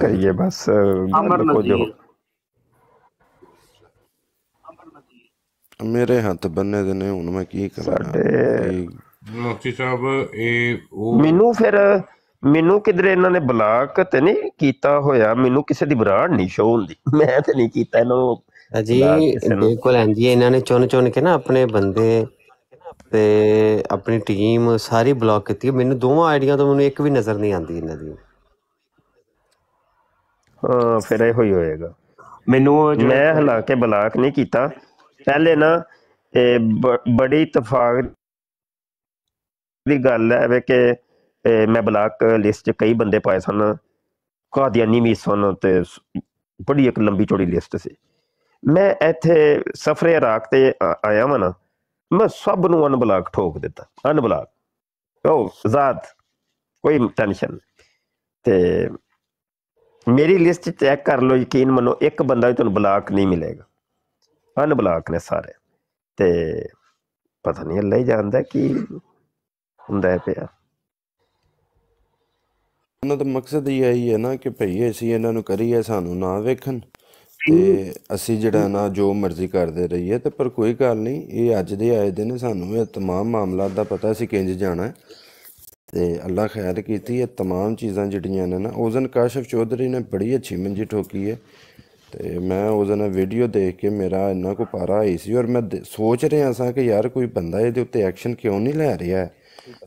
करिए ਬਸ ਅਮਰ जो ਮੇਰੇ ਹੱਥ ਬੰਨੇ ਦੇ ਨੇ ਹੁਣ ਮੈਂ ਕੀ ਕਰਾਂ ਸਾਡੇ ਮੁਖੀ ਸਾਹਿਬ ਇਹ ਉਹ ਮੈਨੂੰ ਫਿਰ ਮੈਨੂੰ ਕਿਧਰੇ ਇਹਨਾਂ ਨੇ ਬਲਾਕ ਤੇ ਨਹੀਂ ਕੀਤਾ ਹੋਇਆ ਮੈਨੂੰ ਕਿਸੇ ਦੀ ਬਰਾੜ ਨਹੀਂ ਸ਼ੋ ਹੁੰਦੀ ਮੈਂ ਤੇ ਨਹੀਂ ਕੀਤਾ ਇਹਨਾਂ ਨੂੰ ਜੀ ਬਿਲਕੁਲ ਹਾਂਜੀ ਇਹਨਾਂ ਨੇ ਚੁਣ ਚੁਣ ਕੇ ਨਾ ਆਪਣੇ ਬੰਦੇ ਤੇ ਆਪਣੀ ਟੀਮ ਸਾਰੀ ਬਲਾਕ ਕੀਤੀ ਮੈਨੂੰ ਦੋਵਾਂ ਆਈਡੀਆਂ ਤੋਂ ਮੈਨੂੰ ਇੱਕ ਵੀ ਨਜ਼ਰ ਨਹੀਂ ਆਉਂਦੀ ਇਹਨਾਂ ਦੀ ਫਿਰ ਇਹੋ ਹੀ ਹੋਏਗਾ ਮੈਨੂੰ ਮੈਂ ਹਲਾਕੇ ਬਲਾਕ ਨਹੀਂ ਕੀਤਾ ਪਹਿਲੇ ਨਾ ਇਹ ਬੜੀ ਤਫਾਕ ਦੀ ਗੱਲ ਹੈ ਵੇ ਕਿ ਮੈਂ ਬਲਾਕ ਲਿਸਟ 'ਚ ਕਈ ਬੰਦੇ ਪਾਏ ਸਨ ਕਾਦੀਆਨੀ ਵੀ ਸਨ ਤੇ ਬੜੀ ਇੱਕ ਲੰਬੀ ਚੌੜੀ ਲਿਸਟ ਸੀ ਮੈਂ ਇੱਥੇ ਸਫਰੇ ਇਰਾਕ ਤੇ ਆਇਆ ਮਨਾ ਮੈਂ ਸਭ ਨੂੰ ਅਨਬਲਾਕ ਠੋਕ ਦਿੱਤਾ ਅਨਬਲਾਕ ਉਹ ਜ਼ਾਤ ਕੋਈ ਟੈਨਸ਼ਨ ਤੇ ਮੇਰੀ ਲਿਸਟ ਚੈੱਕ ਕਰ ਲਓ ਯਕੀਨ ਮੰਨੋ ਇੱਕ ਬੰਦਾ ਵੀ ਤੁਹਾਨੂੰ ਬਲਾਕ ਨਹੀਂ ਮਿਲੇਗਾ ਅਨਬਲਾਕ ਨੇ ਸਾਰੇ ਤੇ ਪਤਾ ਨਹੀਂ ਲੈ ਜਾਂਦਾ ਕਿ ਹੁੰਦਾ ਹੈ ਪਿਆ ਉਹਨਾਂ ਦਾ ਮਕਸਦ ਇਹ ਹੈ ਨਾ ਕਿ ਭਈ ਅਸੀਂ ਇਹਨਾਂ ਨੂੰ ਕਰੀਏ ਸਾਨੂੰ ਨਾ ਵੇਖਣ ਤੇ ਅਸੀਂ ਜਿਹੜਾ ਨਾ ਜੋ ਮਰਜ਼ੀ ਕਰਦੇ ਰਹੀਏ ਤੇ ਪਰ ਕੋਈ ਗੱਲ ਨਹੀਂ ਇਹ ਅੱਜ ਦੇ ਆਏ ਦਿਨ ਸਾਨੂੰ ਇਹ तमाम ਮਾਮਲਾ ਦਾ ਪਤਾ ਸੀ ਕਿੰਜ ਜਾਣਾ ਹੈ ਤੇ ਅੱਲਾ ਖੈਰ ਕੀਤੀ ਇਹ तमाम ਚੀਜ਼ਾਂ ਜਿਹੜੀਆਂ ਨੇ ਨਾ ਉਜ਼ਨ ਕਾਸ਼ਫ ਚੌਧਰੀ ਨੇ ਬੜੀ ਅੱਛੀ ਮੰਜੀ ਠੋਕੀ ਹੈ ਤੇ ਮੈਂ ਉਜ਼ਨ ਵੀਡੀਓ ਦੇਖ ਕੇ ਮੇਰਾ ਇੰਨਾ ਕੋ ਪਾਰਾ ਆਈ ਸੀ ਔਰ ਮੈਂ ਸੋਚ ਰਿਹਾ ਸਾਂ ਕਿ ਯਾਰ ਕੋਈ ਬੰਦਾ ਇਹਦੇ ਉੱਤੇ ਐਕਸ਼ਨ ਕਿਉਂ ਨਹੀਂ ਲੈ ਰਿਹਾ ਹੈ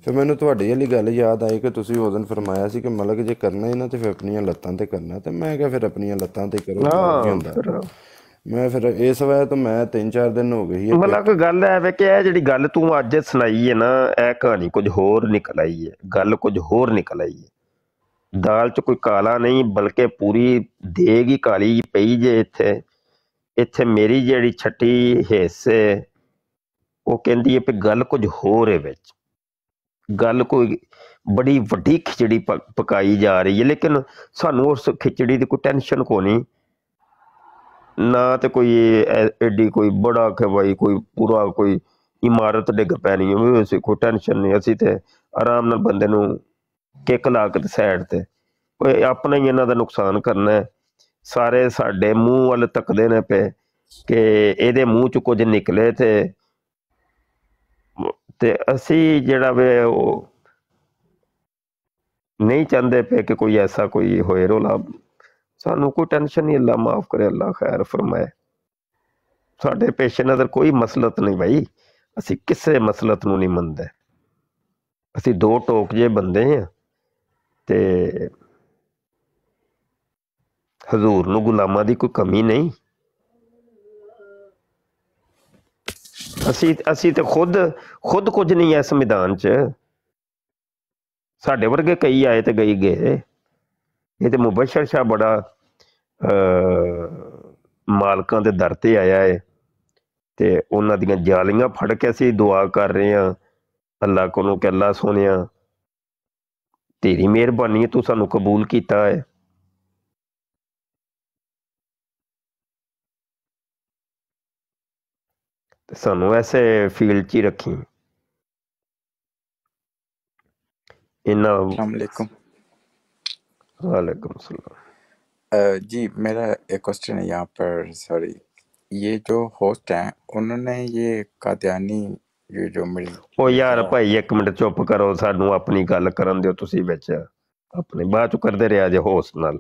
ਫਿਰ ਮੈਨੂੰ ਤੁਹਾਡੀ ਵਾਲੀ ਗੱਲ ਯਾਦ ਆਈ ਕਿ ਤੁਸੀਂ ਉਜ਼ਨ ਫਰਮਾਇਆ ਸੀ ਕਿ ਮਲਕ ਜੇ ਕਰਨਾ ਹੈ ਨਾ ਤੇ ਫਿਰ ਆਪਣੀਆਂ ਲੱਤਾਂ ਤੇ ਕਰਨਾ ਤੇ ਮੈਂ ਕਿਹਾ ਫਿਰ ਆਪਣੀਆਂ ਲੱਤਾਂ ਤੇ ਕਰੋ ਕੀ ਹੁੰਦਾ ਮੈਂ ਫਿਰ ਇਸ ਵੇ ਤਾਂ ਮੈਂ 3-4 ਦਿਨ ਹੋ ਗਏ ਹੀ ਮਤਲਬ ਕੋਈ ਗੱਲ ਐ ਵੇ ਕਿ ਇਹ ਜਿਹੜੀ ਗੱਲ ਤੂੰ ਅੱਜ ਸੁਣਾਈ ਹੈ ਨਾ ਇਹ ਕਹਾਣੀ ਕੁਝ ਹੋਰ ਨਿਕਲ ਆਈ ਹੈ ਗੱਲ ਕੁਝ ਹੋਰ ਨਿਕਲ ਆਈ ਹੈ ਦਾਲ 'ਚ ਕੋਈ ਕਾਲਾ ਨਹੀਂ ਬਲਕਿ ਪੂਰੀ ਦੇਗ ਹੀ ਕਾਲੀ ਪਈ ਜੇ ਇੱਥੇ ਇੱਥੇ ਮੇਰੀ ਜਿਹੜੀ ਛੱਟੀ ਹਿੱਸੇ ਉਹ ਕਹਿੰਦੀ ਹੈ ਕਿ ਗੱਲ ਕੁਝ ਹੋਰ ਹੈ ਵਿੱਚ ਗੱਲ ਕੋਈ ਬੜੀ ਵੱਡੀ ਖਿਚੜੀ ਪਕਾਈ ਜਾ ਰਹੀ ਹੈ ਲੇਕਿਨ ਸਾਨੂੰ ਉਸ ਖਿਚੜੀ ਦੀ ਕੋਈ ਟੈਨਸ਼ਨ ਕੋ ਨਹੀਂ ਨਾ ਤੇ ਕੋਈ ਐਡੀ ਕੋਈ ਬੜਾ ਕਿ ਭਾਈ ਕੋਈ ਪੂਰਾ ਕੋਈ ਇਮਾਰਤ ਡਿੱਗ ਪੈਣੀ ਹੋਵੇ ਅਸੀਂ ਕੋਈ ਟੈਨਸ਼ਨ ਨਹੀਂ ਅਸੀਂ ਤੇ ਆਰਾਮ ਨਾਲ ਬੰਦੇ ਨੂੰ ਕਿੱਕ ਲਾ ਕੇ ਸਾਈਡ ਤੇ ਓਏ ਆਪਣਾ ਹੀ ਇਹਨਾਂ ਦਾ ਨੁਕਸਾਨ ਕਰਨਾ ਹੈ ਸਾਰੇ ਸਾਡੇ ਮੂੰਹ ਵੱਲ ਤੱਕਦੇ ਨੇ ਪਏ ਕਿ ਇਹਦੇ ਮੂੰਹ ਚ ਕੁਝ ਨਿਕਲੇ ਤੇ ਤੇ ਅਸੀਂ ਜਿਹੜਾ ਵੇ ਉਹ ਨਹੀਂ ਚਾਹੁੰਦੇ ਪਏ ਕਿ ਕੋਈ ਐਸਾ ਕੋਈ ਹੋਏ ਰੋਲਾ ਸਾਨੂੰ ਕੋਈ ਟੈਨਸ਼ਨ ਨਹੀਂ ਅੱਲਾ ਮਾਫ ਕਰੇ ਅੱਲਾ ਖੈਰ ਫਰਮਾਏ ਸਾਡੇ ਪੇਸ਼ੇ ਨਜ਼ਰ ਕੋਈ ਮਸਲਤ ਨਹੀਂ ਭਾਈ ਅਸੀਂ ਕਿਸੇ ਮਸਲਤ ਨੂੰ ਨਹੀਂ ਮੰਨਦੇ ਅਸੀਂ ਦੋ ਟੋਕ ਜੇ ਬੰਦੇ ਆ ਤੇ ਹਜ਼ੂਰ ਨੂੰ ਗੁਲਾਮਾਂ ਦੀ ਕੋਈ ਕਮੀ ਨਹੀਂ ਅਸੀਂ ਅਸੀਂ ਤੇ ਖੁਦ ਖੁਦ ਕੁਝ ਨਹੀਂ ਐ ਸੰਵਿਧਾਨ 'ਚ ਸਾਡੇ ਵਰਗੇ ਕਈ ਆਏ ਤੇ ਗਏ ਗਏ ਇਹ ਤੇ ਮੁਬਸ਼ਰ ਸ਼ਾ ਬੜਾ ਮਾਲਕਾਂ ਦੇ ਦਰ ਤੇ ਆਇਆ ਹੈ ਤੇ ਉਹਨਾਂ ਦੀਆਂ ਜਾਲੀਆਂ ਫੜ ਕੇ ਅਸੀਂ ਦੁਆ ਕਰ ਰਹੇ ਹਾਂ ਅੱਲਾ ਕੋ ਨੂੰ ਕਿ ਅੱਲਾ ਸੋਹਣਿਆ ਤੇਰੀ ਮਿਹਰਬਾਨੀ ਤੂੰ ਸਾਨੂੰ ਕਬੂਲ ਕੀਤਾ ਹੈ ਤੇ ਸਾਨੂੰ ਐਸੇ ਫੀਲਡ 'ਚ ਹੀ ਰੱਖੀ ਇਹਨਾਂ ਅਸਲਾਮ ਅਲੈਕਮ जी मेरा एक क्वेश्चन है यहाँ पर सॉरी ये जो होस्ट हैं उन्होंने ये कादयानी ये जो मिल ओ यार भाई एक मिनट चुप करो सानू अपनी गल करन दियो तुसी विच अपने बाद च रहे आज होस्ट नाल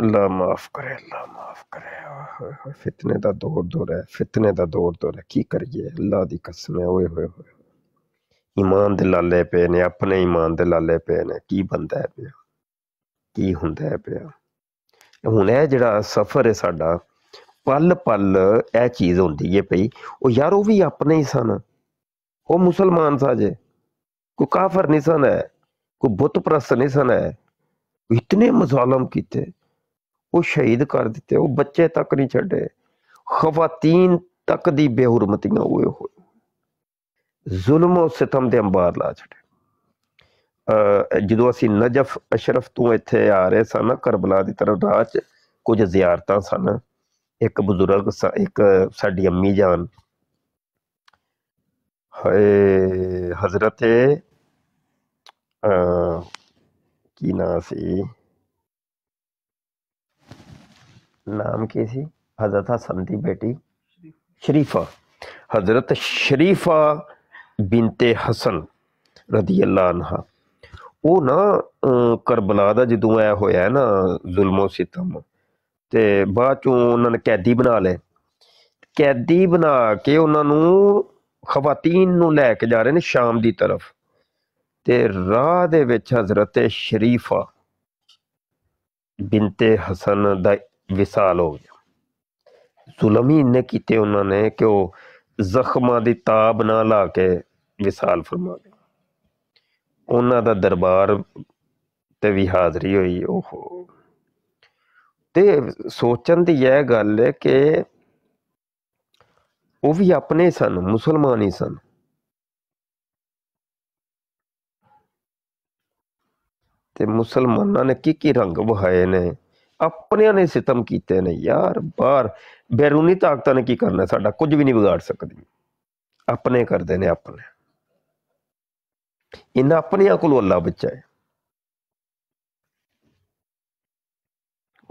अल्लाह माफ करे अल्लाह माफ करे फितने दा दौर दौर है फितने दा दौर दौर है की करिए अल्लाह दी कसम है ओए होए होए ਈਮਾਨ ਦੇ ਲਾਲੇ ਪਏ ਨੇ ਆਪਣੇ ਈਮਾਨ ਦੇ ਲਾਲੇ ਪਏ ਨੇ ਕੀ ਬੰਦਾ ਹੈ ਪਿਆ ਕੀ ਹੁੰਦਾ ਹੈ ਪਿਆ ਹੁਣ ਇਹ ਜਿਹੜਾ ਸਫ਼ਰ ਹੈ ਸਾਡਾ ਪਲ ਪਲ ਇਹ ਚੀਜ਼ ਹੁੰਦੀ ਹੈ ਪਈ ਉਹ ਯਾਰ ਉਹ ਵੀ ਆਪਣੇ ਹੀ ਸਨ ਉਹ ਮੁਸਲਮਾਨ ਸਾਜੇ ਕੋਈ ਕਾਫਰ ਨਹੀਂ ਸਨ ਹੈ ਕੋਈ ਬੁੱਤ ਪ੍ਰਸਤ ਨਹੀਂ ਸਨ ਹੈ ਇਤਨੇ ਮਜ਼ਾਲਮ ਕੀਤੇ ਉਹ ਸ਼ਹੀਦ ਕਰ ਦਿੱਤੇ ਉਹ ਬੱਚੇ ਤੱਕ ਨਹੀਂ ਛੱਡੇ ਖਵਾਤੀਨ ਤੱਕ ਦੀ ਬੇਹਰਮਤੀਆਂ ਹੋਏ ਹੋਏ जुल्म और सितम के अंबार ला छे जो असी नजफ अशरफ तो इतने आ रहे सन करबला की तरफ राह कुछ जियारत सन एक बजुर्ग स एक साड़ी अम्मी जान हजरत की नाम से नाम की हजरत हसन की बेटी शरीफा हजरत शरीफा बिनते हसन रदी अल्लाह वो ना करबला जो ए होया ना जुलमो सितम तो बाद चो उन्होंने कैदी बना ले कैदी बना के उन्होंने खवातीन लैके जा रहे ने शाम की तरफ तो राह हजरत शरीफा बिनते हसन का विसाल हो गया जुलम ही किते उन्होंने कि ਜ਼ਖਮਾਂ ਦੀ ਤਾਬ ਨਾ ਲਾ ਕੇ ਵਿਸਾਲ ਫਰਮਾ ਦੇ ਉਹਨਾਂ ਦਾ ਦਰਬਾਰ ਤੇ ਵੀ ਹਾਜ਼ਰੀ ਹੋਈ ਓਹੋ ਤੇ ਸੋਚਣ ਦੀ ਇਹ ਗੱਲ ਹੈ ਕਿ ਉਹ ਵੀ ਆਪਣੇ ਸਨ ਮੁਸਲਮਾਨ ਹੀ ਸਨ ਤੇ ਮੁਸਲਮਾਨਾਂ ਨੇ ਕੀ ਕੀ ਰੰਗ ਵਹਾਏ ਨੇ ਆਪਣਿਆਂ ਨੇ ਸਿਤਮ ਕੀਤੇ ਨੇ ਯਾਰ ਬਾਹਰ ਬੈਰੂਨੀ ਤਾਕਤਾਂ ਨੇ ਕੀ ਕਰਨਾ ਸਾਡਾ ਕੁਝ ਵੀ ਨਹੀਂ ਵਿਗਾੜ ਸਕਦੀ ਆਪਣੇ ਕਰਦੇ ਨੇ ਆਪਣੇ ਇਹਨਾਂ ਆਪਣਿਆਂ ਕੋਲ ਅੱਲਾ ਬਚਾਏ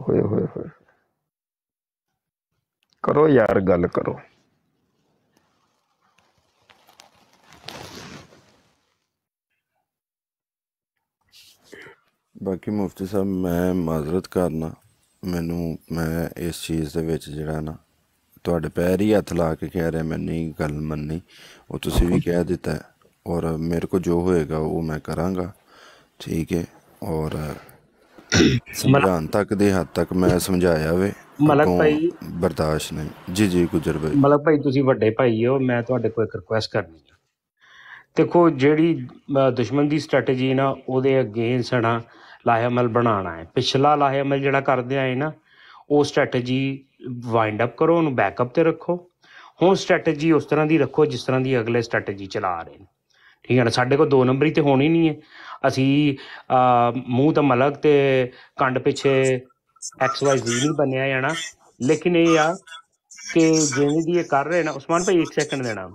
ਹੋਏ ਹੋਏ ਹੋਏ ਕਰੋ ਯਾਰ ਗੱਲ ਕਰੋ ਬਾਕੀ ਮੁਫਤੀ ਸਾਹਿਬ ਮੈਂ ਮਾਜ਼ਰਤ ਕਰਨਾ ਮੈਨੂੰ ਮੈਂ ਇਸ ਚੀਜ਼ ਦੇ ਵਿੱਚ ਜਿਹੜਾ ਨਾ ਤੁਹਾਡੇ ਪੈਰ ਹੀ ਹੱਥ ਲਾ ਕੇ ਕਹਿ ਰਿਹਾ ਮੈਂ ਨਹੀਂ ਗੱਲ ਮੰਨੀ ਉਹ ਤੁਸੀਂ ਵੀ ਕਹਿ ਦਿੱਤਾ ਔਰ ਮੇਰੇ ਕੋ ਜੋ ਹੋਏਗਾ ਉਹ ਮੈਂ ਕਰਾਂਗਾ ਠੀਕ ਹੈ ਔਰ ਸਮਝਾਂ ਤੱਕ ਦੇ ਹੱਦ ਤੱਕ ਮੈਂ ਸਮਝਾਇਆ ਵੇ ਮਲਕ ਭਾਈ ਬਰਦਾਸ਼ਤ ਨਹੀਂ ਜੀ ਜੀ ਗੁਜਰ ਭਾਈ ਮਲਕ ਭਾਈ ਤੁਸੀਂ ਵੱਡੇ ਭਾਈ ਹੋ ਮੈਂ ਤੁਹਾਡੇ ਕੋਲ ਇੱਕ ਰਿਕੁਐਸਟ ਕਰਨੀ ਹੈ ਦੇਖੋ ਜਿਹੜੀ ਦੁਸ਼ਮਣ ਦੀ ਸਟ੍ਰੈਟਜੀ ਨਾ ਉਹਦੇ ਅਗੇਂਸਟ ਨਾ ਲਾਹੇਮਲ ਬਣਾਉਣਾ ਹੈ ਪਿਛਲਾ ਲਾਹੇਮਲ ਜਿਹੜਾ ਕਰਦੇ ਆਏ ਨਾ ਉਹ ਸਟ੍ਰੈਟਜੀ ਵਾਈਂਡ ਅਪ ਕਰੋ ਉਹਨੂੰ ਬੈਕਅਪ ਤੇ ਰੱਖੋ ਹੁਣ ਸਟ੍ਰੈਟਜੀ ਉਸ ਤਰ੍ਹਾਂ ਦੀ ਰੱਖੋ ਜਿਸ ਤਰ੍ਹਾਂ ਦੀ ਅਗਲੇ ਸਟ੍ਰੈਟਜੀ ਚਲਾ ਰਹੇ ਨੇ ਠੀਕ ਹੈ ਨਾ ਸਾਡੇ ਕੋਲ ਦੋ ਨੰਬਰੀ ਤੇ ਹੋਣੀ ਨਹੀਂ ਹੈ ਅਸੀਂ ਮੂੰਹ ਤਾਂ ਮਲਕ ਤੇ ਕੰਡ ਪਿੱਛੇ ਐਕਸ ਵਾਈ ਜ਼ੀ ਨਹੀਂ ਬਣਿਆ ਜਾਣਾ ਲੇਕਿਨ ਇਹ ਆ ਕਿ ਜਿਵੇਂ ਦੀ ਇਹ ਕਰ ਰਹੇ ਨਾ ਉਸਮਾਨ ਭਾਈ 1 ਸੈਕਿੰਡ ਦੇਣਾ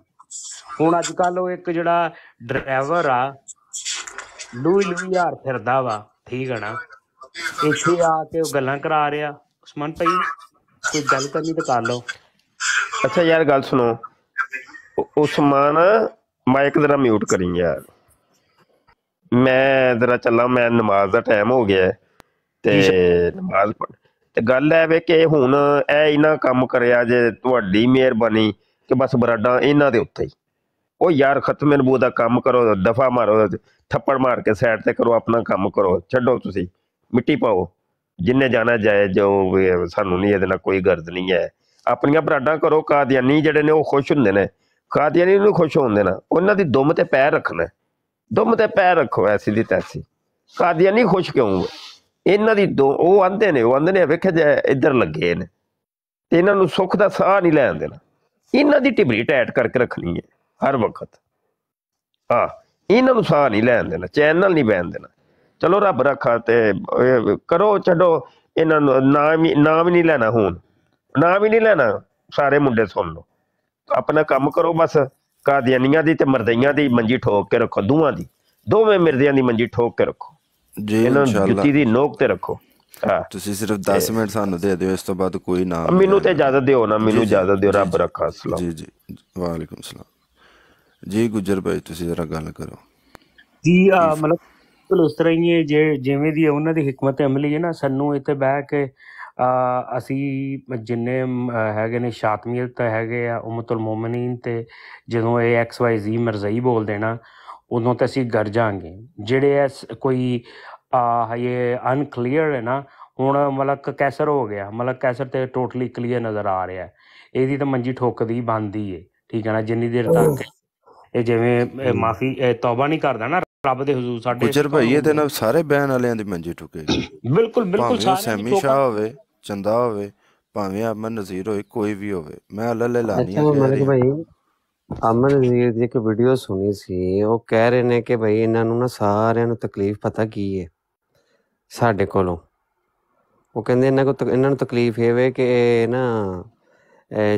ਹੁਣ ਅੱਜ ਕੱਲ ਉਹ ਇੱਕ ਜਿਹੜਾ ਡਰਾਈਵਰ ਆ ਲੂਈ ਲੂਈ ਯਾਰ ਫਿਰਦਾ ਵਾ ਠੀਕ ਆ ਨਾ ਇੱਥੇ ਆ ਕੇ ਉਹ ਗੱਲਾਂ ਕਰਾ ਰਿਹਾ ਉਸਮਾਨ ਭਾਈ ਕੋਈ ਗੱਲ ਕਰਨੀ ਤਾਂ ਕਰ ਲਓ ਅੱਛਾ ਯਾਰ ਗੱਲ ਸੁਣੋ ਉਸਮਾਨ ਮਾਈਕ ਜ਼ਰਾ ਮਿਊਟ ਕਰੀ ਯਾਰ ਮੈਂ ਜ਼ਰਾ ਚੱਲਾਂ ਮੈਂ ਨਮਾਜ਼ ਦਾ ਟਾਈਮ ਹੋ ਗਿਆ ਤੇ ਨਮਾਜ਼ ਪੜ ਤੇ ਗੱਲ ਐ ਵੇ ਕਿ ਹੁਣ ਇਹ ਇਹਨਾਂ ਕੰਮ ਕਰਿਆ ਜੇ ਤੁਹਾਡੀ ਮਿਹਰਬਾਨੀ ਕਿ ਬਸ ਬਰਾਡਾ ਇਹਨਾਂ ਦੇ ਉੱਤੇ ਹੀ ਉਹ ਯਾਰ ਖਤਮੇ ਨਬੂ ਦਾ ਕੰਮ ਕਰੋ ਦਫਾ ਮਾਰੋ ਥੱਪੜ ਮਾਰ ਕੇ ਸਾਈਡ ਤੇ ਕਰੋ ਆਪਣਾ ਕੰਮ ਕਰੋ ਛੱਡੋ ਤੁਸੀਂ ਮਿੱਟੀ ਪਾਓ ਜਿੰਨੇ ਜਾਣਾ ਜਾਏ ਜੋ ਸਾਨੂੰ ਨਹੀਂ ਇਹਦੇ ਨਾਲ ਕੋਈ ਗਰਦ ਨਹੀਂ ਹੈ ਆਪਣੀਆਂ ਬਰਾਡਾਂ ਕਰੋ ਕਾਦੀਆਨੀ ਜਿਹੜੇ ਨੇ ਉਹ ਖੁਸ਼ ਹੁੰਦੇ ਨੇ ਕਾਦੀਆਨੀ ਨੂੰ ਖੁਸ਼ ਹੁੰਦੇ ਨੇ ਉਹਨਾਂ ਦੀ ਦਮ ਤੇ ਪੈਰ ਰੱਖਣਾ ਦਮ ਤੇ ਪੈਰ ਰੱਖੋ ਐਸੀ ਦੀ ਤੈਸੀ ਕਾਦੀਆਨੀ ਖੁਸ਼ ਕਿਉਂ ਇਹਨਾਂ ਦੀ ਦੋ ਉਹ ਆਂਦੇ ਨੇ ਉਹ ਆਂਦੇ ਨੇ ਵੇਖ ਜੇ ਇੱਧਰ ਲੱਗੇ ਨੇ ਤੇ ਇਹਨਾਂ ਨੂੰ ਸੁੱਖ ਦਾ ਸਾਹ ਨਹੀਂ ਲੈਣ ਦੇਣਾ ਇਹਨਾਂ ਦੀ ਟਿਬਰੀ ਟੈਟ ਕਰਕੇ ਰੱਖਣੀ ਹੈ ਹਰ ਵਕਤ ਆ ਇਹਨਾਂ ਨੂੰ ਸਾਹ ਨਹੀਂ ਲੈਣ ਦੇਣਾ ਚੈਨਲ ਨਹੀਂ ਬੈਣ ਦੇਣਾ ਚਲੋ ਰੱਬ ਰੱਖਾ ਤੇ ਕਰੋ ਛੱਡੋ ਇਹਨਾਂ ਨੂੰ ਨਾਮ ਨਾਮ ਨਹੀਂ ਲੈਣਾ ਹੁਣ ਨਾਮ ਹੀ ਨਹੀਂ ਲੈਣਾ ਸਾਰੇ ਮੁੰਡੇ ਸੁਣ ਲਓ ਆਪਣਾ ਕੰਮ ਕਰੋ ਬਸ ਕਾਦੀਆਨੀਆਂ ਦੀ ਤੇ ਮਰਦਈਆਂ ਦੀ ਮੰਜੀ ਠੋਕ ਕੇ ਰੱਖੋ ਦੋਵਾਂ ਦੀ ਦੋਵੇਂ ਮਿਰਦਿਆਂ ਦੀ ਮੰਜੀ ਠੋਕ ਕੇ ਰੱਖੋ ਜੀ ਇਨਸ਼ਾਅੱਲਾ ਜੁੱਤੀ ਦੀ ਨੋਕ ਤੇ ਰੱਖੋ ਹਾਂ ਤੁਸੀਂ ਸਿਰਫ 10 ਮਿੰਟ ਸਾਨੂੰ ਦੇ ਦਿਓ ਇਸ ਤੋਂ ਬਾਅਦ ਕੋਈ ਨਾ ਮੈਨੂੰ ਤੇ ਇਜਾਜ਼ਤ ਦਿਓ ਨਾ ਮੈਨੂੰ ਇਜਾਜ਼ਤ ਦਿਓ ਰੱਬ ਰੱਖਾ ਸਲਾਮ ਜੀ ਜੀ ਵਾਲੇਕੁਮ ਸਲਾਮ ਜੀ ਗੁਜਰ ਭਾਈ ਤੁਸੀਂ ਜਰਾ ਗੱਲ ਕਰੋ ਜੀ ਮਤਲਬ ਬਿਲਕੁਲ ਉਸ ਤਰ੍ਹਾਂ ਹੀ ਹੈ ਜਿਵੇਂ ਦੀ ਉਹਨਾਂ ਦੀ ਹਕਮਤ ਅਮਲੀ ਹੈ ਨਾ ਸਾਨੂੰ ਇੱਥੇ ਬਹਿ ਕੇ ਅਸੀਂ ਜਿੰਨੇ ਹੈਗੇ ਨੇ ਸ਼ਾਤਮੀਅਤ ਹੈਗੇ ਆ ਉਮਤੁਲ ਮੂਮਿਨਿਨ ਤੇ ਜਦੋਂ ਇਹ ਐਕਸ ਵਾਈ ਜ਼ੀ ਮਰਜ਼ਈ ਬੋਲ ਦੇਣਾ ਉਦੋਂ ਤਾਂ ਅਸੀਂ ਗਰ ਜਾਾਂਗੇ ਜਿਹੜੇ ਕੋਈ ਆ ਇਹ ਅਨਕਲੀਅਰ ਹੈ ਨਾ ਹੁਣ ਮਲਕ ਕੈਸਰ ਹੋ ਗਿਆ ਮਲਕ ਕੈਸਰ ਤੇ ਟੋਟਲੀ ਕਲੀਅਰ ਨਜ਼ਰ ਆ ਰਿਹਾ ਇਹਦੀ ਤਾਂ ਮੰਜੀ ਠੋਕਦੀ ਬੰਦੀ ਏ ਠੀਕ ਹੈ ਨਾ ਜਿੰਨੀ ਦੇਰ ਤੱਕ ਇਹ ਜਿਵੇਂ ਮਾਫੀ ਤੌਬਾ ਨਹੀਂ ਕਰਦਾ ਨਾ ਰੱਬ ਦੇ ਹਜ਼ੂਰ ਸਾਡੇ ਗੁਜਰ ਭਾਈ ਇਹਦੇ ਨਾਲ ਸਾਰੇ ਬਹਿਣ ਵਾਲਿਆਂ ਦੀ ਮੰਜੀ ਟੁਕੇ ਬਿਲਕੁਲ ਬਿਲਕੁਲ ਸਾਰੇ ਸੈਮੀ ਸ਼ਾਹ ਹੋਵੇ ਚੰਦਾ ਹੋਵੇ ਭਾਵੇਂ ਅਮਨ ਨਜ਼ੀਰ ਹੋਏ ਕੋਈ ਵੀ ਹੋਵੇ ਮੈਂ ਅੱਲਾ ਲੈ ਲਾਨੀ ਆ ਮਲਕ ਭਾਈ ਅਮਨ ਨਜ਼ੀਰ ਦੀ ਇੱਕ ਵੀਡੀਓ ਸੁਣੀ ਸੀ ਉਹ ਕਹਿ ਰਹੇ ਨੇ ਕਿ ਭਾਈ ਇਹਨਾਂ ਨੂੰ ਨਾ ਸਾਰਿਆਂ ਨੂੰ ਤਕਲੀਫ ਪਤਾ ਕੀ ਹੈ ਸਾਡੇ ਕੋਲੋਂ ਉਹ ਕਹਿੰਦੇ ਇਹਨਾਂ ਕੋ ਇਹਨਾਂ ਨੂੰ ਤਕਲੀਫ ਹੈ ਵੇ ਕਿ ਨਾ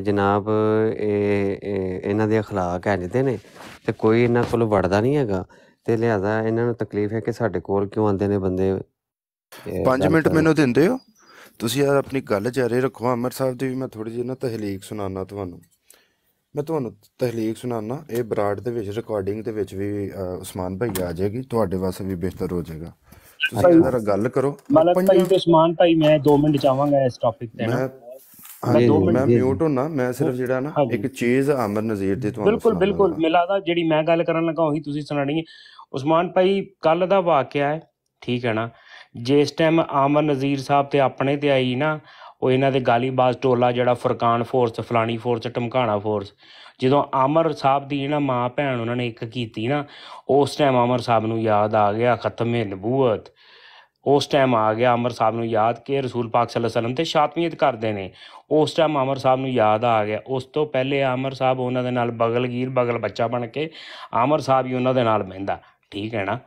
ਜਨਾਬ ਇਹ ਇਹਨਾਂ ਦੇ اخلاق ਹੈ ਜਿਹਦੇ ਨੇ ਤੇ ਕੋਈ ਇਹਨਾਂ ਕੋਲ ਵੜਦਾ ਨਹੀਂ ਹੈਗਾ ਤੇ ਲਿਆਦਾ ਇਹਨਾਂ ਨੂੰ ਤਕਲੀਫ ਹੈ ਕਿ ਸਾਡੇ ਕੋਲ ਕਿਉਂ ਆਉਂਦੇ ਨੇ ਬੰਦੇ 5 ਮਿੰਟ ਮੈਨੂੰ ਦਿੰਦੇ ਹੋ ਤੁਸੀਂ ਯਾਰ ਆਪਣੀ ਗੱਲ ਜਾਰੀ ਰੱਖੋ ਅਮਰ ਸਾਹਿਬ ਦੀ ਵੀ ਮੈਂ ਥੋੜੀ ਜਿਹੀ ਨਾ ਤਹਿਲੀਕ ਸੁਣਾਉਣਾ ਤੁਹਾਨੂੰ ਮੈਂ ਤੁਹਾਨੂੰ ਤਹਿਲੀਕ ਸੁਣਾਉਣਾ ਇਹ ਬਰਾਡ ਦੇ ਵਿੱਚ ਰਿਕਾਰਡਿੰਗ ਦੇ ਵਿੱਚ ਵੀ ਉਸਮਾਨ ਭਾਈ ਆ ਜਾਏਗੀ ਤੁਹਾਡੇ ਵਾਸਤੇ ਵੀ ਬਿਹਤਰ ਹੋ ਜਾਏਗਾ ਤੁਸੀਂ ਜਰਾ ਗੱਲ ਕਰੋ ਮਲਕ ਭਾਈ ਤੇ ਉਸਮਾਨ ਭਾਈ ਮੈਂ 2 ਮਿੰਟ ਚਾਹਾਂਗਾ ਇਸ ਟੌਪਿਕ ਤੇ ਮੈਂ ਮੈਂ 2 ਮਿੰਟ ਮੈਂ ਮਿਊਟ ਹੁੰਨਾ ਮੈਂ ਸਿਰਫ ਜਿਹੜਾ ਨਾ ਇੱਕ ਚੀਜ਼ ਅਮਰ ਨਜ਼ੀਰ ਦੇ ਤੁਹਾਨੂੰ ਬਿਲਕੁਲ ਬਿਲਕੁਲ ਮਿਲਾਦਾ ਜਿਹੜੀ ਮੈਂ ਗੱਲ ਕਰਨ ਲੱਗਾ ਉਹੀ ਤੁਸੀਂ ਸੁਣਾਣੀ ਹੈ ਉਸਮਾਨ ਭਾਈ ਕੱਲ ਦਾ ਵਾਕਿਆ ਹੈ ਠੀਕ ਹੈ ਨਾ ਜਿਸ ਟਾਈਮ ਆਮਰ ਨਜ਼ੀਰ ਸਾਹਿਬ ਤੇ ਆਪਣੇ ਤੇ ਆਈ ਨਾ ਉਹ ਇਹਨਾਂ ਦੇ ਗਾਲੀਬਾਜ਼ ਟੋਲਾ ਜਿਹੜਾ ਫਰਕਾਨ ਫੋਰਸ ਫਲਾਣੀ ਫੋਰਸ ਟਮਕਾਣਾ ਫੋਰਸ ਜਦੋਂ ਆਮਰ ਸਾਹਿਬ ਦੀ ਨਾ ਮਾਂ ਭੈਣ ਉਹਨਾਂ ਨੇ ਇੱਕ ਕੀਤੀ ਨਾ ਉਸ ਟਾਈਮ ਆਮਰ ਸਾਹਿਬ ਨੂੰ ਯਾਦ ਆ ਗਿਆ ਖਤਮੇ ਨਬੂਤ ਉਸ ਟਾਈਮ ਆ ਗਿਆ ਅਮਰ ਸਾਹਿਬ ਨੂੰ ਯਾਦ ਕਿ ਰਸੂਲ ਪਾਕ ਸੱਲੱਲਾਹੁ ਅਲੈਹਿ ਵਸੱਲਮ ਤੇ ਸ਼ਾਤਮੀਅਤ ਕਰਦੇ ਨੇ ਉਸ ਟਾਈਮ ਅਮਰ ਸਾਹਿਬ ਨੂੰ ਯਾਦ ਆ ਗਿਆ ਉਸ ਤੋਂ ਪਹਿਲੇ ਅਮਰ ਸਾਹਿਬ ਉਹਨਾਂ ਦੇ ਨਾਲ ਬਗਲਗੀਰ ਬਗਲ ਬੱਚਾ ਬਣ ਕੇ ਅਮਰ ਸਾਹਿਬ ਹੀ ਉਹਨਾਂ ਦੇ ਨਾਲ ਬਹਿੰਦਾ ਠੀਕ ਹੈ ਨਾ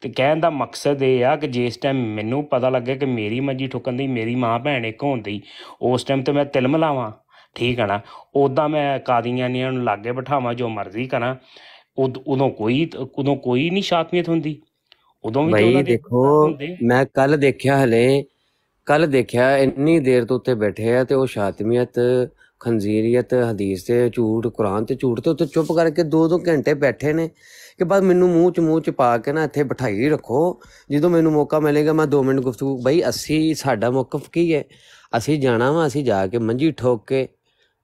ਤੇ ਕਹਿਣ ਦਾ ਮਕਸਦ ਇਹ ਆ ਕਿ ਜਿਸ ਟਾਈਮ ਮੈਨੂੰ ਪਤਾ ਲੱਗੇ ਕਿ ਮੇਰੀ ਮੰਜੀ ਠੁਕਣ ਦੀ ਮੇਰੀ ਮਾਂ ਭੈਣ ਇੱਕ ਹੁੰਦੀ ਉਸ ਟਾਈਮ ਤੇ ਮੈਂ ਤਿਲ ਮਲਾਵਾਂ ਠੀਕ ਹੈ ਨਾ ਉਦਾਂ ਮੈਂ ਨੀਆਂ ਨੂੰ ਲਾਗੇ ਬਿਠਾਵਾਂ ਜੋ ਮਰਜ਼ੀ ਕਰਾਂ ਉਦੋਂ ਕੋਈ ਉਦੋਂ ਕੋਈ ਨਹੀਂ ਸ਼ਾਤਮੀਅਤ ਹੁੰਦੀ ਉਦੋਂ ਵੀ ਬਈ ਦੇਖੋ ਮੈਂ ਕੱਲ ਦੇਖਿਆ ਹਲੇ ਕੱਲ ਦੇਖਿਆ ਇੰਨੀ ਦੇਰ ਤੋਂ ਉੱਤੇ ਬੈਠੇ ਆ ਤੇ ਉਹ ਸ਼ਾਤਮੀਅਤ ਖੰਜ਼ੀਰੀਅਤ ਹਦੀਸ ਤੇ ਝੂਠ ਕੁਰਾਨ ਤੇ ਝੂਠ ਤੇ ਉੱਤੇ ਚੁੱਪ ਕਰਕੇ 2-2 ਘੰਟੇ ਬੈਠੇ ਨੇ ਕਿ ਬਸ ਮੈਨੂੰ ਮੂੰਹ ਚ ਮੂੰਹ ਚ ਪਾ ਕੇ ਨਾ ਇੱਥੇ ਬਿਠਾਈ ਰੱਖੋ ਜਦੋਂ ਮੈਨੂੰ ਮੌਕਾ ਮਿਲੇਗਾ ਮੈਂ 2 ਮਿੰਟ ਗੁਫ਼ਤਗੂ ਬਈ ਅਸੀਂ ਸਾਡਾ ਮੌਕਫ ਕੀ ਹੈ ਅਸੀਂ ਜਾਣਾ ਵਾ ਅਸੀਂ ਜਾ ਕੇ ਮੰਜੀ ਠੋਕ ਕੇ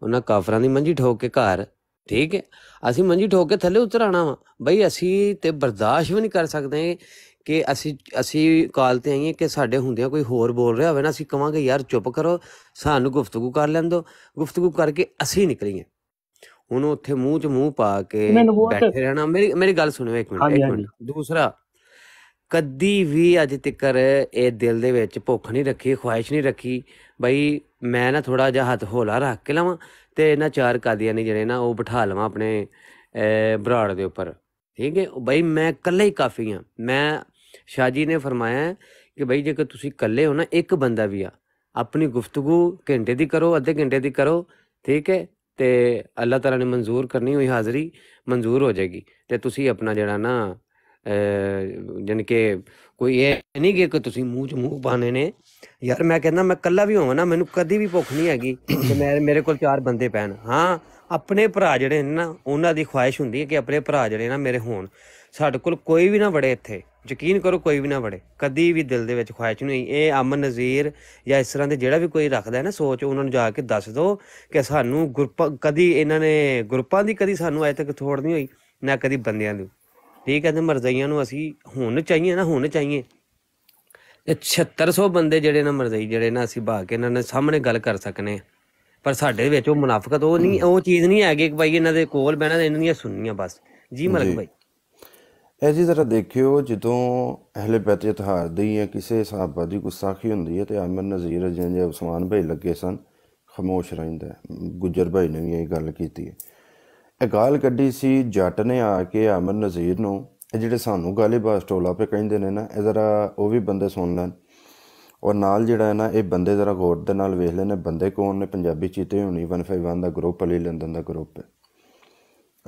ਉਹਨਾਂ ਕਾਫਰਾਂ ਦੀ ਮੰਜੀ ਠੋਕ ਕੇ ਘਰ ਠੀਕ ਹੈ ਅਸੀਂ ਮੰਜੀ ਠੋਕ ਕੇ ਥੱਲੇ ਉਤਰ ਆਣਾ ਵਾ ਬਈ ਅਸੀਂ ਤੇ ਬਰਦਾਸ਼ਤ ਵੀ ਨਹੀਂ ਕਰ ਸਕਦੇ ਕਿ ਅਸੀਂ ਅਸੀਂ ਕਾਲ ਤੇ ਆਈਏ ਕਿ ਸਾਡੇ ਹੁੰਦਿਆਂ ਕੋਈ ਹੋਰ ਬੋਲ ਰਿਹਾ ਹੋਵੇ ਨਾ ਅਸੀਂ ਕਵਾਂਗੇ ਯਾਰ ਚੁੱਪ ਕਰੋ ਸਾਨੂੰ ਗੁਫ਼ਤਗੂ ਕਰ ਲੈਣ ਦਿਓ ਗੁਫ਼ਤਗੂ ਕਰਕੇ ਅਸੀਂ ਨਿਕਲੀਏ ਹੁਣ ਉੱਥੇ ਮੂੰਹ 'ਚ ਮੂੰਹ ਪਾ ਕੇ ਬੈਠੇ ਰਹਿਣਾ ਮੇਰੀ ਮੇਰੀ ਗੱਲ ਸੁਣਿਓ ਇੱਕ ਮਿੰਟ ਇੱਕ ਮਿੰਟ ਦੂਸਰਾ ਕਦੀ ਵੀ ਅੱਜ ਤੱਕਰ ਇਹ ਦਿਲ ਦੇ ਵਿੱਚ ਭੁੱਖ ਨਹੀਂ ਰੱਖੀ ਖੁਆਇਸ਼ ਨਹੀਂ ਰੱਖੀ ਬਈ ਮੈਂ ਨਾ ਥੋੜਾ ਜਿਹਾ ਹੱਥ ਹੋਲਾ ਰੱਖ ਕੇ ਲਵਾਂ ਤੇ ਇਹਨਾਂ ਚਾਰ ਕਾਦੀਆਂ ਨੇ ਜਿਹੜੇ ਨਾ ਉਹ ਬਿਠਾ ਲਵਾਂ ਆਪਣੇ ਬਰਾੜ ਦੇ ਉੱਪਰ ਠੀਕ ਹੈ ਬਈ ਮੈਂ ਇਕੱਲਾ ਹੀ ਕਾਫੀ ਆ ਮੈਂ ਸ਼ਾਹ ਜੀ ਨੇ ਫਰਮਾਇਆ ਕਿ ਭਈ ਜੇਕਰ ਤੁਸੀਂ ਇਕੱਲੇ ਹੋ ਨਾ ਇੱਕ ਬੰਦਾ ਵੀ ਆ ਆਪਣੀ ਗੁਫ਼ਤਗੂ ਘੰਟੇ ਦੀ ਕਰੋ ਅੱਧੇ ਘੰਟੇ ਦੀ ਕਰੋ ਠੀਕ ਹੈ ਤੇ ਅੱਲਾਹ ਤਾਲਾ ਨੇ ਮਨਜ਼ੂਰ ਕਰਨੀ ਹੋਈ ਹਾਜ਼ਰੀ ਮਨਜ਼ੂਰ ਹੋ ਜਾਏਗੀ ਤੇ ਤੁਸੀਂ ਆਪਣਾ ਜਿਹੜਾ ਨਾ ਜਨ ਕਿ ਕੋਈ ਇਹ ਨਹੀਂ ਕਿ ਤੁਸੀਂ ਮੂੰਹ ਚ ਮੂੰਹ ਪਾਣੇ ਨੇ ਯਾਰ ਮੈਂ ਕਹਿੰਦਾ ਮੈਂ ਕੱਲਾ ਵੀ ਹੋਵਾਂ ਨਾ ਮੈਨੂੰ ਕਦੀ ਵੀ ਭੁੱਖ ਨਹੀਂ ਹੈਗੀ ਕਿ ਮੈਂ ਮੇਰੇ ਕੋਲ ਚਾਰ ਬੰਦੇ ਪੈਣ ਹਾਂ ਆਪਣੇ ਭਰਾ ਜਿਹੜੇ ਨੇ ਨਾ ਉਹਨਾਂ ਦੀ ਖੁਆਇਸ਼ ਹੁੰਦੀ ਹੈ ਕਿ ਆਪਣੇ ਭਰਾ ਜਿਹੜੇ ਨਾ ਮੇਰੇ ਹੋਣ ਸਾਡੇ ਕੋਲ ਕੋਈ ਵੀ ਨਾ ਵੜੇ ਇੱਥੇ ਯਕੀਨ ਕਰੋ ਕੋਈ ਵੀ ਨਾ ਵੜੇ ਕਦੀ ਵੀ ਦਿਲ ਦੇ ਵਿੱਚ ਖਾਇਚ ਨਹੀਂ ਇਹ ਅਮਨ ਨਜ਼ੀਰ ਜਾਂ ਇਸ ਤਰ੍ਹਾਂ ਦੇ ਜਿਹੜਾ ਵੀ ਕੋਈ ਰੱਖਦਾ ਹੈ ਨਾ ਸੋਚ ਉਹਨਾਂ ਨੂੰ ਜਾ ਕੇ ਦੱਸ ਦਿਓ ਕਿ ਸਾਨੂੰ ਗਰੁੱਪਾਂ ਕਦੀ ਇਹਨਾਂ ਨੇ ਗਰੁੱਪਾਂ ਦੀ ਕਦੀ ਸਾਨੂੰ ਅਜੇ ਤੱਕ ਥੋੜ ਨਹੀਂ ਹੋਈ ਨਾ ਕਦੀ ਬੰਦਿਆਂ ਦੀ ਠੀਕ ਹੈ ਤੇ ਮਰਜ਼ਈਆਂ ਨੂੰ ਅਸੀਂ ਹੁਣ ਚਾਹੀਏ ਨਾ ਹੁਣ ਚਾਹੀਏ 7600 ਬੰਦੇ ਜਿਹੜੇ ਨਾ ਮਰਜ਼ਈ ਜਿਹੜੇ ਨਾ ਅਸੀਂ ਭਾ ਕੇ ਇਹਨਾਂ ਨੇ ਸਾਹਮਣੇ ਗੱਲ ਕਰ ਸਕਨੇ ਪਰ ਸਾਡੇ ਵਿੱਚ ਉਹ ਮੁਨਾਫਕਤ ਉਹ ਨਹੀਂ ਉਹ ਚੀਜ਼ ਨਹੀਂ ਹੈਗੀ ਕਿ ਭਾਈ ਇਹਨਾਂ ਦੇ ਕੋਲ ਬਹਿਣਾ ਇਹਨਾਂ ਦੀਆਂ ਸੁਣਨੀਆਂ ਬਸ ਜੀ ਮਲਕ ਭਾਈ ਇਹ ਜੀ ਜ਼ਰਾ ਦੇਖਿਓ ਜਦੋਂ ਅਹਲੇ ਬੈਤ ਇਤਹਾਰ ਦੀ ਜਾਂ ਕਿਸੇ ਸਾਹਬਾ ਦੀ ਗੁਸਾਖੀ ਹੁੰਦੀ ਹੈ ਤੇ ਅਮਰ ਨਜ਼ੀਰ ਜੇ ਉਸਮਾਨ ਭਾਈ ਲੱਗੇ ਸਨ ਖਮੋਸ਼ ਰਹਿੰਦਾ ਗੁੱਜਰ ਭਾਈ ਨੇ ਵੀ ਇਹ ਗੱਲ ਕੀਤੀ ਹੈ ਇਹ ਗਾਲ ਕੱਢੀ ਸੀ ਜੱਟ ਨੇ ਆ ਕੇ ਅਮਰ ਨਜ਼ੀਰ ਨੂੰ ਇਹ ਜਿਹੜੇ ਸਾਨੂੰ ਗਾਲੀਬਾਸ ਟੋਲਾ ਪੇ ਕਹਿੰਦੇ ਨੇ ਨਾ ਇਹ ਜ਼ਰਾ ਉਹ ਵੀ ਬੰਦੇ ਸੁਣ ਲੈਣ ਔਰ ਨਾਲ ਜਿਹੜਾ ਹੈ ਨਾ ਇਹ ਬੰਦੇ ਜ਼ਰਾ ਗੌਰ ਦੇ ਨਾਲ ਵੇਖ ਲੈਣੇ ਬੰਦੇ ਕੌਣ ਨੇ ਪੰਜਾਬੀ ਚੀਤੇ ਹੋਣੀ 151 ਦਾ ਗਰੁੱਪ ਅਲੀ ਲੰਦਨ ਦਾ ਗਰੁੱਪ ਹੈ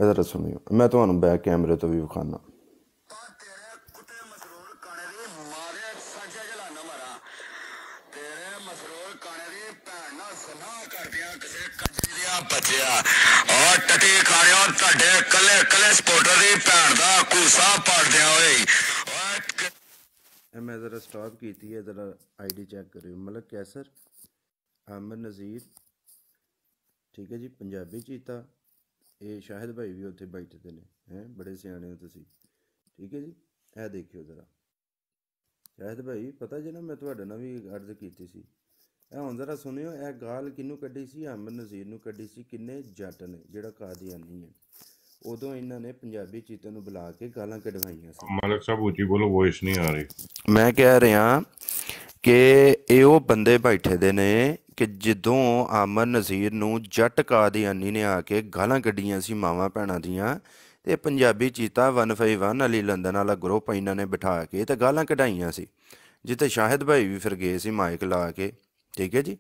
ਇਹ ਜ਼ਰਾ ਸੁਣਿਓ ਮੈਂ ਤੁਹਾਨੂੰ ਬੈਕ ਕੈਮਰੇ ਤੋਂ ਵੀ ਵਿਖਾਣਾ ਆ ਔਰ ਟੱਟੀ ਖਾਣਿਓ ਤੁਹਾਡੇ ਕੱਲੇ ਕੱਲੇ ਸਪੋਰਟਰ ਦੀ ਭੈਣ ਦਾ ਕੂਸਾ ਪੜਦਿਆਂ ਓਏ ਮੈਂ ਜ਼ਰਾ ਸਟਾਪ ਕੀਤੀ ਹੈ ਜ਼ਰਾ ਆਈਡੀ ਚੈੱਕ ਕਰਿਓ ਮਲਕ ਕੈਸਰ ਅਮਰ ਨਜ਼ੀਰ ਠੀਕ ਹੈ ਜੀ ਪੰਜਾਬੀ ਚੀਤਾ ਇਹ ਸ਼ਾਹਿਦ ਭਾਈ ਵੀ ਉੱਥੇ ਬੈਠਦੇ ਨੇ ਹੈ ਬੜੇ ਸਿਆਣੇ ਹੋ ਤੁਸੀਂ ਠੀਕ ਹੈ ਜੀ ਇਹ ਦੇਖਿਓ ਜ਼ਰਾ ਸ਼ਾਹਿਦ ਭਾਈ ਪਤਾ ਜੇ ਨਾ ਮੈਂ ਤੁਹਾਡੇ ਨਾਲ ਵੀ ਅਰਜ਼ ਕੀਤੀ ਸੀ ਇਹ ਹੁਣ ਜ਼ਰਾ ਸੁਣਿਓ ਇਹ ਗਾਲ ਕਿਨੂੰ ਕੱਢੀ ਸੀ ਅਹਿਮਦ ਨਜ਼ੀਰ ਨੂੰ ਕੱਢੀ ਸੀ ਕਿੰਨੇ ਜੱਟ ਨੇ ਜਿਹੜਾ ਕਾਦੀਆਨੀ ਹੈ ਉਦੋਂ ਇਹਨਾਂ ਨੇ ਪੰਜਾਬੀ ਚੀਤੇ ਨੂੰ ਬੁਲਾ ਕੇ ਗਾਲਾਂ ਕਢਵਾਈਆਂ ਸੀ ਮਾਲਕ ਸਾਹਿਬ ਉੱਚੀ ਬੋਲੋ ਵੌਇਸ ਨਹੀਂ ਆ ਰਹੀ ਮੈਂ ਕਹਿ ਰਿਹਾ ਕਿ ਇਹ ਉਹ ਬੰਦੇ ਬੈਠੇ ਦੇ ਨੇ ਕਿ ਜਦੋਂ ਅਮਰ ਨਜ਼ੀਰ ਨੂੰ ਜੱਟ ਕਾਦੀਆਨੀ ਨੇ ਆ ਕੇ ਗਾਲਾਂ ਕੱਢੀਆਂ ਸੀ ਮਾਵਾ ਭੈਣਾਂ ਦੀਆਂ ਤੇ ਪੰਜਾਬੀ ਚੀਤਾ 151 ਅਲੀ ਲੰਦਨ ਵਾਲਾ ਗਰੁੱਪ ਇਹਨਾਂ ਨੇ ਬਿਠਾ ਕੇ ਤੇ ਗਾਲਾਂ ਕਢਾਈਆਂ ਸੀ ਜਿੱਤੇ ਸ਼ਾਹਿਦ ਭਾਈ ਵੀ ਫਿਰ ਗਏ ਸੀ ਮਾਈਕ ਲਾ ਕੇ ਠੀਕ ਹੈ ਜੀ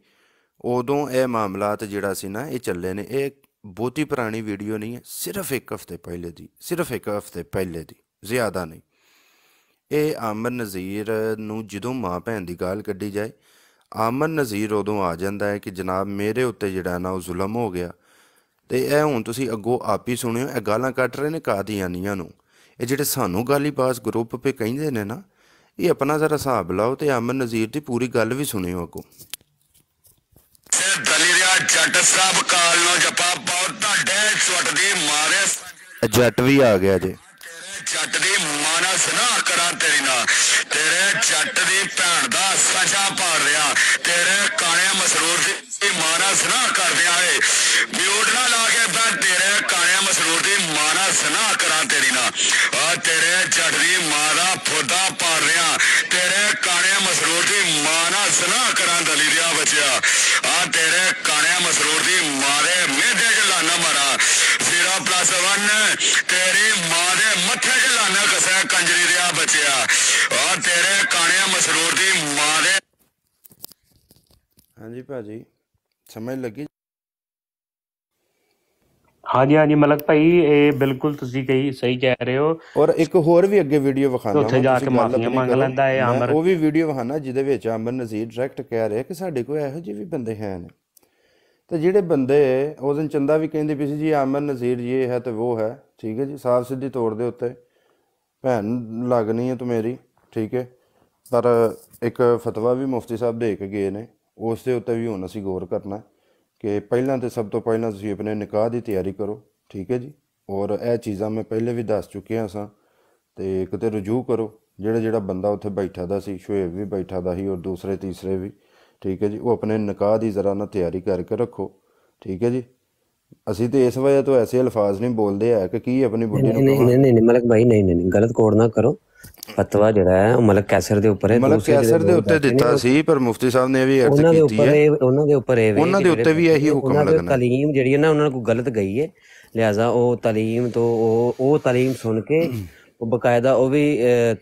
ਉਦੋਂ ਇਹ ਮਾਮਲਾਤ ਜਿਹੜਾ ਸੀ ਨਾ ਇਹ ਚੱਲੇ ਨੇ ਇਹ ਬਹੁਤੀ ਪੁਰਾਣੀ ਵੀਡੀਓ ਨਹੀਂ ਹੈ ਸਿਰਫ ਇੱਕ ਹਫ਼ਤੇ ਪਹਿਲੇ ਦੀ ਸਿਰਫ ਇੱਕ ਹਫ਼ਤੇ ਪਹਿਲੇ ਦੀ ਜ਼ਿਆਦਾ ਨਹੀਂ ਇਹ ਆਮਨ ਨਜ਼ੀਰ ਨੂੰ ਜਦੋਂ ਮਾਂ ਭੈਣ ਦੀ ਗੱਲ ਕੱਢੀ ਜਾਏ ਆਮਨ ਨਜ਼ੀਰ ਉਦੋਂ ਆ ਜਾਂਦਾ ਹੈ ਕਿ ਜਨਾਬ ਮੇਰੇ ਉੱਤੇ ਜਿਹੜਾ ਨਾ ਉਹ ਜ਼ੁਲਮ ਹੋ ਗਿਆ ਤੇ ਇਹ ਹੁਣ ਤੁਸੀਂ ਅੱਗੋਂ ਆਪ ਹੀ ਸੁਣਿਓ ਇਹ ਗਾਲਾਂ ਕੱਟ ਰਹੇ ਨੇ ਕਾਦੀਆਨੀਆਂ ਨੂੰ ਇਹ ਜਿਹੜੇ ਸਾਨੂੰ ਗਾਲੀਬਾਜ਼ ਗਰੁੱਪ 'ਤੇ ਕਹਿੰਦੇ ਨੇ ਨਾ ਇਹ ਆਪਣਾ ਜ਼ਰਾ ਹਿਸਾਬ ਲਾਓ ਤੇ ਆਮਨ ਨਜ਼ੀਰ ਦੀ ਪੂਰੀ ਗੱਲ ਵੀ ਸੁਣਿਓ ਅੱਗੋਂ ਚ ਦਲਿਰਿਆ ਜੱਟ ਸਾਹਿਬ ਕਾਲ ਨੂੰ ਜਪਾ ਬਹੁਤ ਢਾਡੇ ਛੁੱਟ ਦੀ ਮਾਰੇ ਜੱਟ ਵੀ ਆ ਗਿਆ ਜੇ ਜੱਟ ਦੀ ਮਾਨਸ ਨਾ ਕਰਾਂ ਤੇਰੀ ਨਾ ਤੇਰੇ ਜੱਟ ਦੀ ਭੈਣ ਦਾ ਸਜਾ ਪਾੜ ਰਿਆ ਤੇਰੇ ਕਾਣੇ ਮਸਰੂਰ ਦੀ ਮਾਨਸ ਨਾ ਕਰਦੇ ਦਿਆ ਏ ਮਿਊਟ ਨਾ ਲਾ ਕੇ ਬੈ ਤੇਰੇ ਕਾਣੇ ਮਸਰੂਰ ਦੀ ਮਾਨਸ ਨਾ ਕਰਾਂ ਤੇਰੀ ਨਾ ਆ ਤੇਰੇ ਜੱਟ ਦੀ ਮਾਰਾ ਫੋਦਾ ਪਾੜ ਰਿਆ ਮਸਰੂਰ ਦੀ ਮਾਂ ਨਾਲ ਸਲਾਹ ਕਰਾਂ ਦਲੀ ਰਿਆ ਬਚਿਆ ਆ ਤੇਰੇ ਕਾਣਿਆ ਮਸਰੂਰ ਦੀ ਮਾਰੇ ਮੇਦੇ ਲਾਨਾ ਮਾਰਾ 0 ਪਲੱਸ 1 ਤੇਰੀ ਮਾਂ ਦੇ ਮੱਥੇ ਲਾਨਾ ਕਸਾ ਕੰਜਰੀ ਰਿਆ ਬਚਿਆ ਆ ਤੇਰੇ ਕਾਣਿਆ ਮਸਰੂਰ ਦੀ ਮਾਰੇ ਹਾਂਜੀ ਭਾਜੀ ਸਮਝ ਲੱਗੀ ਹਾਂਜੀ ਹਾਂਜੀ ਮਲਕ ਭਾਈ ਇਹ ਬਿਲਕੁਲ ਤੁਸੀਂ ਕਹੀ ਸਹੀ ਕਹਿ ਰਹੇ ਹੋ ਔਰ ਇੱਕ ਹੋਰ ਵੀ ਅੱਗੇ ਵੀਡੀਓ ਵਿਖਾਣਾ ਉੱਥੇ ਜਾ ਕੇ ਮਾਫੀ ਮੰਗ ਲੈਂਦਾ ਹੈ ਅਮਰ ਉਹ ਵੀ ਵੀਡੀਓ ਵਿਖਾਣਾ ਜਿਹਦੇ ਵਿੱਚ ਅਮਰ ਨਜ਼ੀਰ ਡਾਇਰੈਕਟ ਕਹਿ ਰਿਹਾ ਕਿ ਸਾਡੇ ਕੋਲ ਇਹੋ ਜਿਹੇ ਵੀ ਬੰਦੇ ਹਨ ਤੇ ਜਿਹੜੇ ਬੰਦੇ ਉਸ ਦਿਨ ਚੰਦਾ ਵੀ ਕਹਿੰਦੇ ਪਈ ਸੀ ਜੀ ਅਮਰ ਨਜ਼ੀਰ ਇਹ ਹੈ ਤੇ ਉਹ ਹੈ ਠੀਕ ਹੈ ਜੀ ਸਾਫ ਸਿੱਧੀ ਤੌਰ ਦੇ ਉੱਤੇ ਭੈਣ ਲੱਗਣੀ ਹੈ ਤੂੰ ਮੇਰੀ ਠੀਕ ਹੈ ਪਰ ਇੱਕ ਫਤਵਾ ਵੀ ਮੁਫਤੀ ਸਾਹਿਬ ਦੇ ਕੇ ਗਏ ਨੇ ਉਸ ਦੇ ਉੱਤੇ ਵੀ ਹੁਣ ਅਸੀਂ ਗੌਰ ਕਰਨਾ ਕਿ ਪਹਿਲਾਂ ਤੇ ਸਭ ਤੋਂ ਪਹਿਲਾਂ ਤੁਸੀਂ ਆਪਣੇ ਨਿਕਾਹ ਦੀ ਤਿਆਰੀ ਕਰੋ ਠੀਕ ਹੈ ਜੀ ਔਰ ਇਹ ਚੀਜ਼ਾਂ ਮੈਂ ਪਹਿਲੇ ਵੀ ਦੱਸ ਚੁੱਕਿਆ ਸਾਂ ਤੇ ਕਿਤੇ ਰਜੂ ਕਰੋ ਜਿਹੜਾ ਜਿਹੜਾ ਬੰਦਾ ਉੱਥੇ ਬੈਠਾ ਦਾ ਸੀ ਸ਼ੁਏਬ ਵੀ ਬੈਠਾ ਦਾ ਸੀ ਔਰ ਦੂਸਰੇ ਤੀਸਰੇ ਵੀ ਠੀਕ ਹੈ ਜੀ ਉਹ ਆਪਣੇ ਨਿਕਾਹ ਦੀ ਜ਼ਰਾ ਨਾ ਤਿਆਰੀ ਕਰਕੇ ਰੱਖੋ ਠੀਕ ਹੈ ਜੀ ਅਸੀਂ ਤੇ ਇਸ ਵਜ੍ਹਾ ਤੋਂ ਐਸੇ ਅਲਫਾਜ਼ ਨਹੀਂ ਬੋਲਦੇ ਆ ਕਿ ਕੀ ਆਪਣੀ ਬੁੱਢੀ ਨੂੰ ਨਹੀਂ ਨਹੀਂ ਨਹੀਂ ਮਲਕ ਭਾਈ ਨਹੀਂ ਨਹੀਂ ਗਲਤ ਕੋੜ ਨਾ ਕਰੋ ਫਤਵਾ ਜਿਹੜਾ ਹੈ ਉਹ ਮਲਕ ਕੈਸਰ ਦੇ ਉੱਪਰ ਹੈ ਮਲਕ ਕੈਸਰ ਦੇ ਉੱਤੇ ਦਿੱਤਾ ਸੀ ਪਰ ਮੁਫਤੀ ਸਾਹਿਬ ਨੇ ਵੀ ਅਰਜ਼ ਕੀਤੀ ਹੈ ਉਹਨਾਂ ਦੇ ਉੱਪਰ ਇਹ ਉਹਨਾਂ ਦੇ ਉੱਤੇ ਵੀ ਇਹੀ ਹੁਕਮ ਲੱਗਣਾ ਤਾਲੀਮ ਜਿਹੜੀ ਹੈ ਨਾ ਉਹਨਾਂ ਨੂੰ ਗਲਤ ਗਈ ਹੈ ਲਿਆਜ਼ਾ ਉਹ ਤਾਲੀਮ ਤੋਂ ਉਹ ਉਹ ਤਾਲੀਮ ਸੁਣ ਕੇ ਉਹ ਬਕਾਇਦਾ ਉਹ ਵੀ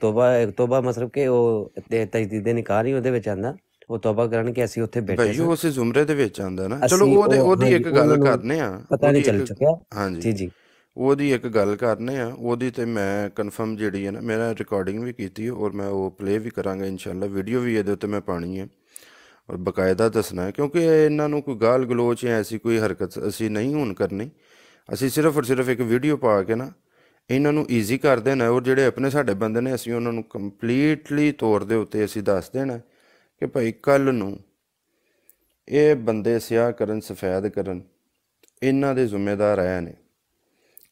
ਤੋਬਾ ਇੱਕ ਤੋਬਾ ਮਸਰਬ ਕਿ ਉਹ ਤਜਦੀਦ ਨਿਕਾਹ ਨਹੀਂ ਉਹਦੇ ਵਿੱਚ ਆਂਦਾ ਉਹ ਤੋਬਾ ਕਰਨ ਕਿ ਅਸੀਂ ਉੱਥੇ ਬੈਠੇ ਭਾਈ ਉਸੇ ਜ਼ੁਮਰੇ ਦੇ ਵਿੱਚ ਆਂਦਾ ਨਾ ਚਲੋ ਉਹਦੇ ਉਹਦੀ ਇੱਕ ਗੱਲ ਕਰਨੇ ਆ ਪਤਾ ਨਹੀਂ ਚੱਲ ਚੁੱਕਿਆ ਹਾਂਜੀ ਜੀ ਜੀ ਉਹਦੀ ਇੱਕ ਗੱਲ ਕਰਨੇ ਆ ਉਹਦੀ ਤੇ ਮੈਂ ਕਨਫਰਮ ਜਿਹੜੀ ਹੈ ਨਾ ਮੇਰਾ ਰਿਕਾਰਡਿੰਗ ਵੀ ਕੀਤੀ ਔਰ ਮੈਂ ਉਹ ਪਲੇ ਵੀ ਕਰਾਂਗਾ ਇਨਸ਼ਾਅੱਲਾ ਵੀਡੀਓ ਵੀ ਇਹਦੇ ਉੱਤੇ ਮੈਂ ਪਾਣੀ ਹੈ ਔਰ ਬਕਾਇਦਾ ਦੱਸਣਾ ਕਿਉਂਕਿ ਇਹਨਾਂ ਨੂੰ ਕੋਈ ਗਾਲ ਗਲੋਚ ਐ ਐਸੀ ਕੋਈ ਹਰਕਤ ਅਸੀਂ ਨਹੀਂ ਹੁਣ ਕਰਨੀ ਅਸੀਂ ਸਿਰਫ ਔਰ ਸਿਰਫ ਇੱਕ ਵੀਡੀਓ ਪਾ ਕੇ ਨਾ ਇਹਨਾਂ ਨੂੰ ਈਜ਼ੀ ਕਰ ਦੇਣਾ ਔਰ ਜਿਹੜੇ ਆਪਣੇ ਸਾਡੇ ਬੰਦੇ ਨੇ ਅਸੀਂ ਉਹਨਾਂ ਨੂੰ ਕੰਪਲੀਟਲੀ ਤੌਰ ਦੇ ਉੱਤੇ ਅਸੀਂ ਦੱਸ ਦੇਣਾ ਕਿ ਭਾਈ ਕੱਲ ਨੂੰ ਇਹ ਬੰਦੇ ਸਿਆਹ ਕਰਨ ਸਫੈਦ ਕਰਨ ਇਹਨਾਂ ਦੇ ਜ਼ਿੰਮੇਦਾਰ ਆਏ ਨੇ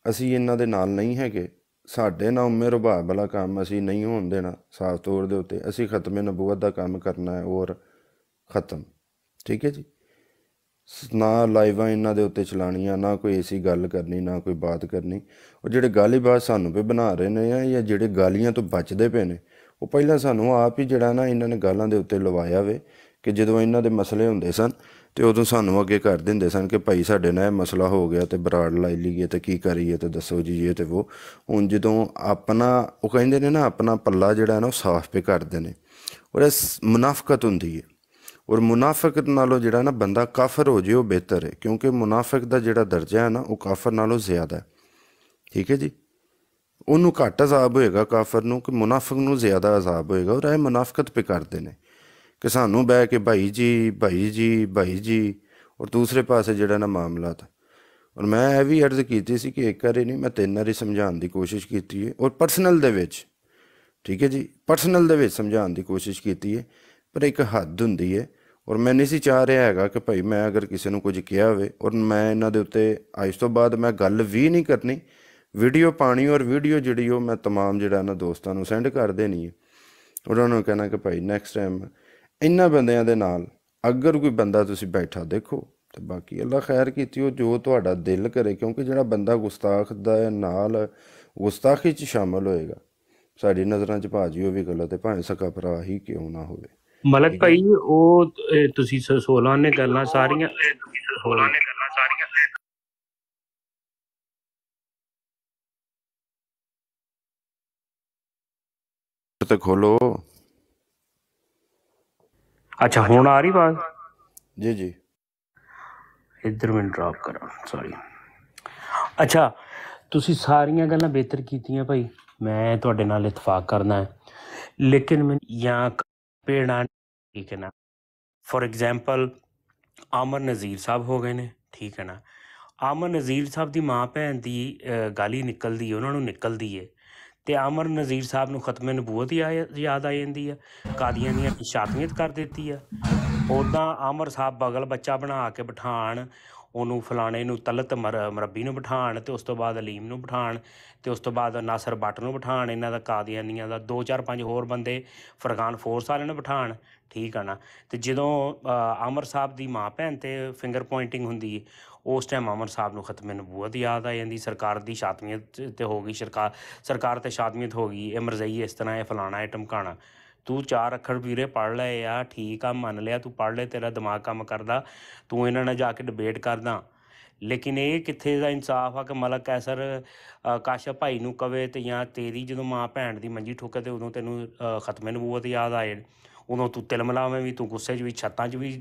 ਅਸੀਂ ਇਹਨਾਂ ਦੇ ਨਾਲ ਨਹੀਂ ਹੈਗੇ ਸਾਡੇ ਨਾਲ ਉਮੇ ਰੁਭਾ ਬਲਾ ਕੰਮ ਅਸੀਂ ਨਹੀਂ ਹੋਣ ਦੇਣਾ ਸਾਫ ਤੌਰ ਦੇ ਉੱਤੇ ਅਸੀਂ ਖਤਮ ਨਬੂਵਤ ਦਾ ਕੰਮ ਕਰਨਾ ਹੈ ਔਰ ਖਤਮ ਠੀਕ ਹੈ ਜੀ ਨਾ ਲਾਈਵਾਂ ਇਹਨਾਂ ਦੇ ਉੱਤੇ ਚਲਾਣੀਆਂ ਨਾ ਕੋਈ ਐਸੀ ਗੱਲ ਕਰਨੀ ਨਾ ਕੋਈ ਬਾਤ ਕਰਨੀ ਉਹ ਜਿਹੜੇ ਗਾਲੀਬਾਜ਼ ਸਾਨੂੰ ਵੀ ਬਣਾ ਰਹੇ ਨੇ ਆ ਜਾਂ ਜਿਹੜੇ ਗਾਲੀਆਂ ਤੋਂ ਬਚਦੇ ਪਏ ਨੇ ਉਹ ਪਹਿਲਾਂ ਸਾਨੂੰ ਆਪ ਹੀ ਜਿਹੜਾ ਨਾ ਇਹਨਾਂ ਨੇ ਗਾਲਾਂ ਦੇ ਉੱਤੇ ਲਵਾਇਆ ਵੇ ਕਿ ਜਦੋਂ ਇਹਨਾਂ ਦੇ ਮਸਲੇ ਹੁੰਦੇ ਸਨ ਤੇ ਉਦੋਂ ਸਾਨੂੰ ਅੱਗੇ ਕਰ ਦਿੰਦੇ ਸਨ ਕਿ ਭਾਈ ਸਾਡੇ ਨਾਲ ਇਹ ਮਸਲਾ ਹੋ ਗਿਆ ਤੇ ਬਰਾੜ ਲਾਈ ਲਈਏ ਤੇ ਕੀ ਕਰੀਏ ਤੇ ਦੱਸੋ ਜੀ ਇਹ ਤੇ ਉਹ ਹੁਣ ਜਦੋਂ ਆਪਣਾ ਉਹ ਕਹਿੰਦੇ ਨੇ ਨਾ ਆਪਣਾ ਪੱਲਾ ਜਿਹੜਾ ਹੈ ਨਾ ਉਹ ਸਾਫ਼ ਪੇ ਕਰਦੇ ਨੇ ਔਰ ਇਸ ਮੁਨਾਫਕਤ ਹੁੰਦੀ ਹੈ ਔਰ ਮੁਨਾਫਕਤ ਨਾਲੋਂ ਜਿਹੜਾ ਨਾ ਬੰਦਾ ਕਾਫਰ ਹੋ ਜੇ ਉਹ ਬਿਹਤਰ ਹੈ ਕਿਉਂਕਿ ਮੁਨਾਫਕ ਦਾ ਜਿਹੜਾ ਦਰਜਾ ਹੈ ਨਾ ਉਹ ਕਾਫਰ ਨਾਲੋਂ ਜ਼ਿਆਦਾ ਹੈ ਠੀਕ ਹੈ ਜੀ ਉਹਨੂੰ ਘੱਟ ਅਜ਼ਾਬ ਹੋਏਗਾ ਕਾਫਰ ਨੂੰ ਕਿ ਮੁਨਾਫਕ ਨੂੰ ਜ਼ਿਆਦਾ ਅਜ਼ਾਬ ਹੋਏਗਾ ਔਰ ਇਹ ਮੁਨਾਫਕਤ ਪੇ ਕਰਦੇ ਨੇ ਕਿ ਸਾਨੂੰ ਬਹਿ ਕੇ ਭਾਈ ਜੀ ਭਾਈ ਜੀ ਭਾਈ ਜੀ ਔਰ ਦੂਸਰੇ ਪਾਸੇ ਜਿਹੜਾ ਨਾ ਮਾਮਲਾ ਤਾਂ ਔਰ ਮੈਂ ਇਹ ਵੀ ਅਰਜ਼ ਕੀਤੀ ਸੀ ਕਿ ਇੱਕ ਵਾਰੀ ਨਹੀਂ ਮੈਂ ਤਿੰਨ ਵਾਰੀ ਸਮਝਾਉਣ ਦੀ ਕੋਸ਼ਿਸ਼ ਕੀਤੀ ਹੈ ਔਰ ਪਰਸਨਲ ਦੇ ਵਿੱਚ ਠੀਕ ਹੈ ਜੀ ਪਰਸਨਲ ਦੇ ਵਿੱਚ ਸਮਝਾਉਣ ਦੀ ਕੋਸ਼ਿਸ਼ ਕੀਤੀ ਹੈ ਪਰ ਇੱਕ ਹੱਦ ਹੁੰਦੀ ਹੈ ਔਰ ਮੈਂ ਨਹੀਂ ਸੀ ਚਾਹ ਰਿਹਾ ਹੈਗਾ ਕਿ ਭਾਈ ਮੈਂ ਅਗਰ ਕਿਸੇ ਨੂੰ ਕੁਝ ਕਿਹਾ ਹੋਵੇ ਔਰ ਮੈਂ ਇਹਨਾਂ ਦੇ ਉੱਤੇ ਅੱਜ ਤੋਂ ਬਾਅਦ ਮੈਂ ਗੱਲ ਵੀ ਨਹੀਂ ਕਰਨੀ ਵੀਡੀਓ ਪਾਣੀ ਔਰ ਵੀਡੀਓ ਜਿਹੜੀ ਉਹ ਮੈਂ तमाम ਜਿਹੜਾ ਨਾ ਦੋਸਤਾਂ ਨੂੰ ਸੈਂਡ ਕਰ ਦੇਣੀ ਹੈ ਉਹਨਾਂ ਨੂੰ ਕਹਿਣਾ ਕਿ ਭਾਈ ਨੈਕਸਟ ਟਾਈਮ ਇਹਨਾਂ ਬੰਦਿਆਂ ਦੇ ਨਾਲ ਅਗਰ ਕੋਈ ਬੰਦਾ ਤੁਸੀਂ ਬੈਠਾ ਦੇਖੋ ਤੇ ਬਾਕੀ ਅੱਲਾ ਖੈਰ ਕੀਤੀ ਉਹ ਜੋ ਤੁਹਾਡਾ ਦਿਲ ਕਰੇ ਕਿਉਂਕਿ ਜਿਹੜਾ ਬੰਦਾ ਗੁਸਤਾਖ ਦਾ ਨਾਲ ਗੁਸਤਾਖੀ 'ਚ ਸ਼ਾਮਲ ਹੋਏਗਾ ਸਾਡੀ ਨਜ਼ਰਾਂ 'ਚ ਭਾਜੀ ਉਹ ਵੀ ਗਲਤ ਹੈ ਭਾਵੇਂ ਸਕਾ ਭਰਾ ਹੀ ਕਿਉਂ ਨਾ ਹੋਵੇ ਮਲਕ ਭਾਈ ਉਹ ਤੁਸੀਂ 16 ਨੇ ਗੱਲਾਂ ਸਾਰੀਆਂ 16 ਨੇ ਗੱਲਾਂ ਸਾਰੀਆਂ ਤੇ ਖੋਲੋ अच्छा हूँ आ रही बात जी जी इधर मैं ड्रॉप करा सॉरी अच्छा तुम सारिया गल् बेहतर कीतिया भाई मैं थोड़े तो इतफाक करना है लेकिन मैं या भेड़ा ठीक है ना फॉर एग्जाम्पल अमर नज़ीर साहब हो गए ने ठीक है ना अमर नज़ीर साहब की माँ भैन की गाली ही निकलती उन्होंने निकलती है तो अमर नज़ीर साहब न खत्म नबूत याद आ जाती है कादिया कादियां दातमियत कर देती है उदा अमर साहब बगल बच्चा बना के बिठाण उन्होंने फलाने तलत मर मरबी बिठाण तो उस तो बाद अलीम बिठाण तो उस तो बाद नासर भट्ट न बिठाण इन्ह का कादियानिया का दो चार पाँच होर बंद फरगान फोर्स वाले ने बिठाण ठीक है ना तो जो अमर साहब की माँ भैन तो फिंगर पॉइंटिंग होंगी ਉਸ ਟਾਈਮ ਅਮਰ ਸਾਹਿਬ ਨੂੰ ਖਤਮ ਨਬੂਵਤ ਯਾਦ ਆ ਜਾਂਦੀ ਸਰਕਾਰ ਦੀ ਸ਼ਾਤਮੀਅਤ ਤੇ ਹੋ ਗਈ ਸਰਕਾਰ ਸਰਕਾਰ ਤੇ ਸ਼ਾਤਮੀਅਤ ਹੋ ਗਈ ਇਹ ਮਰਜ਼ਈ ਇਸ ਤਰ੍ਹਾਂ ਇਹ ਫਲਾਣਾ ਇਹ ਟਮਕਾਣਾ ਤੂੰ ਚਾਰ ਅੱਖਰ ਵੀਰੇ ਪੜ ਲਏ ਆ ਠੀਕ ਆ ਮੰਨ ਲਿਆ ਤੂੰ ਪੜ ਲੈ ਤੇਰਾ ਦਿਮਾਗ ਕੰਮ ਕਰਦਾ ਤੂੰ ਇਹਨਾਂ ਨਾਲ ਜਾ ਕੇ ਡਿਬੇਟ ਕਰਦਾ ਲੇਕਿਨ ਇਹ ਕਿੱਥੇ ਦਾ ਇਨਸਾਫ ਆ ਕਿ ਮਲਕ ਕੈਸਰ ਕਾਸ਼ਪ ਭਾਈ ਨੂੰ ਕਵੇ ਤੇ ਜਾਂ ਤੇਰੀ ਜਦੋਂ ਮਾਂ ਭੈਣ ਦੀ ਮੰਜੀ ਠੋਕੇ ਤੇ ਉਦੋਂ ਤੈਨੂੰ ਖਤਮੇ ਨਬੂਵਤ ਯਾਦ ਆਏ ਉਦੋਂ ਤੂੰ ਤਿਲਮਲਾਵੇਂ ਵੀ ਤੂੰ ਗੁੱਸੇ 'ਚ ਵੀ ਛੱਤਾਂ 'ਚ ਵੀ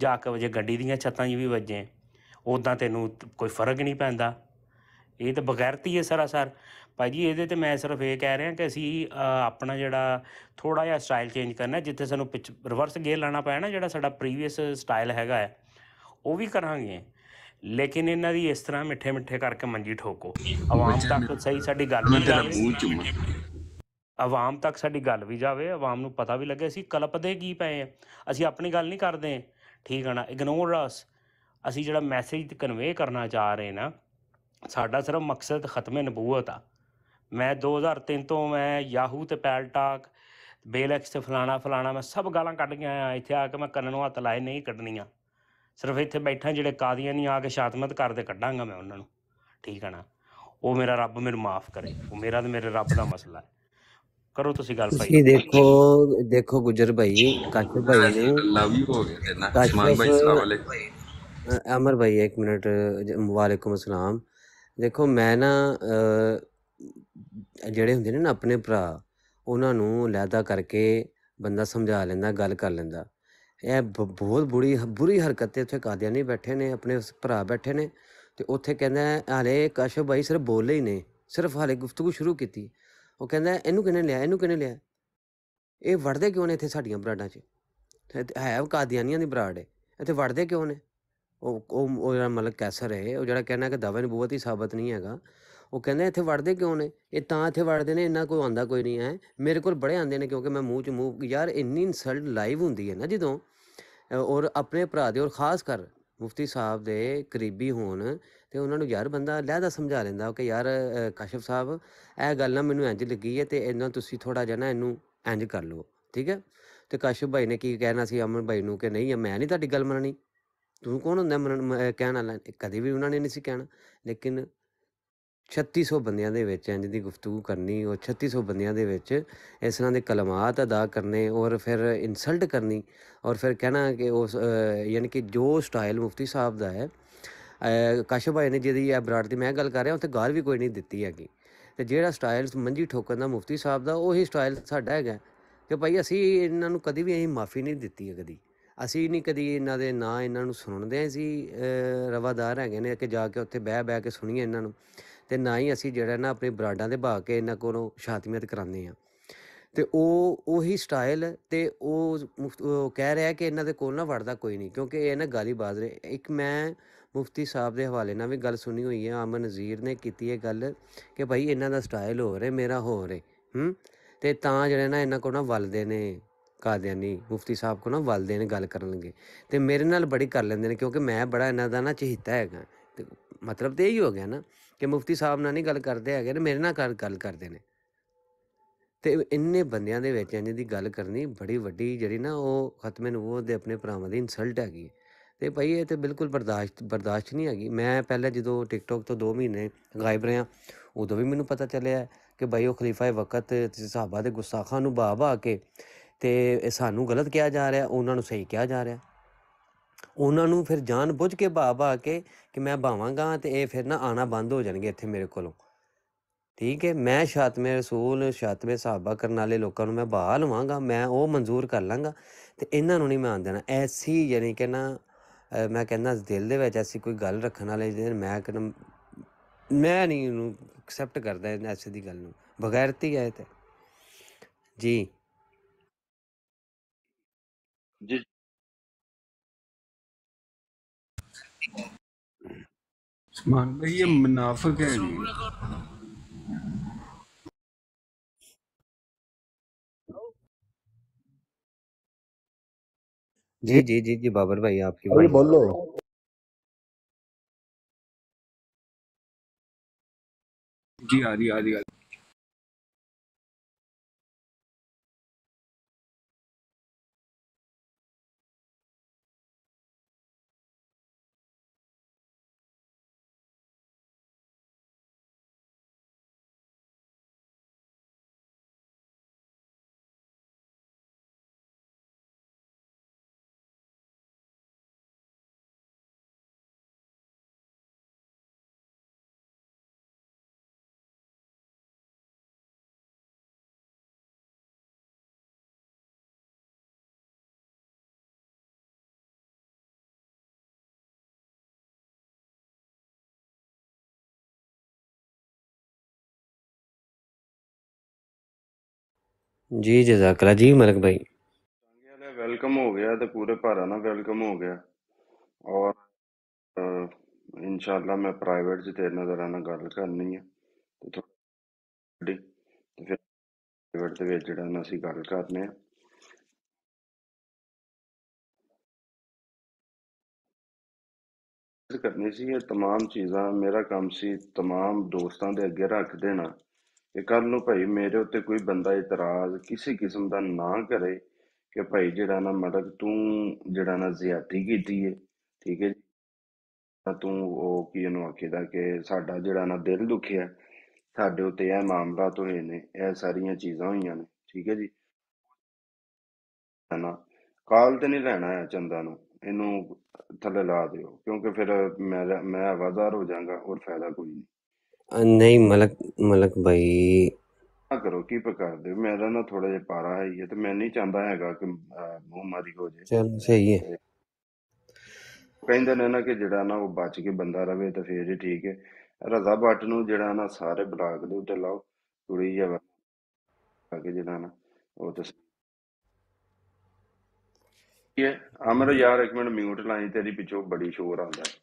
ਜਾ ਕੇ ਵਜੇ ਗੱਡੀ ਦੀਆਂ ਛੱਤਾਂ 'ਚ ਵੀ ਵੱਜੇ ਉਦਾਂ ਤੈਨੂੰ ਕੋਈ ਫਰਕ ਨਹੀਂ ਪੈਂਦਾ ਇਹ ਤਾਂ ਬਗੈਰਤੀ ਹੈ ਸਰਾਸਰ ਭਾਜੀ ਇਹਦੇ ਤੇ ਮੈਂ ਸਿਰਫ ਇਹ ਕਹਿ ਰਿਹਾ ਕਿ ਅਸੀਂ ਆਪਣਾ ਜਿਹੜਾ ਥੋੜਾ ਜਿਹਾ ਸਟਾਈਲ ਚੇਂਜ ਕਰਨਾ ਜਿੱਥੇ ਸਾਨੂੰ ਰਿਵਰਸ ਗੇਅਰ ਲਾਣਾ ਪਿਆ ਨਾ ਜਿਹੜਾ ਸਾਡਾ ਪ੍ਰੀਵੀਅਸ ਸਟਾਈਲ ਹੈਗਾ ਹੈ ਉਹ ਵੀ ਕਰਾਂਗੇ ਲੇਕਿਨ ਇਹਨਾਂ ਦੀ ਇਸ ਤਰ੍ਹਾਂ ਮਿੱਠੇ ਮਿੱਠੇ ਕਰਕੇ ਮੰਜੀ ਠੋਕੋ ਆਵਾਮ ਤੱਕ ਸਹੀ ਸਾਡੀ ਗੱਲ ਨਹੀਂ ਜਾਵੇ ਆਵਾਮ ਤੱਕ ਸਾਡੀ ਗੱਲ ਵੀ ਜਾਵੇ ਆਵਾਮ ਨੂੰ ਪਤਾ ਵੀ ਲੱਗੇ ਅਸੀਂ ਕਲਪਦੇ ਕੀ ਪਏ ਆ ਅਸੀਂ ਆਪਣੀ ਗੱਲ ਨਹੀਂ ਕਰਦੇ ਠੀਕ ਆ ਨਾ ਇਗਨੋਰ ਅਸ ਅਸੀਂ ਜਿਹੜਾ ਮੈਸੇਜ ਕਨਵੇ ਕਰਨਾ ਚਾਹ ਰਹੇ ਨਾ ਸਾਡਾ ਸਿਰਫ ਮਕਸਦ ਖਤਮੇ ਨਬੂਵਤ ਆ ਮੈਂ 2003 ਤੋਂ ਮੈਂ ਯਾਹੂ ਤੇ ਪੈਲਟਾਕ ਬੇਲੈਕਸ ਤੇ ਫਲਾਣਾ ਫਲਾਣਾ ਮੈਂ ਸਭ ਗਾਲਾਂ ਕੱਢ ਕੇ ਆਇਆ ਇੱਥੇ ਆ ਕੇ ਮੈਂ ਕੰਨ ਨੂੰ ਹੱਥ ਲਾਏ ਨਹੀਂ ਕੱਢਣੀਆਂ ਸਿਰਫ ਇੱਥੇ ਬੈਠਾ ਜਿਹੜੇ ਕਾਦੀਆਂ ਨਹੀਂ ਆ ਕੇ ਸ਼ਾਤਮਤ ਕਰਦੇ ਕੱਢਾਂਗਾ ਮੈਂ ਉਹਨਾਂ ਨੂੰ ਠੀਕ ਹੈ ਨਾ ਉਹ ਮੇਰਾ ਰੱਬ ਮੈਨੂੰ ਮਾਫ ਕਰੇ ਉਹ ਮੇਰਾ ਤੇ ਮੇਰੇ ਰੱਬ ਦਾ ਮਸਲਾ ਹੈ ਕਰੋ ਤੁਸੀਂ ਗੱਲ ਭਾਈ ਤੁਸੀਂ ਦੇਖੋ ਦੇਖੋ ਗੁਜਰ ਭਾਈ ਕਾਚੇ ਭਾਈ ਨੇ ਲਵ ਯੂ ਹੋ ਗਿਆ ਨਾ ਸਮਾਨ ਭਾਈ ਸਲਾਮ ਅਲੈਕੁਮ ਅਮਰ ਭਾਈ ਇੱਕ ਮਿੰਟ ਵਾਲੇਕੁਮ ਅਸਲਾਮ ਦੇਖੋ ਮੈਂ ਨਾ ਜਿਹੜੇ ਹੁੰਦੇ ਨੇ ਨਾ ਆਪਣੇ ਭਰਾ ਉਹਨਾਂ ਨੂੰ ਲੈਦਾ ਕਰਕੇ ਬੰਦਾ ਸਮਝਾ ਲੈਂਦਾ ਗੱਲ ਕਰ ਲੈਂਦਾ ਇਹ ਬਹੁਤ ਬੁਰੀ ਬੁਰੀ ਹਰਕਤ ਤੇ ਉੱਥੇ ਕਾਦੀਆਨੀ ਬੈਠੇ ਨੇ ਆਪਣੇ ਭਰਾ ਬੈਠੇ ਨੇ ਤੇ ਉੱਥੇ ਕਹਿੰਦਾ ਹਲੇ ਕਾਸ਼ਫ ਭਾਈ ਸਿਰਫ ਬੋਲੇ ਹੀ ਨੇ ਸਿਰਫ ਹਲੇ ਗੁਫ਼ਤਗੂ ਸ਼ੁਰੂ ਕੀਤੀ ਉਹ ਕਹਿੰਦਾ ਇਹਨੂੰ ਕਿਨੇ ਲਿਆ ਇਹਨੂੰ ਕਿਨੇ ਲਿਆ ਇਹ ਵੜਦੇ ਕਿਉਂ ਨੇ ਇੱਥੇ ਸਾਡੀਆਂ ਬਰਾਡਾਂ 'ਚ ਹੈ ਕਾਦੀਆਨੀਆਂ ਦੀ ਬਰਾੜ ਹੈ ਇੱਥੇ ਵੜਦੇ ਕਿਉਂ ਨੇ ਉਹ ਉਹ ਜਿਹੜਾ ਮਲਕ ਕੈਸਰ ਹੈ ਉਹ ਜਿਹੜਾ ਕਹਿੰਦਾ ਕਿ ਦਾਵਾ ਨਬੂਵਤ ਹੀ ਸਾਬਤ ਨਹੀਂ ਹੈਗਾ ਉਹ ਕਹਿੰਦਾ ਇੱਥੇ ਵੜਦੇ ਕਿਉਂ ਨੇ ਇਹ ਤਾਂ ਇੱਥੇ ਵੜਦੇ ਨੇ ਇੰਨਾ ਕੋਈ ਆਂਦਾ ਕੋਈ ਨਹੀਂ ਹੈ ਮੇਰੇ ਕੋਲ ਬੜੇ ਆਂਦੇ ਨੇ ਕਿਉਂਕਿ ਮੈਂ ਮੂੰਹ 'ਚ ਮੂੰਹ ਯਾਰ ਇੰਨੀ ਇਨਸਲਟ ਲਾਈਵ ਹੁੰਦੀ ਹੈ ਨਾ ਜਦੋਂ ਔਰ ਆਪਣੇ ਭਰਾ ਦੇ ਔਰ ਖਾਸ ਕਰ ਮੁਫਤੀ ਸਾਹਿਬ ਦੇ ਕਰੀਬੀ ਹੋਣ ਤੇ ਉਹਨਾਂ ਨੂੰ ਯਾਰ ਬੰਦਾ ਲਹਿਦਾ ਸਮਝਾ ਲੈਂਦਾ ਕਿ ਯਾਰ ਕਾਸ਼ਫ ਸਾਹਿਬ ਇਹ ਗੱਲ ਨਾ ਮੈਨੂੰ ਇੰਜ ਲੱਗੀ ਹੈ ਤੇ ਇਹਨਾਂ ਤੁਸੀਂ ਥੋੜਾ ਜਿਹਾ ਨਾ ਇਹਨੂੰ ਇੰਜ ਕਰ ਲਓ ਠੀਕ ਹੈ ਤੇ ਕਾਸ਼ਫ ਭਾਈ ਨੇ ਕੀ ਕਹਿਣਾ ਸੀ ਅਮਨ ਭਾਈ ਨੂੰ ਕਿ ਨਹੀਂ ਮੈਂ ਨਹੀਂ ਤੁਹਾਡੀ ਗੱਲ ਮੰਨਣੀ ਤੂੰ ਕੌਣ ਹੁੰਦਾ ਮਨ ਕਹਿਣ ਵਾਲਾ ਕਦੇ ਵੀ ਉਹਨਾਂ ਨੇ ਨਹੀਂ ਸੀ ਕਹਿਣਾ ਲੇਕਿਨ 3600 ਬੰਦਿਆਂ ਦੇ ਵਿੱਚ ਇੰਜ ਦੀ ਗੁਫ਼ਤਗੂ ਕਰਨੀ ਉਹ 3600 ਬੰਦਿਆਂ ਦੇ ਵਿੱਚ ਇਸ ਤਰ੍ਹਾਂ ਦੇ ਕਲਮਾਤ ਅਦਾ ਕਰਨੇ ਔਰ ਫਿਰ ਇਨਸਲਟ ਕਰਨੀ ਔਰ ਫਿਰ ਕਹਿਣਾ ਕਿ ਉਸ ਯਾਨੀ ਕਿ ਜੋ ਸਟਾਈਲ ਮੁਫਤੀ ਸਾਹਿਬ ਦਾ ਹੈ ਕਾਸ਼ਫ ਭਾਈ ਨੇ ਜਿਹਦੀ ਇਹ ਬਰਾੜ ਦੀ ਮੈਂ ਗੱਲ ਕਰ ਰਿਹਾ ਉੱਥੇ ਗਾਲ ਵੀ ਕੋਈ ਨਹੀਂ ਦਿੱਤੀ ਹੈਗੀ ਤੇ ਜਿਹੜਾ ਸਟਾਈਲ ਮੰਜੀ ਠੋਕਣ ਦਾ ਮੁਫਤੀ ਸਾਹਿਬ ਦਾ ਉਹੀ ਸਟਾਈਲ ਸਾਡਾ ਹੈਗਾ ਕਿ ਭਾਈ ਅਸੀਂ ਇਹਨਾਂ ਨੂੰ ਕਦੀ ਵੀ ਅਸੀਂ ਮਾਫੀ ਨਹੀਂ ਦਿੱਤੀ ਹੈ ਕਦੀ ਅਸੀਂ ਨਹੀਂ ਕਦੀ ਇਹਨਾਂ ਦੇ ਨਾਂ ਇਹਨਾਂ ਨੂੰ ਸੁਣਦੇ ਸੀ ਰਵਾਦਾਰ ਹੈਗੇ ਨੇ ਕਿ ਜਾ ਕੇ ਉੱਥੇ ਬਹਿ ਬਹਿ ਕੇ ਸੁਣੀਏ ਇਹਨਾਂ ਨੂੰ ਤੇ ਨਾ ਹੀ ਅਸੀਂ ਜਿਹੜਾ ਨਾ ਆਪਣੇ ਬਰਾਡਾਂ ਦੇ ਭਾ ਕੇ ਇਹਨਾਂ ਕੋਲੋਂ ਸ਼ਾਤਮੀਅਤ ਕਰਾਉਂਦੇ ਆ ਤੇ ਉਹ ਉਹੀ ਸਟਾਈਲ ਤੇ ਉਹ ਕਹਿ ਰਿਹਾ ਕਿ ਇਹਨਾਂ ਦੇ ਕੋਲ ਨਾ ਵੜਦਾ ਕੋਈ ਨਹੀਂ ਕਿਉਂਕਿ ਇਹ ਨਾ ਗਾਲੀ ਬਾਜ਼ ਰਹੇ ਇੱਕ ਮੈਂ ਮੁਫਤੀ ਸਾਹਿਬ ਦੇ ਹਵਾਲੇ ਨਾਲ ਵੀ ਗੱਲ ਸੁਣੀ ਹੋਈ ਹੈ ਆਮਨ ਨਜ਼ੀਰ ਨੇ ਕੀਤੀ ਇਹ ਗੱਲ ਕਿ ਭਾਈ ਇਹਨਾਂ ਦਾ ਸਟਾਈਲ ਹੋ ਰਿਹਾ ਮੇਰਾ ਹੋ ਰਿਹਾ ਹੂੰ ਤੇ ਤਾਂ ਜਿਹੜੇ ਨਾ ਇਹਨਾਂ ਕੋਲ ਨਾ ਵੱਲਦੇ ਨੇ ਕਾਦਿਆਨੀ ਮੁਫਤੀ ਸਾਹਿਬ ਕੋ ਨਾ ਵਲਦੇ ਨੇ ਗੱਲ ਕਰਨ ਲੱਗੇ ਤੇ ਮੇਰੇ ਨਾਲ ਬੜੀ ਕਰ ਲੈਂਦੇ ਨੇ ਕਿਉਂਕਿ ਮੈਂ ਬੜਾ ਇਹਨਾਂ ਦਾ ਨਾ ਚਹਿਤਾ ਹੈਗਾ ਤੇ ਮਤਲਬ ਤੇ ਇਹੀ ਹੋ ਗਿਆ ਨਾ ਕਿ ਮੁਫਤੀ ਸਾਹਿਬ ਨਾਲ ਨਹੀਂ ਗੱਲ ਕਰਦੇ ਹੈਗੇ ਨੇ ਮੇਰੇ ਨਾਲ ਗੱਲ ਕਰਦੇ ਨੇ ਤੇ ਇੰਨੇ ਬੰਦਿਆਂ ਦੇ ਵਿੱਚ ਇੰਜ ਗੱਲ ਕਰਨੀ ਬੜੀ ਵੱਡੀ ਜਿਹੜੀ ਨਾ ਉਹ ਖਤਮੇ ਨੂੰ ਉਹਦੇ ਆਪਣੇ ਭਰਾਵਾਂ ਦੀ ਇਨਸਲਟ ਹੈਗੀ ਤੇ ਭਾਈ ਇਹ ਤੇ ਬਿਲਕੁਲ ਬਰਦਾਸ਼ਤ ਬਰਦਾਸ਼ਤ ਨਹੀਂ ਹੈਗੀ ਮੈਂ ਪਹਿਲਾਂ ਜਦੋਂ ਟਿਕਟੌਕ ਤੋਂ 2 ਮਹੀਨੇ ਗਾਇਬ ਰਿਆਂ ਉਦੋਂ ਵੀ ਮੈਨੂੰ ਪਤਾ ਚੱਲਿਆ ਕਿ ਭਾਈ ਉਹ ਖਲੀਫਾ ਵਕਤ ਸਾਹਬਾ ਦੇ ਗੁਸਾਖਾਂ ਨੂੰ ਬਾਬਾ ਆ ਕੇ ਤੇ ਸਾਨੂੰ ਗਲਤ ਕਿਹਾ ਜਾ ਰਿਹਾ ਉਹਨਾਂ ਨੂੰ ਸਹੀ ਕਿਹਾ ਜਾ ਰਿਹਾ ਉਹਨਾਂ ਨੂੰ ਫਿਰ ਜਾਣ ਬੁੱਝ ਕੇ ਬਾ ਕੇ ਕਿ ਮੈਂ ਬਾਵਾਂਗਾ ਤੇ ਇਹ ਫਿਰ ਨਾ ਆਣਾ ਬੰਦ ਹੋ ਜਾਣਗੇ ਇੱਥੇ ਮੇਰੇ ਕੋਲੋਂ ਠੀਕ ਹੈ ਮੈਂ ਸ਼ਾਤਮੇ ਰਸੂਲ ਸ਼ਾਤਮੇ ਸਾਹਬਾ ਕਰਨ ਵਾਲੇ ਲੋਕਾਂ ਨੂੰ ਮੈਂ ਬਾਹ ਲਵਾਂਗਾ ਮੈਂ ਉਹ ਮਨਜ਼ੂਰ ਕਰ ਲਾਂਗਾ ਤੇ ਇਹਨਾਂ ਨੂੰ ਨਹੀਂ ਮੈਂ ਆਣ ਦੇਣਾ ਐਸੀ ਯਾਨੀ ਕਿ ਨਾ ਮੈਂ ਕਹਿੰਦਾ ਦਿਲ ਦੇ ਵਿੱਚ ਐਸੀ ਕੋਈ ਗੱਲ ਰੱਖਣ ਵਾਲੇ ਜਿਹਨਾਂ ਮੈਂ ਕਿ ਮੈਂ ਨਹੀਂ ਉਹਨੂੰ ਐਕਸੈਪਟ ਕਰਦਾ ਐਸੀ ਦੀ ਗੱਲ ਨੂੰ ਬਗੈਰਤੀ ਹੈ ਤੇ ਜੀ जिस मान भाई ये मुनाफिक है जी जी जी जी जी बाबर भाई आपकी भाई बोलो जी आ रही आ रही आ रही जी जजाकला जी मलक भाई वाला वेलकम हो गया तो पूरे ਭਾਰਾ ਨਾਲ वेलकम हो गया और इंशाल्लाह मैं प्राइवेट 'ਚ ਤੇਰੇ ਨਾਲ ਜ਼ਰਾ ਨਾਲ ਗੱਲ ਕਰਨੀ ਹੈ ਤੇ ਤੁਹਾਡੀ ਤੇ ਫਿਰ ਪ੍ਰਾਈਵੇਟ ਦੇ ਵਿੱਚ ਜਿਹੜਾ ਨਾ ਅਸੀਂ ਗੱਲ ਕਰਨੇ ਆ ਕਰਨੀ ਸੀ ਇਹ तमाम ਚੀਜ਼ਾਂ ਮੇਰਾ ਕੰਮ ਸੀ तमाम ਦੋਸਤਾਂ ਦੇ ਅੱਗੇ ਰੱਖ ਦੇਣਾ ਕਿ ਕੱਲ ਨੂੰ ਭਾਈ ਮੇਰੇ ਉੱਤੇ ਕੋਈ ਬੰਦਾ ਇਤਰਾਜ਼ ਕਿਸੇ ਕਿਸਮ ਦਾ ਨਾ ਕਰੇ ਕਿ ਭਾਈ ਜਿਹੜਾ ਨਾ ਮਲਕ ਤੂੰ ਜਿਹੜਾ ਨਾ ਜ਼ਿਆਤੀ ਕੀਤੀ ਹੈ ਠੀਕ ਹੈ ਜੀ ਤਾਂ ਤੂੰ ਉਹ ਕੀ ਨੂੰ ਆਖੇਦਾ ਕਿ ਸਾਡਾ ਜਿਹੜਾ ਨਾ ਦਿਲ ਦੁਖਿਆ ਸਾਡੇ ਉੱਤੇ ਇਹ ਮਾਮਲਾ ਹੋਏ ਨੇ ਇਹ ਸਾਰੀਆਂ ਚੀਜ਼ਾਂ ਹੋਈਆਂ ਨੇ ਠੀਕ ਹੈ ਜੀ ਨਾ ਕਾਲ ਤੇ ਨਹੀਂ ਲੈਣਾ ਹੈ ਚੰਦਾ ਨੂੰ ਇਹਨੂੰ ਥੱਲੇ ਲਾ ਦਿਓ ਕਿਉਂਕਿ ਫਿਰ ਮੈਂ ਮੈਂ ਆਵਾਜ਼ਾਰ ਹੋ ਜਾਗਾ ਔਰ ਫਾਇਦਾ ਕੋਈ ਨਹੀਂ ਨਹੀਂ ਮਲਕ ਮਲਕ ਭਾਈ ਆ ਕਰੋ ਕੀ ਕਰ ਦਿਓ ਮੇਰਾ ਨਾ ਥੋੜਾ ਜਿਹਾ ਪਾਰਾ ਹੈ ਇਹ ਤੇ ਮੈਂ ਨਹੀਂ ਚਾਹੁੰਦਾ ਹੈਗਾ ਕਿ ਮੂੰਹ ਮਾਰੀ ਹੋ ਜੇ ਚਲ ਸਹੀ ਹੈ ਕਹਿੰਦੇ ਨੇ ਨਾ ਕਿ ਜਿਹੜਾ ਨਾ ਉਹ ਬਚ ਕੇ ਬੰਦਾ ਰਵੇ ਤਾਂ ਫੇਰ ਹੀ ਠੀਕ ਹੈ ਰਜ਼ਾ ਭੱਟ ਨੂੰ ਜਿਹੜਾ ਨਾ ਸਾਰੇ ਬਲਾਕ ਦੇ ਉੱਤੇ ਲਾਓ ਥੋੜੀ ਜਿਹਾ ਕਿ ਜਿਹੜਾ ਨਾ ਉਹ ਤਾਂ ਇਹ ਹੈ ਅਮਰ ਯਾਰ ਇੱਕ ਮਿੰਟ ਮਿਊਟ ਲਾਈ ਤੇਰੀ ਪਿੱਛੋਂ ਬੜੀ ਸ਼ੋਰ ਆਉਂਦਾ ਹੈ।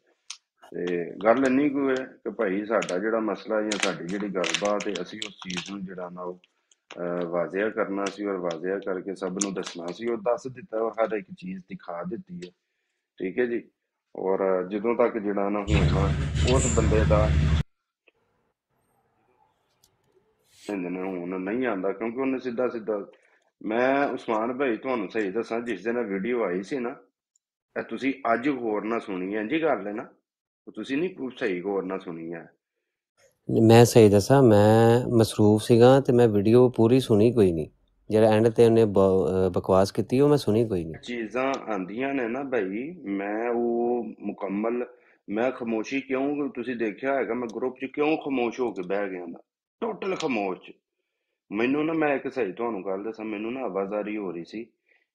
ਤੇ ਗੱਲ ਇੰਨੀ ਕੁ ਹੈ ਕਿ ਭਾਈ ਸਾਡਾ ਜਿਹੜਾ ਮਸਲਾ ਜਾਂ ਸਾਡੀ ਜਿਹੜੀ ਗੱਲਬਾਤ ਹੈ ਅਸੀਂ ਉਸ ਚੀਜ਼ ਨੂੰ ਜਿਹੜਾ ਨਾ ਉਹ ਵਾਜ਼ਿਆ ਕਰਨਾ ਸੀ ਔਰ ਵਾਜ਼ਿਆ ਕਰਕੇ ਸਭ ਨੂੰ ਦੱਸਣਾ ਸੀ ਉਹ ਦੱਸ ਦਿੱਤਾ ਉਹ ਹਰ ਇੱਕ ਚੀਜ਼ ਦਿਖਾ ਦਿੱਤੀ ਹੈ ਠੀਕ ਹੈ ਜੀ ਔਰ ਜਦੋਂ ਤੱਕ ਜਿਹੜਾ ਨਾ ਹੋਣਾ ਉਸ ਬੰਦੇ ਦਾ ਨੇ ਹੁਣ ਨਹੀਂ ਆਂਦਾ ਕਿਉਂਕਿ ਉਹਨੇ ਸਿੱਧਾ ਸਿੱਧਾ ਮੈਂ ਉਸਮਾਨ ਭਾਈ ਤੁਹਾਨੂੰ ਸਹੀ ਦੱਸਾਂ ਜਿਸ ਦਿਨ ਵੀਡੀਓ ਆਈ ਸੀ ਨਾ ਤੁਸੀਂ ਅੱਜ ਹੋਰ ਨਾ ਸੁਣੀ ਜੀ ਕਰ ਲੈਣਾ ਤੁਸੀਂ ਨਹੀਂ ਕੋਈ ਸਹੀ ਗੌਰ ਨਾ ਸੁਣੀ ਹੈ ਮੈਂ ਸਹੀ ਦੱਸਾਂ ਮੈਂ ਮਸਰੂਫ ਸੀਗਾ ਤੇ ਮੈਂ ਵੀਡੀਓ ਪੂਰੀ ਸੁਣੀ ਕੋਈ ਨਹੀਂ ਜਿਹੜਾ ਐਂਡ ਤੇ ਉਹਨੇ ਬਕਵਾਸ ਕੀਤੀ ਉਹ ਮੈਂ ਸੁਣੀ ਕੋਈ ਨਹੀਂ ਚੀਜ਼ਾਂ ਆਂਦੀਆਂ ਨੇ ਨਾ ਭਾਈ ਮੈਂ ਉਹ ਮੁਕੰਮਲ ਮੈਂ ਖਮੋਸ਼ੀ ਕਿਉਂ ਤੁਸੀਂ ਦੇਖਿਆ ਹੈਗਾ ਮੈਂ ਗਰੁੱਪ 'ਚ ਕਿਉਂ ਖਮੋਸ਼ ਹੋ ਕੇ ਬਹਿ ਗਿਆ ਨਾ ਟੋਟਲ ਖਮੋਸ਼ ਮੈਨੂੰ ਨਾ ਮੈਂ ਇੱਕ ਸਹੀ ਤੁਹਾਨੂੰ ਗੱਲ ਦੱਸਾਂ ਮੈਨੂੰ ਨਾ ਆਵਾਜ਼ਾਰੀ ਹੋ ਰਹੀ ਸੀ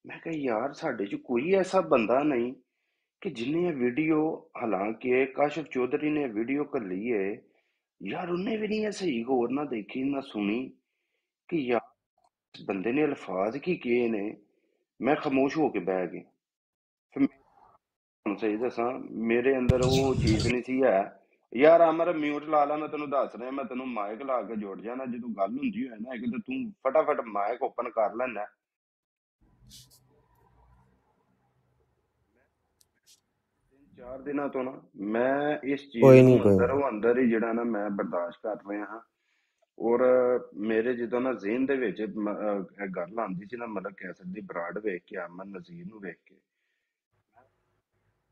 ਮੈਂ ਕਿਹਾ ਯਾਰ ਸਾਡੇ 'ਚ ਕੋਈ ਐਸਾ ਬੰਦਾ ਨਹੀਂ ਕਿ ਜਿੰਨੇ ਵੀਡੀਓ ਹਾਲਾਂਕਿ ਕਾਸ਼ਫ ਚੌਧਰੀ ਨੇ ਵੀਡੀਓ ਕਰ ਲਈ ਹੈ ਯਾਰ ਉਹਨੇ ਵੀ ਨਹੀਂ ਸਹੀ ਹੀ ਨਾ ਦੇਖੀ ਨਾ ਸੁਣੀ ਕਿ ਯਾਰ ਬੰਦੇ ਨੇ ਅਲਫਾਜ਼ ਕੀ ਕਹੇ ਨੇ ਮੈਂ ਖਮੋਸ਼ ਹੋ ਕੇ ਬੈਠ ਗਿਆ ਫਿਰ ਹੁਣ ਸਹੀ ਦੱਸਾਂ ਮੇਰੇ ਅੰਦਰ ਉਹ ਚੀਜ਼ ਨਹੀਂ ਸੀ ਆ ਯਾਰ ਅਮਰ ਮਿਊਟ ਲਾ ਲਾ ਮੈਂ ਤੈਨੂੰ ਦੱਸ ਰਿਹਾ ਮੈਂ ਤੈਨੂੰ ਮਾਈਕ ਲਾ ਕੇ ਜੋੜ ਜਾਣਾ ਜਦੋਂ ਗੱਲ ਹੁੰਦੀ ਹੋਏ ਨਾ ਇੱਕ ਤੇ ਤੂੰ ਫਟਾਫਟ ਮਾਈਕ ਓਪਨ ਕਰ ਲੈਣਾ ਚਾਰ ਦਿਨਾਂ ਤੋਂ ਨਾ ਮੈਂ ਇਸ ਚੀਜ਼ ਨੂੰ ਅੰਦਰ ਅੰਦਰ ਹੀ ਜਿਹੜਾ ਨਾ ਮੈਂ ਬਰਦਾਸ਼ਤ ਕਰ ਰਿਹਾ ਹਾਂ ਔਰ ਮੇਰੇ ਜਦੋਂ ਨਾ ਜ਼ਿਹਨ ਦੇ ਵਿੱਚ ਇਹ ਗੱਲ ਆਉਂਦੀ ਸੀ ਨਾ ਮਤਲਬ ਕਹਿ ਦੀ ਬਰਾਡ ਵੇਖ ਕੇ ਅਮਨ ਨਜ਼ੀਰ ਨੂੰ ਵੇਖ ਕੇ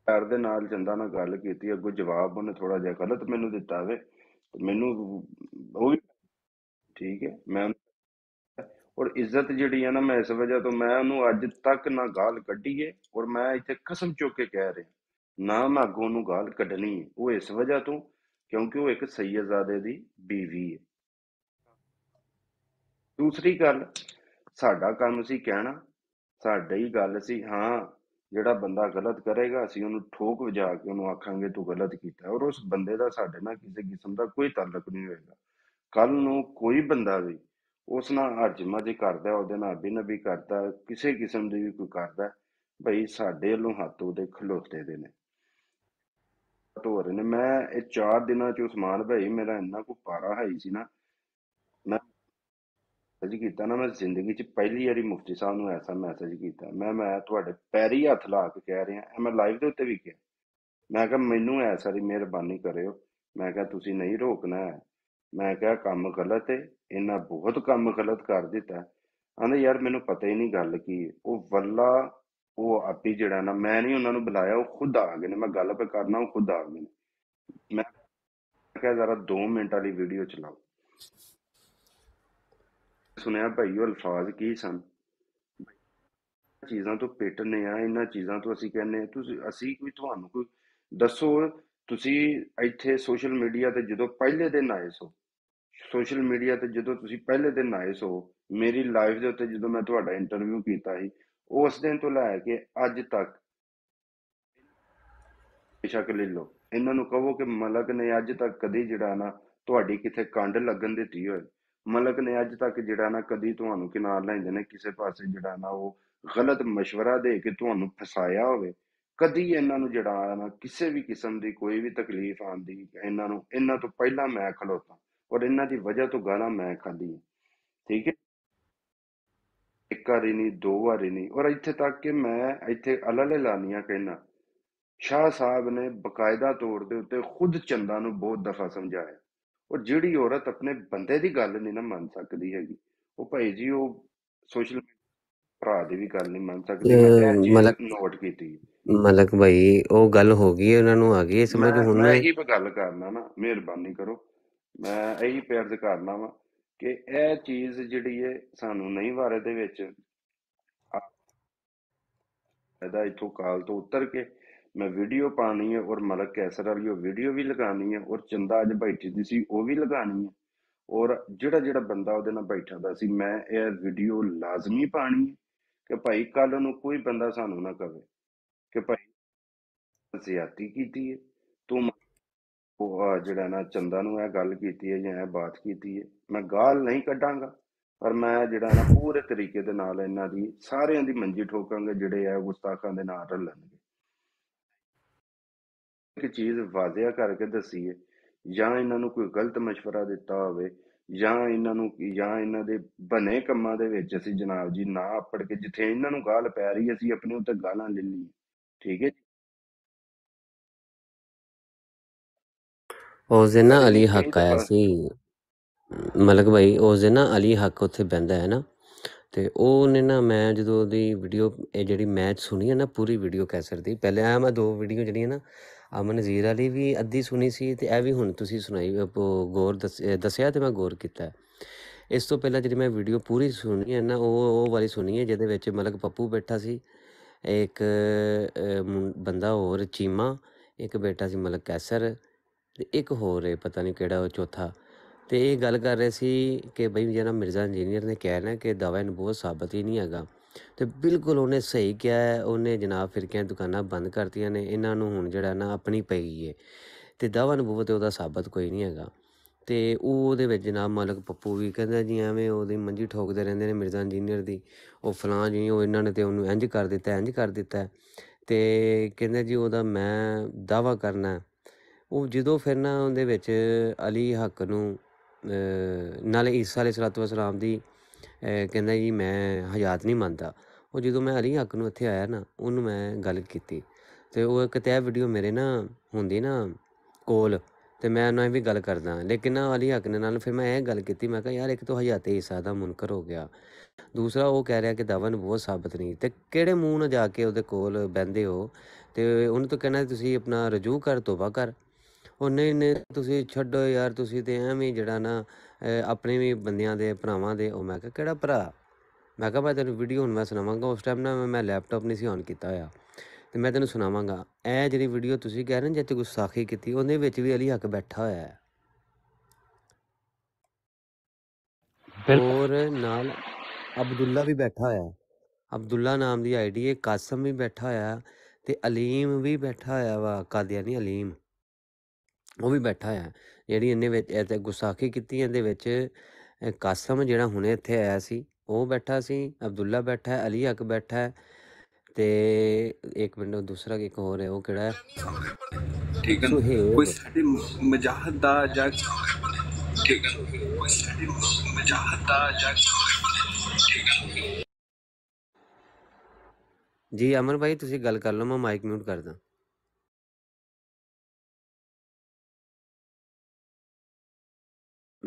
ਚਾਰ ਦੇ ਨਾਲ ਜੰਦਾ ਨਾਲ ਗੱਲ ਕੀਤੀ ਅੱਗੋਂ ਜਵਾਬ ਉਹਨੇ ਥੋੜਾ ਜਿਹਾ ਗਲਤ ਮੈਨੂੰ ਦਿੱਤਾ ਵੇ ਤੇ ਮੈਨੂੰ ਉਹ ਵੀ ਠੀਕ ਹੈ ਮੈਂ ਔਰ ਇੱਜ਼ਤ ਜਿਹੜੀ ਹੈ ਨਾ ਮੈਂ ਇਸ ਵਜ੍ਹਾ ਤੋਂ ਮੈਂ ਉਹਨੂੰ ਅੱਜ ਤੱਕ ਨਾ ਗਾਲ ਕੱਢੀ ਏ ਔਰ ਮੈਂ ਇੱਥੇ ਕਸਮ ਚੁੱਕ ਕੇ ਕਹਿ ਰਿਹਾ ਨਾ ਮਾਗੋ ਨੂੰ ਗਾਲ ਕੱਢਣੀ ਉਹ ਇਸ ਵਜ੍ਹਾ ਤੋਂ ਕਿਉਂਕਿ ਉਹ ਇੱਕ ਸੈਯਦਜ਼ਾਦੇ ਦੀ ਬੀਵੀ ਹੈ ਦੂਸਰੀ ਗੱਲ ਸਾਡਾ ਕੰਮ ਸੀ ਕਹਿਣਾ ਸਾਡੀ ਗੱਲ ਸੀ ਹਾਂ ਜਿਹੜਾ ਬੰਦਾ ਗਲਤ ਕਰੇਗਾ ਅਸੀਂ ਉਹਨੂੰ ਠੋਕ ਵਜਾ ਕੇ ਉਹਨੂੰ ਆਖਾਂਗੇ ਤੂੰ ਗਲਤ ਕੀਤਾ ਔਰ ਉਸ ਬੰਦੇ ਦਾ ਸਾਡੇ ਨਾਲ ਕਿਸੇ ਕਿਸਮ ਦਾ ਕੋਈ ਤਾਲੁਕ ਨਹੀਂ ਹੋਏਗਾ ਕੱਲ ਨੂੰ ਕੋਈ ਬੰਦਾ ਵੀ ਉਸ ਨਾਲ ਹਰਜਮਾ ਜੇ ਕਰਦਾ ਉਹਦੇ ਨਾਲ ਬਿਨਬੀ ਕਰਦਾ ਕਿਸੇ ਕਿਸਮ ਦੀ ਵੀ ਕੋਈ ਕਰਦਾ ਭਈ ਸਾਡੇ ਵੱਲੋਂ ਹੱਥ ਉਹਦੇ ਖਲੋਤੇ ਦੇ ਨੇ ਤੋ ਰਹੇ ਨੇ ਮੈਂ ਇਹ ਚਾਰ ਦਿਨਾਂ ਚ ਉਸਮਾਨ ਭਾਈ ਮੇਰਾ ਇੰਨਾ ਕੋ ਪਾਰਾ ਹੈ ਸੀ ਨਾ ਮੈਂ ਅੱਜ ਕੀਤਾ ਨਾ ਮੈਂ ਜ਼ਿੰਦਗੀ ਚ ਪਹਿਲੀ ਵਾਰੀ ਮੁਫਤੀ ਸਾਹਿਬ ਨੂੰ ਐਸਾ ਮੈਸੇਜ ਕੀਤਾ ਮੈਂ ਮੈਂ ਤੁਹਾਡੇ ਪੈਰੀ ਹੱਥ ਲਾ ਕੇ ਕਹਿ ਰਿਹਾ ਐ ਮੈਂ ਲਾਈਵ ਦੇ ਉੱਤੇ ਵੀ ਕਿਹਾ ਮੈਂ ਕਿਹਾ ਮੈਨੂੰ ਐ ਸਾਰੀ ਮਿਹਰਬਾਨੀ ਕਰਿਓ ਮੈਂ ਕਿਹਾ ਤੁਸੀਂ ਨਹੀਂ ਰੋਕਣਾ ਹੈ ਮੈਂ ਕਿਹਾ ਕੰਮ ਗਲਤ ਹੈ ਇਹਨਾਂ ਬਹੁਤ ਕੰਮ ਗਲਤ ਕਰ ਦਿੱਤਾ ਆਂਦਾ ਯਾਰ ਮੈਨੂੰ ਪਤਾ ਹੀ ਨਹੀਂ ਗੱਲ ਕੀ ਉਹ ਵੱਲਾ ਉਹ ਆਪੇ ਜਿਹੜਾ ਨਾ ਮੈਂ ਨਹੀਂ ਉਹਨਾਂ ਨੂੰ ਬੁਲਾਇਆ ਉਹ ਖੁਦ ਆ ਗਏ ਨੇ ਮੈਂ ਗੱਲ ਪੇ ਕਰਨਾ ਉਹ ਖੁਦ ਆ ਗਏ ਨੇ ਮੈਂ ਕਿਹਾ ਜ਼ਰਾ 2 ਮਿੰਟ ਵਾਲੀ ਵੀਡੀਓ ਚਲਾਓ ਸੁਣਿਆ ਭਾਈ ਉਹ ਅਲਫਾਜ਼ ਕੀ ਸਨ ਚੀਜ਼ਾਂ ਤੋਂ ਪੇਟਨੇ ਆ ਇਹਨਾਂ ਚੀਜ਼ਾਂ ਤੋਂ ਅਸੀਂ ਕਹਿੰਨੇ ਤੁਸੀਂ ਅਸੀਂ ਕੋਈ ਤੁਹਾਨੂੰ ਕੋਈ ਦੱਸੋ ਤੁਸੀਂ ਇੱਥੇ ਸੋਸ਼ਲ ਮੀਡੀਆ ਤੇ ਜਦੋਂ ਪਹਿਲੇ ਦਿਨ ਆਏ ਸੋ ਸੋਸ਼ਲ ਮੀਡੀਆ ਤੇ ਜਦੋਂ ਤੁਸੀਂ ਪਹਿਲੇ ਦਿਨ ਆਏ ਸੋ ਮੇਰੀ ਲਾਈਫ ਦੇ ਉੱਤੇ ਜਦੋਂ ਮੈਂ ਤੁਹਾਡਾ ਇੰਟਰਵਿਊ ਕੀਤਾ ਸੀ ਉਸ ਦਿਨ ਤੋਂ ਲੈ ਕੇ ਅੱਜ ਤੱਕ ਸ਼ੱਕ ਲੈ ਲਓ ਇਹਨਾਂ ਨੂੰ ਕਹੋ ਕਿ ਮਲਕ ਨੇ ਅੱਜ ਤੱਕ ਕਦੀ ਜਿਹੜਾ ਨਾ ਤੁਹਾਡੀ ਕਿਥੇ ਕੰਡ ਲੱਗਣ ਦਿੱਤੀ ਹੋਏ ਮਲਕ ਨੇ ਅੱਜ ਤੱਕ ਜਿਹੜਾ ਨਾ ਕਦੀ ਤੁਹਾਨੂੰ ਕਿਨਾਰ ਲੈਂਦੇ ਨੇ ਕਿਸੇ ਪਾਸੇ ਜਿਹੜਾ ਨਾ ਉਹ ਗਲਤ مشورہ ਦੇ ਕੇ ਤੁਹਾਨੂੰ ਫਸਾਇਆ ਹੋਵੇ ਕਦੀ ਇਹਨਾਂ ਨੂੰ ਜਿਹੜਾ ਨਾ ਕਿਸੇ ਵੀ ਕਿਸਮ ਦੀ ਕੋਈ ਵੀ ਤਕਲੀਫ ਆਂਦੀ ਇਹਨਾਂ ਨੂੰ ਇਹਨਾਂ ਤੋਂ ਪਹਿਲਾਂ ਮੈਂ ਖਲੋਤਾ ਔਰ ਇਹਨਾਂ ਦੀ ਵਜ੍ਹਾ ਤੋਂ ਗਾਲਾਂ ਮੈਂ ਖਾਦੀ ਠੀਕ ਹੈ ਇੱਕ ਵਾਰੀ ਨਹੀਂ ਦੋ ਵਾਰੀ ਨਹੀਂ ਔਰ ਇੱਥੇ ਤੱਕ ਕਿ ਮੈਂ ਇੱਥੇ ਅਲਲ ਲਾਨੀਆਂ ਕਹਿਣਾ ਸ਼ਾਹ ਸਾਹਿਬ ਨੇ ਬਕਾਇਦਾ ਤੌਰ ਦੇ ਉੱਤੇ ਖੁਦ ਚੰਦਾ ਨੂੰ ਬਹੁਤ ਦਫਾ ਸਮਝਾਇਆ ਔਰ ਜਿਹੜੀ ਔਰਤ ਆਪਣੇ ਬੰਦੇ ਦੀ ਗੱਲ ਨਹੀਂ ਨਾ ਮੰਨ ਸਕਦੀ ਹੈਗੀ ਉਹ ਭਾਈ ਜੀ ਉਹ ਸੋਸ਼ਲ ਭਰਾ ਦੀ ਵੀ ਗੱਲ ਨਹੀਂ ਮੰਨ ਸਕਦੀ ਮਲਕ ਨੋਟ ਕੀਤੀ ਮਲਕ ਭਾਈ ਉਹ ਗੱਲ ਹੋ ਗਈ ਉਹਨਾਂ ਨੂੰ ਆ ਗਈ ਸਮਝ ਹੁਣ ਮੈਂ ਇਹੀ ਗੱਲ ਕਰਨਾ ਨਾ ਮਿਹਰਬਾਨੀ ਕਰੋ ਮੈਂ ਇਹੀ ਪਿਆਰ ਦੇ ਕਰਨਾ ਵਾ ਕਿ ਇਹ ਚੀਜ਼ ਜਿਹੜੀ ਹੈ ਸਾਨੂੰ ਨਹੀਂ ਵਾਰੇ ਦੇ ਵਿੱਚ ਇਹਦਾ ਇਥੋਂ ਕਾਲ ਤੋਂ ਉੱਤਰ ਕੇ ਮੈਂ ਵੀਡੀਓ ਪਾਣੀ ਹੈ ਔਰ ਮਲਕ ਕੈਸਰ ਵਾਲੀ ਉਹ ਵੀਡੀਓ ਵੀ ਲਗਾਣੀ ਹੈ ਔਰ ਚੰਦਾ ਅੱਜ ਬੈਠੀ ਦੀ ਸੀ ਉਹ ਵੀ ਲਗਾਣੀ ਹੈ ਔਰ ਜਿਹੜਾ ਜਿਹੜਾ ਬੰਦਾ ਉਹਦੇ ਨਾਲ ਬੈਠਾ ਦਾ ਸੀ ਮੈਂ ਇਹ ਵੀਡੀਓ ਲਾਜ਼ਮੀ ਪਾਣੀ ਹੈ ਕਿ ਭਾਈ ਕੱਲ ਨੂੰ ਕੋਈ ਬੰਦਾ ਸਾਨੂੰ ਨਾ ਕਵੇ ਕਿ ਭਾਈ ਜ਼ਿਆਤੀ ਕੀਤੀ ਹੈ ਉਹ ਜਿਹੜਾ ਨਾ ਚੰਦਾ ਨੂੰ ਇਹ ਗੱਲ ਕੀਤੀ ਹੈ ਜਾਂ ਇਹ ਬਾਤ ਕੀਤੀ ਹੈ ਮੈਂ ਗਾਲ ਨਹੀਂ ਕੱਢਾਂਗਾ ਪਰ ਮੈਂ ਜਿਹੜਾ ਨਾ ਪੂਰੇ ਤਰੀਕੇ ਦੇ ਨਾਲ ਇਹਨਾਂ ਦੀ ਸਾਰਿਆਂ ਦੀ ਮੰਜੀ ਠੋਕਾਂਗਾ ਜਿਹੜੇ ਆ ਗੁਸਤਾਖਾਂ ਦੇ ਨਾਲ ਰਲਣਗੇ ਇੱਕ ਚੀਜ਼ ਵਾਜ਼ਿਆ ਕਰਕੇ ਦਸੀਏ ਜਾਂ ਇਹਨਾਂ ਨੂੰ ਕੋਈ ਗਲਤ مشورہ ਦਿੱਤਾ ਹੋਵੇ ਜਾਂ ਇਹਨਾਂ ਨੂੰ ਜਾਂ ਇਹਨਾਂ ਦੇ ਬਨੇ ਕੰਮਾਂ ਦੇ ਵਿੱਚ ਅਸੀਂ ਜਨਾਬ ਜੀ ਨਾ ਆਪੜ ਕੇ ਜਿੱਥੇ ਇਹਨਾਂ ਨੂੰ ਗਾਲ ਪੈ ਰਹੀ ਅਸੀਂ ਆਪਣੇ ਉੱਤੇ ਗਾਲਾਂ ਲੈ ਲਈ ਠੀਕ ਹੈ ਉਸ ਦਿਨ ਨਾ ਅਲੀ ਹੱਕ ਆਇਆ ਸੀ ਮਲਕ ਭਾਈ ਉਸ ਦਿਨ ਨਾ ਅਲੀ ਹੱਕ ਉੱਥੇ ਬੰਦਾ ਹੈ ਨਾ ਤੇ ਉਹਨੇ ਨਾ ਮੈਂ ਜਦੋਂ ਉਹਦੀ ਵੀਡੀਓ ਇਹ ਜਿਹੜੀ ਮੈਚ ਸੁਣੀ ਹੈ ਨਾ ਪੂਰੀ ਵੀਡੀਓ ਕੈਸਰ ਦੀ ਪਹਿਲੇ ਆ ਮੈਂ ਦੋ ਵੀਡੀਓ ਜਿਹੜੀਆਂ ਨਾ ਅਮਨ ਨਜ਼ੀਰ ਵਾਲੀ ਵੀ ਅੱਧੀ ਸੁਣੀ ਸੀ ਤੇ ਇਹ ਵੀ ਹੁਣ ਤੁਸੀਂ ਸੁਣਾਈ ਗੌਰ ਦੱਸਿਆ ਤੇ ਮੈਂ ਗੌਰ ਕੀਤਾ ਇਸ ਤੋਂ ਪਹਿਲਾਂ ਜਿਹੜੀ ਮੈਂ ਵੀਡੀਓ ਪੂਰੀ ਸੁਣੀ ਹੈ ਨਾ ਉਹ ਉਹ ਵਾਲੀ ਸੁਣੀ ਹੈ ਜਿਹਦੇ ਵਿੱਚ ਮਲਕ ਪੱਪੂ ਬੈਠਾ ਸੀ ਇੱਕ ਬੰਦਾ ਹੋਰ ਚੀਮਾ ਇੱਕ ਬੇਟਾ ਸੀ ਮਲਕ ਕੈਸਰ ਤੇ ਇੱਕ ਹੋਰ ਹੈ ਪਤਾ ਨਹੀਂ ਕਿਹੜਾ ਉਹ ਚੌਥਾ ਤੇ ਇਹ ਗੱਲ ਕਰ ਰਹੇ ਸੀ ਕਿ ਬਈ ਜਨਾਬ ਮਿਰਜ਼ਾ ਇੰਜੀਨੀਅਰ ਨੇ ਕਿਹਾ ਨਾ ਕਿ ਦਵਾ ਬਹੁਤ ਸਾਬਤ ਹੀ ਨਹੀਂ ਹੈਗਾ ਤੇ ਬਿਲਕੁਲ ਉਹਨੇ ਸਹੀ ਕਿਹਾ ਉਹਨੇ ਜਨਾਬ ਫਿਰਕਿਆਂ ਦੁਕਾਨਾਂ ਬੰਦ ਕਰਤੀਆਂ ਨੇ ਇਹਨਾਂ ਨੂੰ ਹੁਣ ਜਿਹੜਾ ਨਾ ਆਪਣੀ ਪਈ ਏ ਤੇ ਦਵਾ ਬਹੁਤ ਉਹਦਾ ਸਾਬਤ ਕੋਈ ਨਹੀਂ ਹੈਗਾ ਤੇ ਉਹ ਉਹਦੇ ਵਿੱਚ ਜਨਾਬ ਮਾਲਕ ਪੱਪੂ ਵੀ ਕਹਿੰਦਾ ਜੀ ਐਵੇਂ ਉਹਦੀ ਮੰਜੀ ਠੋਕਦੇ ਰਹਿੰਦੇ ਨੇ ਮਿਰਜ਼ਾ ਇੰਜੀਨੀਅਰ ਦੀ ਉਹ ਫਲਾਂ ਜੀ ਉਹ ਇਹਨਾਂ ਨੇ ਤੇ ਉਹਨੂੰ ਇੰਜ ਕਰ ਦਿੱਤਾ ਇੰਜ ਕਰ ਦਿੱਤਾ ਤੇ ਕਹਿੰਦੇ ਜੀ ਉਹਦਾ ਮੈਂ ਦਾਵਾ ਕਰਨਾ ਉਹ ਜਦੋਂ ਫਿਰ ਨਾ ਉਹਦੇ ਵਿੱਚ ਅਲੀ ਹੱਕ ਨੂੰ ਨਾਲੇ ਈਸਾ ਅਲੈ ਸਲਾਤੁ ਵਸਲਾਮ ਦੀ ਕਹਿੰਦਾ ਜੀ ਮੈਂ ਹਯਾਤ ਨਹੀਂ ਮੰਨਦਾ ਉਹ ਜਦੋਂ ਮੈਂ ਅਲੀ ਹੱਕ ਨੂੰ ਇੱਥੇ ਆਇਆ ਨਾ ਉਹਨੂੰ ਮੈਂ ਗੱਲ ਕੀਤੀ ਤੇ ਉਹ ਇੱਕ ਤੈ ਵੀਡੀਓ ਮੇਰੇ ਨਾ ਹੁੰਦੀ ਨਾ ਕੋਲ ਤੇ ਮੈਂ ਉਹਨਾਂ ਨਾਲ ਵੀ ਗੱਲ ਕਰਦਾ ਲੇਕਿਨ ਨਾ ਅਲੀ ਹੱਕ ਨੇ ਨਾਲ ਫਿਰ ਮੈਂ ਇਹ ਗੱਲ ਕੀਤੀ ਮੈਂ ਕਿਹਾ ਯਾਰ ਇੱਕ ਤਾਂ ਹਯਾਤ ਈਸਾ ਦਾ ਮੁਨਕਰ ਹੋ ਗਿਆ ਦੂਸਰਾ ਉਹ ਕਹਿ ਰਿਹਾ ਕਿ ਦਵਨ ਬਹੁਤ ਸਾਬਤ ਨਹੀਂ ਤੇ ਕਿਹੜੇ ਮੂੰਹ ਨਾਲ ਜਾ ਕੇ ਉਹਦੇ ਕੋਲ ਬੈੰਦੇ ਹੋ ਤੇ ਉਹਨੂੰ ਤਾਂ ਕਹਿਣਾ ਤੁਸੀਂ ਆਪਣਾ ਰਜੂ ਕਰ ਤੋਬਾ ਕਰ ਉਹ ਨਹੀਂ ਨਹੀਂ ਤੁਸੀਂ ਛੱਡੋ ਯਾਰ ਤੁਸੀਂ ਤੇ ਐਵੇਂ ਜਿਹੜਾ ਨਾ ਆਪਣੇ ਵੀ ਬੰਦਿਆਂ ਦੇ ਭਰਾਵਾਂ ਦੇ ਉਹ ਮੈਂ ਕਿਹਾ ਕਿਹੜਾ ਭਰਾ ਮੈਂ ਕਿਹਾ ਮੈਂ ਤੈਨੂੰ ਵੀਡੀਓ ਹੁਣ ਮੈਂ ਸੁਣਾਵਾਂਗਾ ਉਸ ਟਾਈਮ ਨਾ ਮੈਂ ਲੈਪਟਾਪ ਨਹੀਂ ਸੀ ਔਨ ਕੀਤਾ ਹੋਇਆ ਤੇ ਮੈਂ ਤੈਨੂੰ ਸੁਣਾਵਾਂਗਾ ਐ ਜਿਹੜੀ ਵੀਡੀਓ ਤੁਸੀਂ ਕਹਿ ਰਹੇ ਜਿੱਤ ਤੇ ਗੁੱਸਾਖੀ ਕੀਤੀ ਉਹਦੇ ਵਿੱਚ ਵੀ ਅਲੀ ਹੱਕ ਬੈਠਾ ਹੋਇਆ ਹੈ ਹੋਰ ਨਾਲ ਅਬਦੁੱਲਾ ਵੀ ਬੈਠਾ ਹੋਇਆ ਹੈ ਅਬਦੁੱਲਾ ਨਾਮ ਦੀ ਆਈਡੀ ਹੈ ਕਾਸਮ ਵੀ ਬੈਠਾ ਹੋਇਆ ਤੇ ਅਲੀਮ ਵੀ ਬੈਠਾ ਹੋਇਆ ਵਾ ਕਾਦੀਆਨੀ ਅਲੀਮ ਉਹ ਵੀ ਬੈਠਾ ਆ ਜਿਹੜੀ ਇੰਨੇ ਵਿੱਚ ਇੱਥੇ ਗੁਸਾਖੀ ਕੀਤੀ ਇਹਦੇ ਵਿੱਚ ਕਾਸਮ ਜਿਹੜਾ ਹੁਣੇ ਇੱਥੇ ਆਇਆ ਸੀ ਉਹ ਬੈਠਾ ਸੀ ਅਬਦੁੱਲਾ ਬੈਠਾ ਹੈ ਅਲੀ ਹਕ ਬੈਠਾ ਹੈ ਤੇ ਇੱਕ ਮਿੰਟ ਦੂਸਰਾ ਇੱਕ ਹੋਰ ਹੈ ਉਹ ਕਿਹੜਾ ਹੈ ਠੀਕ ਹੈ ਕੋਈ ਸਾਡੇ ਮਜਾਹਦ ਦਾ ਜੱਗ ਠੀਕ ਹੈ ਕੋਈ ਸਾਡੇ ਮਜਾਹਦ ਦਾ ਠੀਕ ਹੈ ਜੀ ਅਮਰ ਭਾਈ ਤੁਸੀਂ ਗੱਲ ਕਰ ਲਓ ਮੈਂ ਮਾਈਕ ਮਿਊਟ ਕਰਦਾ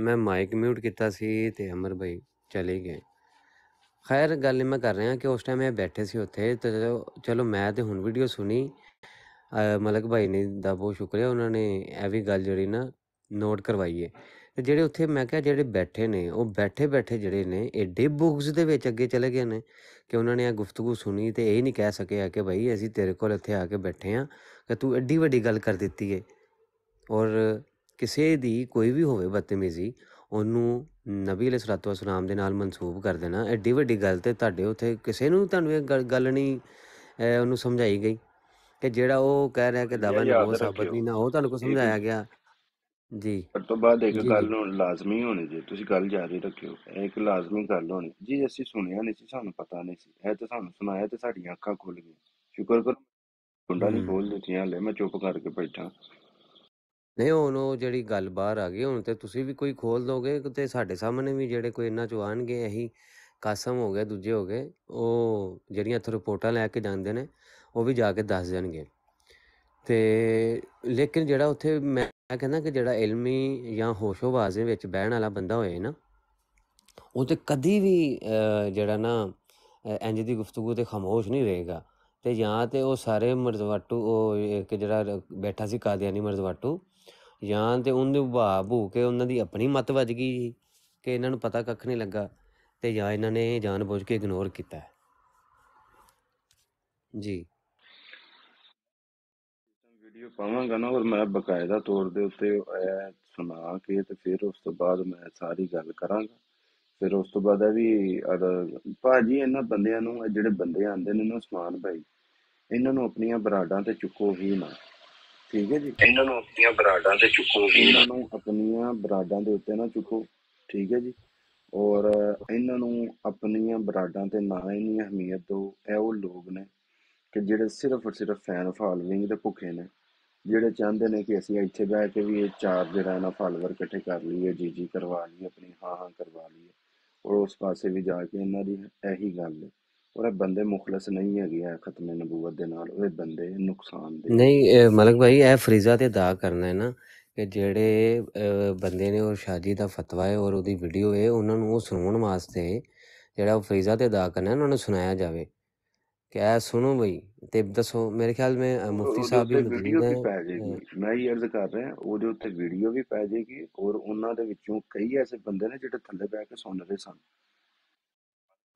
ਮੈਂ ਮਾਈਕ ਮਿਊਟ ਕੀਤਾ ਸੀ ਤੇ ਅਮਰ ਭਾਈ ਚਲੇ ਗਏ ਖੈਰ ਗੱਲ ਮੈਂ ਕਰ ਰਿਹਾ ਕਿ ਉਸ ਟਾਈਮ ਇਹ ਬੈਠੇ ਸੀ ਉੱਥੇ ਤੇ ਚਲੋ ਮੈਂ ਤੇ ਹੁਣ ਵੀਡੀਓ ਸੁਣੀ ਮਲਕ ਭਾਈ ਨੇ ਦਾ ਬਹੁਤ ਸ਼ੁਕਰੀਆ ਉਹਨਾਂ ਨੇ ਐ ਵੀ ਗੱਲ ਜਿਹੜੀ ਨਾ ਨੋਟ ਕਰਵਾਈ ਹੈ ਤੇ ਜਿਹੜੇ ਉੱਥੇ ਮੈਂ ਕਿਹਾ ਜਿਹੜੇ ਬੈਠੇ ਨੇ ਉਹ ਬੈਠੇ ਬੈਠੇ ਜਿਹੜੇ ਨੇ ਐਡੇ ਬੁਕਸ ਦੇ ਵਿੱਚ ਅੱਗੇ ਚਲੇ ਗਏ ਨੇ ਕਿ ਉਹਨਾਂ ਨੇ ਇਹ ਗੁਫ਼ਤਗੂ ਸੁਣੀ ਤੇ ਇਹ ਨਹੀਂ ਕਹਿ ਸਕੇ ਆ ਕਿ ਭਾਈ ਅਸੀਂ ਤੇਰੇ ਕੋਲ ਇੱਥੇ ਆ ਕੇ ਬੈਠੇ ਆ ਕਿ ਤੂੰ ਐਡੀ ਵੱਡੀ ਗੱਲ ਕਰ ਦਿੱਤੀ ਏ ਔਰ ਕਿਸੇ ਦੀ ਕੋਈ ਵੀ ਹੋਵੇ ਬਤਮੀਜ਼ੀ ਉਹਨੂੰ ਨਬੀ ਅਲੈਹ ਸਲਾਤੁ ਵਸਲਾਮ ਦੇ ਨਾਲ ਮਨਸੂਬ ਕਰ ਦੇਣਾ ਐਡੀ ਵੱਡੀ ਗੱਲ ਤੇ ਤੁਹਾਡੇ ਉੱਥੇ ਕਿਸੇ ਨੂੰ ਤੁਹਾਨੂੰ ਇਹ ਗੱਲ ਨਹੀਂ ਉਹਨੂੰ ਸਮਝਾਈ ਗਈ ਕਿ ਜਿਹੜਾ ਉਹ ਕਹਿ ਰਿਹਾ ਕਿ ਦਾਵਾ ਨਬੂਤ ਸਾਬਤ ਨਹੀਂ ਨਾ ਉਹ ਤੁਹਾਨੂੰ ਕੋ ਸਮਝਾਇਆ ਗਿਆ ਜੀ ਪਰ ਤੋਂ ਬਾਅਦ ਇੱਕ ਗੱਲ ਹੁਣ ਲਾਜ਼ਮੀ ਹੋਣੀ ਜੀ ਤੁਸੀਂ ਗੱਲ ਜਾਰੀ ਰੱਖਿਓ ਇਹ ਇੱਕ ਲਾਜ਼ਮੀ ਗੱਲ ਹੋਣੀ ਜੀ ਅਸੀਂ ਸੁਣਿਆ ਨਹੀਂ ਸੀ ਸਾਨੂੰ ਪਤਾ ਨਹੀਂ ਸੀ ਇਹ ਤਾਂ ਸਾਨੂੰ ਸੁਣਾਇਆ ਤੇ ਸਾਡੀਆਂ ਅੱਖਾਂ ਖੁੱਲ ਗਈਆਂ ਸ਼ੁਕਰ ਕਰੋ ਕੁੰਡਾ ਨਹੀਂ ਬੋਲ ਦਿੱਤੀਆਂ ਲੈ ਮੈਂ ਚੁੱਪ ਕਰਕੇ ਬੈਠਾ ਨਹੀਂ ਹੁਣ ਉਹ ਜਿਹੜੀ ਗੱਲ ਬਾਹਰ ਆ ਗਈ ਹੁਣ ਤੇ ਤੁਸੀਂ ਵੀ ਕੋਈ ਖੋਲ ਦੋਗੇ ਤੇ ਸਾਡੇ ਸਾਹਮਣੇ ਵੀ ਜਿਹੜੇ ਕੋਈ ਇਹਨਾਂ ਚ ਆਣਗੇ ਇਹੀ ਕਸਮ ਹੋ ਗਿਆ ਦੂਜੇ ਹੋ ਗਏ ਉਹ ਜਿਹੜੀਆਂ ਇੱਥੇ ਰਿਪੋਰਟਾਂ ਲੈ ਕੇ ਜਾਂਦੇ ਨੇ ਉਹ ਵੀ ਜਾ ਕੇ ਦੱਸ ਦੇਣਗੇ ਤੇ ਲੇਕਿਨ ਜਿਹੜਾ ਉੱਥੇ ਮੈਂ ਕਹਿੰਦਾ ਕਿ ਜਿਹੜਾ ਇਲਮੀ ਜਾਂ ਹੋਸ਼ੋਵਾਜ਼ੇ ਵਿੱਚ ਬਹਿਣ ਵਾਲਾ ਬੰਦਾ ਹੋਏ ਨਾ ਉਹ ਤੇ ਕਦੀ ਵੀ ਜਿਹੜਾ ਨਾ ਇੰਜ ਦੀ ਗੁਫ਼ਤਗੂ ਤੇ ਖਾਮੋਸ਼ ਨਹੀਂ ਰਹੇਗਾ ਤੇ ਜਾਂ ਤੇ ਉਹ ਸਾਰੇ ਮਰਜ਼ਵਾਟੂ ਉਹ ਇੱਕ ਜਿਹੜਾ ਬੈਠਾ ਸੀ ਕਾਦੀਆਨੀ ਮਰਜ਼ਵਾਟੂ ਜਾਂ ਤੇ ਉਹਨੇ ਵਾਹ ਭੂ ਕੇ ਉਹਨਾਂ ਦੀ ਆਪਣੀ ਮਤ ਵੱਜ ਗਈ ਕਿ ਇਹਨਾਂ ਨੂੰ ਪਤਾ ਕੱਖ ਨਹੀਂ ਲੱਗਾ ਤੇ ਜਾਂ ਇਹਨਾਂ ਨੇ ਜਾਣਬੁੱਝ ਕੇ ਇਗਨੋਰ ਕੀਤਾ ਜੀ ਵੀਡੀਓ ਪਾਵਾਂਗਾ ਨਾ ਔਰ ਮੈਂ ਬਕਾਇਦਾ ਤੌਰ ਦੇ ਉੱਤੇ ਸੁਣਾ ਕੇ ਤੇ ਫਿਰ ਉਸ ਤੋਂ ਬਾਅਦ ਮੈਂ ਸਾਰੀ ਗੱਲ ਕਰਾਂਗਾ ਫਿਰ ਉਸ ਤੋਂ ਬਾਅਦ ਆ ਵੀ ਭਾਜੀ ਇਹਨਾਂ ਬੰਦਿਆਂ ਨੂੰ ਜਿਹੜੇ ਬੰਦੇ ਆਂਦੇ ਨੇ ਨਾ ਸਮਾਨ ਭਾਈ ਇਹਨਾਂ ਨੂੰ ਆਪਣੀਆਂ ਬਰਾਡਾਂ ਤੇ ਚੁੱਕੋ ਹੀ ਨਾ ਠੀਕ ਹੈ ਜੀ ਇਹਨਾਂ ਨੂੰ ਆਪਣੀਆਂ ਬਰਾਡਾਂ ਤੇ ਚੁੱਕੋ ਇਹਨਾਂ ਨੂੰ ਆਪਣੀਆਂ ਬਰਾਡਾਂ ਦੇ ਉੱਤੇ ਨਾ ਚੁੱਕੋ ਠੀਕ ਹੈ ਜੀ ਔਰ ਇਹਨਾਂ ਨੂੰ ਆਪਣੀਆਂ ਬਰਾਡਾਂ ਤੇ ਨਾ ਇੰਨੀ ਅਹਿਮੀਅਤ ਦਿਓ ਇਹ ਉਹ ਲੋਕ ਨੇ ਕਿ ਜਿਹੜੇ ਸਿਰਫ ਔਰ ਸਿਰਫ ਫੈਨ ਫਾਲੋਇੰਗ ਦੇ ਭੁੱਖੇ ਨੇ ਜਿਹੜੇ ਚਾਹੁੰਦੇ ਨੇ ਕਿ ਅਸੀਂ ਇੱਥੇ ਬਹਿ ਕੇ ਵੀ ਇਹ ਚਾਰ ਜਿਹੜਾ ਨਾ ਫਾਲੋਅਰ ਇਕੱਠੇ ਕਰ ਲਈਏ ਜੀ ਜੀ ਕਰਵਾ ਲਈਏ ਆਪਣੀ ਹਾਂ ਹਾਂ ਕਰਵਾ ਲਈਏ ਔਰ ਉਸ ਪਾਸੇ ਵੀ ਜਾ ਕੇ ਇਹਨਾਂ ਦੀ ਇਹੀ ਗੱਲ ਹੈ और बंदे मुखलस नहीं ਹੈਗੇ ਆ ਖਤਮ ਨਬੂਵਤ ਦੇ ਨਾਲ ਉਹਦੇ ਬੰਦੇ ਨੁਕਸਾਨਦੇਹ ਨੇ ਨਹੀਂ ਇਹ ਮਲਕ ਭਾਈ ਇਹ ਫਰੀਜ਼ਾ ਤੇ ਦਾ ਕਰਨਾ ਹੈ ਨਾ ਕਿ ਜਿਹੜੇ ਅ, ਬੰਦੇ ਨੇ ਉਹ ਸ਼ਾਦੀ ਦਾ ਫਤਵਾ ਹੈ ਔਰ ਉਹਦੀ ਵੀਡੀਓ ਹੈ ਉਹਨਾਂ ਨੂੰ ਉਹ ਸੁਣਾਉਣ ਵਾਸਤੇ ਜਿਹੜਾ ਉਹ ਫਰੀਜ਼ਾ ਤੇ ਦਾ ਕਰਨਾ ਹੈ, ਉਹਨਾਂ ਨੂੰ ਸੁਣਾਇਆ ਜਾਵੇ ਕਿ ਇਹ ਸੁਣੋ ਬਈ ਤੇ ਦੱਸੋ ਮੇਰੇ ਖਿਆਲ ਮੇ ਅ, ਮੁਫਤੀ ਉਹਦੇ ਸਾਹਿਬ ਵੀ ਉੱਤੇ ਵੀਡੀਓ ਮੌਜੂਦ ਵੀ ਹੈ ਪੈ ਜਾਏਗੀ ਮੈਂ ਇਹ ਅਰਜ਼ ਕਰ ਰਿਹਾ ਉਹਦੇ ਉੱਤੇ ਵੀਡੀਓ ਵੀ ਪੈ ਜਾਏਗੀ ਔਰ ਉਹਨਾਂ ਦੇ ਵਿੱਚੋਂ ਕਈ ਐਸੇ ਬੰਦੇ ਨੇ ਜਿਹੜੇ ਥੱਲੇ ਬਹਿ ਕੇ ਸੁਣ ਰਹੇ ਸਨ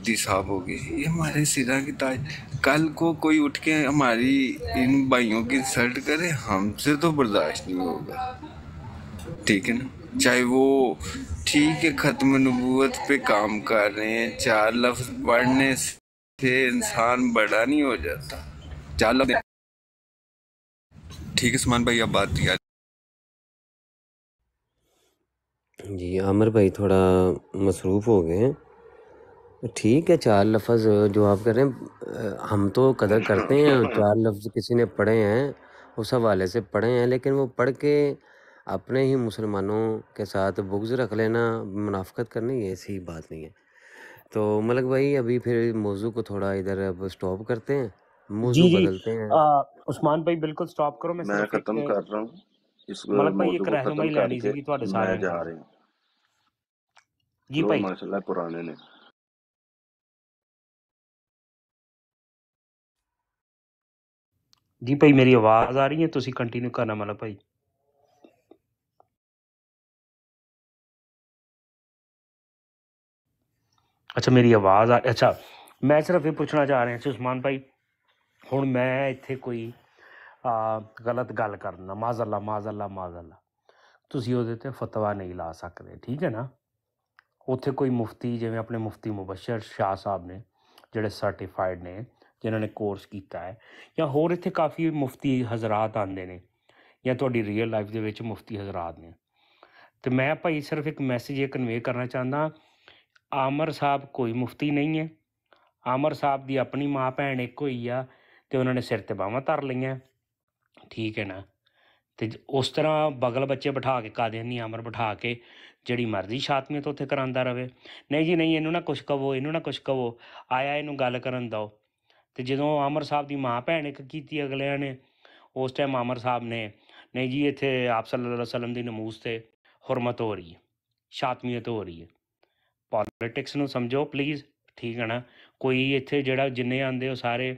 मोदी साहब हो गए ये हमारे सिरा की ताज कल को कोई उठ के हमारी इन भाइयों की इंसल्ट करे हमसे तो बर्दाश्त नहीं होगा ठीक है ना चाहे वो ठीक है ख़त्म नबूत पे काम कर रहे हैं चार लफ्ज पढ़ने से इंसान बड़ा नहीं हो जाता चार लफ्ज ठीक है सुमान भाई आप बात किया जी आमिर भाई थोड़ा मसरूफ़ हो गए हैं ठीक है चार लफ्ज़ जो आप कह रहे हैं हम तो कदर करते हैं चार लफ्ज़ किसी ने पढ़े हैं उस हवाले से पढ़े हैं लेकिन वो पढ़ के अपने ही मुसलमानों के साथ बुग्ज रख लेना मुनाफ़त करनी ये ऐसी बात नहीं है तो मलक भाई अभी फिर मौजू को थोड़ा इधर अब स्टॉप करते हैं मौजू बदलते हैं उस्मान भाई बिल्कुल स्टॉप करो मैं मैं खत्म कर रहा हूं इस मलक भाई एक रहनुमाई लेनी थी ਤੁਹਾਡੇ ਸਾਰੇ ਮੈਂ ਜਾ ਰਹੇ ਹਾਂ ਜੀ ਭਾਈ ਮਾਸ਼ਾਅੱਲਾ ਪੁਰਾਣੇ ਨੇ जी भाई मेरी आवाज आ रही है तुम कंटिन्यू करना मतलब भाई अच्छा मेरी आवाज आ अच्छा मैं सिर्फ ये पूछना चाह रहा अच्छा, सुषमान भाई हूँ मैं इतने कोई आ, गलत गल करना माजल्ला माजल्ला माजल्ला तुम्हें फतवा नहीं ला सकते ठीक है ना उत्थे कोई मुफ्ती जिमें अपने मुफ्ती मुबशर शाह साहब ने जोड़े सर्टिफाइड ने जिन्होंने कोर्स किया है या होर इतने काफ़ी मुफ्ती हजरात आते हैं या थोड़ी रियल लाइफ के मुफ्ती हजरात ने तो मैं भाई सिर्फ एक मैसेज ये कन्वे करना चाहता आमर साहब कोई मुफ्ती नहीं है आमर साहब की अपनी माँ भैन एक ही आ तो उन्होंने सिर तो बाहव तर लिया ठीक है ना तो उस तरह बगल बच्चे बिठा के का दें नहीं अमर बिठा के जी मर्जी छात्मियों तो उ करा रहे नहीं जी नहीं इनू ना कुछ कहो इनू ना कुछ कहो आया इनू गल करो ਤੇ ਜਦੋਂ ਅਮਰ ਸਾਹਿਬ ਦੀ ਮਾਂ ਭੈਣ ਇੱਕ ਕੀਤੀ ਅਗਲਿਆਂ ਨੇ ਉਸ ਟਾਈਮ ਅਮਰ ਸਾਹਿਬ ਨੇ ਨਹੀਂ ਜੀ ਇੱਥੇ ਆਪ ਸੱਲੱਲਾਹੁ ਅਲੈਹਿ ਵਸੱਲਮ ਦੀ ਨਮੂਸ ਤੇ ਹਰਮਤ ਹੋ ਰਹੀ ਹੈ ਸ਼ਾਤਮੀਅਤ ਹੋ ਰਹੀ ਹੈ ਪੋਲਿਟਿਕਸ ਨੂੰ ਸਮਝੋ ਪਲੀਜ਼ ਠੀਕ ਹੈ ਨਾ ਕੋਈ ਇੱਥੇ ਜਿਹੜਾ ਜਿੰਨੇ ਆਂਦੇ ਉਹ ਸਾਰੇ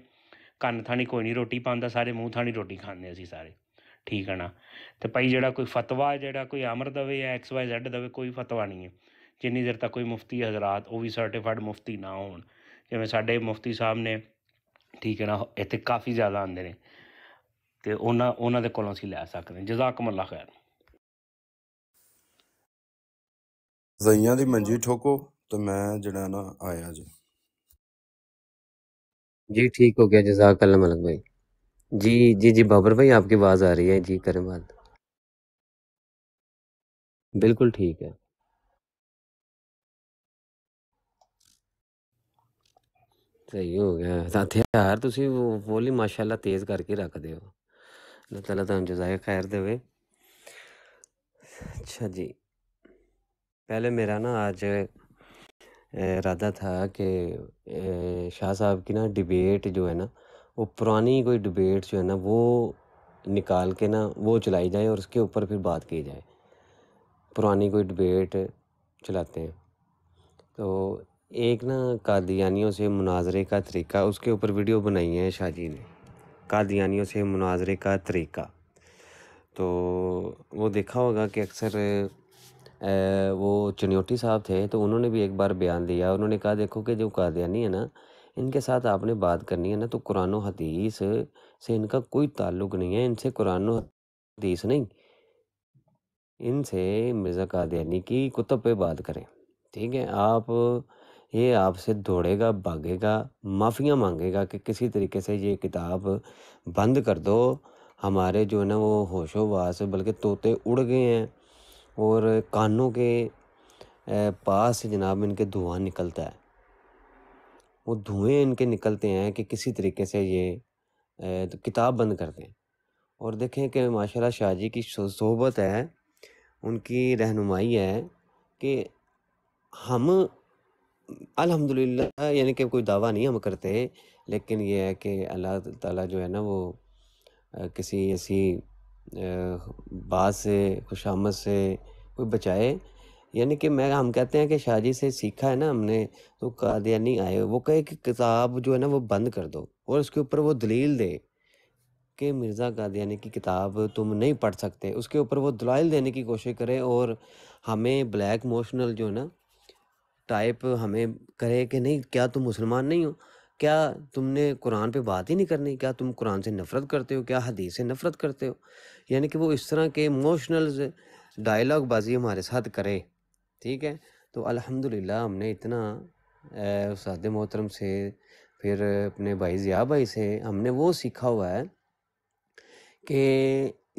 ਕੰਨ ਥਾਣੀ ਕੋਈ ਨਹੀਂ ਰੋਟੀ ਪਾਉਂਦਾ ਸਾਰੇ ਮੂੰਹ ਥਾਣੀ ਰੋਟੀ ਖਾਂਦੇ ਅਸੀਂ ਸਾਰੇ ਠੀਕ ਹੈ ਨਾ ਤੇ ਭਾਈ ਜਿਹੜਾ ਕੋਈ ਫਤਵਾ ਜਿਹੜਾ ਕੋਈ ਅਮਰ ਦਵੇ ਜਾਂ ਐਕਸ ਵਾਈ ਜ਼ੈਡ ਦਵੇ ਕੋਈ ਫਤਵਾ ਨਹੀਂ ਹੈ ਜਿੰਨੀ ਦੇਰ ਤੱਕ ਕੋਈ ਮੁਫਤੀ ਹਜ਼ਰਤ ਉਹ ਵੀ ਸਰਟੀਫਾਈਡ ਮੁਫਤੀ ਨਾ ਹੋਣ ਜਿਵੇਂ ਸਾਡੇ ਮੁਫਤੀ ਸਾਹਿਬ ਨੇ ਠੀਕ ਹੈ ਨਾ ਇੱਥੇ ਕਾਫੀ ਜ਼ਿਆਦਾ ਆਉਂਦੇ ਨੇ ਤੇ ਉਹਨਾਂ ਉਹਨਾਂ ਦੇ ਕੋਲੋਂ ਅਸੀਂ ਲੈ ਸਕਦੇ ਹਾਂ ਜਜ਼ਾਕਮ ਅੱਲਾ ਖੈਰ ਜ਼ਈਆਂ ਦੀ ਮੰਜੀ ਠੋਕੋ ਤੇ ਮੈਂ ਜਿਹੜਾ ਨਾ ਆਇਆ ਜੀ जी ठीक हो गया जजाक अल्लाह मलक भाई जी जी जी बाबर भाई आपकी आवाज़ आ रही है जी करें बात बिल्कुल ठीक है सही हो गया हथियार बोली माशाला तेज करके रख ਕਰਕੇ ਰੱਖਦੇ ਹੋ ਅੱਲਾਹ ਤਾਲਾ ਤੁਹਾਨੂੰ ਜਜ਼ਾਏ अच्छा जी पहले मेरा ना आज इरादा था कि शाह साहब की ना डिबेट जो है ना वो पुरानी कोई डिबेट जो है ना वो निकाल के ना वो चलाई जाए और उसके ऊपर फिर बात की जाए पुरानी कोई डिबेट चलाते हैं तो एक ना कादियानियों से मुनाजरे का तरीका उसके ऊपर वीडियो बनाई है शाहजी ने कादियानियों से मुनाजरे का तरीका तो वो देखा होगा कि अक्सर वो चुनियोटी साहब थे तो उन्होंने भी एक बार बयान दिया उन्होंने कहा देखो कि जो कादियानी है ना इनके साथ आपने बात करनी है ना तो कुरान हदीस से इनका कोई ताल्लुक नहीं है इनसे कुरान हदीस नहीं इनसे मिर्ज़ा कादियानी की कुतब पे बात करें ठीक है आप ये आपसे दौड़ेगा भागेगा माफ़ियाँ मांगेगा कि किसी तरीके से ये किताब बंद कर दो हमारे जो है ना वो होशोवास बल्कि तोते उड़ गए हैं और कानों के पास से जनाब इनके धुआं निकलता है वो धुएँ इनके निकलते हैं कि किसी तरीके से ये तो किताब बंद कर दें और देखें कि माशाल्लाह शाहजी की सोहबत है उनकी रहनुमाई है कि हम अल्हम्दुलिल्लाह यानी कि कोई दावा नहीं हम करते लेकिन ये है कि अल्लाह ताला जो है ना वो किसी ऐसी बात से खुशामद से कोई बचाए यानी कि मैं हम कहते हैं कि शाजी से सीखा है ना हमने तो कादियानी आए वो कहे कि किताब जो है ना वो बंद कर दो और उसके ऊपर वो दलील दे कि मिर्ज़ा कादयानी की किताब तुम नहीं पढ़ सकते उसके ऊपर वो दलाइल देने की कोशिश करे और हमें ब्लैक मोशनल जो है ना टाइप हमें करे कि नहीं क्या तुम मुसलमान नहीं हो क्या तुमने कुरान पे बात ही नहीं करनी क्या तुम कुरान से नफ़रत करते हो क्या हदीस से नफ़रत करते हो यानी कि वो इस तरह के इमोशनल डायलॉग बाजी हमारे साथ करे ठीक है तो अल्हम्दुलिल्लाह हमने इतना उसाद मोहतरम से फिर अपने भाई ज़िया भाई से हमने वो सीखा हुआ है कि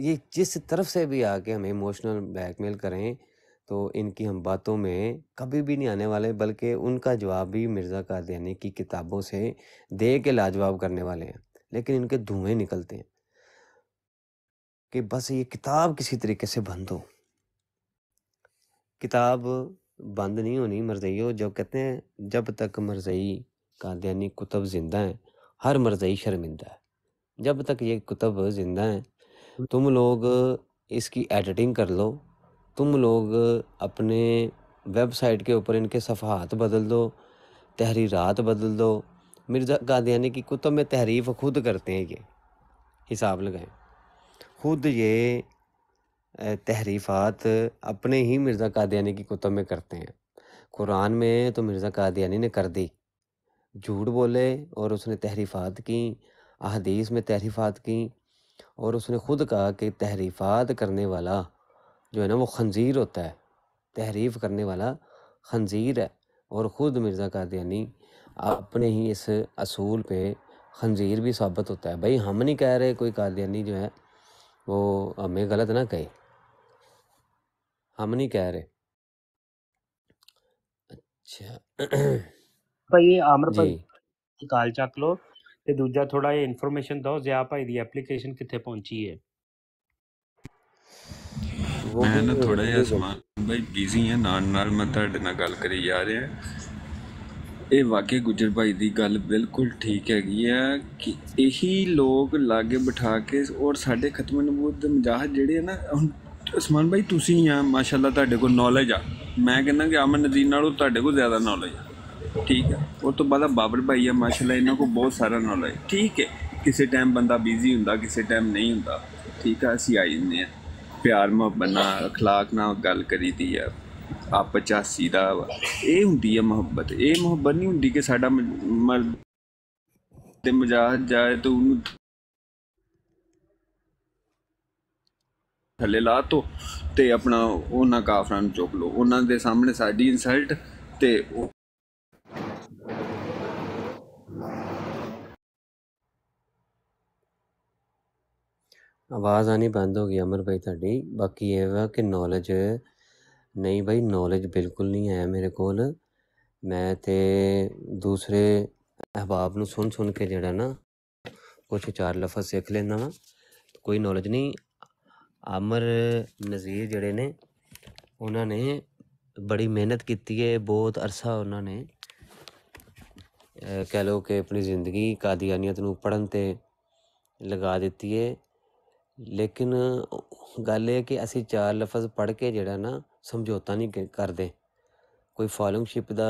ये जिस तरफ से भी आके हमें इमोशनल ब्लैकमेल करें तो इनकी हम बातों में कभी भी नहीं आने वाले बल्कि उनका जवाब भी मिर्ज़ा कादियानी की किताबों से दे के लाजवाब करने वाले हैं लेकिन इनके धुएँ निकलते हैं कि बस ये किताब किसी तरीके से बंद हो किताब बंद नहीं होनी मरजई हो जो कहते हैं जब तक मरजई कादियानी कुतब ज़िंदा है हर मरजई शर्मिंदा है जब तक ये कुतब ज़िंदा हैं तुम लोग इसकी एडिटिंग कर लो तुम लोग अपने वेबसाइट के ऊपर इनके सफ़ात बदल दो तहरीरात बदल दो मिर्ज़ा कादियानी की कुतुब में तहरीफ खुद करते हैं ये हिसाब लगाएं खुद ये तहरीफ़ात अपने ही मिर्ज़ा कादियानी की कुतब में करते हैं कुरान में तो मिर्ज़ा कादियानी ने कर दी झूठ बोले और उसने तहरीफ़ात की अहदीस में तहरीफ़ात की और उसने ख़ुद कहा कि तहरीफ़ात करने वाला जो है ना वो खंजीर होता है तहरीफ करने वाला खंजीर है और ख़ुद मिर्ज़ा कादियानी अपने ही इस असूल पे खंजीर भी साबित होता है भाई हम नहीं कह रहे कोई कादियानी जो है वो हमें गलत ना कहे हम नहीं कह रहे अच्छा ਭਾਈ ਜੀ ਅਮਰਪਾਲ ਚੱਕ ਲੋ ਤੇ ਦੂਜਾ ਥੋੜਾ ਇਹ ਇਨਫੋਰਮੇਸ਼ਨ ਦਿਓ ਜ਼ਿਆ ਭਾਈ ਦੀ ਮੈਂ ਨਾ ਥੋੜਾ ਜਿਹਾ ਸਮਾਂ ਬਈ ਬਿਜ਼ੀ ਹਾਂ ਨਾਲ ਨਾਲ ਮੈਂ ਤੁਹਾਡੇ ਨਾਲ ਗੱਲ ਕਰੀ ਜਾ ਰਿਹਾ ਇਹ ਵਾਕਿਆ ਗੁਜਰ ਭਾਈ ਦੀ ਗੱਲ ਬਿਲਕੁਲ ਠੀਕ ਹੈਗੀ ਆ ਕਿ ਇਹੀ ਲੋਕ ਲਾਗੇ ਬਿਠਾ ਕੇ ਔਰ ਸਾਡੇ ਖਤਮ ਨਬੂਤ ਦੇ ਮਜਾਹ ਜਿਹੜੇ ਨਾ ਹੁਣ ਉਸਮਾਨ ਭਾਈ ਤੁਸੀਂ ਆ ਮਾਸ਼ਾਅੱਲਾ ਤੁਹਾਡੇ ਕੋਲ ਨੌਲੇਜ ਆ ਮੈਂ ਕਹਿੰਦਾ ਕਿ ਅਮਨ ਨਦੀਨ ਨਾਲੋਂ ਤੁਹਾਡੇ ਕੋਲ ਜ਼ਿਆਦਾ ਨੌਲੇਜ ਆ ਠੀਕ ਹੈ ਉਹ ਤੋਂ ਬਾਅਦ ਬਾਬਰ ਭਾਈ ਆ ਮਾਸ਼ਾਅੱਲਾ ਇਹਨਾਂ ਕੋਲ ਬਹੁਤ ਸਾਰਾ ਨੌਲੇਜ ਠੀਕ ਹੈ ਕਿਸੇ ਟਾਈਮ ਬੰਦਾ ਬਿਜ਼ੀ ਹੁੰਦਾ ਕਿਸੇ ਟਾਈਮ ਨਹੀਂ ਹੁੰਦਾ ਠੀਕ ਆ ਅਸੀਂ ਆ ਜਾਂਦੇ ਆ ਪਿਆਰ ਮੁਹੱਬਤ ਨਾਲ اخلاق ਨਾਲ ਗੱਲ ਕਰੀਦੀ ਆ ਆਪ 85 ਦਾ ਇਹ ਹੁੰਦੀ ਆ ਮੁਹੱਬਤ ਇਹ ਮੁਹੱਬਤ ਨਹੀਂ ਹੁੰਦੀ ਕਿ ਸਾਡਾ ਮਰਦ ਤੇ ਮਜਾਹ ਜਾਏ ਤੇ ਉਹਨੂੰ ਥੱਲੇ ਲਾ ਤੋ ਤੇ ਆਪਣਾ ਉਹਨਾਂ ਕਾਫਰਾਂ ਨੂੰ ਚੁੱਕ ਲੋ ਉਹਨਾਂ ਦੇ ਸਾਹਮਣੇ ਸਾਡੀ ਇਨਸਲਟ ਤੇ ਆਵਾਜ਼ ਆਣੀ ਬੰਦ ਹੋ ਗਈ ਅਮਰ ਭਾਈ ਤੁਹਾਡੀ ਬਾਕੀ ਇਹ ਵਾ ਕਿ ਨੌਲੇਜ ਨਹੀਂ ਭਾਈ ਨੌਲੇਜ ਬਿਲਕੁਲ ਨਹੀਂ ਆਇਆ ਮੇਰੇ ਕੋਲ ਮੈਂ ਤੇ ਦੂਸਰੇ ਅਹਬਾਬ ਨੂੰ ਸੁਣ ਸੁਣ ਕੇ ਜਿਹੜਾ ਨਾ ਕੁਝ ਚਾਰ ਲਫ਼ਜ਼ ਸਿੱਖ ਲੈਂਦਾ ਵਾ ਕੋਈ ਨੌਲੇਜ ਨਹੀਂ ਅਮਰ ਨਜ਼ੀਰ ਜਿਹੜੇ ਨੇ ਉਹਨਾਂ ਨੇ ਬੜੀ ਮਿਹਨਤ ਕੀਤੀ ਹੈ ਬਹੁਤ ਅਰਸਾ ਉਹਨਾਂ ਨੇ ਕਹਿ ਲੋ ਕਿ ਆਪਣੀ ਜ਼ਿੰਦਗੀ ਕਾਦੀਆਨੀਅਤ ਨੂੰ ਪੜਨ ਤੇ ਲਗਾ ਦਿੱਤੀ ਹੈ ਲੇਕਿਨ ਗੱਲ ਇਹ ਕਿ ਅਸੀਂ ਚਾਰ ਲਫ਼ਜ਼ ਪੜ੍ਹ ਕੇ ਜਿਹੜਾ ਨਾ ਸਮਝੌਤਾ ਨਹੀਂ ਕਰਦੇ ਕੋਈ ਫਾਲੋਇੰਗਸ਼ਿਪ ਦਾ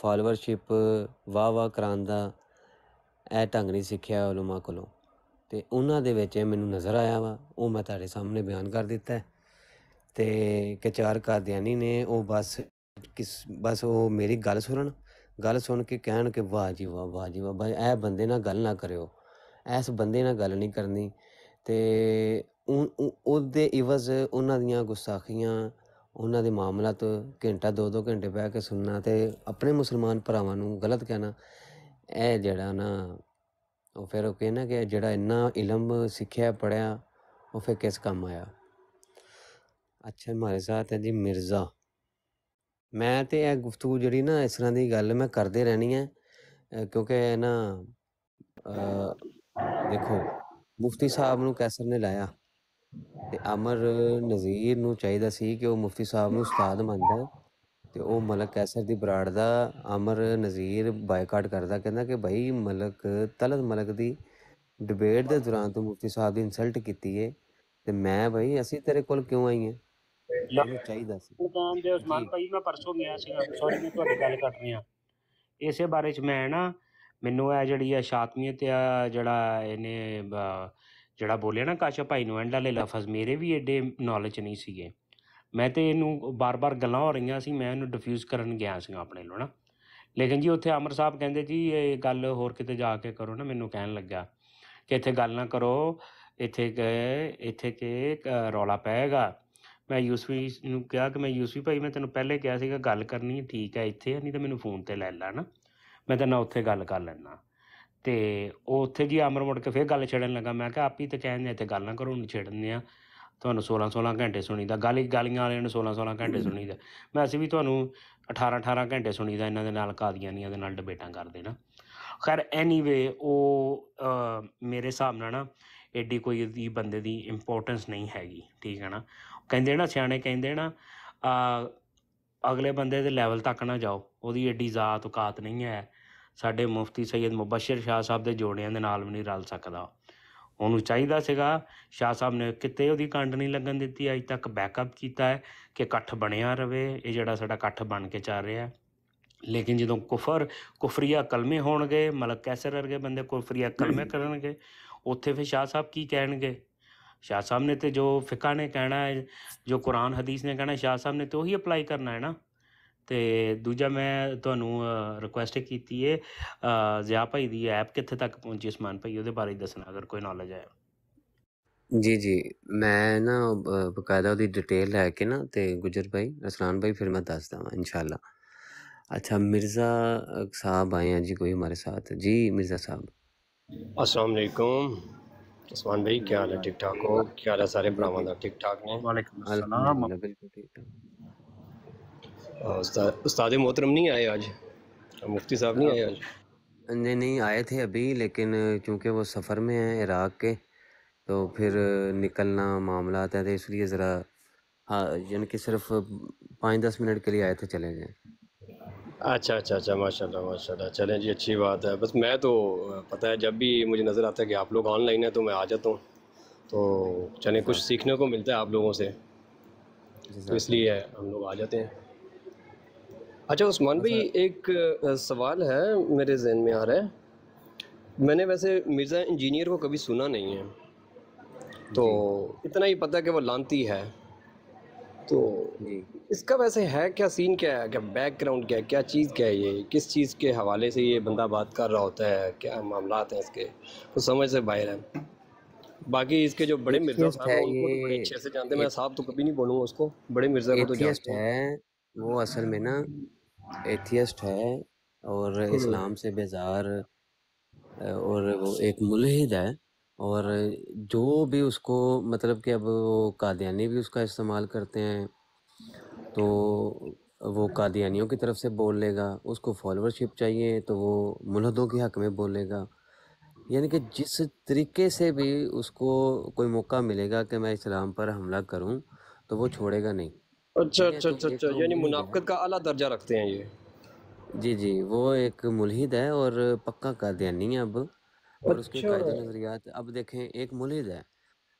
ਫਾਲੋਅਰਸ਼ਿਪ ਵਾਹ ਵਾਹ ਕਰਾਂ ਦਾ ਐ ਢੰਗ ਨਹੀਂ ਸਿੱਖਿਆ ਉਲਮਾ ਕੋਲੋਂ ਤੇ ਉਹਨਾਂ ਦੇ ਵਿੱਚ ਮੈਨੂੰ ਨਜ਼ਰ ਆਇਆ ਵਾ ਉਹ ਮੈਂ ਤੁਹਾਡੇ ਸਾਹਮਣੇ ਬਿਆਨ ਕਰ ਦਿੱਤਾ ਤੇ ਕਿ ਚਾਰ ਕਾਦੀਆਨੀ ਨੇ ਉਹ ਬਸ ਕਿਸ ਬਸ ਉਹ ਮੇਰੀ ਗੱਲ ਸੁਣਨ ਗੱਲ ਸੁਣ ਕੇ ਕਹਿਣ ਕਿ ਵਾਹ ਜੀ ਵਾਹ ਵਾਹ ਜੀ ਵਾਹ ਇਹ ਬੰਦੇ ਨਾਲ ਗੱਲ ਨਾ ਕਰਿਓ ਐਸ ਬੰਦੇ ਨਾਲ ਗੱਲ ਨਹੀਂ ਕਰਨੀ ਉਹ ਉਹਦੇ ਇਵਜ਼ ਉਹਨਾਂ ਦੀਆਂ ਗੁਸਾਖੀਆਂ ਉਹਨਾਂ ਦੇ ਮਾਮਲਾ ਤੋਂ ਘੰਟਾ ਦੋ ਦੋ ਘੰਟੇ ਬਹਿ ਕੇ ਸੁਣਨਾ ਤੇ ਆਪਣੇ ਮੁਸਲਮਾਨ ਭਰਾਵਾਂ ਨੂੰ ਗਲਤ ਕਹਿਣਾ ਇਹ ਜਿਹੜਾ ਨਾ ਉਹ ਫਿਰ ਉਹ ਕਹਿੰਦਾ ਕਿ ਜਿਹੜਾ ਇੰਨਾ ਇਲਮ ਸਿੱਖਿਆ ਪੜਿਆ ਉਹ ਫਿਰ ਕਿਸ ਕੰਮ ਆਇਆ ਅੱਛਾ ਮਾਰੇ ਸਾਥ ਹੈ ਜੀ ਮਿਰਜ਼ਾ ਮੈਂ ਤੇ ਇਹ ਗੁਫ਼ਤਗੂ ਜਿਹੜੀ ਨਾ ਇਸ ਤਰ੍ਹਾਂ ਦੀ ਗੱਲ ਮੈਂ ਕਰਦੇ ਰਹਿਣੀ ਹੈ ਕਿਉਂਕਿ ਨਾ ਦੇਖੋ ਮੁਫਤੀ ਸਾਹਿਬ ਨੂੰ ਕੈਸਰ ਨੇ ਲਾਇਆ ਤੇ ਅਮਰ ਨਜ਼ੀਰ ਨੂੰ ਚਾਹੀਦਾ ਸੀ ਕਿ ਉਹ ਮੁਫਤੀ ਸਾਹਿਬ ਨੂੰ ਉਸਤਾਦ ਮੰਨਦਾ ਤੇ ਉਹ ਮਲਕ ਕੈਸਰ ਦੀ ਬਰਾੜ ਦਾ ਅਮਰ ਨਜ਼ੀਰ ਬਾਈਕਾਟ ਕਰਦਾ ਕਹਿੰਦਾ ਕਿ ਭਾਈ ਮਲਕ ਤਲਤ ਮਲਕ ਦੀ ਡਿਬੇਟ ਦੇ ਦੌਰਾਨ ਤੂੰ ਮੁਫਤੀ ਸਾਹਿਬ ਦੀ ਇਨਸਲਟ ਕੀਤੀ ਏ ਤੇ ਮੈਂ ਭਾਈ ਅਸੀਂ ਤੇਰੇ ਕੋਲ ਕਿਉਂ ਆਈ ਹਾਂ ਮੈਨੂੰ ਚਾਹੀਦਾ ਸੀ ਮੁਕਾਮ ਦੇ ਉਸਮਾਨ ਭਾਈ ਮੈਂ ਪਰਸੋਂ ਗਿਆ ਸੀ ਸੌਰੀ ਮੈਂ ਤੁਹਾਡੀ ਗੱਲ ਰਹੀ ਆ ਇਸੇ ਬਾਰੇ ਚ ਮੈਂ ਨਾ ਮੈਨੂੰ ਇਹ ਜਿਹੜੀ ਆ ਸ਼ਾਤਮੀਅਤ ਆ ਜਿਹੜਾ ਇਹਨੇ ਜਿਹੜਾ ਬੋਲਿਆ ਨਾ ਕਾਸ਼ਾ ਭਾਈ ਨੂੰ ਐਂਡ ਵਾਲੇ ਲਫ਼ਜ਼ ਮੇਰੇ ਵੀ ਐਡੇ ਨੌਲੇਜ ਨਹੀਂ ਸੀਗੇ ਮੈਂ ਤੇ ਇਹਨੂੰ ਬਾਰ-ਬਾਰ ਗੱਲਾਂ ਹੋ ਰਹੀਆਂ ਸੀ ਮੈਂ ਇਹਨੂੰ ਡਿਫਿਊਜ਼ ਕਰਨ ਗਿਆ ਸੀ ਆਪਣੇ ਲੋ ਨਾ ਲੇਕਿਨ ਜੀ ਉੱਥੇ ਅਮਰ ਸਾਹਿਬ ਕਹਿੰਦੇ ਜੀ ਇਹ ਗੱਲ ਹੋਰ ਕਿਤੇ ਜਾ ਕੇ ਕਰੋ ਨਾ ਮੈਨੂੰ ਕਹਿਣ ਲੱਗਾ ਕਿ ਇੱਥੇ ਗੱਲ ਨਾ ਕਰੋ ਇੱਥੇ ਗਏ ਇੱਥੇ ਕਿ ਰੌਲਾ ਪਏਗਾ ਮੈਂ ਯੂਸਫੀ ਨੂੰ ਕਿਹਾ ਕਿ ਮੈਂ ਯੂਸਫੀ ਭਾਈ ਮੈਂ ਤੈਨੂੰ ਪਹਿਲੇ ਕਿਹਾ ਸੀਗਾ ਗੱਲ ਕਰਨੀ ਠੀਕ ਹੈ ਇੱਥੇ ਨਹੀਂ ਤਾਂ ਮੈਨੂੰ ਫੋਨ ਤੇ ਲੈ ਲੈਣਾ ਮੈਂ ਤਾਂ ਨਾ ਉੱਥੇ ਗੱਲ ਕਰ ਲੈਣਾ ਤੇ ਉਹ ਉੱਥੇ ਜੀ ਅਮਰ ਮੁੜ ਕੇ ਫੇਰ ਗੱਲ ਛੇੜਨ ਲੱਗਾ ਮੈਂ ਕਿਹਾ ਆਪੀ ਤਾਂ ਕਹਿੰਦੇ ਇੱਥੇ ਗੱਲ ਨਾ ਕਰੋ ਨੂੰ ਛੇੜਨੇ ਆ ਤੁਹਾਨੂੰ 16 16 ਘੰਟੇ ਸੁਣੀਦਾ ਗਾਲੀ ਗਾਲੀਆਂ ਵਾਲਿਆਂ ਨੂੰ 16 16 ਘੰਟੇ ਸੁਣੀਦਾ ਮੈਂ ਅਸੀਂ ਵੀ ਤੁਹਾਨੂੰ 18 18 ਘੰਟੇ ਸੁਣੀਦਾ ਇਹਨਾਂ ਦੇ ਨਾਲ ਕਾਦੀਆਨੀਆਂ ਦੇ ਨਾਲ ਡਿਬੇਟਾਂ ਕਰਦੇ ਨਾ ਖੈਰ ਐਨੀਵੇ ਉਹ ਮੇਰੇ ਹਿਸਾਬ ਨਾਲ ਨਾ ਐਡੀ ਕੋਈ ਦੀ ਬੰਦੇ ਦੀ ਇੰਪੋਰਟੈਂਸ ਨਹੀਂ ਹੈਗੀ ਠੀਕ ਹੈ ਨਾ ਕਹਿੰਦੇ ਨਾ ਸਿਆਣੇ ਕਹਿੰਦੇ ਨਾ ਅਗਲੇ ਬੰਦੇ ਦੇ ਲੈਵਲ ਤੱਕ ਨਾ ਜਾਓ ਉਹਦੀ ਐਡੀ ਜ਼ਾਤ ਔਕਾਤ ਨਹੀਂ ਹੈ ਸਾਡੇ ਮੁਫਤੀ ਸੈਦ ਮੁਬਸ਼ਰ ਸ਼ਾਹ ਸਾਹਿਬ ਦੇ ਜੋੜਿਆਂ ਦੇ ਨਾਲ ਵੀ ਨਹੀਂ ਰਲ ਸਕਦਾ ਉਹਨੂੰ ਚਾਹੀਦਾ ਸੀਗਾ ਸ਼ਾਹ ਸਾਹਿਬ ਨੇ ਕਿਤੇ ਉਹਦੀ ਕੰਡ ਨਹੀਂ ਲੱਗਣ ਦਿੱਤੀ ਅੱਜ ਤੱਕ ਬੈਕਅਪ ਕੀਤਾ ਹੈ ਕਿ ਇਕੱਠ ਬਣਿਆ ਰਵੇ ਇਹ ਜਿਹੜਾ ਸਾਡਾ ਇਕੱਠ ਬਣ ਕੇ ਚੱਲ ਰਿਹਾ ਹੈ ਲੇਕਿਨ ਜਦੋਂ ਕੁਫਰ ਕੁਫਰੀਆ ਕਲਮੇ ਹੋਣਗੇ ਮਲਕ ਕੈਸਰ ਵਰਗੇ ਬੰਦੇ ਕੁਫਰੀਆ ਕਲਮੇ ਕਰਨਗੇ ਉੱਥੇ ਫਿਰ ਸ਼ਾਹ ਸਾਹਿਬ ਕੀ ਕਹਿਣਗੇ ਸ਼ਾਹ ਸਾਹਿਬ ਨੇ ਤੇ ਜੋ ਫਿਕਾ ਨੇ ਕਹਿਣਾ ਹੈ ਜੋ ਕੁਰਾਨ ਹਦੀਸ ਨੇ ਕਹਿਣਾ ਸ਼ਾਹ ਸਾਹਿਬ ਨੇ ਤੇ ਉਹੀ ਅਪਲਾਈ ਕਰਨਾ ਹੈ ਨਾ ਤੇ ਦੂਜਾ ਮੈਂ ਤੁਹਾਨੂੰ ਰਿਕੁਐਸਟ ਕੀਤੀ ਹੈ ਜ਼ਿਆ ਭਾਈ ਦੀ ਐਪ ਕਿੱਥੇ ਤੱਕ ਪਹੁੰਚੀ ਉਸਮਾਨ ਭਾਈ ਉਹਦੇ ਬਾਰੇ ਦੱਸਣਾ ਅਗਰ ਕੋਈ ਨੌਲੇਜ ਹੈ ਜੀ ਜੀ ਮੈਂ ਨਾ ਬਕਾਇਦਾ ਉਹਦੀ ਡਿਟੇਲ ਲੈ ਕੇ ਨਾ ਤੇ ਗੁਜਰ ਭਾਈ ਅਸਲਾਨ ਭਾਈ ਫਿਰ ਮੈਂ ਦੱਸਦਾ ਹਾਂ ਇਨਸ਼ਾਅੱਲਾ अच्छा मिर्ज़ा साहब आए हैं जी कोई हमारे साथ जी मिर्ज़ा साहब अस्सलाम वालेकुम ਉਸਮਾਨ ਭਾਈ ਕੀ ਹਾਲ ਹੈ ਠੀਕ ਠਾਕ ਹੋ ਕੀ ਹਾਲ ਹੈ ਸਾਰੇ ਭਰਾਵਾਂ ਦਾ ਠੀਕ ਠਾਕ ਨੇ ਵਾਲੇਕੁਮ ਅਸਲਾਮ ਬਿਲਕੁਲ ਠੀਕ ਠਾਕ उस्ताद मोहतरम नहीं आए आज मुफ्ती साहब नहीं आए आज नहीं नहीं आए थे अभी लेकिन चूँकि वो सफ़र में हैं इराक़ के तो फिर निकलना मामला आता था तो इसलिए ज़रा हाँ यानी कि सिर्फ पाँच दस मिनट के लिए आए थे चले गए अच्छा अच्छा अच्छा माशाल्लाह माशाल्लाह चलें जी अच्छी बात है बस मैं तो पता है जब भी मुझे नज़र आता है कि आप लोग ऑनलाइन है तो मैं आ जाता हूँ तो चलें कुछ हाँ। सीखने को मिलता है आप लोगों से तो इसलिए हम लोग आ जाते हैं अच्छा उस्मान भाई एक सवाल है मेरे जहन में आ रहा है मैंने वैसे मिर्ज़ा इंजीनियर को कभी सुना नहीं है तो इतना ही पता कि वो लानती है तो इसका वैसे है क्या सीन क्या है क्या बैकग्राउंड क्या है क्या चीज़ क्या है ये किस चीज़ के हवाले से ये बंदा बात कर रहा होता है क्या मामला हैं इसके तो समझ से बाहर है बाकी इसके जो बड़े मिर्जा साहब हैं उनको तो बड़े अच्छे से जानते हैं मैं साहब तो कभी नहीं बोलूँगा उसको बड़े मिर्जा को तो जानते हैं वो असल में ना एथियस्ट है और हम्म। इस्लाम से बेजार और वो एक मुलहिद है और जो भी उसको मतलब कि अब वो कादियानी भी उसका इस्तेमाल करते हैं तो वो कादियानियों की तरफ से बोल लेगा उसको फॉलोअरशिप चाहिए तो वो मुलहदों के हक में बोलेगा यानी कि जिस तरीके से भी उसको कोई मौका मिलेगा कि मैं इस्लाम पर हमला करूं तो वो छोड़ेगा नहीं अच्छा अच्छा अच्छा अच्छा यानी मुनाफ़त का अला दर्जा रखते हैं ये जी जी वो एक मुलहिद है और पक्का कादियानी है अब और उसके अच्छा। कायदे नजरियात अब देखें एक मुलहिद है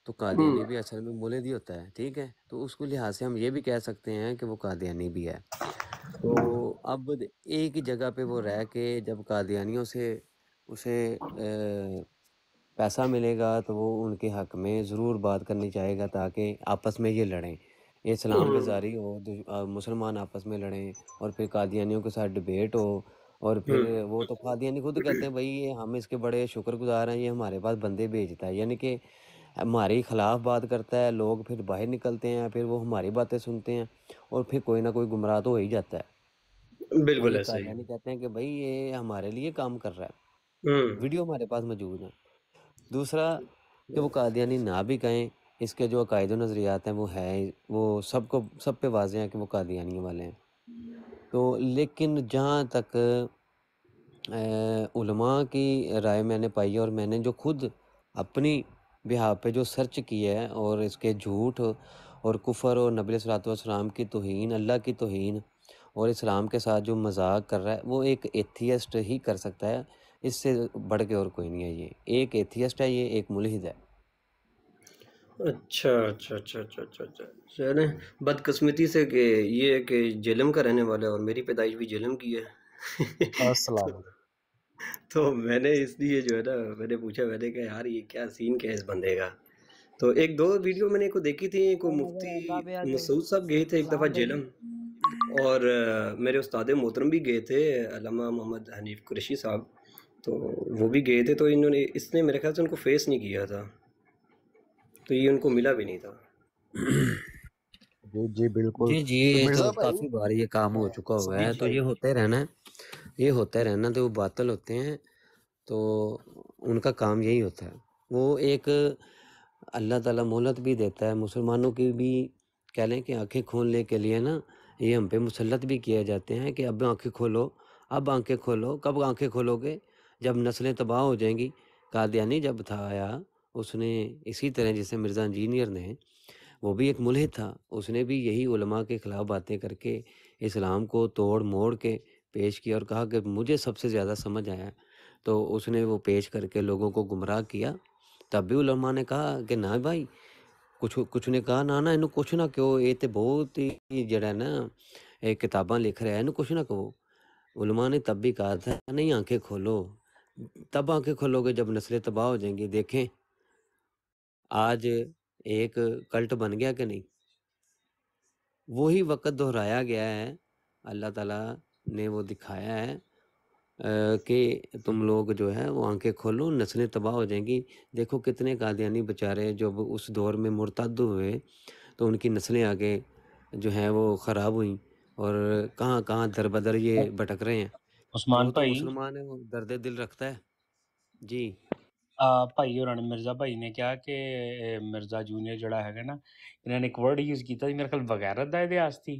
तो कादियानी हम्म। भी असल में मुलहिद ही होता है ठीक है तो उसको लिहाज से हम ये भी कह सकते हैं कि वो कादियानी भी है तो अब एक ही जगह पे वो रह के जब कादियानियों से उसे पैसा मिलेगा तो वो उनके हक में ज़रूर बात करनी चाहेगा ताकि आपस में ये लड़ें ये इस्लाम गुजारी हम्म। हो मुसलमान आपस में लड़ें और फिर कादियानियों के साथ डिबेट हो और फिर हम्म। वो तो कादियानी खुद कहते हैं भाई ये हम इसके बड़े शुक्रगुजार हैं ये हमारे पास बंदे भेजता है यानी कि हमारे ही खिलाफ बात करता है लोग फिर बाहर निकलते हैं फिर वो हमारी बातें सुनते हैं और फिर कोई ना कोई गुमराह तो हो ही जाता है बिल्कुल ऐसा ही कादियानी कहते हैं कि भाई ये हमारे लिए काम कर रहा है हम्म। वीडियो हमारे पास मौजूद है दूसरा कि वो कादियानी ना भी कहें इसके जो अकायद नज़रियात हैं वो है वो सबको सब पे वाजे हैं कि वो कादियानी वाले हैं तो लेकिन जहाँ तक उलमा की राय मैंने पाई और मैंने जो खुद अपनी बिहा पे जो सर्च किया है और इसके झूठ और कुफर और नबी सलातम की तोहन अल्लाह की तोहन और इस्लाम के साथ जो मजाक कर रहा है वो एक एथियस्ट ही कर सकता है इससे बढ़ के और कोई नहीं है ये एक एथियस्ट है ये एक मुलहद है अच्छा अच्छा अच्छा अच्छा अच्छा अच्छा चलें बदकस्मती से कि ये है कि जलम का रहने वाला है और मेरी पैदाइश भी झेलम की है अस्सलाम तो, तो मैंने इसलिए जो है ना मैंने पूछा मैंने कहा यार ये क्या सीन क्या है इस बंदे का तो एक दो वीडियो मैंने को देखी थी को मुफ्ती मसूद साहब गए थे एक दफ़ा झेलम और मेरे उस्ताद मोहतरम भी गए थे अलामा मोहम्मद हनीफ कुरेशी साहब तो वो भी गए थे तो इन्होंने इसने मेरे ख्याल से उनको फेस नहीं किया था तो ये उनको मिला भी नहीं था जी जी बिल्कुल जी जी ये तो काफी बार ये काम हो चुका हुआ है तो ये होते रहना ये होता रहना तो वो बातल होते हैं तो उनका काम यही होता है वो एक अल्लाह ताला मोहलत भी देता है मुसलमानों की भी कह लें कि आंखें खोलने के लिए ना ये हम पे मुसलत भी किए जाते हैं कि अब आंखें खोलो अब आंखें खोलो कब आंखें खोलोगे जब नस्लें तबाह हो जाएंगी कादयानी जब था आया उसने इसी तरह जैसे मिर्ज़ा इंजीनियर ने वो भी एक मुलह था उसने भी यही उलमा के ख़िलाफ़ बातें करके इस्लाम को तोड़ मोड़ के पेश किया और कहा कि मुझे सबसे ज़्यादा समझ आया तो उसने वो पेश करके लोगों को गुमराह किया तब भी उलमा ने कहा कि ना भाई कुछ कुछ ने कहा ना ना इन कुछ ना कहो ये तो बहुत ही जड़ा ना एक किताबा लिख रहा है इन कुछ ना कहो उलमा ने तब भी कहा था नहीं आंखें खोलो तब आंखें खोलोगे जब नस्लें तबाह हो जाएंगी देखें आज एक कल्ट बन गया कि नहीं वही वक़्त दोहराया गया है अल्लाह ताला ने वो दिखाया है कि तुम लोग जो है वो आंखें खोलो नस्लें तबाह हो जाएंगी देखो कितने कादियानी बेचारे जब उस दौर में मुर्तद हुए तो उनकी नस्लें आगे जो हैं वो ख़राब हुई और कहाँ कहाँ दर बदर ये भटक रहे हैं उस्मान तो भाई मुसलमान है वो दर्द दिल रखता है जी अ, भाई और मिर्ज़ा भाई ने क्या कि मिर्ज़ा जूनियर जेह्ड़ा हैगा ना, इ'नें ने इक वर्ड यूज़ कीता मेरे ख्याल बगैरत दा इतिहास थी।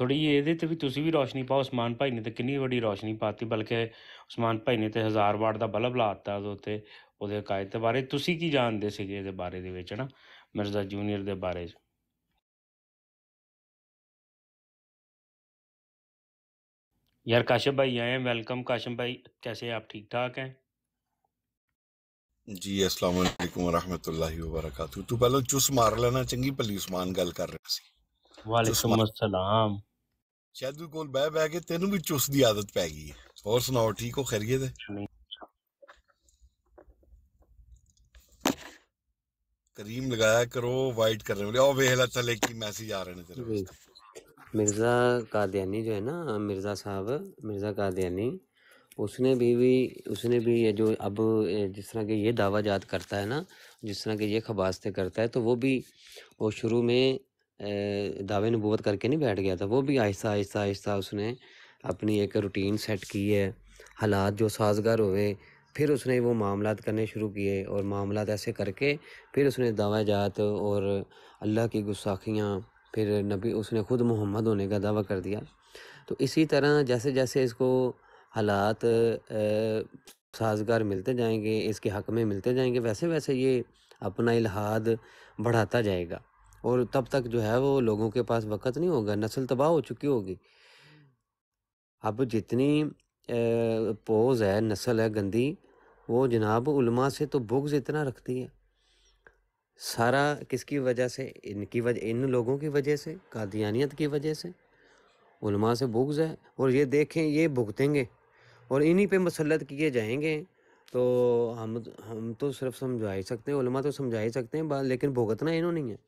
थोह्ड़ी एह्दे च बी तुस बी रोशनी पाओ उस्मान भाई ने ते किन्नी बड्डी रोशनी पाती बल्के उस्मान भाई ने ते हजार वाट दा बल्ब ला दित्ता ते ओह्दे कायदे दे बारे च तुस की जानदे सीगे एह्दे बारे दे बिच्च ना मिर्ज़ा जूनियर दे बारे च? यार काशिफ़ भाई आए हैं वेलकम काशिफ़ भाई कैसे हैं आप ठीक-ठाक हैं? जी अस्सलाम वालेकुम रहमतुल्लाहि व बरकातहू तू पहले चुस मार लेना चंगी पली उस्मान गल कर रहे सी वालेकुम अस्सलाम शायद तू कोल बह बह के तेनु भी चुस दी आदत पै गई और सुनाओ ठीक हो खैरियत है करीम लगाया करो वाइट कर रहे हो ओ थले की मैसेज आ रहे ने तेरे मिर्ज़ा कादियानी जो है ना मिर्ज़ा साहब मिर्ज़ा कादियानी उसने भी भी उसने भी ये जो अब जिस तरह के ये दावा जात करता है ना जिस तरह के ये खबास्ते करता है तो वो भी वो शुरू में दावे नबूत करके नहीं बैठ गया था वो भी आहिस्ता आहिस्ता आहिस्ता उसने अपनी एक रूटीन सेट की है हालात जो साजगार हुए फिर उसने वो मामला करने शुरू किए और मामला ऐसे करके फिर उसने दावा जात और अल्लाह की गुस्साखियाँ फिर नबी उसने ख़ुद मोहम्मद होने का दावा कर दिया तो इसी तरह जैसे जैसे इसको हालात साजगार मिलते जाएंगे इसके हक़ में मिलते जाएंगे वैसे वैसे ये अपना इलाहाद बढ़ाता जाएगा और तब तक जो है वो लोगों के पास वक़्त नहीं होगा नस्ल तबाह हो चुकी होगी अब जितनी पोज है नस्ल है गंदी वो जनाब उलमा से तो बुग्ज इतना रखती है सारा किसकी वजह से इनकी वजह इन लोगों की वजह से कादियानियत की वजह से उलमा से बुग्ज है और ये देखें ये भुगतेंगे और इन्हीं पे मसलत किए जाएंगे तो हम हम तो सिर्फ समझा ही सकते हैं उलमा तो समझा ही सकते हैं लेकिन भुगतना इन्होंने है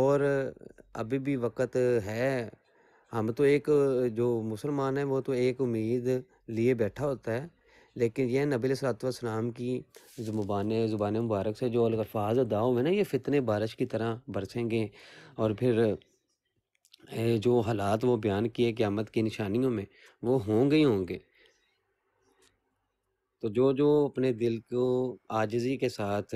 और अभी भी वक्त है हम तो एक जो मुसलमान है वो तो एक उम्मीद लिए बैठा होता है लेकिन यह नबी सलाम की जुबान ज़ुबान मुबारक से जो अलफाज दाव में ना ये फ़ितने बारिश की तरह बरसेंगे और फिर जो हालात वो बयान किए क़्यामत की निशानियों में वो होंगे ही होंगे तो जो जो अपने दिल को आजजी के साथ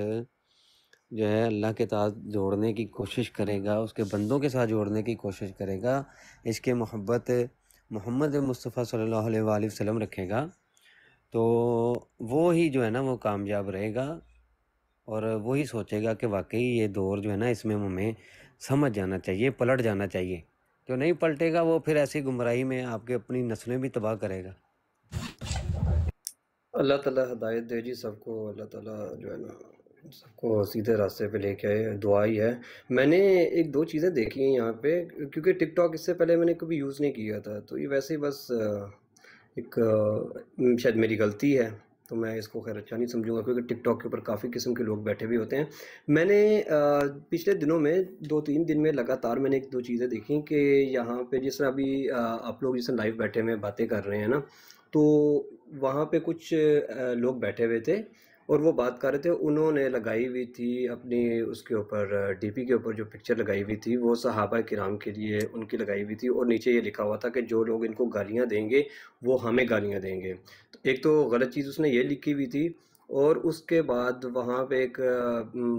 जो है अल्लाह के साथ जोड़ने की कोशिश करेगा उसके बंदों के साथ जोड़ने की कोशिश करेगा इसके मोहब्बत मोहम्मद मुस्तफ़ा सल्लल्लाहु अलैहि वसल्लम रखेगा तो वो ही जो है ना वो कामयाब रहेगा और वही सोचेगा कि वाकई ये दौर जो है ना इसमें हमें समझ जाना चाहिए पलट जाना चाहिए जो नहीं पलटेगा वो फिर ऐसी गुमराही में आपके अपनी नस्लें भी तबाह करेगा अल्लाह ताला हदायत दे जी सबको अल्लाह ताला जो है ना सबको सीधे रास्ते पे लेके आए दुआ ही है मैंने एक दो चीज़ें देखी हैं यहाँ पे क्योंकि टिकटॉक इससे पहले मैंने कभी यूज़ नहीं किया था तो ये वैसे ही बस एक शायद मेरी गलती है तो मैं इसको खैर अच्छा नहीं समझूंगा क्योंकि टिकटॉक के ऊपर काफ़ी किस्म के लोग बैठे भी होते हैं मैंने पिछले दिनों में दो तीन दिन में लगातार मैंने एक दो चीज़ें देखी कि यहाँ पे जिस तरह अभी आप लोग जिस लाइव बैठे हुए बातें कर रहे हैं ना तो वहाँ पे कुछ लोग बैठे हुए थे और वो बात कर रहे थे उन्होंने लगाई हुई थी अपनी उसके ऊपर डीपी के ऊपर जो पिक्चर लगाई हुई थी वो सहाबा कराम के लिए उनकी लगाई हुई थी और नीचे ये लिखा हुआ था कि जो लोग इनको गालियाँ देंगे वो हमें गालियाँ देंगे तो एक तो गलत चीज़ उसने ये लिखी हुई थी और उसके बाद वहाँ पे एक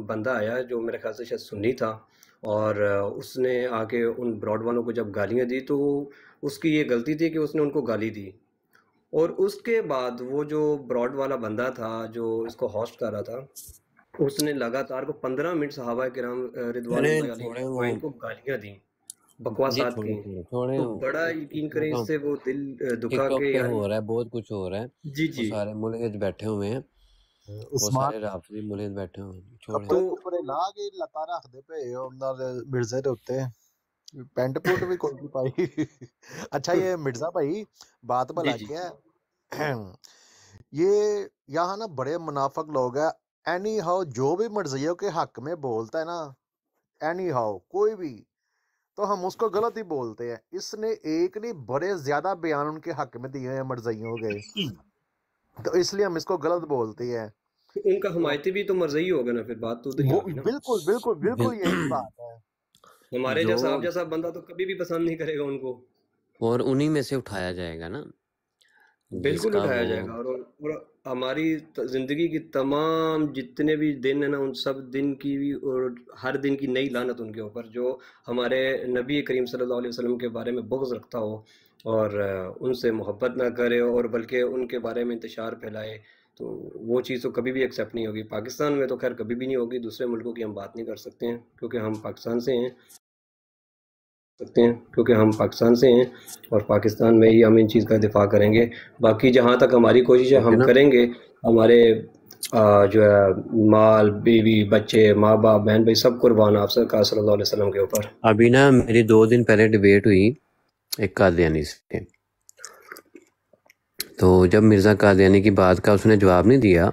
बंदा आया जो मेरे ख्याल से शायद सुन्नी था और उसने आके उन ब्रॉड वालों को जब गालियाँ दी तो उसकी ये गलती थी कि उसने उनको गाली दी और उसके बाद वो जो ब्रॉड वाला बंदा था जो इसको हॉस्ट कर रहा था उसने लगातार को पंद्रह मिनट सहाबा राम रिदवान को गालियां दी बकवासात की तो बड़ा यकीन करें इससे वो दिल दुखा के हो रहा है बहुत कुछ हो रहा है जी जी सारे मुल्क बैठे हुए हैं पेंट पोट भी कोई नहीं पाई अच्छा ये मिर्जा भाई बात भला क्या है ये यहाँ ना बड़े मुनाफक लोग है एनी हाउ जो भी मर्जियों के हक में बोलता है ना एनी हाउ कोई भी तो हम उसको गलत ही बोलते हैं इसने एक नहीं बड़े ज्यादा बयान उनके हक में दिए हैं मर्जियों के तो इसलिए हम इसको गलत बोलते हैं तो उनका हमायती भी तो मर्जी होगा ना फिर बात तो बिल्कुल बिल्कुल बिल्कुल यही बात है हमारे जैसा आप जैसा बंदा तो कभी भी पसंद नहीं करेगा उनको और उन्हीं में से उठाया जाएगा ना बिल्कुल उठाया जाएगा और, और हमारी जिंदगी की तमाम जितने भी दिन है ना उन सब दिन की भी और हर दिन की नई लानत उनके ऊपर जो हमारे नबी करीम सल्लल्लाहु अलैहि वसल्लम के बारे में बुग्ज रखता हो और उनसे मोहब्बत ना करे और बल्कि उनके बारे में इंतशार फैलाए तो वो चीज़ तो कभी भी एक्सेप्ट नहीं होगी पाकिस्तान में तो खैर कभी भी नहीं होगी दूसरे मुल्कों की हम बात नहीं कर सकते हैं क्योंकि हम पाकिस्तान से हैं सकते हैं क्योंकि हम पाकिस्तान से हैं और पाकिस्तान में ही हम इन चीज़ का दिफा करेंगे बाकी जहाँ तक हमारी कोशिश है हम करेंगे हमारे आ, जो है माल बीवी बच्चे माँ बाप बहन भाई सब कुर्बान आप सरकार सल्लल्लाहु अलैहि वसल्लम के ऊपर अभी ना मेरी दो दिन पहले डिबेट हुई एक कादयानी से तो जब मिर्ज़ा कादयानी की बात का उसने जवाब नहीं दिया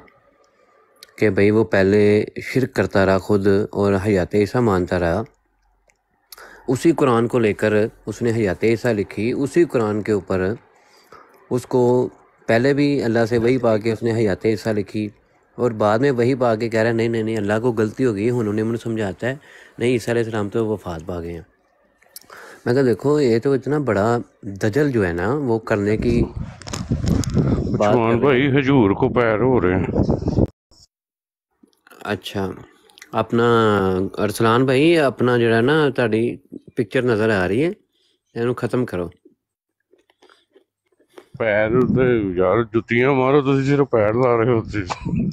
कि भाई वो पहले शिरक करता रहा ख़ुद और हयात ऐसा मानता रहा उसी कुरान को लेकर उसने हयात ऐसा लिखी उसी कुरान के ऊपर उसको पहले भी अल्लाह से वही पा के उसने हयात ऐसा लिखी और बाद में वही पा के कह रहा है नहीं नहीं नहीं अल्लाह को गलती हो गई उन्होंने मुझे समझाता है नहीं ईसा इस्लाम तो वफात पा गए हैं मैं कहा देखो ये तो इतना बड़ा दजल जो है ना वो करने की उस्मान भाई हजूर को पैर हो रहे हैं अच्छा अपना अरसलान भाई अपना जरा ना ताड़ी पिक्चर नजर आ रही है ਇਹਨੂੰ ਖਤਮ ਕਰੋ ਪੈਰ ਤੇ ਯਾਰ ਜੁੱਤੀਆਂ ਮਾਰੋ ਤੁਸੀਂ ਸਿਰਫ ਪੈਰ ਲਾ ਰਹੇ ਹੋ ਤੁਸੀਂ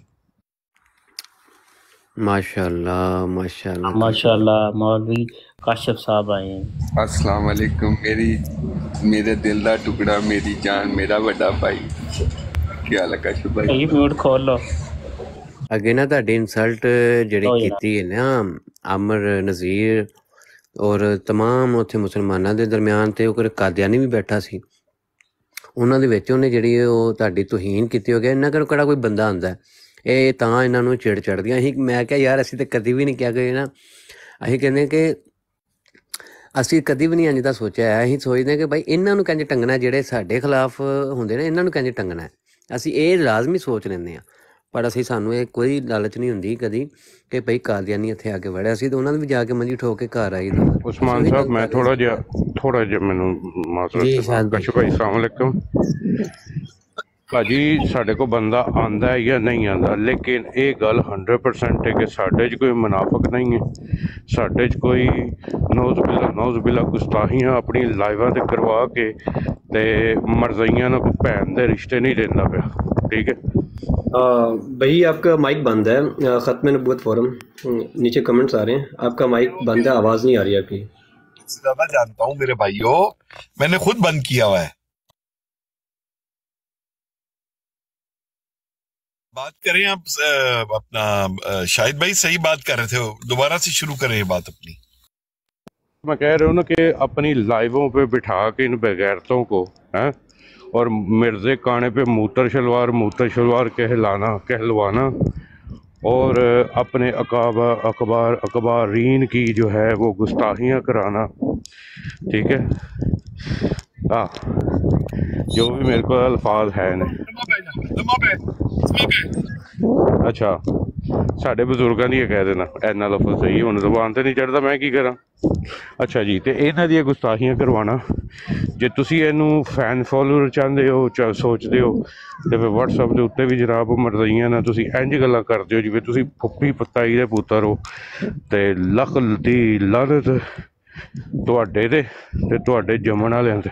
ਮਾਸ਼ਾਅੱਲਾ ਮਾਸ਼ਾਅੱਲਾ ਮਾਸ਼ਾਅੱਲਾ ਕਾਸ਼ਫ ਸਾਹਿਬ ਆਏ ਅਸਲਾਮ ਅਲੈਕਮ ਮੇਰੀ ਮੇਰੇ ਦਿਲ ਦਾ ਟੁਕੜਾ ਮੇਰੀ ਜਾਨ ਮੇਰਾ ਵੱਡਾ ਭਾਈ ਕੀ ਹਾਲ ਹੈ ਕਾਸ਼ਫ ਭਾਈ ਇਹ ਮੂਡ ਖੋਲ ਲੋ ਅਗੇ ਨਾ ਤੁਹਾਡੀ ਇਨਸਲਟ ਜਿਹੜੀ ਕੀਤੀ ਹੈ ਨਾ ਅਮਰ ਨਜ਼ੀਰ ਔਰ तमाम ਉੱਥੇ ਮੁਸਲਮਾਨਾਂ ਦੇ ਦਰਮਿਆਨ ਤੇ ਉਹ ਕਾਦੀਆਨੀ ਵੀ ਬੈਠਾ ਸੀ ਉਹਨਾਂ ਦੇ ਵਿੱਚ ਉਹਨੇ ਜਿਹੜੀ ਉਹ ਤੁਹਾਡੀ ਤੋਹੀਨ ਕੀਤੀ ਹੋ ਗਿਆ ਇਹਨਾਂ ਕਰ ਕਿਹੜਾ ਕੋਈ ਬੰਦਾ ਆਂਦਾ ਇਹ ਤਾਂ ਇਹਨਾਂ ਨੂੰ ਛੇੜ ਚੜਦੀਆਂ ਸੀ ਮੈਂ ਕਿਹਾ ਯਾਰ ਅਸੀਂ ਤੇ ਕਦੀ ਵੀ ਨਹੀਂ ਕਿਹਾ ਕਿ ਨਾ ਅਸੀਂ ਕਹਿੰਦੇ ਕਿ ਅਸੀਂ ਕਦੀ ਵੀ ਨਹੀਂ ਇੰਜ ਦਾ ਸੋਚਿਆ ਹੈ ਅਸੀਂ ਸੋਚਦੇ ਕਿ ਭਾਈ ਇਹਨਾਂ ਨੂੰ ਕੰਜ ਟੰਗਣਾ ਜਿਹੜੇ ਸਾਡੇ ਖਿਲਾਫ ਹੁੰਦੇ ਨੇ ਇਹਨਾਂ ਨੂੰ ਕੰਜ ਟੰਗਣਾ ਅਸੀਂ ਇਹ ਲਾਜ਼ਮੀ ਸੋਚ ਲੈਂਦੇ ਆ ਪਰ ਅਸੀਂ ਸਾਨੂੰ ਇਹ ਕੋਈ ਲਾਲਚ ਨਹੀਂ ਹੁੰਦੀ ਕਦੀ ਕਿ ਭਾਈ ਕਾਦੀਆਨੀ ਇੱਥੇ ਆ ਕੇ ਵੜਿਆ ਸੀ ਤੇ ਉਹਨਾਂ ਨੂੰ ਵੀ ਜਾ ਕੇ ਮੰਜੀ ਠੋਕ ਕੇ ਘਰ ਆਈ ਦਾ ਉਸਮਾਨ ਸਾਹਿਬ ਮੈਂ ਥੋੜਾ ਜਿਹਾ ਥੋੜਾ ਜਿਹਾ ਮੈਨੂੰ ਮਾਸੂਮ ਕਸ਼ਬਾਈ ਸਲਾਮ ਅਲੈਕਮ ਭਾਜੀ ਸਾਡੇ ਕੋਲ ਬੰਦਾ ਆਂਦਾ ਹੈ ਜਾਂ ਨਹੀਂ ਆਂਦਾ ਲੇਕਿਨ ਇਹ ਗੱਲ 100% ਹੈ ਕਿ ਸਾਡੇ 'ਚ ਕੋਈ ਮੁਨਾਫਕ ਨਹੀਂ ਹੈ ਸਾਡੇ 'ਚ ਕੋਈ ਨੌਜ਼ ਬਿਲਾ ਨੌਜ਼ ਬਿਲਾ ਗੁਸਤਾਹੀਆਂ ਆਪਣੀ ਲਾਈਵਾਂ ਤੇ ਕਰਵਾ ਕੇ ਤੇ ਮਰਜ਼ਈਆਂ ਨੂੰ ਭੈਣ ਦੇ ਰਿਸ਼ਤੇ ਨਹੀਂ ਦਿੰਦਾ ਪਿਆ ठीक है भाई आपका माइक बंद है ख़त्म नबूत फोरम नीचे कमेंट्स आ रहे हैं आपका माइक बंद है आवाज़ नहीं आ रही आपकी ज़्यादा जानता हूँ मेरे भाइयों मैंने खुद बंद किया हुआ है बात करें आप अपना शाहिद भाई सही बात कर रहे थे दोबारा से शुरू करें ये बात अपनी मैं कह रहा हूँ ना कि अपनी लाइवों पे बिठा के इन बगैरतों को हैं और मिर्जे काने पे मूतर शलवार मूतर शलवार कहलाना कहलवाना और अपने अकाबा अखबार अखबारीन की जो है वो गुस्ताहियाँ कराना ठीक है हाँ जो भी मेरे को अल्फाज है ना ਅੱਛਾ ਸਾਡੇ ਬਜ਼ੁਰਗਾਂ ਦੀ ਇਹ ਕਹਿ ਦੇਣਾ ਐਨਾ ਲਫ਼ਜ਼ ਸਹੀ ਹੁਣ ਜ਼ੁਬਾਨ ਤੇ ਨਹੀਂ ਚੜਦਾ ਮੈਂ ਕੀ ਕਰਾਂ ਅੱਛਾ ਜੀ ਤੇ ਇਹਨਾਂ ਦੀਆਂ ਗੁਸਤਾਖੀਆਂ ਕਰਵਾਣਾ ਜੇ ਤੁਸੀਂ ਇਹਨੂੰ ਫੈਨ ਫੋਲੋਅਰ ਚਾਹੁੰਦੇ ਹੋ ਚਾ ਸੋਚਦੇ ਹੋ ਤੇ ਫਿਰ WhatsApp ਦੇ ਉੱਤੇ ਵੀ ਜਰਾਬ ਮਰਦਈਆਂ ਨਾਲ ਤੁਸੀਂ ਇੰਜ ਗੱਲਾਂ ਕਰਦੇ ਹੋ ਜਿਵੇਂ ਤੁਸੀਂ ਫੁੱਪੀ ਪਤਾਈ ਦੇ ਪੁੱਤਰ ਹੋ ਤੇ ਲਖ ਦੀ ਲਾਨਤ ਤੁਹਾਡੇ ਦੇ ਤੇ ਤੁਹਾਡੇ ਜੰਮਣ ਵਾਲਿਆਂ ਤੇ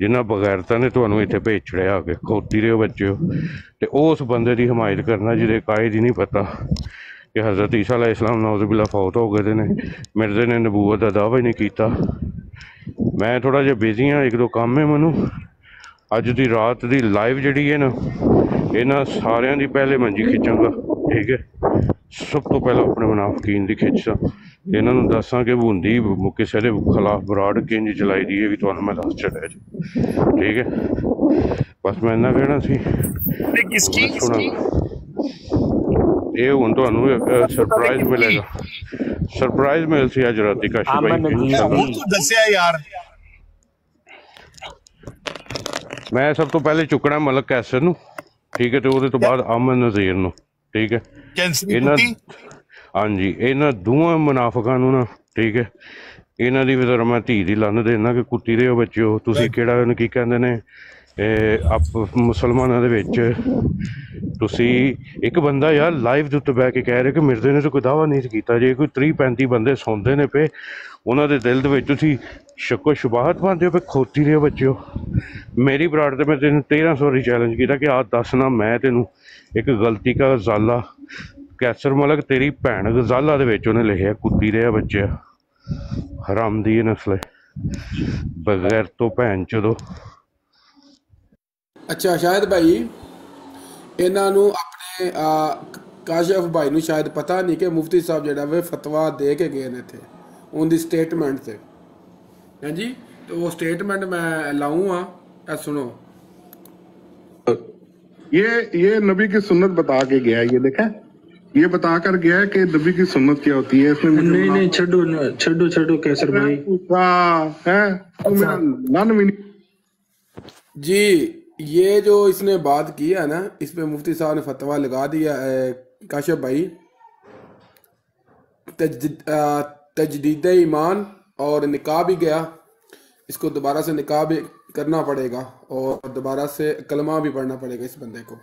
ਜਿਨ੍ਹਾਂ ਬਗੈਰਤਾ ਨੇ ਤੁਹਾਨੂੰ ਇੱਥੇ ਭੇਜ ਛੜਿਆ ਕੇ ਖੋਤੀ ਰਿਓ ਬੱਚਿਓ ਤੇ ਉਸ ਬੰਦੇ ਦੀ ਹਮਾਇਤ ਕਰਨਾ ਜਿਹਦੇ ਕਾਇਦ ਹੀ ਨਹੀਂ ਪਤਾ ਕਿ ਹਜ਼ਰਤ ਈਸਾ ਅਲੈਹ ਇਸਲਾਮ ਨੌਜ਼ੁਬਿਲਾ ਫੌਤ ਹੋ ਗਏ ਦੇ ਨੇ ਮਿਰਜ਼ੇ ਨੇ ਨਬੂਵਤ ਦਾ ਦਾਅਵਾ ਹੀ ਨਹੀਂ ਕੀਤਾ ਮੈਂ ਥੋੜਾ ਜਿਹਾ ਬਿਜ਼ੀ ਹਾਂ ਇੱਕ ਦੋ ਕੰਮ ਹੈ ਮੈਨੂੰ ਅੱਜ ਦੀ ਰਾਤ ਦੀ ਲਾਈਵ ਜਿਹੜੀ ਹੈ ਨਾ ਇਹਨਾਂ ਸਾਰਿਆਂ ਦੀ ਪਹਿਲੇ ਮੰਜੀ ਖਿੱਚਾਂਗਾ ਠੀਕ ਹੈ ਸਭ ਤੋਂ ਪਹਿਲਾਂ ਆਪਣੇ ਮਨਾਫਕੀਨ ਦੀ ਖਿੱਚ ਇਹਨਾਂ ਨੂੰ ਦੱਸਾਂ ਕਿ ਬੁੰਦੀ ਮੁੱਕੇ ਸਾਰੇ ਖਿਲਾਫ ਬਰਾੜ ਕਿੰਜ ਚਲਾਈ ਦੀ ਇਹ ਵੀ ਤੁਹਾਨੂੰ ਮੈਂ ਦੱਸ ਚੜਿਆ ਜੀ ਠੀਕ ਹੈ ਬਸ ਮੈਂ ਇਹਨਾਂ ਕਹਿਣਾ ਸੀ ਕਿਸ ਕੀ ਇਹ ਹੁਣ ਤੁਹਾਨੂੰ ਸਰਪ੍ਰਾਈਜ਼ ਮਿਲੇਗਾ ਸਰਪ੍ਰਾਈਜ਼ ਮਿਲ ਸੀ ਅੱਜ ਰਾਤੀ ਕਾਸ਼ੀ ਭਾਈ ਤੂੰ ਦੱਸਿਆ ਯਾਰ ਮੈਂ ਸਭ ਤੋਂ ਪਹਿਲੇ ਚੁੱਕਣਾ ਮਲਕ ਕੈਸਰ ਨੂੰ ਠੀਕ ਹੈ ਤੇ ਉਹਦੇ ਤੋਂ ਬਾਅਦ ਅਮਨ ਨਜ਼ੀਰ ਨੂੰ ਠੀਕ ਹੈ ਇਹਨਾਂ ਹਾਂਜੀ ਇਹਨਾਂ ਦੋਵਾਂ ਮੁਨਾਫਕਾਂ ਨੂੰ ਨਾ ਠੀਕ ਹੈ ਇਹਨਾਂ ਦੀ ਵੀ ਮੈਂ ਧੀ ਦੀ ਲੰਨ ਦੇਣਾ ਕਿ ਕੁੱਤੀ ਦੇ ਬੱਚਿਓ ਤੁਸੀਂ ਕਿਹੜਾ ਉਹਨੂੰ ਕੀ ਕਹਿੰਦੇ ਨੇ ਆਪ ਮੁਸਲਮਾਨਾਂ ਦੇ ਵਿੱਚ ਤੁਸੀਂ ਇੱਕ ਬੰਦਾ ਯਾਰ ਲਾਈਵ ਦੇ ਉੱਤੇ ਬੈ ਕੇ ਕਹਿ ਰਿਹਾ ਕਿ ਮਿਰਜ਼ੇ ਨੇ ਤਾਂ ਕੋਈ ਦਾਵਾ ਨਹੀਂ ਕੀਤਾ ਜੇ ਕੋਈ 30 35 ਬੰਦੇ ਸੌਂਦੇ ਨੇ ਪਏ ਉਹਨਾਂ ਦੇ ਦਿਲ ਦੇ ਵਿੱਚ ਤੁਸੀਂ ਸ਼ੱਕੋ ਸ਼ੁਬਾਹਤ ਪਾਉਂਦੇ ਹੋ ਪਏ ਖੋਤੀ ਰਿਹਾ ਬੱਚਿਓ ਮੇਰੀ ਬਰਾੜ ਤੇ ਮੈਂ ਤੈਨੂੰ 1300 ਰੀ ਚੈਲੰਜ ਕੀਤਾ ਕਿ ਆ ਦੱਸ ਨਾ ਮੈਂ ਤੈਨੂੰ ਇੱਕ ਗਲਤੀ ਕਾ ਜ਼ਾਲਾ ਕੈਸਰ ਮਲਕ ਤੇਰੀ ਭੈਣ ਗਜ਼ਾਲਾ ਦੇ ਵਿੱਚ ਉਹਨੇ ਲਿਖਿਆ ਕੁੱਤੀ ਰਿਆ ਬੱਚਿਆ ਹਰਾਮ ਦੀ ਨਸਲ ਬਗੈਰ ਤੋਂ ਭੈਣ ਚਦੋ ਅੱਛਾ ਸ਼ਾਇਦ ਭਾਈ ਇਹਨਾਂ ਨੂੰ ਆਪਣੇ ਕਾਸ਼ਫ ਭਾਈ ਨੂੰ ਸ਼ਾਇਦ ਪਤਾ ਨਹੀਂ ਕਿ ਮੁਫਤੀ ਸਾਹਿਬ ਜਿਹੜਾ ਵੇ ਫਤਵਾ ਦੇ ਕੇ ਗਏ ਨੇ ਇੱਥੇ ਉਹਦੀ ਸਟੇਟਮੈਂਟ ਤੇ ਹਾਂਜੀ ਤੇ ਉਹ ਸਟੇਟਮੈਂਟ ਮੈਂ ਲਾਉਂ ਆ ਸੁਣੋ ये ये नबी की सुन्नत बता के गया ये देखा ये बता कर गया कि नबी की सुन्नत क्या होती है इसमें नहीं नहीं छोड़ो छोड़ो छोड़ो कैसर भाई है अच्छा। तू मेरा भी नहीं जी ये जो इसने बात की है ना इसमें मुफ्ती साहब ने फतवा लगा दिया है काशिफ भाई तजदीद ईमान और निकाह भी गया इसको दोबारा से निकाह भी करना पड़ेगा और दोबारा से कलमा भी पढ़ना पड़ेगा इस बंदे को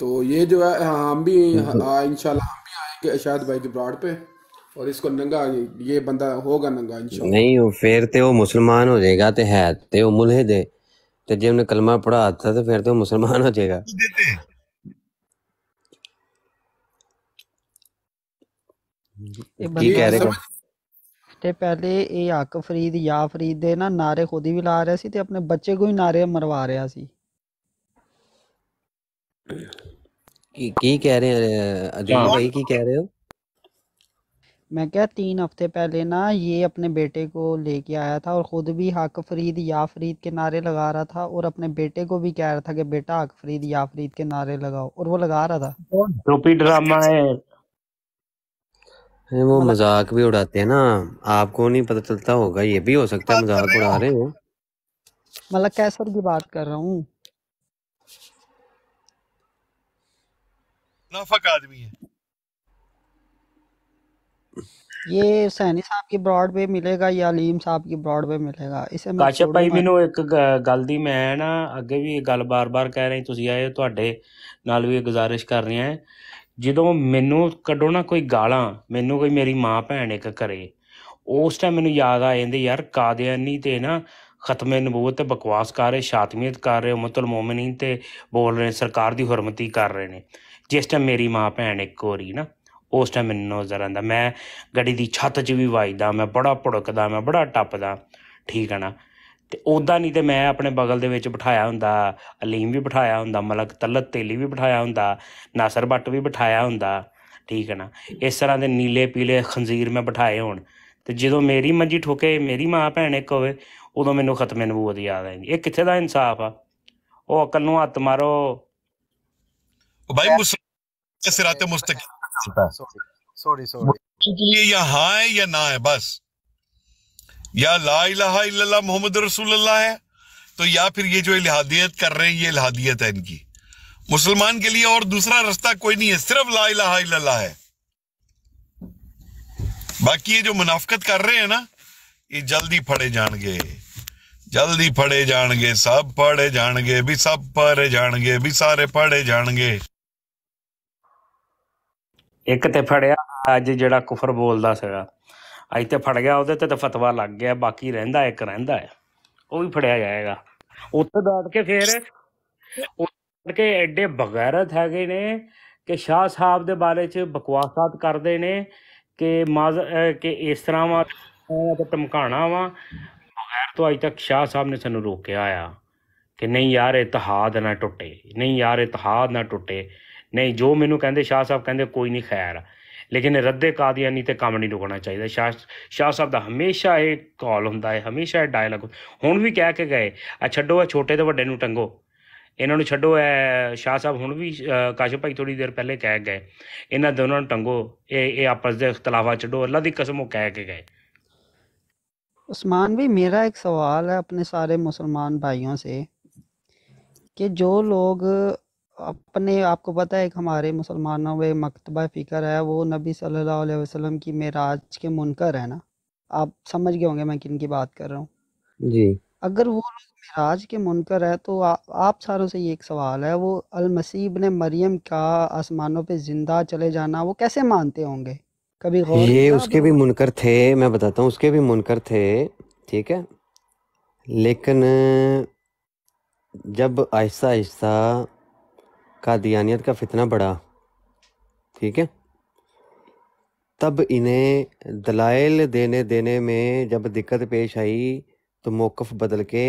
तो ये जो है हाँ, हम भी हम्म। हाँ, इंशाल्लाह हम भी आएंगे शायद भाई के ब्रॉड पे और इसको नंगा ये बंदा होगा नंगा इंशाल्लाह नहीं फिर तो वो मुसलमान हो जाएगा तो है तो वो मुलहिद है ते तो जे हमने कलमा पढ़ा था तो फिर तो मुसलमान हो जाएगा ये कह रहे हैं ਇਹ पहले ये ਹੱਕ फरीद या फरीद के ना नारे खुद ही भी ला ਰਿਹਾ ਸੀ ਤੇ ਆਪਣੇ ਬੱਚੇ ਕੋ ਹੀ ਨਾਰੇ ਮਰਵਾ ਰਿਹਾ ਸੀ ਕੀ ਕੀ ਕਹਿ ਰਹੇ ਅਜੀਬ ਭਾਈ ਕੀ रहे हो मैं क्या तीन हफ्ते पहले ना ये अपने बेटे को लेके आया था और ख़ुद भी हक फरीद या फरीद के नारे लगा रहा था और अपने बेटे को भी कह रहा था कि बेटा हक फरीद या फरीद के नारे लगाओ और वो लगा रहा था तो ड्रामा है वो मतलब मजाक भी उड़ाते हैं ना आपको नहीं पता चलता होगा ये भी हो सकता है मजाक उड़ा रहे हो मतलब कैसर की बात कर रहा हूँ ये सैनी साहब की ब्रॉड ब्रॉडवे मिलेगा या अलीम साहब की ब्रॉड ब्रॉडवे मिलेगा इसे ਮੈਂ ਕਾਸ਼ਪ ਭਾਈ ਮੈਨੂੰ ਇੱਕ ਗ- ਗੱਲ ਦੀ ਮੈਂ ਨਾ ਅੱਗੇ ਵੀ ਇਹ बार ਬਾਰ-ਬਾਰ ਕਹਿ ਰਹੀ ਤੁਸੀਂ ਆਏ ਤੁਹਾਡੇ ਨਾਲ ਵੀ ਇਹ ਗੁਜ਼ਾਰਿਸ਼ ਕਰ ਰਿਹਾ ਹਾਂ ਜਦੋਂ ਮੈਨੂੰ ਕੱਢੋ ਨਾ ਕੋਈ ਗਾਲਾਂ ਮੈਨੂੰ ਕੋਈ ਮੇਰੀ ਮਾਂ ਭੈਣ ਇੱਕ ਕਰੇ ਉਸ ਟਾਈਮ ਮੈਨੂੰ ਯਾਦ ਆ ਜਾਂਦੇ ਯਾਰ ਕਾਦੀਆਨੀ ਤੇ ਨਾ ਖਤਮੇ ਨਬੂਤ ਤੇ ਬਕਵਾਸ ਕਰ ਰਹੇ ਸ਼ਾਤਮੀਅਤ ਕਰ ਰਹੇ ਉਮਤੁਲ ਮੂਮਿਨੀਨ ਤੇ ਬੋਲ ਰਹੇ ਸਰਕਾਰ ਦੀ ਹਰਮਤੀ ਕਰ ਰਹੇ ਨੇ ਜਿਸ ਟਾਈਮ ਮੇਰੀ ਮਾਂ ਭੈਣ ਇੱਕ ਹੋ ਰਹੀ ਨਾ ਉਸ ਟਾਈਮ ਮੈਨੂੰ ਨਜ਼ਰ ਆਂਦਾ ਮੈਂ ਗੱਡੀ ਦੀ ਛੱਤ 'ਚ ਵੀ ਵਾਜਦਾ ਮੈਂ ਬੜਾ ਭੜਕਦਾ ਮੈਂ ਬੜਾ ਟੱਪਦਾ ਠੀਕ ਹੈ ਨਾ ਤੇ ਉਦਾਂ ਨਹੀਂ ਤੇ ਮੈਂ ਆਪਣੇ ਬਗਲ ਦੇ ਵਿੱਚ ਬਿਠਾਇਆ ਹੁੰਦਾ ਅਲੀਮ ਵੀ ਬਿਠਾਇਆ ਹੁੰਦਾ ਮਲਕ ਤਲਤ ਤੇਲੀ ਵੀ ਬਿਠਾਇਆ ਹੁੰਦਾ ਨਾਸਰ ਬੱਟ ਵੀ ਬਿਠਾਇਆ ਹੁੰਦਾ ਠੀਕ ਹੈ ਨਾ ਇਸ ਤਰ੍ਹਾਂ ਦੇ ਨੀਲੇ ਪੀਲੇ ਖੰਜ਼ੀਰ ਮੈਂ ਬਿਠਾਏ ਹੋਣ ਤੇ ਜਦੋਂ ਮੇਰੀ ਮੰਜੀ ਠੋਕੇ ਮੇਰੀ ਮਾਂ ਭੈਣ ਇੱਕ ਹੋਵੇ ਉਦੋਂ ਮੈਨੂੰ ਖਤਮੇ ਨਬੂਤ ਯਾਦ ਆਏ ਇਹ ਕਿੱਥੇ ਦਾ ਇਨਸਾਫ ਆ ਉਹ ਅਕਲ ਨੂੰ ਹੱਥ ਮਾਰੋ ਉਹ ਭਾਈ ਮੁਸਲਮਾਨ ਸਿਰਾਤ ਮੁਸਤਕੀਮ ਸੌਰੀ ਸੌਰੀ ਕੀ ਇਹ ਹਾਂ ਹੈ ਜਾਂ ਨਾ ਹੈ ਬਸ या ला इलाहा इल्लल्लाह मोहम्मद रसूल है तो या फिर ये जो इलाहादियत कर रहे हैं ये इलाहादियत है इनकी मुसलमान के लिए और दूसरा रास्ता कोई नहीं है सिर्फ ला इलाहा इल्लल्लाह है बाकी ये जो मुनाफ्त कर रहे हैं ना ये जल्दी फड़े जाएंगे जल्दी फड़े जाएंगे सब फड़े जाएंगे भी सब फड़े जाएंगे भी सारे फड़े जाएंगे एक ते ਫੜਿਆ ਅੱਜ ਜਿਹੜਾ कुफर बोलता सगा ਅੱਜ ਤੇ ਫੜ ਗਿਆ ਉਹਦੇ ਤੇ ਤਾਂ ਫਤਵਾ ਲੱਗ ਗਿਆ ਬਾਕੀ ਰਹਿੰਦਾ ਇੱਕ ਰਹਿੰਦਾ ਹੈ ਉਹ ਵੀ ਫੜਿਆ ਜਾਏਗਾ ਉੱਥੇ ਬੈਠ ਕੇ ਫੇਰ ਉੱਥੇ ਕੇ ਐਡੇ ਬਗੈਰਤ ਹੈਗੇ ਨੇ ਕਿ ਸ਼ਾਹ ਸਾਹਿਬ ਦੇ ਬਾਰੇ ਚ ਬਕਵਾਸਾਤ ਕਰਦੇ ਨੇ ਕਿ ਮਾਜ਼ ਕਿ ਇਸ ਤਰ੍ਹਾਂ ਵਾ ਤੇ ਧਮਕਾਣਾ ਵਾ ਬਗੈਰ ਤੋਂ ਅਜੇ ਤੱਕ ਸ਼ਾਹ ਸਾਹਿਬ ਨੇ ਸਾਨੂੰ ਰੋਕਿਆ ਆ ਕਿ ਨਹੀਂ ਯਾਰ ਇਤਿਹਾਦ ਨਾ ਟੁੱਟੇ ਨਹੀਂ ਯਾਰ ਇਤਿਹਾਦ ਨਾ ਟੁੱਟੇ ਨਹੀਂ ਜੋ ਮੈਨੂੰ ਕਹਿੰਦੇ ਸ਼ਾਹ ਸਾਹਿਬ ਕਹਿੰਦੇ ਕੋਈ ਨਹੀਂ ਖੈਰ ਲੇਕਿਨ ਰੱਦੇ ਕਾਦੀਆਨੀ ਤੇ ਕੰਮ ਨਹੀਂ ਰੁਕਣਾ ਚਾਹੀਦਾ ਸ਼ਾਹ ਸ਼ਾਹ ਸਾਹਿਬ ਦਾ ਹਮੇਸ਼ਾ ਇਹ ਕਾਲ ਹੁੰਦਾ ਹੈ ਹਮੇਸ਼ਾ ਇਹ ਡਾਇਲੌਗ ਹੁਣ ਵੀ ਕਹਿ ਕੇ ਗਏ ਆ ਛੱਡੋ ਆ ਛੋਟੇ ਤੇ ਵੱਡੇ ਨੂੰ ਟੰਗੋ ਇਹਨਾਂ ਨੂੰ ਛੱਡੋ ਐ ਸ਼ਾਹ ਸਾਹਿਬ ਹੁਣ ਵੀ ਕਾਸ਼ਪ ਭਾਈ ਥੋੜੀ ਦੇਰ ਪਹਿਲੇ ਕਹਿ ਗਏ ਇਹਨਾਂ ਦੋਨਾਂ ਨੂੰ ਟੰਗੋ ਇਹ ਇਹ ਆਪਸ ਦੇ ਇਖਤਲਾਫਾ ਛੱਡੋ ਅੱਲਾ ਦੀ ਕਸਮ ਉਹ ਕਹਿ ਕੇ ਗਏ उस्मान भी मेरा एक सवाल है अपने सारे मुसलमान भाइयों से कि जो लोग अपने आपको पता है कि हमारे मुसलमानों में मकतबा फ़िक्र है वो नबी सल्लल्लाहु अलैहि वसल्लम की मेराज के मुनकर है ना आप समझ गए होंगे मैं किन की बात कर रहा हूँ जी अगर वो मेराज के मुनकर है तो आ, आप सारों से ये एक सवाल है वो अलमसीब ने मरियम का आसमानों पे जिंदा चले जाना वो कैसे मानते होंगे कभी गौर ये उसके भी मुनकर थे मैं बताता हूँ उसके भी मुनकर थे ठीक है लेकिन जब आहिस्ता आहिस्ता कादियानियत का फितना बढ़ा ठीक है तब इन्हें दलाइल देने देने में जब दिक्कत पेश आई तो मौक़ बदल के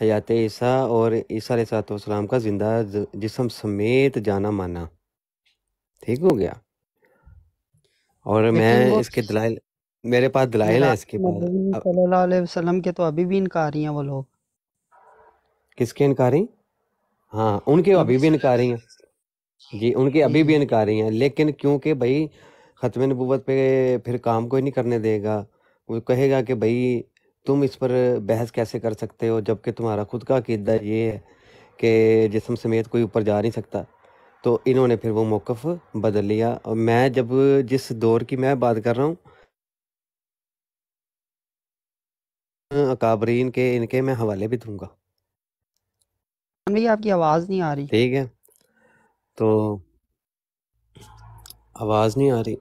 हयात ईसा और ईसा सातम का ज़िंदा जिसम समेत जाना माना ठीक हो गया और मैं इसके दलाइल मेरे पास दलाइल है इसके पास वसल्लम के तो अभी भी इनकारी हैं वो लोग किसके इनकारी हाँ उनके अभी भी इनकारी हैं जी उनके अभी भी इनकारी हैं लेकिन क्योंकि भाई ख़त्म नबूवत पे फिर काम कोई नहीं करने देगा वो कहेगा कि भाई तुम इस पर बहस कैसे कर सकते हो जबकि तुम्हारा खुद का अकीदा ये है कि जिसम समेत कोई ऊपर जा नहीं सकता तो इन्होंने फिर वो मौक़ बदल लिया और मैं जब जिस दौर की मैं बात कर रहा हूँ अकाबरीन के इनके मैं हवाले भी दूंगा भैया आपकी आवाज़ नहीं आ रही ठीक है तो आवाज़ नहीं आ रही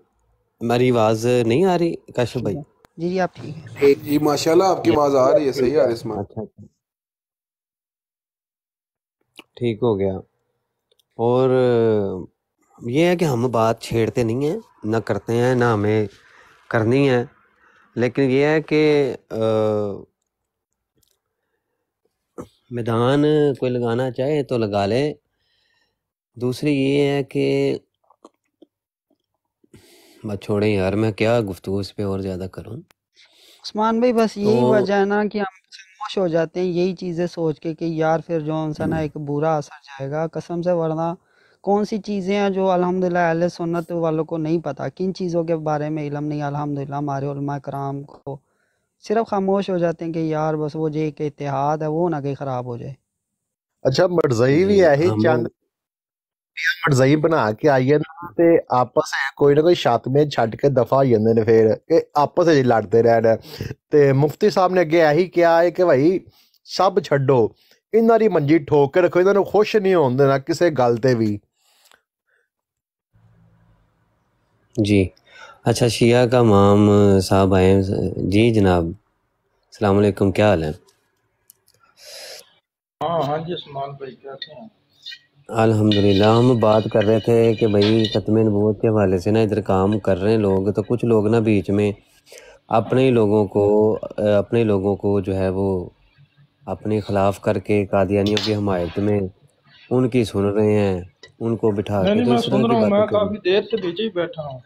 हमारी आवाज़ नहीं आ रही काशिफ भाई जी जी आप ठीक है जी माशाल्लाह आपकी आवाज़ आ रही है सही आ रही है अच्छा ठीक हो गया और ये है कि हम बात छेड़ते नहीं हैं ना करते हैं ना हमें करनी है लेकिन ये है कि आ, मैदान कोई लगाना चाहे तो लगा ले दूसरी ये है कि बस छोड़े यार मैं क्या गुफ्तु इस पर और ज़्यादा करूँ उस्मान भाई बस तो... यही वजह है ना कि हम खामोश हो जाते हैं यही चीज़ें सोच के कि यार फिर जो उनसे ना हम्म। एक बुरा असर जाएगा कसम से वरना कौन सी चीज़ें हैं जो अलहमदिल्ला अहले सुन्नत वालों को नहीं पता किन चीज़ों के बारे में इलम नहीं अलहमदिल्ला हमारे उलमा कराम को सिर्फ खामोश हो जाते हैं कि यार बस वो जे एक इतिहाद है वो ना कहीं ख़राब हो जाए अच्छा मरजई भी है ही चंद ਮਰਜ਼ਈ ਬਣਾ ਕੇ ਆਈ ਜਾਂਦੇ ਤੇ ਆਪਸ ਵਿੱਚ ਕੋਈ ਨਾ ਕੋਈ ਸ਼ਾਤਮੇ ਛੱਡ ਕੇ ਦਫਾ ਹੋ ਜਾਂਦੇ ਨੇ ਫੇਰ ਕਿ ਆਪਸ ਵਿੱਚ ਲੜਦੇ ਰਹਿਣ ਤੇ ਮੁਫਤੀ ਸਾਹਿਬ ਨੇ ਅੱਗੇ ਇਹੀ ਕਿਹਾ ਹੈ ਕਿ ਭਾਈ ਸਭ ਛੱਡੋ ਇਹਨਾਂ ਦੀ ਮੰਜੀ ਠੋਕ ਕੇ ਰੱਖੋ ਇਹਨਾਂ ਨੂੰ ਖੁਸ਼ ਨਹੀਂ ਹੋਣ ਦੇਣਾ ਕਿਸੇ ਗੱਲ ਤੇ ਵੀ ਜੀ अच्छा शिया का माम साहब आए जी जनाब सलाम अलैकुम क्या हाल है हाँ हाँ जी भाई हम बात कर रहे थे कि भाई खत्म नबूत के हवाले से ना इधर काम कर रहे हैं लोग तो कुछ लोग ना बीच में अपने ही लोगों को अपने लोगों को जो है वो अपने खिलाफ करके कादियानियों की हमायत में उनकी सुन रहे हैं उनको बिठा के तो सुन रहा हूं, मैं काफी देर से बीच ही बैठा हूँ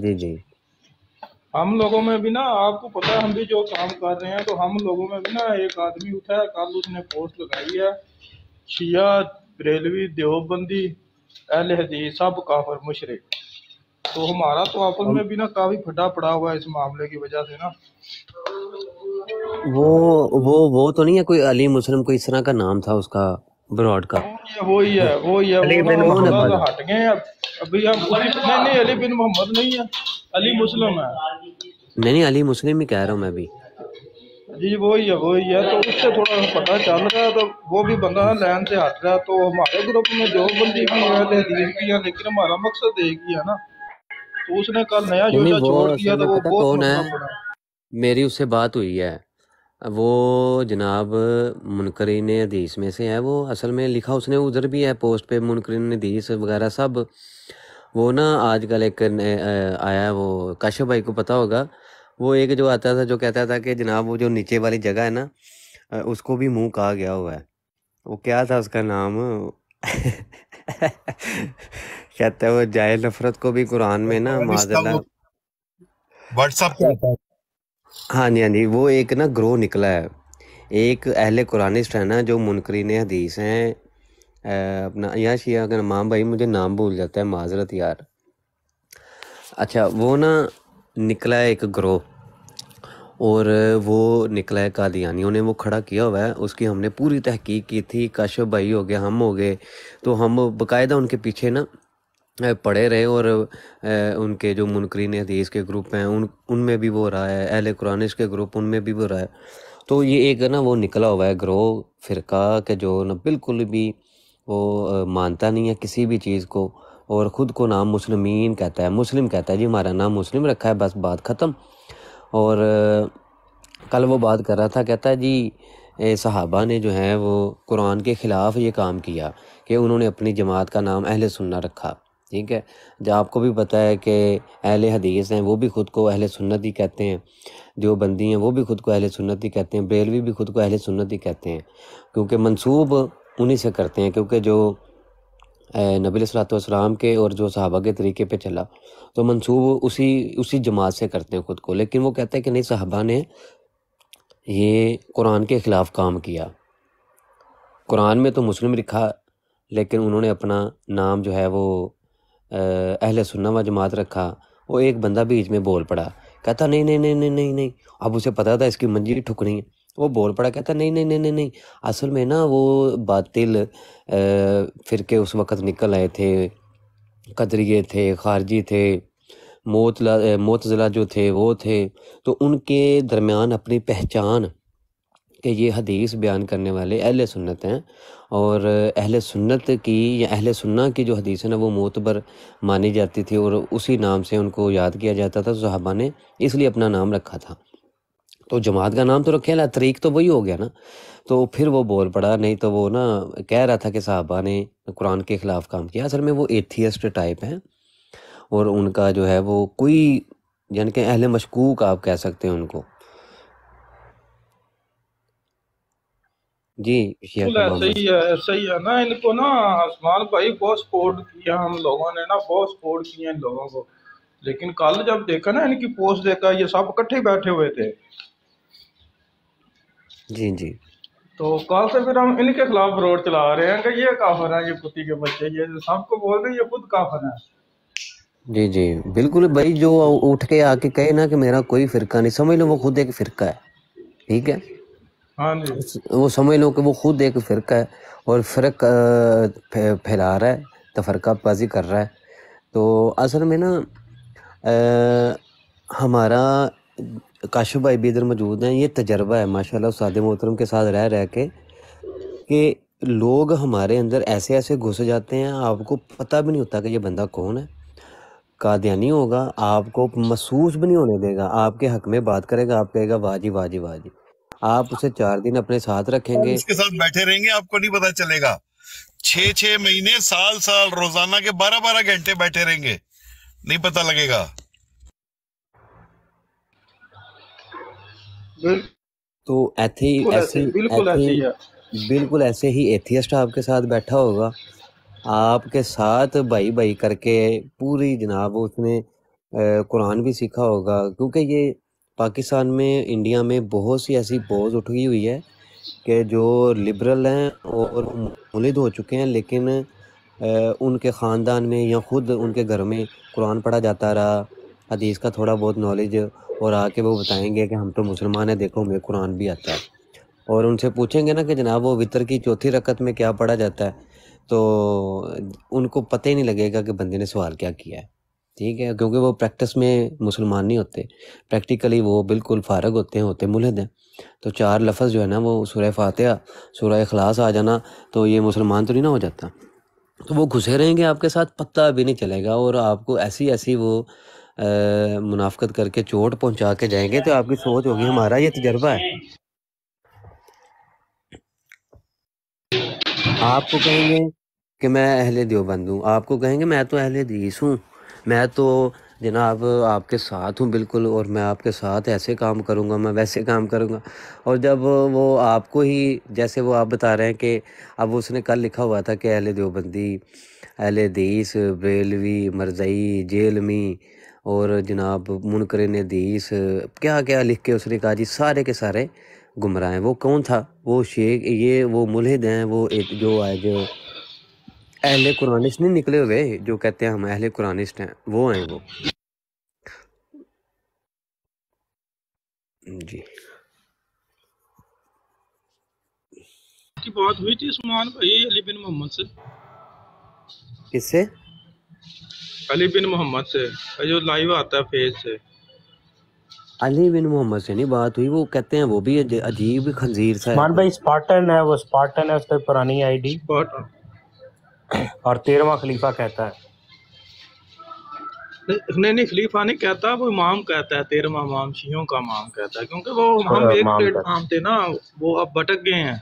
जी जी हम लोगों में भी ना आपको पता है हम भी जो काम कर रहे हैं तो हम लोगों में भी ना एक आदमी उठा है कल उसने पोस्ट लगाई है शिया बरेलवी देवबंदी अहल हदीस सब काफर मुशरे तो हमारा तो आपस में भी ना काफी फटा पड़ा हुआ है इस मामले की वजह से ना वो वो वो तो नहीं है कोई अली मुस्लिम कोई इस तरह का नाम था उसका ब्रॉड का हाँ, वही है वही है अली बिन तो मोहम्मद हट गए अभी हम नहीं नहीं अली बिन मोहम्मद नहीं है अली मुस्लिम है नहीं नहीं अली मुस्लिम ही कह रहा हूँ मैं भी जी वही है वही है तो उससे थोड़ा पता चल रहा है तो वो भी बंदा ना लाइन से हट रहा है तो हमारे ग्रुप में जो बंदी भी है तहदीर भी है लेकिन हमारा मकसद एक ही है ना तो उसने कल नया योजना छोड़ दिया तो वो कौन है मेरी उससे बात हुई है वो जनाब मुनकरीन हदीस में से है वो असल में लिखा उसने उधर भी है पोस्ट पे मुनकरीन हदीस वगैरह सब वो ना आजकल एक आया है वो काश्यप भाई को पता होगा वो एक जो आता था जो कहता था कि जनाब वो जो नीचे वाली जगह है ना उसको भी मुंह कहा गया हुआ है वो क्या था उसका नाम कहते हैं वो जाय नफरत को भी कुरान में ना माजल्ला व्हाट्सअप हाँ जी हाँ जी वो एक ना ग्रो निकला है एक अहले कुरानिस्ट है ना जो मुनकरीन हदीस हैं अपना या शिया का नाम भाई मुझे नाम भूल जाता है माजरत यार अच्छा वो ना निकला है एक ग्रो और वो निकला है कादियानियों ने वो खड़ा किया हुआ है उसकी हमने पूरी तहकीक की थी काशफ भाई हो गए हम हो गए तो हम बाकायदा उनके पीछे ना पढ़े रहे और उनके जो मुनकरीन हदीस के ग्रुप हैं उन उनमें भी वो रहा है अहल कुरानिश के ग्रुप उनमें भी वो रहा है तो ये एक ना वो निकला हुआ है ग्रोह फ़िरका के जो ना बिल्कुल भी वो मानता नहीं है किसी भी चीज़ को और ख़ुद को नाम मुस्लिम कहता है मुस्लिम कहता है जी हमारा नाम मुस्लिम रखा है बस बात ख़त्म और कल वो बात कर रहा था कहता है जी सहाबा ने जो है वो कुरान के ख़िलाफ़ ये काम किया कि उन्होंने अपनी जमात का नाम अहल सुन्ना रखा ठीक है जहाँ आपको भी पता है कि अहल हदीस हैं वो भी ख़ुद को अहल सुन्नत ही कहते हैं जो बंदी हैं वो भी ख़ुद को अहल सुन्नत ही कहते हैं ब्रेलवी भी ख़ुद को अहल सुन्नत ही कहते हैं क्योंकि मनसूब उन्हीं से करते हैं क्योंकि जो नबी सलाम के और जो सहाबा के तरीके पे चला तो मनसूब उसी उसी जमात से करते हैं ख़ुद को लेकिन वो कहते हैं कि नहीं सहाबा ने ये कुरान के ख़िलाफ़ काम किया कुरान में तो मुस्लिम लिखा लेकिन उन्होंने अपना नाम जो है वो अहल सुन्ना व जमात रखा वो एक बंदा बीच में बोल पड़ा कहता नहीं नहीं नहीं नहीं नहीं नहीं अब उसे पता था इसकी मंजी ठुकनी है वो बोल पड़ा कहता नहीं नहीं नहीं नहीं नहीं असल में ना वो बातिल फिर के उस वक़्त निकल आए थे कदरिए थे खारजी थे मोतला मोतज़ला जो थे वो थे तो उनके दरमियान अपनी पहचान के ये हदीस बयान करने वाले अहल सुन्नत हैं और अहल सुन्नत की या अहल सुन्ना की जो हदीस है ना वो मोतबर मानी जाती थी और उसी नाम से उनको याद किया जाता था सहाबा ने इसलिए अपना नाम रखा था तो जमात का नाम तो रखे ला तरीक तो वही हो गया ना तो फिर वो बोल पड़ा नहीं तो वो ना कह रहा था कि साहबा ने कुरान के ख़िलाफ़ काम किया असल में वो एथियस्ट टाइप हैं और उनका जो है वो कोई यानी कि अहले मशकूक आप कह सकते हैं उनको जी बिल्कुल ही है सही है ना इनको ना आसमान भाई बहुत सपोर्ट किया हम लोगों ने ना बहुत सपोर्ट किया इन लोगों को लेकिन कल जब देखा ना इनकी पोस्ट देखा ये सब इकट्ठे बैठे हुए थे जी जी तो कल से फिर हम इनके खिलाफ रोड चला रहे हैं कि ये काफर है ये कुत्ती के बच्चे ये सबको बोल रहे ये खुद काफर है जी जी बिल्कुल भाई जो उठ के आके कहे ना कि मेरा कोई फिरका नहीं समझ लो वो खुद एक फिरका है ठीक है हाँ वो समझ लो कि वो खुद एक फ़िरका है और फ़र्क फैला रहा है तफरकाबाजी कर रहा है तो असल में ना आ, हमारा काशु भाई भी इधर मौजूद हैं ये तजर्बा है माशाल्लाह उस मोहतरम के साथ रह रह के कि लोग हमारे अंदर ऐसे ऐसे घुस जाते हैं आपको पता भी नहीं होता कि ये बंदा कौन है कादयानी होगा आपको महसूस भी नहीं होने देगा आपके हक में बात करेगा आप कहेगा वाह जी वाह जी वाह जी आप उसे चार दिन अपने साथ रखेंगे उसके साथ बैठे रहेंगे आपको नहीं पता चलेगा छ छ महीने साल साल रोजाना के बारह बारह घंटे बैठे रहेंगे नहीं पता लगेगा तो ऐसे ही ऐसे बिल्कुल ऐसे बिल्कुल ऐसे ही एथियस्ट आपके साथ बैठा होगा आपके साथ भाई भाई करके पूरी जनाब उसने कुरान भी सीखा होगा क्योंकि ये पाकिस्तान में इंडिया में बहुत सी ऐसी बोझ उठी हुई है कि जो लिबरल हैं और मुलिद हो चुके हैं लेकिन उनके ख़ानदान में या ख़ुद उनके घर में कुरान पढ़ा जाता रहा हदीस का थोड़ा बहुत नॉलेज और आके वो बताएंगे कि हम तो मुसलमान हैं देखो हमें कुरान भी आता है और उनसे पूछेंगे ना कि जनाब वो वितर की चौथी रकत में क्या पढ़ा जाता है तो उनको पता ही नहीं लगेगा कि बंदे ने सवाल क्या किया है ठीक है क्योंकि वो प्रैक्टिस में मुसलमान नहीं होते प्रैक्टिकली वो बिल्कुल फारग होते हैं होते मुलहद हैं तो चार लफ्ज़ जो है ना वो सुरह फातह सुरह अखलास आ जाना तो ये मुसलमान तो नहीं ना हो जाता तो वो घुसे रहेंगे आपके साथ पत्ता भी नहीं चलेगा और आपको ऐसी ऐसी वो मुनाफत मुनाफ्त करके चोट पहुंचा के जाएंगे तो आपकी सोच होगी हमारा ये तजर्बा है आपको कहेंगे कि मैं अहले देवबंद हूँ आपको कहेंगे मैं तो अहले दीस हूँ मैं तो जनाब आपके साथ हूँ बिल्कुल और मैं आपके साथ ऐसे काम करूँगा मैं वैसे काम करूँगा और जब वो आपको ही जैसे वो आप बता रहे हैं कि अब उसने कल लिखा हुआ था कि अहल देवबंदी अहल दीस बेलवी मरजई जेलमी और जनाब मुनकर ने दीस क्या क्या लिख के उसने कहा जी सारे के सारे गुमराह हैं वो कौन था वो शेख ये वो मुलहद हैं वो एक जो आज अहले कुरानिस्ट नहीं निकले हुए जो कहते हैं हम अहले कुरानिस्ट हैं वो हैं वो जी की बात हुई थी उस्मान भाई अली बिन मोहम्मद से किससे अली बिन मोहम्मद से जो लाइव आता है फेस से अली बिन मोहम्मद से नहीं बात हुई वो कहते हैं वो भी अजीब खंजीर सा है भाई स्पार्टन है वो स्पार्टन है उसकी पुरानी आईडी स्पार्टन और तेरहवा खलीफा कहता है नहीं नहीं खलीफा नहीं कहता वो इमाम कहता है तेरहवा इमाम शियों का इमाम कहता है क्योंकि वो हम एक प्लेटफॉर्म थे ना वो अब भटक गए हैं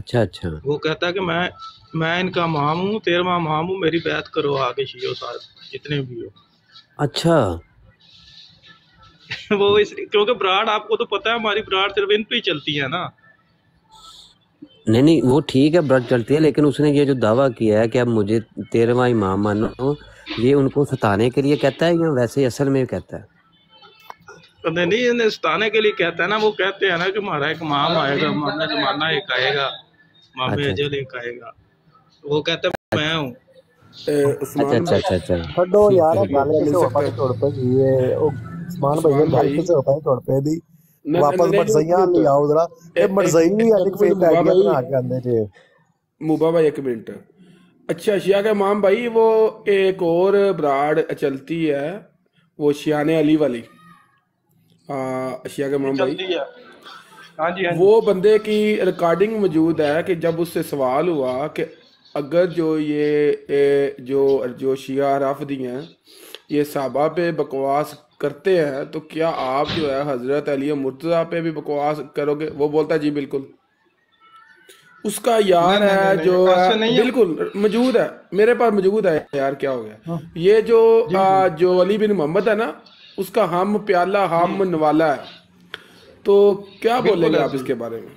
अच्छा अच्छा वो कहता है कि मैं मैं इनका इमाम हूँ तेरहवा इमाम हूँ मेरी बैत करो आगे शियो साहब जितने भी हो अच्छा वो इस क्योंकि ब्राड आपको तो पता है हमारी ब्राड सिर्फ इन पे ही चलती है ना नहीं नहीं वो ठीक है ब्रत चलती है लेकिन उसने ये जो दावा किया है कि अब मुझे तेरहवा इमाम मानो ये उनको सताने के लिए कहता है या वैसे असल में कहता है नहीं नहीं सताने के लिए कहता है ना वो कहते हैं ना कि हमारा एक माम आएगा माना जमाना एक आएगा मामे अजल अच्छा। एक आएगा वो कहते हैं मैं हूँ अच्छा, अच्छा अच्छा अच्छा अच्छा छोड़ो यार गल किसे हो पाई पे ये उस्मान भाई गल किसे हो पाई तोड़ पे दी ਵਾਪਸ ਨਹੀਂ ਜਰਾ ਇਹ ਨਹੀਂ ਫੇਕ ਆਈਡੀਆ ਬਣਾ ਕੇ ਆਂਦੇ ਜੇ अच्छा शिया के माम भाई वो एक और ब्राड चलती है वो अली वाली आ, शिया भाई हाँ जी, हाँ जी। बंदे की रिकॉर्डिंग मौजूद है कि जब उससे सवाल हुआ कि अगर जो ये ए, जो जो शिया दी हैं ये साबा पे बकवास करते हैं तो क्या आप जो है हज़रत अली मुर्तज़ा पे भी बकवास करोगे वो बोलता है जी बिल्कुल उसका यार नहीं, है नहीं, जो नहीं, है नहीं बिल्कुल मौजूद है मेरे पास मौजूद है यार क्या हो गया हाँ। ये जो आ, जो अली बिन मोहम्मद है ना उसका हम प्याला हम नवाला हम्म। है तो क्या बोलेंगे आप इसके बारे में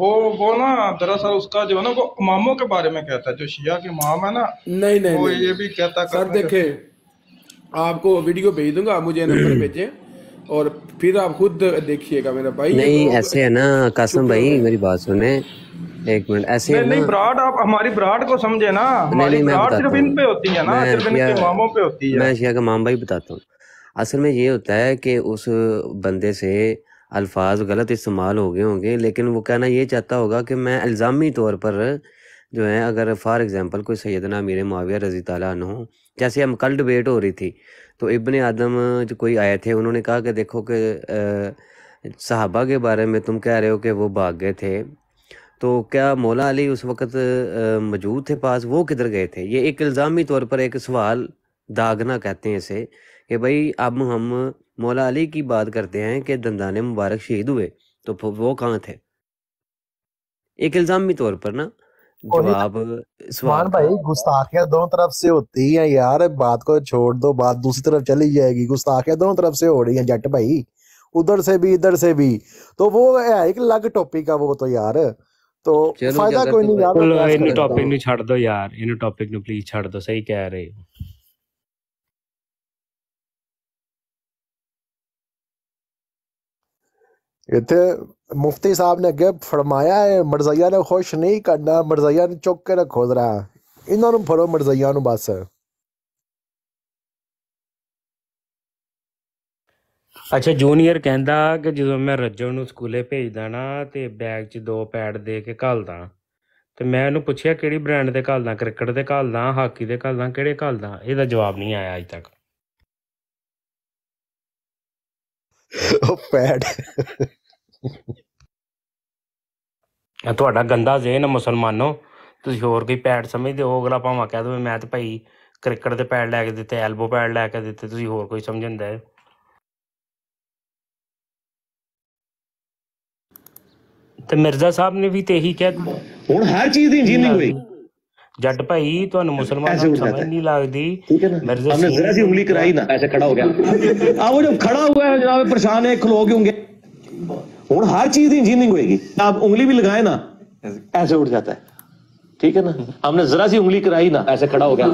वो वो ना दरअसल उसका जो है ना वो इमामों के बारे में कहता है जो शिया के इमाम है ना नहीं नहीं वो ये भी कहता सर देखे आपको वीडियो भेज दूंगा आप मुझे नंबर हम्म। भेजें और फिर आप खुद देखिएगा मेरा भाई नहीं तो ऐसे है ना कासम भाई मेरी बात सुने एक मिनट ऐसे नहीं, नहीं ब्राड आप हमारी ब्राड को समझे ना नहीं, नहीं, ब्राड सिर्फ इन पे होती है ना सिर्फ इनके मामों पे होती है मैं शिया का माम भाई बताता हूँ असल में ये होता है कि उस बंदे से अल्फाज गलत इस्तेमाल हो गए होंगे लेकिन वो कहना ये चाहता होगा कि मैं इल्ज़ामी तौर पर जो है अगर फॉर एग्ज़ाम्पल कोई सैदना अमीर माविया रजी तैन हो जैसे हम कल डिबेट हो रही थी तो इबन आदम जो कोई आए थे उन्होंने कहा कि देखो कि सहाबा के बारे में तुम कह रहे हो कि वो भाग गए थे तो क्या मौला अली उस वक़्त मौजूद थे पास वो किधर गए थे ये एक इल्ज़ामी तौर पर एक सवाल दागना कहते हैं इसे कि भाई अब हम मौला अली की बात करते हैं कि दंदाने मुबारक शहीद हुए तो वो कहाँ थे एक इल्ज़ामी तौर पर ना जवाब सुहान भाई गुस्ताखियां दोनों तरफ से होती हैं यार बात को छोड़ दो बात दूसरी तरफ चली जाएगी गुस्ताखियां दोनों तरफ से हो रही हैं जट भाई उधर से भी इधर से भी तो वो है एक अलग टॉपिक का वो तो यार तो फायदा कोई तो नहीं यार इन टॉपिक ਟੌਪਿਕ छोड़ दो यार इन टॉपिक ਟੌਪਿਕ प्लीज छोड़ दो सही कह रहे हो ਹੋ ਇੱਥੇ मुफ्ती साहब ने अगर फरमाया है मरजैया ने खुश नहीं करना मरजैया ने चुक के रखो जरा इन्होंने फड़ो मरजैया बस अच्छा जूनियर कहता कि जो मैं रजन स्कूले भेजदा ना तो बैग च दो पैड दे के घलदा तो मैं उन्होंने पूछा कि ब्रांड के घलदा क्रिकेट के घलदा हाकी के घलदा कि घलदा यह जवाब नहीं आया अज तक पैड ਆ ਤੁਹਾਡਾ ਗੰਦਾ ਜ਼ੇਨ ਮੁਸਲਮਾਨੋ ਤੁਸੀਂ ਹੋਰ ਕੋਈ ਪੈਡ ਸਮਝਦੇ ਹੋ ਅਗਲਾ ਭਾਵੇਂ ਕਹਿ ਦੋ ਮੈਂ ਤੇ ਭਾਈ ਕ੍ਰਿਕਟ ਦੇ ਪੈਡ ਲੈ ਕੇ ਦਿੱਤੇ ਐਲਬੋ ਪੈਡ ਲੈ ਕੇ ਦਿੱਤੇ ਤੁਸੀਂ ਹੋਰ ਕੋਈ ਸਮਝਦਾ ਹੈ ਤੇ ਮਿਰਜ਼ਾ ਸਾਹਿਬ ਨੇ ਵੀ ਤੇ ਇਹੀ ਕਿਹਾ ਹੁਣ ਹਰ ਚੀਜ਼ ਦੀ ਇੰਜੀਨੀਅਰਿੰਗ ਹੋਈ ਜੱਟ ਭਾਈ ਤੁਹਾਨੂੰ ਮੁਸਲਮਾਨ ਸਮਝ ਨਹੀਂ ਲੱਗਦੀ ਮਿਰਜ਼ਾ ਸਾਹਿਬ ਨੇ ਜ਼ਰਾ ਸੀ ਉਂਗਲੀ ਕਰਾਈ ਨਾ ਐਸੇ ਖੜਾ ਹੋ ਗਿਆ ਆ ਉਹ ਜੋ ਖੜਾ ਹੋਇਆ ਹੈ ਜਨਾਬ ਪਰੇਸ਼ਾਨ ਹੈ ਖਲੋ ਗਏ ਹੋਣਗੇ ਹੁਣ ਹਰ ਚੀਜ਼ ਦੀ ਇੰਜੀਨੀਅਰਿੰਗ ਹੋਏਗੀ ਆਪ ਉਂਗਲੀ ਵੀ ਲਗਾਏ ਨਾ ਐਸੇ ਉੱਠ ਜਾਂਦਾ ਹੈ ਠੀਕ ਹੈ ਨਾ ਆਪਨੇ ਜ਼ਰਾ ਸੀ ਉਂਗਲੀ ਕਰਾਈ ਨਾ ਐਸੇ ਖੜਾ ਹੋ ਗਿਆ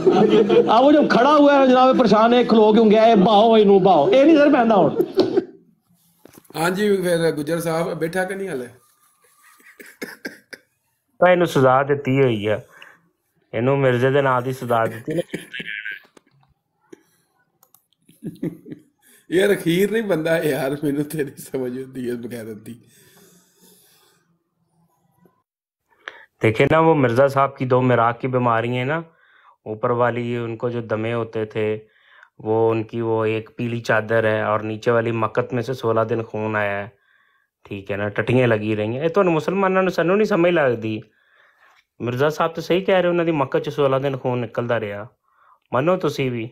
ਆ ਉਹ ਜਦ ਖੜਾ ਹੋਇਆ ਜਨਾਬ ਪਰੇਸ਼ਾਨ ਹੈ ਖਲੋ ਕਿਉਂ ਗਿਆ ਇਹ ਬਾਹੋ ਇਹਨੂੰ ਬਾਹੋ ਇਹ ਨਹੀਂ ਸਰ ਪੈਂਦਾ ਹੁਣ ਹਾਂਜੀ ਫਿਰ ਗੁਜਰ ਸਾਹਿਬ ਬੈਠਾ ਕਿ ਨਹੀਂ ਹਲੇ ਤਾਂ ਇਹਨੂੰ ਸਜ਼ਾ ਦਿੱਤੀ ਹੋਈ ਹੈ ਇਹਨੂੰ ਮਿਰਜ਼ੇ ਦੇ ਨਾਲ ਦੀ ਸਜ਼ਾ ਦਿੱਤੀ ਨੇ ਯਾਰ ਅਖੀਰ ਨਹੀਂ ਬੰਦਾ ਯਾਰ ਮੈਨੂੰ ਤੇਰੀ ਸਮਝ ਹੁੰਦੀ ਹੈ ਬਗੈਰਤ ਦੀ देखे ना वो मिर्ज़ा साहब की दो मिराक की बीमारी है ना ऊपर वाली उनको जो दमे होते थे वो उनकी वो एक पीली चादर है और नीचे वाली मकत में से सोलह दिन खून आया है ठीक है ना टटियाँ लगी रही हैं तो ਮੁਸਲਮਾਨਾਂ ਨੂੰ ਸਾਨੂੰ ਨਹੀਂ ਸਮਝ ਲੱਗਦੀ ਮਿਰਜ਼ਾ ਸਾਹਿਬ ਤਾਂ ਸਹੀ ਕਹਿ ਰਹੇ ਉਹਨਾਂ ਦੀ ਮੱਕਤ 'ਚ 16 ਦਿਨ ਖੂਨ ਨਿਕਲਦਾ ਰਿਹਾ ਮੰਨੋ ਤੁਸੀਂ ਵੀ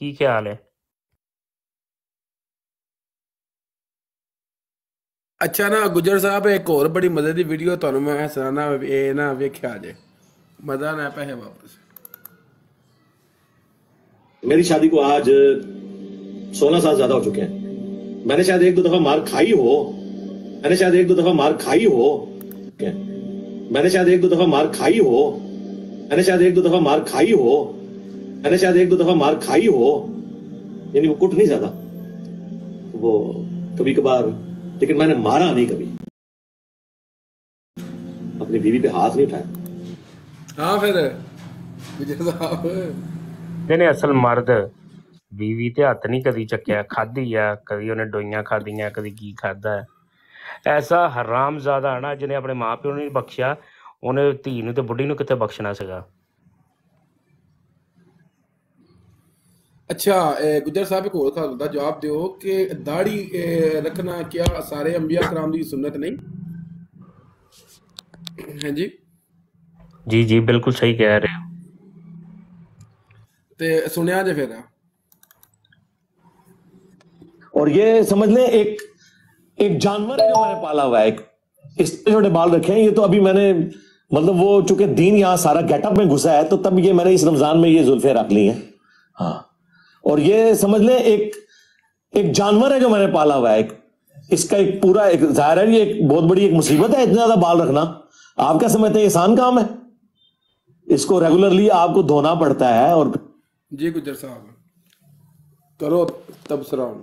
ਕੀ ਖਿਆਲ ਹੈ अच्छा ना गुजर साहब ਇੱਕ ਹੋਰ ਬੜੀ ਮਜ਼ੇ ਦੀ ਵੀਡੀਓ ਤੁਹਾਨੂੰ ਮੈਂ ਸੁਣਾਣਾ ਇਹ ਨਾ ਵੇਖਿਆ ਜੇ ਮਜ਼ਾ ਨਾ ਪੈਸੇ ਵਾਪਸ मेरी शादी को आज सोलह साल ज्यादा हो चुके हैं मैंने शायद एक दो दफा मार खाई हो मैंने शायद एक दो दफा मार खाई हो मैंने शायद एक दो दफा मार खाई हो मैंने शायद एक दो दफा मार खाई हो मैंने शायद एक दो दफा मार खाई हो यानी वो कुट नहीं जाता वो कभी कभार लेकिन मैंने मारा नहीं कभी अपनी बीवी पे हाथ नहीं उठाया हाँ फिर ਨਹੀਂ ਨਹੀਂ ਅਸਲ ਮਰਦ ਬੀਵੀ ਤੇ ਹੱਥ ਨਹੀਂ ਕਦੀ ਚੱਕਿਆ ਖਾਦੀ ਆ ਕਦੀ ਉਹਨੇ ਡੋਈਆਂ ਖਾਦੀਆਂ ਕਦੀ ਕੀ ਖਾਦਾ ਐਸਾ ਹਰਾਮਜ਼ਾਦਾ ਨਾ ਜਿਹਨੇ ਆਪਣੇ ਮਾਪਿਓ ਨੂੰ ਨਹੀਂ ਬਖਸ਼ਿਆ ਉਹਨੇ ਧੀ ਨੂੰ ਤੇ ਬੁੱਢੀ ਨੂੰ ਕਿੱਥੇ ਬਖਸ਼ਣਾ ਸੀਗਾ अच्छा गुजर साहब एक और सवाल जवाब दो कि दाढ़ी रखना क्या सारे अंबिया कराम की सुन्नत नहीं हाँ जी जी जी बिल्कुल सही कह रहे हो ते सुनया जे फिर और ये समझ लें एक एक जानवर है जो मैंने पाला हुआ है इस छोटे बाल रखे हैं ये तो अभी मैंने मतलब वो चूंकि दीन यहां सारा गेटअप में घुसा है तो तब ये मैंने इस रमजान में ये जुल्फे रख ली है हाँ और ये समझ लें एक एक जानवर है जो मैंने पाला हुआ है एक इसका एक पूरा एक जाहिर है ये एक बहुत बड़ी एक मुसीबत है इतना ज्यादा बाल रखना आप क्या समझते हैं आसान काम है इसको रेगुलरली आपको धोना पड़ता है और जी गुजर साहब करो तब सराम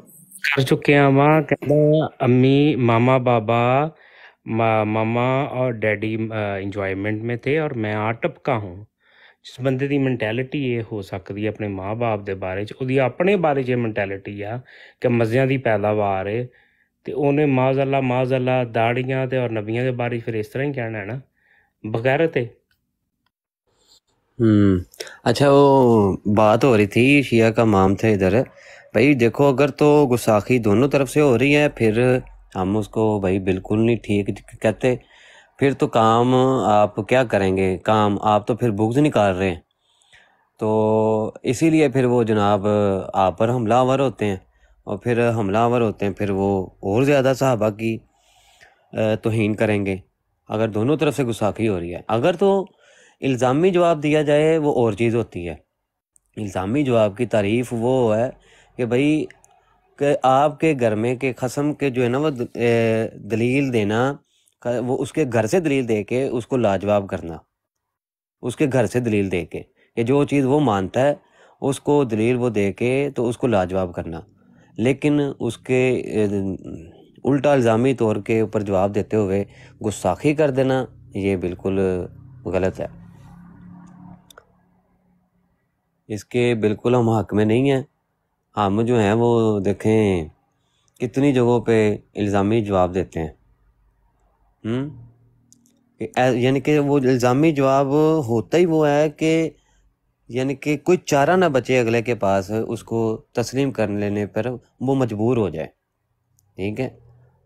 कर चुके हैं अम्मा कहते हैं अम्मी मामा बाबा मा, मामा और डैडी इंजॉयमेंट में थे और मैं आटप का हूँ जिस बंदे की मैंटैलिटी ये हो सकती है अपने माँ बाप के बारे अपने बारे च मैंटैलिटी आ कि मजिया की पैदावार तो उन्हें उ'नें जला माजल्ला दाड़ियां ते और नबिया के बारे फिर इस तरह ही कहना है ना बगैरत है अच्छा वो बात हो रही थी शिया का माम थे इधर भाई देखो अगर तो गुस्साखी दोनों तरफ से हो रही है फिर हम उसको भाई बिल्कुल नहीं ठीक कहते फिर तो काम आप क्या करेंगे काम आप तो फिर बुग्ज निकाल रहे हैं तो इसीलिए फिर वो जनाब आप पर हमलावर होते हैं और फिर हमलावर होते हैं फिर वो और ज़्यादा साहबा की तोहन करेंगे अगर दोनों तरफ से गुस्साखी हो रही है अगर तो इल्ज़ामी जवाब दिया जाए वो और चीज़ होती है इल्ज़ामी जवाब की तारीफ़ वो है कि भाई कि आपके घर में के खसम के जो है ना वो दलील देना वो उसके घर से दलील दे के उसको लाजवाब करना उसके घर से दलील दे के कि जो चीज़ वो मानता है उसको दलील वो दे के तो उसको लाजवाब करना लेकिन उसके उल्टा इल्ज़ामी तौर के ऊपर जवाब देते हुए गुस्साखी कर देना ये बिल्कुल गलत है इसके बिल्कुल हम हक में नहीं हैं हम जो हैं वो देखें कितनी जगहों पे इल्ज़ामी जवाब देते हैं हम्म? यानी कि वो इल्ज़ामी जवाब होता ही वो है कि यानी कि कोई चारा ना बचे अगले के पास उसको तस्लीम कर लेने पर वो मजबूर हो जाए ठीक है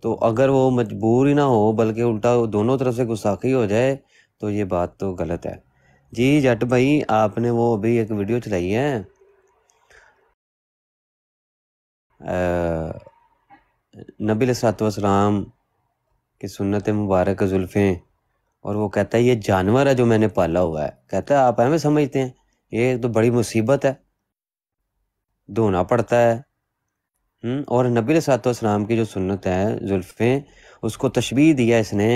तो अगर वो मजबूर ही ना हो बल्कि उल्टा दोनों तरफ से गुस्साखी हो जाए तो ये बात तो गलत है जी जट भाई आपने वो अभी एक वीडियो चलाई है नबी सलाम कि सुन्नत मुबारक जुल्फ़ें और वो कहता है ये जानवर है जो मैंने पाला हुआ है कहता है आप हमें समझते हैं ये तो बड़ी मुसीबत है धोना पड़ता है हम्म, और नबी सलाम की जो सुन्नत है जुल्फ़ें उसको तशबी दिया इसने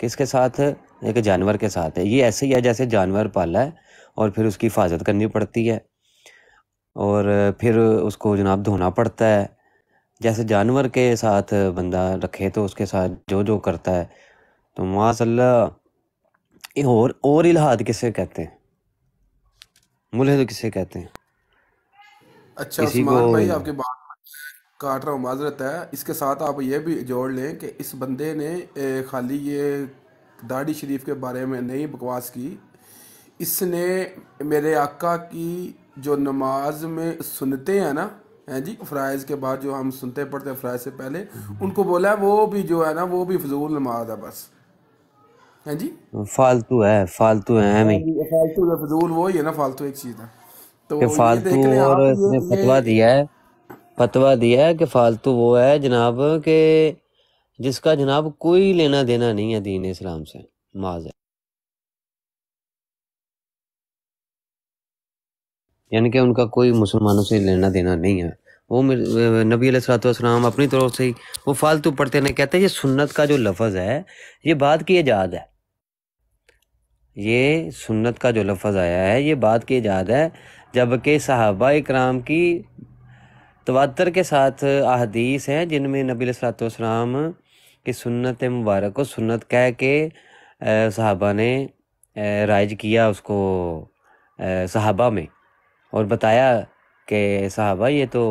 किसके साथ एक जानवर के साथ है ये ऐसे ही है जैसे जानवर पाला है और फिर उसकी हिफाजत करनी पड़ती है और फिर उसको जनाब धोना पड़ता है जैसे जानवर के साथ बंदा रखे तो उसके साथ जो जो करता है तो माशल्ला और और इलाहाद किसे कहते हैं मुल्हे तो किसे कहते हैं अच्छा किसी को भाई आपके बात काट रहा हूँ माजरत है इसके साथ आप ये भी जोड़ लें कि इस बंदे ने खाली ये दाढ़ी शरीफ के बारे में नई बकवास की इसने मेरे आका की जो नमाज में सुनते हैं ना हैं जी फ़्राइज़ के बाद जो हम सुनते पढ़ते फ़्राइज़ से पहले उनको बोला वो भी जो है ना वो भी फजूल नमाज है बस हैं जी फालतू है फालतू है फालतू है फजूल वो ही है ना फालतू एक चीज़ है तो फालतू और इसने फतवा दिया है फतवा दिया है कि फालतू वो है जनाब के जिसका जनाब कोई लेना देना नहीं है दीन इस्लाम से माज है यानी कि उनका कोई मुसलमानों से लेना देना नहीं है वो नबी सलाम अपनी तरफ से ही वो फालतू पढ़ते नहीं कहते ये सुन्नत का जो लफज है ये बाद की ईजाद है ये सुन्नत का जो लफज आया है ये बाद की ईजाद है जबकि सहाबा इक्राम की तवातर के साथ अहदीस हैं जिनमें नबी सलाम की सुन्नत मुबारक को सुन्नत कह के सहाबा ने राइज किया उसको सहाबा में और बताया कि साहबा ये तो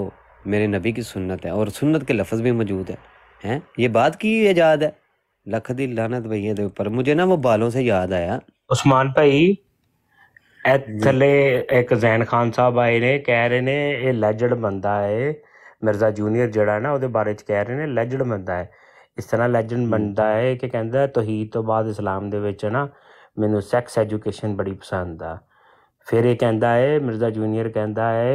मेरे नबी की सुन्नत है और सुन्नत के लफ्ज़ भी मौजूद है हैं ये बात की याद है लख दी लानत भैया के पर मुझे ना वो बालों से याद आया उस्मान भाई थले एक जैन खान साहब आए ने कह रहे ने ये लैजड बंदा है मिर्जा जूनियर जरा है ना ओ बारे च कह रहे ने लैजड बंदा है इस तरह लैजड बनता है कि कहें तोहीद तो बाद इस्लाम के ना मैनू सैक्स एजुकेशन बड़ी पसंद आ फिर ये कहता है मिर्जा जूनियर कहता है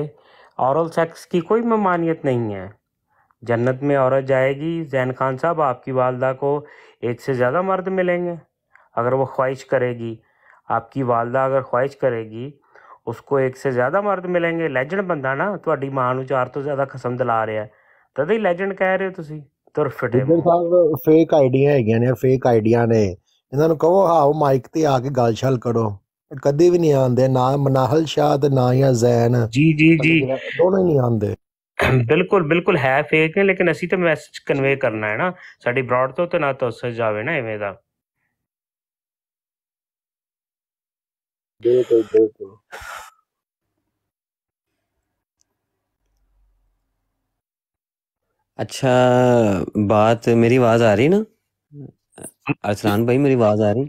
औरल सेक्स की कोई ममानियत नहीं है जन्नत में औरत जाएगी जैन खान साहब आपकी वालदा को एक से ज़्यादा मर्द मिलेंगे अगर वो ख्वाहिश करेगी आपकी वालदा अगर ख्वाहिश करेगी उसको एक से ज़्यादा मर्द मिलेंगे लैजेंड बंदा ना तो माँ चार तो ज़्यादा खसम दिला रहा है तद ही लैजेंड कह रहे हो तुम तुर फेक आइडिया है फेक आइडिया ने इन्हों कहो हाओ माइक ते आके गल छल करो ਕਦੇ ਵੀ ਨਹੀਂ ਆਂਦੇ ਨਾ ਮਨਾਹਲ ਸ਼ਾਹ ਤੇ ਨਾ ਜਾਂ ਜ਼ੈਨ ਜੀ ਜੀ ਜੀ ਦੋਨੋਂ ਹੀ ਨਹੀਂ ਆਂਦੇ ਬਿਲਕੁਲ ਬਿਲਕੁਲ ਹੈ ਫੇਕ ਨੇ ਲੇਕਿਨ ਅਸੀਂ ਤਾਂ ਮੈਸੇਜ ਕਨਵੇ ਕਰਨਾ ਹੈ ਨਾ ਸਾਡੀ ਬ੍ਰਾਡ ਤੋਂ ਤੇ ਨਾ ਤੋਸ ਜਾਵੇ ਨਾ ਐਵੇਂ ਦਾ ਬਿਲਕੁਲ ਬਿਲਕੁਲ अच्छा बात मेरी आवाज आ रही ना अरसलान भाई मेरी आवाज आ रही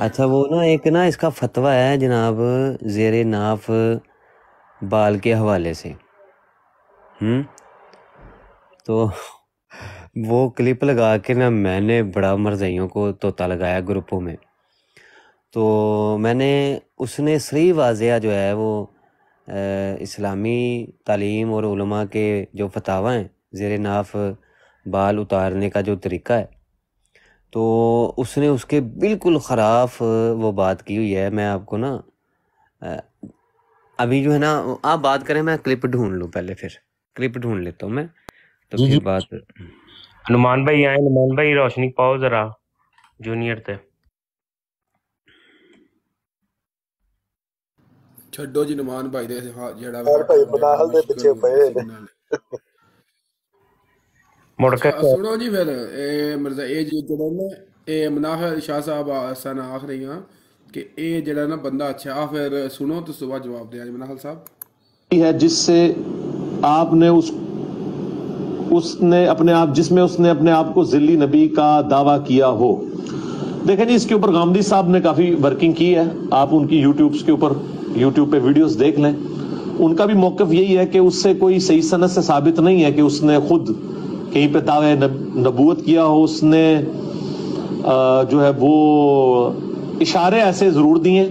अच्छा वो ना एक ना इसका फतवा है जनाब जेर नाफ बाल के हवाले से हम्म तो वो क्लिप लगा के ना मैंने बड़ा मरजाइयों को तोता लगाया ग्रुपों में तो मैंने उसने सही वाजिया जो है वो इस्लामी तालीम और उलमा के जो फतावा हैं जेर नाफ बाल उतारने का जो तरीका है तो उसने उसके बिल्कुल ख़राफ वो बात की हुई है मैं आपको ना अभी जो है ना आप बात करें मैं क्लिप ढूंढ लूँ पहले फिर क्लिप ढूंढ लेता हूँ मैं तो फिर बात हनुमान भाई आए हनुमान भाई रोशनी पाओ ज़रा जूनियर थे छोड़ो जी नुमान भाई दे हाँ, जेड़ा भाई बदाहल दे पीछे ਪਏ ਮੁੜ अच्छा, कि ना बंदा अच्छा आ फिर सुनो तो सुबह जवाब दे आज साहब है जिससे आपने उस उसने अपने आप जिसमें उसने अपने आप को जिली नबी का दावा किया हो देखें जी इसके ऊपर गांधी साहब ने काफ़ी वर्किंग की है आप उनकी यूट्यूब के ऊपर यूट्यूब पे वीडियोस देख लें उनका भी मौकफ यही है कि उससे कोई सही सनत से साबित नहीं है कि उसने खुद कहीं पे दावे नबूत किया हो उसने जो है वो इशारे ऐसे ज़रूर दिए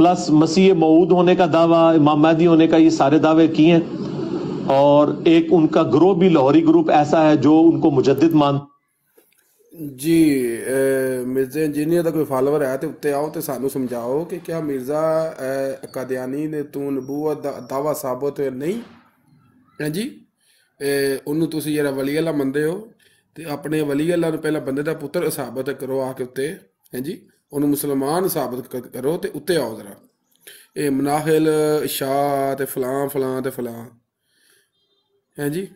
प्लस मसीह मऊद होने का दावा इमाम महदी होने का ये सारे दावे किए हैं और एक उनका ग्रोह भी लाहौरी ग्रुप ऐसा है जो उनको मुजद मान जी ਮਿਰਜ਼ਾ ਇੰਜੀਨੀਅਰ ਦਾ ਕੋਈ ਫਾਲੋਅਰ ਹੈ ਤੇ ਉੱਤੇ ਆਓ ਤੇ ਸਾਨੂੰ ਸਮਝਾਓ ਕਿ ਕਿਆ ਮਿਰਜ਼ਾ ਕਾਦੀਆਨੀ ਨੇ ਤੂੰ ਨਬੂਵਤ ਦਾ ਦਾਵਾ ਸਾਬਤ ਹੋਇਆ ਨਹੀਂ ਹਾਂਜੀ ਉਹਨੂੰ ਤੁਸੀਂ ਜਿਹੜਾ ਵਲੀ ਅੱਲਾ ਮੰਨਦੇ ਹੋ ਤੇ ਆਪਣੇ ਵਲੀ ਅੱਲਾ ਨੂੰ ਪਹਿਲਾਂ ਬੰਦੇ ਦਾ ਪੁੱਤਰ ਸਾਬਤ ਕਰੋ ਆ ਕੇ ਉੱਤੇ ਹਾਂਜੀ ਉਹਨੂੰ ਮੁਸਲਮਾਨ ਸਾਬਤ ਕਰੋ ਤੇ ਉੱਤੇ ਆਓ ਜ਼ਰਾ ਇਹ ਮਨਾਹਿਲ ਸ਼ਾ ਤੇ ਫਲਾਂ ਫਲਾਂ ਤੇ ਫਲਾਂ ਹਾਂਜੀ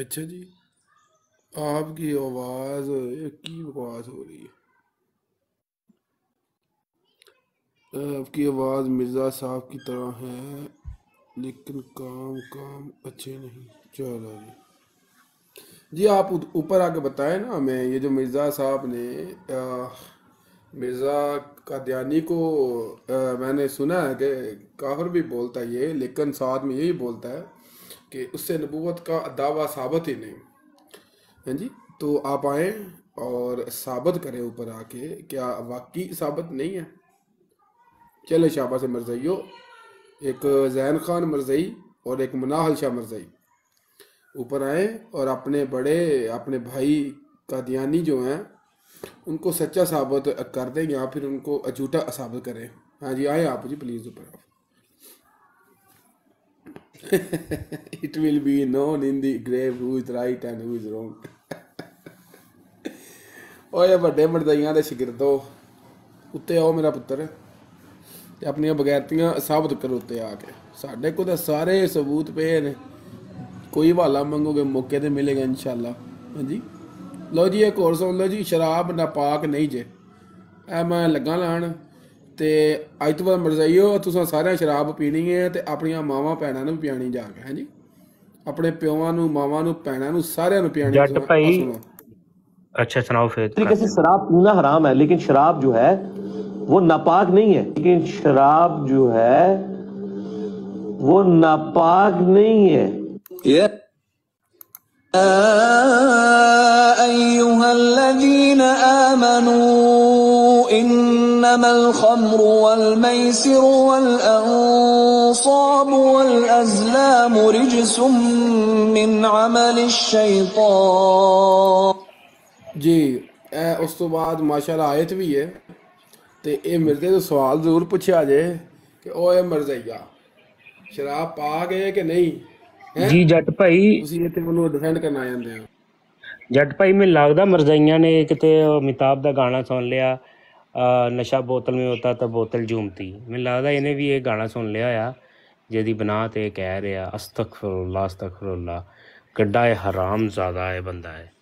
ਅੱਛਾ ਜੀ ਆਪ ਕੀ ਆਵਾਜ਼ ਇਹ ਕੀ ਬਕਵਾਸ ਹੋ ਰਹੀ ਹੈ आपकी आवाज़ मिर्ज़ा साहब की तरह है लेकिन काम काम अच्छे नहीं चल रहे जी आप ऊपर आके बताएं ना हमें ये जो मिर्ज़ा साहब ने आ, मिर्ज़ा कादयानी को आ, मैंने सुना है कि काफर भी बोलता है ये लेकिन साथ में यही बोलता है कि उससे नबूत का दावा साबित ही नहीं है जी तो आप आए और साबित करें ऊपर आके क्या वाकई साबित नहीं है चले शाबाश मरजइयो एक जैन खान मरजई और एक मनाहल शाह मरजई ऊपर आए और अपने बड़े अपने भाई कादियानी जो हैं उनको सच्चा साबित कर दें या फिर उनको अजूठा साबित करें हाँ जी आए आप जी प्लीज़ ऊपर आप it will be known in the grave who is right and who is wrong. ਓਏ ਵੱਡੇ ਮਰਦਈਆਂ ਦੇ ਸ਼ਗਿਰਦੋ ਉੱਤੇ ਆਓ ਮੇਰਾ ਪੁੱਤਰ ਤੇ ਆਪਣੀਆਂ ਬਗੈਰਤੀਆਂ ਸਾਬਤ ਕਰੋ ਤੇ ਆ ਕੇ ਸਾਡੇ ਕੋਲ ਤਾਂ ਸਾਰੇ ਸਬੂਤ ਪਏ ਨੇ ਕੋਈ ਹਵਾਲਾ ਮੰਗੋਗੇ ਮੌਕੇ ਤੇ ਮਿਲੇਗਾ ਇਨਸ਼ਾਅੱਲਾ ਹਾਂਜੀ ਲੋ ਜੀ ਇਹ ਕੋਰਸ ਹੁੰਦਾ ਜੀ ਸ਼ਰਾਬ ਨਾਪਾਕ ਨਹੀਂ ਜੇ ਐ ਮੈਂ ਲੱਗਾ ਲਾਣ ਤੇ ਅੱਜ ਤੋਂ ਬਾਅਦ ਮਰਜ਼ਾਈਓ ਤੁਸੀਂ ਸਾਰਿਆਂ ਸ਼ਰਾਬ ਪੀਣੀ ਹੈ ਤੇ ਆਪਣੀਆਂ ਮਾਵਾਂ ਪੈਣਾ ਨੂੰ ਪਿਆਣੀ ਜਾ ਕੇ ਹਾਂਜੀ ਆਪਣੇ ਪਿਓਾਂ ਨੂੰ ਮਾਵਾਂ ਨੂੰ ਪੈਣਾ ਨੂੰ ਸਾਰਿਆਂ ਨੂੰ ਪਿਆਣੀ ਜੱਟ ਭਾਈ ਅੱਛਾ ਸੁਣਾਓ ਫੇਰ ਤਰੀਕੇ से ਸ਼ਰਾਬ ਪੀਣਾ ਹਰਾਮ ਹੈ ਲੇਕਿਨ ਸ਼ਰਾਬ ਜੋ ਹੈ وہ ناپاک نہیں ہے لیکن شراب جو ہے وہ ناپاک نہیں ہے ایوہا الذین آمنوا انما الخمر وَالْمَيْسِرُ والانصاب والازلام رجس من عمل الشَّيْطَانِ جی اس تو بعد ماشاءاللہ آیت بھی ہے ਤੇ ਇਹ ਮਿਰਜ਼ੇ ਨੂੰ ਸਵਾਲ ਜ਼ਰੂਰ ਪੁੱਛਿਆ ਜੇ ਕਿ ਓਏ ਮਰਜ਼ਈਆ ਸ਼ਰਾਬ ਪਾ ਗਏ ਕਿ ਨਹੀਂ ਜੀ ਜੱਟ ਭਾਈ ਤੁਸੀਂ ਇੱਥੇ ਮੈਨੂੰ ਡਿਫੈਂਡ ਕਰਨ ਆ ਜਾਂਦੇ ਹੋ ਜੱਟ ਭਾਈ ਮੈਨੂੰ ਲੱਗਦਾ ਮਰਜ਼ਾਈਆਂ ਨੇ ਕਿਤੇ ਮਿਤਾਬ ਦਾ ਗਾਣਾ ਸੁਣ ਲਿਆ ਨਸ਼ਾ ਬੋਤਲ ਮੇ ਹੁੰਦਾ ਤਾਂ ਬੋਤਲ ਝੂਮਤੀ ਮੈਨੂੰ ਲੱਗਦਾ ਇਹਨੇ ਵੀ ਇਹ ਗਾਣਾ ਸੁਣ ਲਿਆ ਆ ਜਿਹਦੀ ਬਣਾ ਤੇ ਕਹਿ ਰਿਹਾ ਅਸਤਗਫਰullah ਅਸਤਗਫਰullah ਕੱਡਾ ਇਹ ਹਰਾਮ ਜ਼ਿਆਦਾ ਹੈ ਬੰਦਾ ਹੈ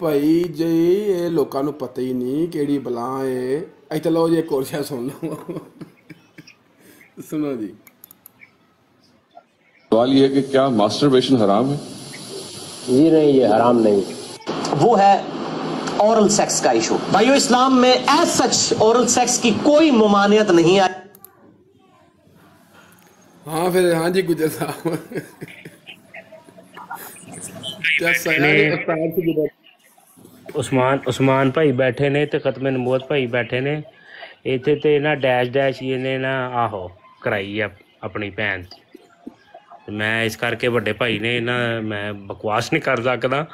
ਭਾਈ ਜੀ ਇਹ ਲੋਕਾਂ ਨੂੰ ਪਤਾ ਹੀ ਨਹੀਂ ਕਿਹੜੀ ਬਲਾ ਏ ਇੱਥੇ ਲਓ ਜੀ ਇੱਕ ਹੋਰ ਸ਼ਾਇਦ ਸੁਣ ਲਓ सुनो जी सवाल ये है कि क्या मास्टरबेशन हराम है जी नहीं ये हराम नहीं वो है औरल सेक्स का इशू भाइयों इस्लाम में एज सच औरल सेक्स की कोई ममानियत नहीं आई हाँ फिर हाँ जी गुजर साहब ਉਸਮਾਨ ਉਸਮਾਨ ਭਾਈ ਬੈਠੇ ਨੇ ਤੇ ਖਤਮੇ ਨਮੂਦ ਭਾਈ ਬੈਠੇ ਨੇ ਇੱਥੇ ਤੇ ਨਾ ਡੈਸ਼ ਡੈਸ਼ ਇਹਨੇ ਨਾ ਆਹੋ ਕਰਾਈ ਆ ਆਪਣੀ ਭੈਣ ਤੇ ਮੈਂ ਇਸ ਕਰਕੇ ਵੱਡੇ ਭਾਈ ਨੇ ਨਾ ਮੈਂ ਬਕਵਾਸ ਨਹੀਂ ਕਰ ਸਕਦਾ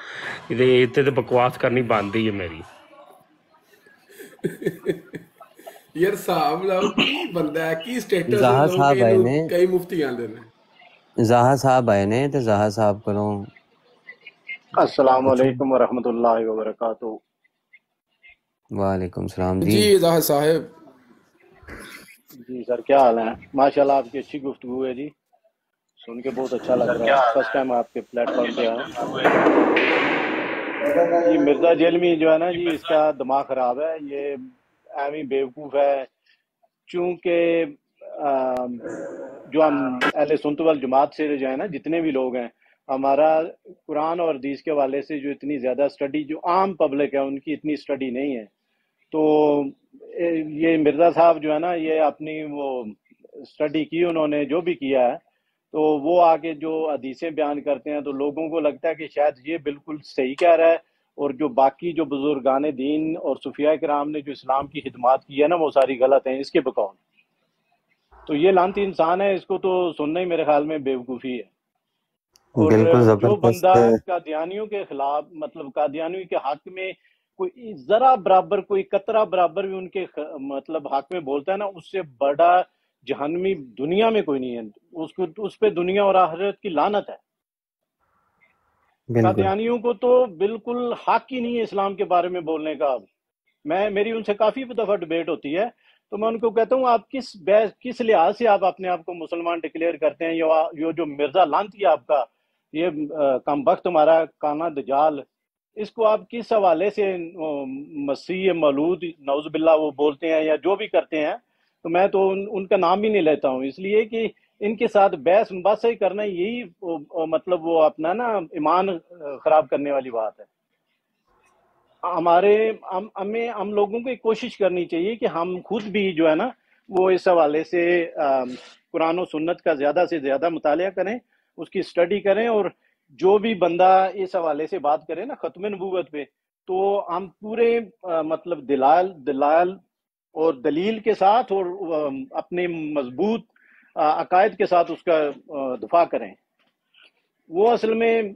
ਇਹਦੇ ਇੱਥੇ ਤੇ ਬਕਵਾਸ ਕਰਨੀ ਬੰਦ ਹੀ ਹੈ ਮੇਰੀ ਯਾਰ ਸਾਹਿਬ ਦਾ ਕੀ ਬੰਦਾ ਕੀ ਸਟੇਟਸ ਜ਼ਾਹਰ ਸਾਹਿਬ ਆਏ ਨੇ ਕਈ ਮੁਫਤੀ ਆਂਦੇ ਨੇ ਜ਼ਾਹਰ ਸਾਹਿਬ ਆਏ ਨੇ ਤੇ ਜ਼ਾਹਰ ਸਾਹਿਬ ਕੋਲੋਂ अस्सलाम वालेकुम वरहमतुल्लाहि वालेकुम सलाम जी जी साहब जी सर क्या हाल है माशाल्लाह आपकी अच्छी गुफ्तु है जी सुन के बहुत अच्छा लग रहा है फर्स्ट टाइम आपके प्लेटफॉर्म पे आया ये मिर्जा जेलमी जो है ना जी इसका दिमाग खराब है ये एमी बेवकूफ है चूंकि जो हम अहले सुनतवल जमात से जो है ना जितने भी लोग हैं हमारा कुरान और दीज के वाले से जो इतनी ज़्यादा स्टडी जो आम पब्लिक है उनकी इतनी स्टडी नहीं है तो ये मिर्ज़ा साहब जो है ना ये अपनी वो स्टडी की उन्होंने जो भी किया है तो वो आके जो अदीसें बयान करते हैं तो लोगों को लगता है कि शायद ये बिल्कुल सही कह रहा है और जो बाकी जो बुजुर्गान दीन और सूफिया कराम ने जो इस्लाम की खिदमत की है ना वो सारी गलत हैं इसके बकौन तो ये लानती इंसान है इसको तो सुनना ही मेरे ख्याल में बेवकूफ़ी है बिल्कुल जो बंदा कादियानियों के खिलाफ मतलब कादियानियों के हक में कोई जरा बराबर कोई कतरा बराबर भी उनके मतलब हक में बोलता है ना उससे बड़ा जहनवी दुनिया में कोई नहीं है उसको उस पर दुनिया और आहरत की लानत है कादियानियों को तो बिल्कुल हक ही नहीं है इस्लाम के बारे में बोलने का मैं मेरी उनसे काफी दफा डिबेट होती है तो मैं उनको कहता हूँ आप किस किस लिहाज से आप अपने आप को मुसलमान डिक्लेयर करते हैं यो जो मिर्जा लांत आपका ये कम वक्त हमारा काना दजाल इसको आप किस हवाले से मसीह मौलूद नवजबिल्ला वो बोलते हैं या जो भी करते हैं तो मैं तो उन, उनका नाम भी नहीं लेता हूँ इसलिए कि इनके साथ बहस बस ही करना यही वो, मतलब वो अपना ना ईमान खराब करने वाली बात है हमारे हमें हम लोगों को कोशिश करनी चाहिए कि हम खुद भी जो है ना वो इस हवाले से कुरान सुन्नत का ज़्यादा से ज़्यादा मुताल करें उसकी स्टडी करें और जो भी बंदा इस हवाले से बात करे ना खत्म नबूत पे तो हम पूरे आ, मतलब दिलाल दिलाल और दलील के साथ और आ, अपने मजबूत अकायद के साथ उसका दफा करें वो असल में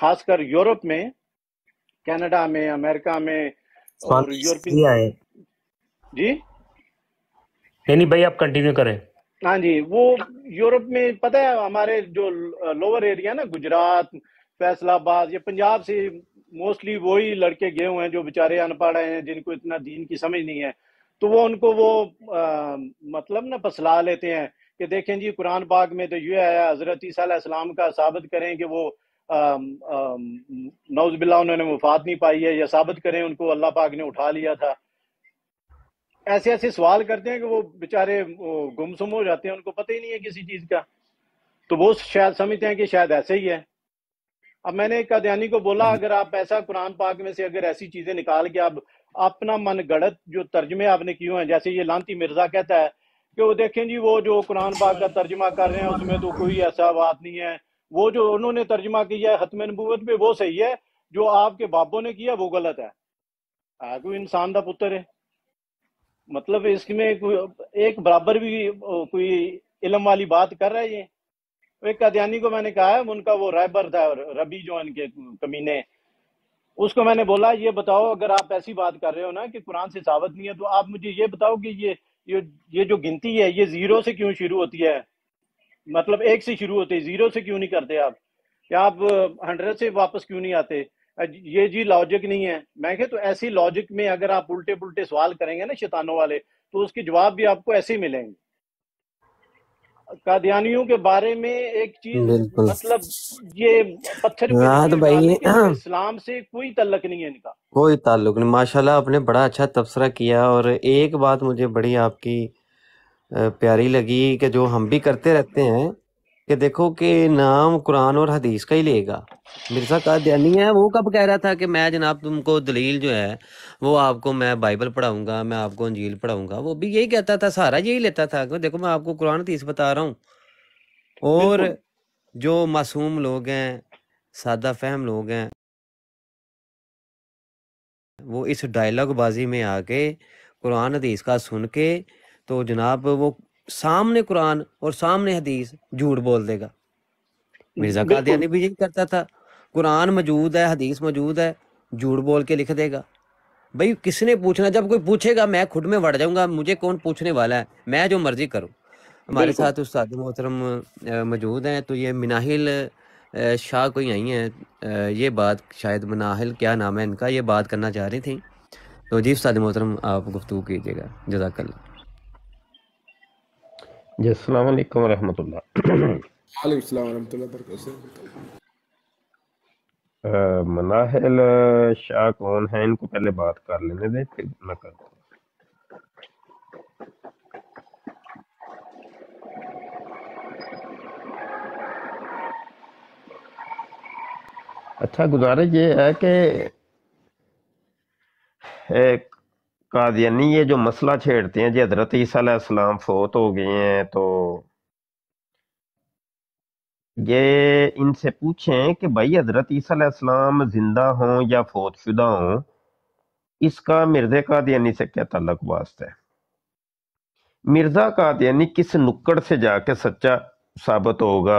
खासकर यूरोप में कनाडा में अमेरिका में और यूरोपीय जी नहीं नहीं भाई आप कंटिन्यू करें हाँ जी वो यूरोप में पता है हमारे जो लोअर एरिया ना गुजरात फैसलाबाद ये पंजाब से मोस्टली वही लड़के गए हुए हैं जो बेचारे अनपढ़ हैं जिनको इतना दीन की समझ नहीं है तो वो उनको वो आ, मतलब ना फसला लेते हैं कि देखें जी कुरान पाक में तो ये आया हजरत ईसीम का साबित करें कि वो नौजबिल्ला उन्होंने मुफात नहीं पाई है या साबित करें उनको अल्लाह पाक ने उठा लिया था ऐसे ऐसे सवाल करते हैं कि वो बेचारे गुमसुम हो जाते हैं उनको पता ही नहीं है किसी चीज का तो वो शायद समझते हैं कि शायद ऐसे ही है अब मैंने कादयानी को बोला अगर आप ऐसा कुरान पाक में से अगर ऐसी चीजें निकाल के आप अपना मन गढ़त जो तर्जमे आपने किए हैं जैसे ये लांती मिर्जा कहता है कि वो देखें जी वो जो कुरान पाक का तर्जमा कर रहे हैं उसमें तो कोई ऐसा बात नहीं है वो जो उन्होंने तर्जमा किया है हतम नबूत में वो सही है जो आपके बाबों ने किया वो गलत है कोई इंसान का पुत्र है मतलब इसमें एक बराबर भी कोई इलम वाली बात कर रहा है ये एक कादियानी को मैंने कहा है उनका वो रायबर था रबी जो इनके कमीने उसको मैंने बोला ये बताओ अगर आप ऐसी बात कर रहे हो ना कि कुरान से सावत नहीं है तो आप मुझे ये बताओ कि ये ये ये जो गिनती है ये जीरो से क्यों शुरू होती है मतलब एक से शुरू होती है जीरो से क्यों नहीं करते आप या आप हंड्रेड से वापस क्यों नहीं आते ये जी लॉजिक नहीं है मैं कह तो ऐसी लॉजिक में अगर आप उल्टे पुलटे सवाल करेंगे ना शैतानों वाले तो उसके जवाब भी आपको ऐसे ही मिलेंगे कादियानियों के बारे में एक चीज मतलब ये पत्थर भाई इस्लाम से कोई तल्लक नहीं है इनका कोई ताल्लुक नहीं माशाल्लाह आपने बड़ा अच्छा तबसरा किया और एक बात मुझे बड़ी आपकी प्यारी लगी कि जो हम भी करते रहते हैं कि देखो कि नाम कुरान और हदीस का ही लेगा मिर्ज़ा कादियानी है वो कब कह रहा था कि मैं जनाब तुमको दलील जो है वो आपको मैं बाइबल पढ़ाऊंगा मैं आपको अंजील पढ़ाऊंगा वो भी यही कहता था सारा यही लेता था कि देखो मैं आपको कुरान हदीस बता रहा हूँ और जो मासूम लोग हैं सादा फहम लोग हैं वो इस डायलॉग बाजी में आके कुरान हदीस का सुन के तो जनाब वो सामने कुरान और सामने हदीस झूठ बोल देगा मिर्जा कादियानी भी यही करता था कुरान मौजूद है हदीस मौजूद है झूठ बोल के लिख देगा भाई किसने पूछना जब कोई पूछेगा मैं खुद में बढ़ जाऊंगा मुझे कौन पूछने वाला है मैं जो मर्जी करूँ हमारे साथ उस्ताद मोहतरम मौजूद हैं तो ये मिनाहिल शाह कोई आई हैं ये बात शायद मिनाहिल क्या नाम है इनका ये बात करना चाह रही थी तो जी उस्ताद मोहतरम आप गुफ्तु कीजिएगा जजाकल्ला जी अस्सलाम वालेकुम रहमतुल्लाह वालेकुम रहमतुल्लाह मनाहल शाह कौन है इनको पहले बात कर लेने दे फिर मैं कर अच्छा गुजारिश ये है कि एक कादियानी ये जो मसला छेड़ते हैं जी हजरत ईसीम फोत हो गए हैं तो ये इनसे पूछें कि भाई हजरत ईसीम जिंदा हों या फोत शुदा हों इसका मिर्जा कादियानी से क्या तलक वास्त है मिर्जा कादियानी किस नुक्कड़ से जाके सच्चा साबित होगा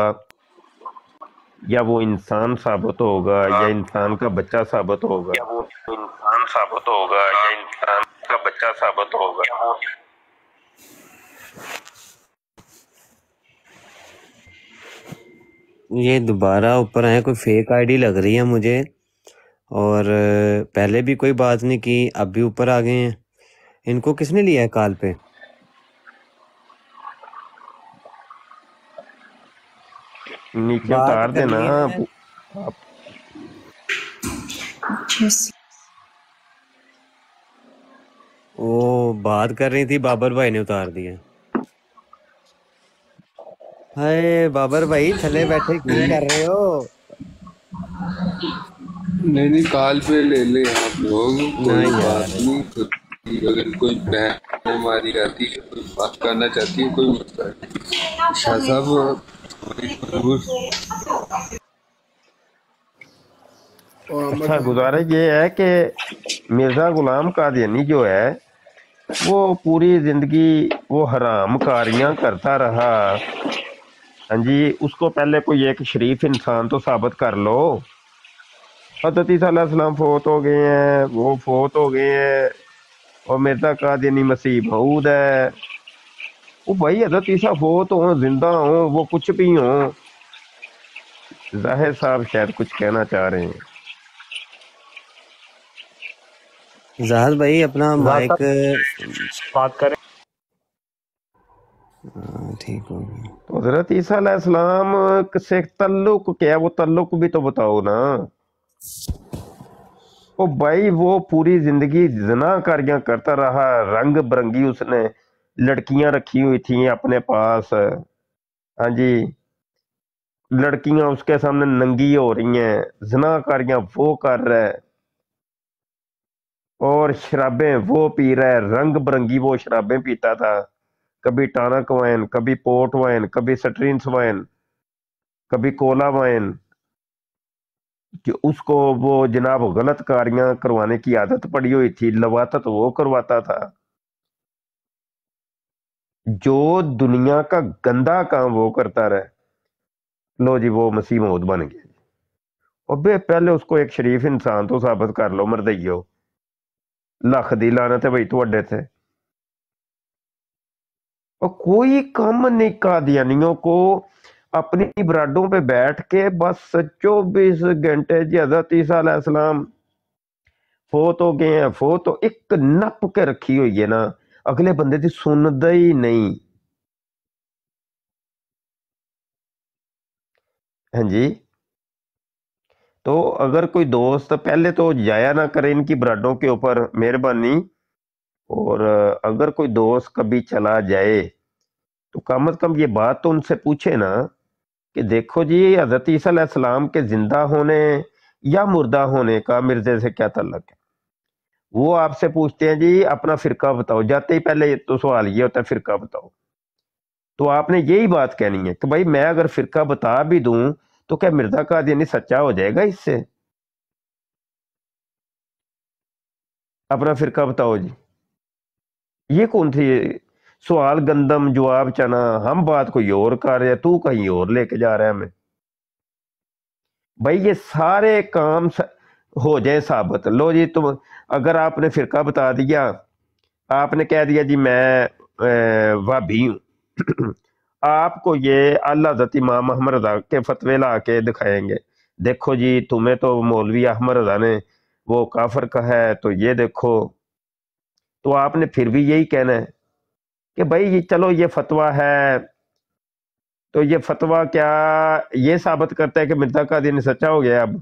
या वो इंसान साबित होगा या हाँ। इंसान का बच्चा साबित होगा या वो इंसान साबित होगा या इंसान का बच्चा साबित होगा ये दोबारा ऊपर आए कोई फेक आईडी लग रही है मुझे और पहले भी कोई बात नहीं की अब भी ऊपर आ गए हैं इनको किसने लिया है काल पे नीचे उतार देना वो बात कर रही थी बाबर भाई ने उतार दिया हाय बाबर भाई थले बैठे क्यों कर रहे हो नहीं नहीं काल पे ले ले आप लोग कोई बात नहीं अगर कोई बहन हमारी आती है कोई बात करना चाहती है कोई मसला नहीं अच्छा गुजारा ये है कि मिर्ज़ा गुलाम कादियानी जो है वो पूरी ज़िंदगी वो हराम कारियाँ करता रहा हाँ जी उसको पहले कोई एक शरीफ इंसान तो साबित कर लो हजरत सलाम फोत हो गए हैं वो फोत हो गए हैं और मिर्जा कादिनी मसीह मऊद है वो भाई हजरत ईसा फोत हो जिंदा हो वो कुछ भी हो जाहिर साहब शायद कुछ कहना चाह रहे हैं जहाज भाई अपना माइक हाँ, बात करें हाँ, ठीक हो गया तो हजरत ईसा से तल्लुक क्या है वो तल्लुक भी तो बताओ ना ओ भाई वो पूरी जिंदगी कर करता रहा रंग बिरंगी उसने लड़कियां रखी हुई थी अपने पास हाँ जी लड़कियां उसके सामने नंगी हो रही हैं कर वो कर रहा है और शराबें वो पी रहा है रंग बिरंगी वो शराबें पीता था कभी टानक वाइन कभी पोर्ट वाइन कभी सट्रिंस वाइन कभी कोला वाइन कि उसको वो जनाब गलत कारियां करवाने की आदत पड़ी हुई थी तो वो करवाता था जो दुनिया का गंदा काम वो करता रहे लो जी वो मसीह महूद बन गया अबे पहले उसको एक शरीफ इंसान तो साबित कर लो मरदइयो लख दाना ਲਾਨਤ ਹੈ ਬਈ ਤੁਹਾਡੇ और कोई कम नहीं कादियानियों को अपनी बराडों पे बैठ के बस चौबीस घंटे जी हजरत ईसा इस्लाम फोत हो गए हैं फोत हो एक नप के रखी हुई है ना अगले बंदे की सुनता ही नहीं हाँ जी तो अगर कोई दोस्त पहले तो जाया ना करे इनकी ब्रांडों के ऊपर मेहरबानी और अगर कोई दोस्त कभी चला जाए तो कम अज़ कम ये बात तो उनसे पूछे ना कि देखो जी हज़रत ईसीम के ज़िंदा होने या मुर्दा होने का मिर्ज़े से क्या तल्लक है वो आपसे पूछते हैं जी अपना फ़िरका बताओ जाते ही पहले तो सवाल ये होता है फ़िरका बताओ तो आपने यही बात कहनी है कि भाई मैं अगर फ़िरका बता भी दूं तो क्या मिर्जा कादियानी सच्चा हो जाएगा इससे अपना कब बताओ जी ये कौन थी सवाल गंदम जवाब चना हम बात कोई और कर रहे तू कहीं और लेके जा रहा है मैं भाई ये सारे काम स... हो जाए साबित लो जी तुम अगर आपने फिरका बता दिया आपने कह दिया जी मैं भाभी हूं आपको ये अल्लाह जती इमाम रजा के फतवे ला के दिखाएंगे देखो जी तुम्हें तो मौलवी अहमद रजा ने वो काफर का है तो ये देखो तो आपने फिर भी यही कहना है कि भाई चलो ये फतवा है तो ये फतवा क्या ये साबित करता है कि मिर्जा का दिन सच्चा हो गया अब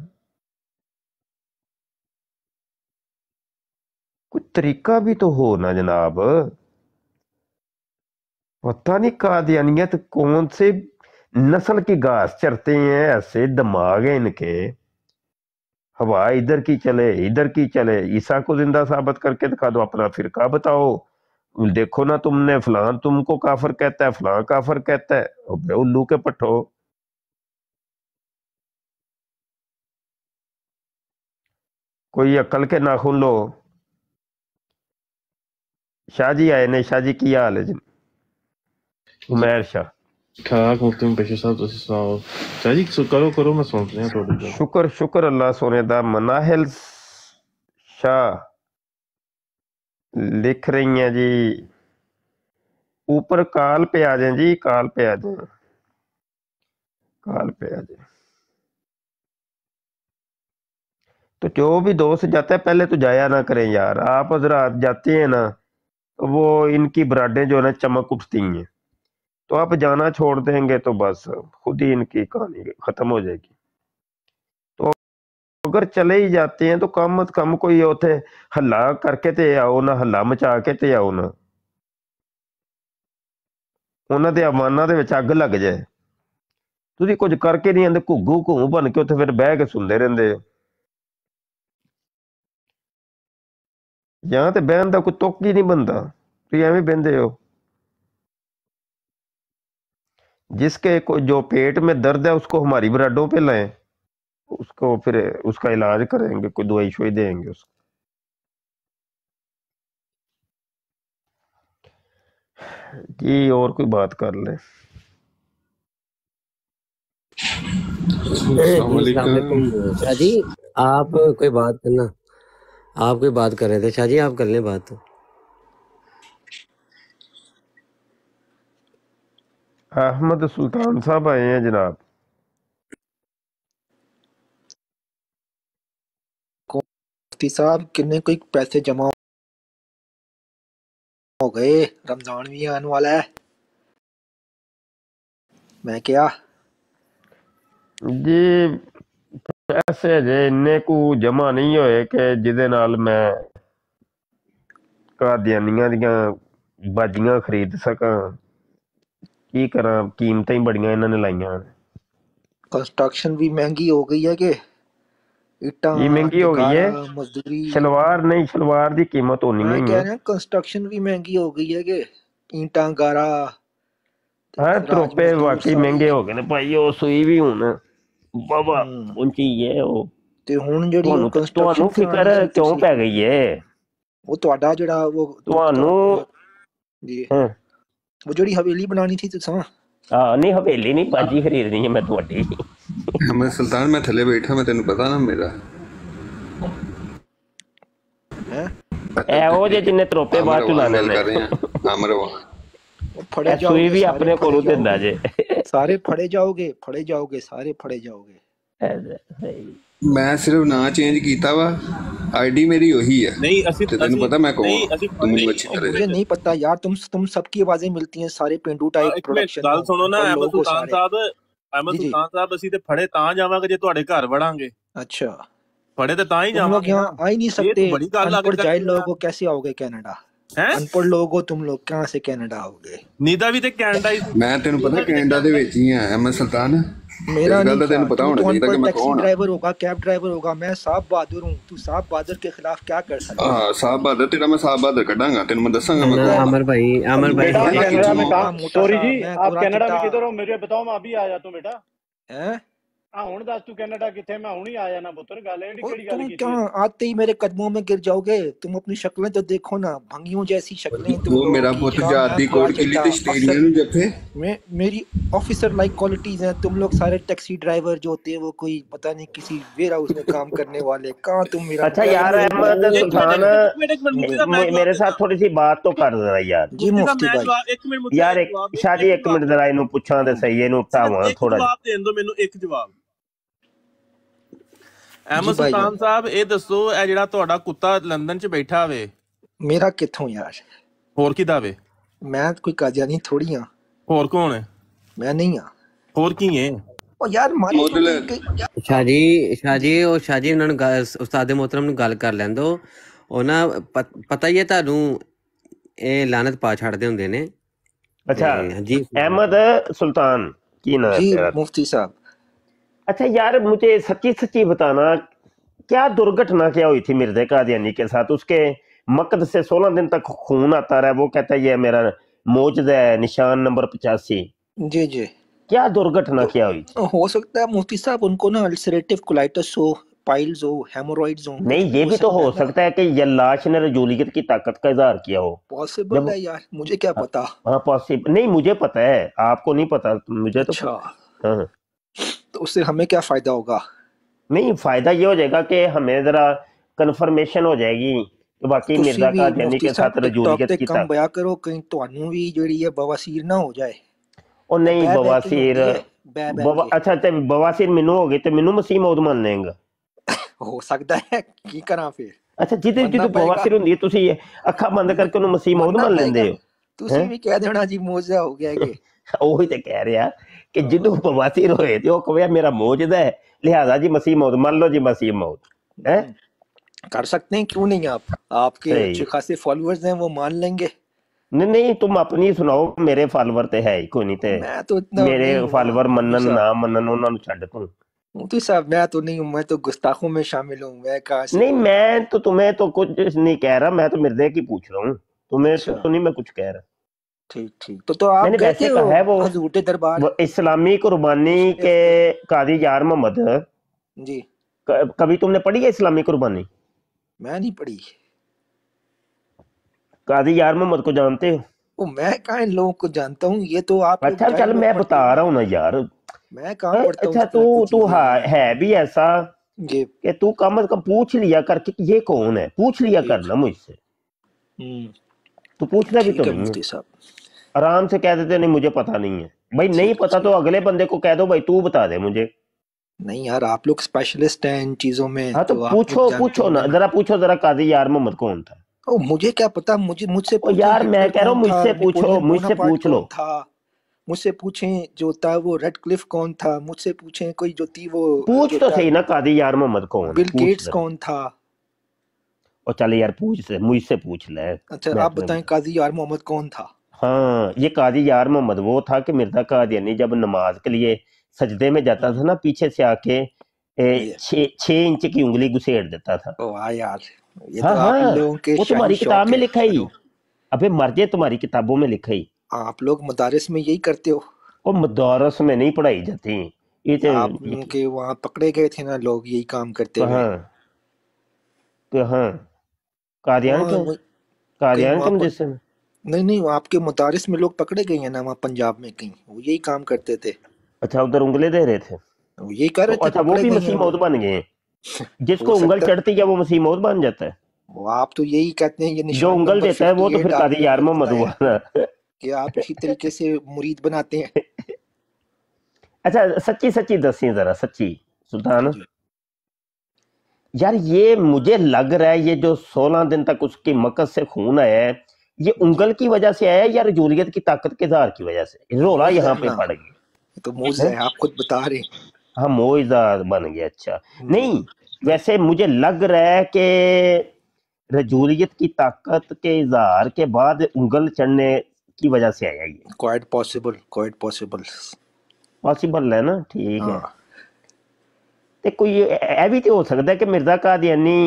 कुछ तरीका भी तो हो ना जनाब पता नहीं कादियानियत कौन से नस्ल की घास चरते हैं ऐसे दिमाग है इनके हवा इधर की चले इधर की चले ईसा को जिंदा साबित करके दिखा दो अपना फिरका बताओ देखो ना तुमने फलां तुमको काफर कहता है फलां काफर कहता है अबे उल्लू के पट्टो कोई अकल के नाखून लो शाहजी आए ने शाहजी की हाल है जी उमैर शाह खाक मुफ्ती पेशे साहब ਤੁਸੀਂ ਸੁਣਾਓ ਚਾਚੀ ਜੀ ਕਰੋ ਕਰੋ ਮੈਂ ਸੁਣ ਰਿਹਾ ਤੁਹਾਡੀ ਸ਼ੁਕਰ ਸ਼ੁਕਰ ਅੱਲਾ ਸੋਨੇ ਦਾ ਮਨਾਹਿਲ ਸ਼ਾਹ ਲਿਖ ਰਹੀ ਹੈ ਜੀ ऊपर काल पे आ जाए जी काल पे तो जो भी दोस्त जाता है पहले तो जाया ना करें यार आप हजरात जाते हैं ना वो इनकी बराडे जो है ना चमक उठती हैं तो आप जाना छोड़ देंगे तो बस खुद ही इनकी कहानी खत्म हो जाएगी तो ਅਗਰ ਚਲੇ ਹੀ ਜਾਂਦੇ ਆ ਤਾਂ ਕੰਮ ਕੰਮ ਕੋਈ ਉਥੇ ਹੱਲਾ ਕਰਕੇ ਤੇ ਆਓ ਨਾ ਹੱਲਾ ਮਚਾ ਕੇ ਤੇ ਆਓ ਨਾ ਉਹਨਾਂ ਦੇ ਆਵਾਨਾਂ ਦੇ ਵਿੱਚ ਅੱਗ ਲੱਗ ਜਾਏ ਤੁਸੀਂ ਕੁਝ ਕਰਕੇ ਨਹੀਂ ਆਂਦੇ ਘੁੱਗੂ ਘੂੰ ਬਣ ਕੇ ਉੱਥੇ ਫਿਰ ਬਹਿ ਕੇ ਸੁਣਦੇ ਰਹਿੰਦੇ ਹੋ ਜਾਂ ਤੇ ਬਹਿਣ ਦਾ ਕੋਈ ਤੁੱਕ ਹੀ ਨਹੀਂ ਬੰਦਾ ਤੁਸੀਂ ਐਵੇਂ ਬੰਦੇ ਹੋ जिसके को जो पेट में दर्द है उसको हमारी ब्रेडों पे लाएं उसको फिर उसका इलाज करेंगे कोई दवाई शुई देंगे उसको जी और कोई बात कर ले शाह जी आप कोई बात करना आप कोई बात कर रहे थे शाह जी आप कर लें बात तो अहमद सुल्तान साहब आए हैं जनाब साहब कितने कोई पैसे जमा हो गए रमजान भी आने वाला है मैं क्या जी पैसे जे इन्ने को जमा नहीं होए के जिदे नाल मैं कादियानियां दियां बाजियां खरीद सका ਕੀ ਕਰਾਂ ਕੀਮਤਾਂ ਹੀ ਬੜੀਆਂ ਇਹਨਾਂ ਨੇ ਲਾਈਆਂ ਕੰਸਟਰਕਸ਼ਨ ਵੀ ਮਹਿੰਗੀ ਹੋ ਗਈ ਹੈ ਕਿ ਇਟਾਂ ਇਹ ਮਹਿੰਗੀ ਹੋ ਗਈ ਹੈ ਮਜ਼ਦੂਰੀ ਸ਼ਲਵਾਰ ਨਹੀਂ ਸ਼ਲਵਾਰ ਦੀ ਕੀਮਤ ਹੋਣੀ ਨਹੀਂ ਹੈ ਕਹਿੰਦੇ ਕੰਸਟਰਕਸ਼ਨ ਵੀ ਮਹਿੰਗੀ ਹੋ ਗਈ ਹੈ ਕਿ ਇਟਾਂ ਗਾਰਾ ਹਾਂ ਤਰੋਪੇ ਵਾਕੀ ਮਹਿੰਗੇ ਹੋ ਗਏ ਨੇ ਭਾਈ ਉਹ ਸੂਈ ਵੀ ਹੁਣ ਬਾਬਾ ਉੱਚੀ ਹੈ ਉਹ ਤੇ ਹੁਣ ਜਿਹੜੀ ਤੁਹਾਨੂੰ ਫਿਕਰ ਕਿਉਂ ਪੈ ਗਈ ਹੈ ਉਹ ਤੁਹਾਡਾ ਜਿਹੜਾ ਉਹ ਤੁਹਾਨੂੰ ਜੀ ਹਾਂ वो जोड़ी हवेली बनानी थी तुसा हां हाँ, नहीं हवेली नहीं बाजी खरीदनी है मैं तुम्हारी तो मैं सुल्तान मैं थले बैठा मैं तेन पता ना मेरा है ए ओ जे जिन्ने त्रोपे बाद तू ने अमर वो फड़े जाओ सुई भी अपने कोलो देंदा जे सारे फड़े जाओगे फड़े जाओगे सारे फड़े जाओगे ऐसे ਮੈਂ ਸਿਰਫ ਨਾਂ ਚੇਂਜ ਕੀਤਾ ਵਾ आईडी मेरी वही है नहीं असी तो तेन पता मैं कौन तुम मुझे अच्छी तरह मुझे नहीं पता यार तुम तुम सबकी आवाजें मिलती हैं सारे पिंडू टाइप प्रोडक्शन ਗੱਲ ਸੁਣੋ ਨਾ ਅਹਿਮਦ ਸੁਲਤਾਨ ਸਾਹਿਬ ਅਹਿਮਦ ਸੁਲਤਾਨ ਸਾਹਿਬ ਅਸੀਂ ਤੇ ਫੜੇ ਤਾਂ ਜਾਵਾਂਗੇ ਜੇ ਤੁਹਾਡੇ ਘਰ ਵੜਾਂਗੇ ਅੱਛਾ ਫੜੇ ਤੇ ਤਾਂ ਹੀ ਜਾਵਾਂਗੇ ਲੋਕ ਆ ਹੀ ਨਹੀਂ ਸਕਦੇ ਬੜੀ ਗੱਲ ਆ ਕੇ ਜਾਇ ਲੋਗੋ ਕੈਸੇ ਆਓਗੇ ਕੈਨੇਡਾ ਅਨਪੜ੍ਹ ਲੋਕ ਹੋ ਤੁਮ ਲੋਕ ਕਹਾਂ ਸੇ ਕੈਨੇਡਾ ਆਓਗੇ ਨੀਦਾ ਵੀ ਤੇ ਕੈਨੇਡਾ ਹੀ ਮੈਂ ਤੈਨੂੰ ਪਤਾ ਕੈਨੇਡਾ ਦੇ ਵਿੱਚ ਹੀ ਆ ਅਹਿਮਦ ਸੁਲਤਾਨ मेरा नहीं था तेन पता होना चाहिए कि मैं कौन ड्राइवर होगा कैब ड्राइवर होगा मैं साहब बहादुर हूं तू साहब बहादुर के खिलाफ क्या कर सकता हां साहब बहादुर तेरा मैं साहब बहादुर कटांगा तेन मैं दसांगा मैं अमर भाई अमर भाई कनाडा में काम सॉरी जी आप कनाडा में किधर हो मुझे बताओ मैं अभी आ जाता हूं बेटा हैं ਹੁਣ ਦੱਸ ਤੂੰ ਕੈਨੇਡਾ ਕਿੱਥੇ ਮੈਂ ਹੁਣ ਆ ਜਾਣਾ ਪੁੱਤਰ ਗੱਲ ਐਡੀ ਕਿਹੜੀ ਗੱਲ ਕੀਤੀ तुम क्या आते ही मेरे कदमों में गिर जाओगे तुम अपनी शक्लें तो देखो ना भंगियों जैसी शक्लें तुम ਉਹ ਮੇਰਾ ਪੁੱਤ क्या जाती ਮੈਂ ਕੋਟ ਤੁਹਾਡੇ ਤੇ ਸਟੇਡੀਅਮ ਨੂੰ ਜੱਫੇ मैं मेरी ऑफिसर लाइक क्वालिटीज हैं तुम लोग सारे टैक्सी ड्राइवर जो होते हैं वो कोई पता नहीं किसी वेयर हाउस में काम करने वाले कहाँ तुम मेरा अच्छा यार अहमद एक मिनट, सुल्तान एक मिनट, एक मिनट, मुफ्ती का मे- मैं मेरे साथ थोड़ी सी बात तो कर जरा यार जी मुफ्ती का मुफ्ती मैं भाई जवाब- एक यार एक शादी एक मिनट जरा इनू पूछा तो सही इनू जवाब- ਭਰਾਵਾਂ ਇੱਕ ਜਵਾਬ ਦੇਣ ਦਿਓ ਮੈਨੂੰ ਇੱਕ ਜਵਾਬ ਅਹਿਮਦ ਸੁਲਤਾਨ ਸਾਹਿਬ ਇਹ ਦੱਸੋ ਇਹ ਜਿਹੜਾ ਤੁਹਾਡਾ ਕੁੱਤਾ ਲੰਡਨ 'ਚ ਬੈਠਾ ਹੋਵੇ ਮੇਰਾ ਕਿੱਥੋਂ ਯਾਰ ਹੋਰ ਕਿਦਾ ਦਾਵੇ ਮੈਂ ਕੋਈ ਕਾਜਿਆ ਨਹੀਂ ਥੋੜੀ ਆ ਹੋਰ ਕੌਣ ਹੈ ਮੈਂ ਨਹੀਂ ਆ ਹੋਰ ਕੀ ਹੈ ਉਹ ਯਾਰ ਜੀ ਅੱਛਾ ਜੀ ਉਹ ਸ਼ਾਜੀ ਉਹਨਾਂ ਨੂੰ ਉਸਤਾਦ ਦੇ ਮੋਹਤਰਮ ਨੂੰ ਗੱਲ ਕਰ ਲੈਂਦੋ ਉਹਨਾਂ ਪਤਾ ਹੀ ਹੈ ਤੁਹਾਨੂੰ ਇਹ ਲਾਨਤ ਪਾ ਛੱਡਦੇ ਹੁੰਦੇ ਨੇ ਅੱਛਾ ਜੀ ਅਹਿਮਦ ਸੁਲਤਾਨ ਕੀ ਨਾਮ ਹੈ ਜੀ ਮੁਫਤੀ ਸਾਹਿਬ अच्छा यार मुझे सच्ची सच्ची बताना क्या दुर्घटना क्या हुई थी मिर्जे कादियानी के साथ उसके मकद से सोलह दिन तक खून आता रहा वो कहता है ये मेरा मौजद है निशान नंबर पचासी जी जी क्या दुर्घटना तो क्या हुई हो सकता है मुफ्ती साहब उनको ना अल्सरेटिव कोलाइटिस हो पाइल्स हो हेमोरॉइड्स हो नहीं ये भी तो हो सकता है कि ये लाश ने रजूलियत की ताकत का इजहार किया हो पॉसिबल है यार मुझे क्या हाँ, पता हाँ पॉसिबल नहीं मुझे पता है आपको नहीं पता मुझे तो अच्छा हाँ, हाँ। तो उससे हमें क्या फायदा होगा नहीं फायदा ये हो जाएगा कि हमें जरा कंफर्मेशन हो जाएगी तो बाकी मिर्जा का जानी के साथ रजूलियत की कम बया करो कहीं तुहानू भी जेडी है बवासीर ना हो जाए ओ नहीं बवासीर अच्छा ते बवासीर मेनु हो गए ते मेनु मसीह मौत मान लेंगे हो सकता है की करा फिर अच्छा जिदे जिदे बवासीर हुंदी है तुसी अखा बंद करके नु मसीह मौत मान लेंदे हो तुसी भी कह देना जी मौजा हो गया के ओही ते कह रहा कि ਜਿਹਨੂੰ हाँ। ਪ੍ਰਵਾਸੀ रोए ਤੇ ਉਹ ਕਵੇ ਮੇਰਾ ਮੌਜਦਾ ਹੈ ਲਿਹਾਜ਼ਾ ਜੀ ਮਸੀਹ ਮੌਤ ਮੰਨ ਲਓ ਜੀ ਮਸੀਹ ਮੌਤ है कर सकते हैं क्यों नहीं आप आपके अच्छे खासे फॉलोअर्स हैं वो मान लेंगे नहीं नहीं तुम अपनी सुनाओ मेरे फॉलोअर तो है ही कोई नहीं थे मैं तो इतना मेरे फॉलोअर मनन ना मनन ਉਹਨਾਂ ਨੂੰ ਛੱਡ ਤੂੰ मोदी साहब मैं तो नहीं हूँ मैं तो गुस्ताखों में शामिल हूँ मैं कहा नहीं मैं तो तुम्हें तो कुछ नहीं कह रहा मैं तो मिर्दे की पूछ रहा हूँ तुम्हें अच्छा। तो नहीं मैं कुछ कह रहा ठीक ठीक तो तो आप मैंने थे कहा है वो हजूर दरबार इस्लामी कुर्बानी के कादी यार मोहम्मद जी कभी तुमने पढ़ी है इस्लामी कुर्बानी मैं नहीं पढ़ी कादी यार मोहम्मद को जानते हो ओ मैं कहा इन लोगों को जानता हूँ ये तो आप अच्छा चल मैं बता रहा हूँ ना यार मैं कहा अच्छा तू तू हाँ, है भी ऐसा कि तू कम अज कम पूछ लिया कर ये कौन है पूछ लिया कर ना मुझसे हम्म। तू पूछना भी तो नहीं साहब आराम से कह देते नहीं मुझे पता नहीं है भाई अच्छा, नहीं अच्छा, पता तो अच्छा। अगले बंदे को कह दो भाई तू बता दे मुझे नहीं यार आप लोग स्पेशलिस्ट हैं इन चीजों में हाँ तो, तो पूछो पूछो ना जरा पूछो जरा काजी यार मोहम्मद कौन था ओ, मुझे क्या पता मुझे मुझसे यार मैं कह रहा हूँ मुझसे पूछो मुझसे पूछ लो था मुझसे पूछे जो था वो रेड क्लिफ कौन था मुझसे पूछे कोई जो थी वो पूछ तो सही ना कादी यार मोहम्मद कौन बिल गेट्स कौन था और चल यार पूछ मुझसे पूछ ले अच्छा आप बताएं काजी यार मोहम्मद कौन था हाँ ये काजी यार मोहम्मद वो था कि मिर्जा कादियानी जब नमाज के लिए सजदे में जाता था ना पीछे से आके हाँ छह इंच की उंगली घुसेड़ देता था यार ये हाँ तो हाँ, हाँ वो तुम्हारी किताब में लिखा ही अबे मर जाए तुम्हारी किताबों में लिखा ही आप लोग मदारस में यही करते हो वो मदारस में नहीं पढ़ाई जाती ये तो वहाँ पकड़े गए थे ना लोग यही काम करते हाँ तो हाँ कादियान कादियान कम में नहीं नहीं आपके मुदारिस में लोग पकड़े गए हैं ना वहाँ पंजाब में कहीं वो यही काम करते थे अच्छा उधर उंगले दे रहे थे वो यही कर रहे तो थे अच्छा वो भी मसीह मौत बन गए जिसको उंगल चढ़ती है वो मसीह मौत बन जाता है वो आप तो यही कहते हैं ये जो उंगल देता है वो तो फिर कादी यार मोहम्मद हुआ कि आप इसी तरीके से मुरीद बनाते हैं अच्छा सच्ची सच्ची दसी जरा सच्ची सुल्तान यार ये मुझे लग रहा है ये जो सोलह दिन तक उसकी मकस से खून आया है ये उंगल की वजह से आया या रजूलियत की ताकत के दार की वजह से रोला यहाँ पे पड़ गया तो मोजा है आप खुद बता रहे हाँ मोजा बन गया अच्छा हम्म। नहीं वैसे मुझे लग रहा है कि रजूलियत की ताकत के इजहार के बाद उंगल चढ़ने की वजह से आया ये quite possible quite possible possible है ना ठीक हाँ। है तो कोई ये भी तो हो सकता है कि मिर्जा कादियानी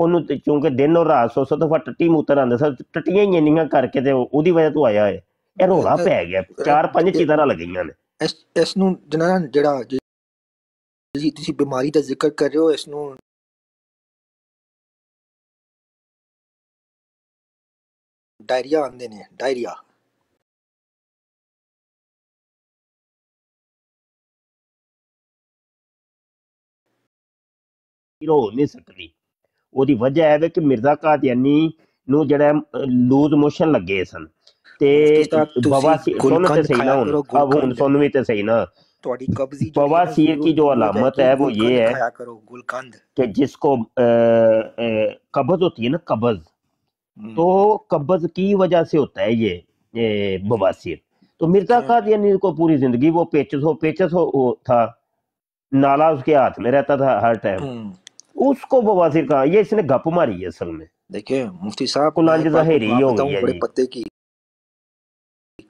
ਉਹਨੂੰ ਤੇ ਕਿਉਂਕਿ ਦਿਨ ਔਰ ਰਾਤ ਸੋ ਸੋ ਦਫਾ ਟੱਟੀ ਮੂਤਰ ਆਂਦਾ ਸਰ ਟੱਟੀਆਂ ਹੀ ਇੰਨੀਆਂ ਕਰਕੇ ਤੇ ਉਹਦੀ ਵਜ੍ਹਾ ਤੋਂ ਆਇਆ ਹੈ ਇਹ ਰੋਲਾ ਪੈ ਗਿਆ ਚਾਰ ਪੰਜ ਚੀਜ਼ਾਂ ਨਾਲ ਲੱਗੀਆਂ ਨੇ ਇਸ ਇਸ ਨੂੰ ਜਨਾ ਜਿਹੜਾ ਜੀ ਤੁਸੀਂ ਬਿਮਾਰੀ ਦਾ ਜ਼ਿਕਰ ਕਰ ਰਹੇ ਹੋ ਇਸ ਨੂੰ ਡਾਇਰੀਆ ਆਂਦੇ ਨੇ ਡਾਇਰੀਆ ਹੀਰੋ ਨਹੀਂ ਸਕਦੀ है वो है कि मिर्जा कादयानी जरा लूज मोशन लगे सन हम्म। तो होता है ये बवासीर तो मिर्जा अच्छा। का को पूरी जिंदगी वो पेचस हो पेचस हो, हो था नाला उसके हाथ में रहता था हर टाइम उसको बवासीर कहा ये इसने गप मारी है असल में देखिए मुफ्ती साहब कुलांज जाहिरी तो बड़े पत्ते की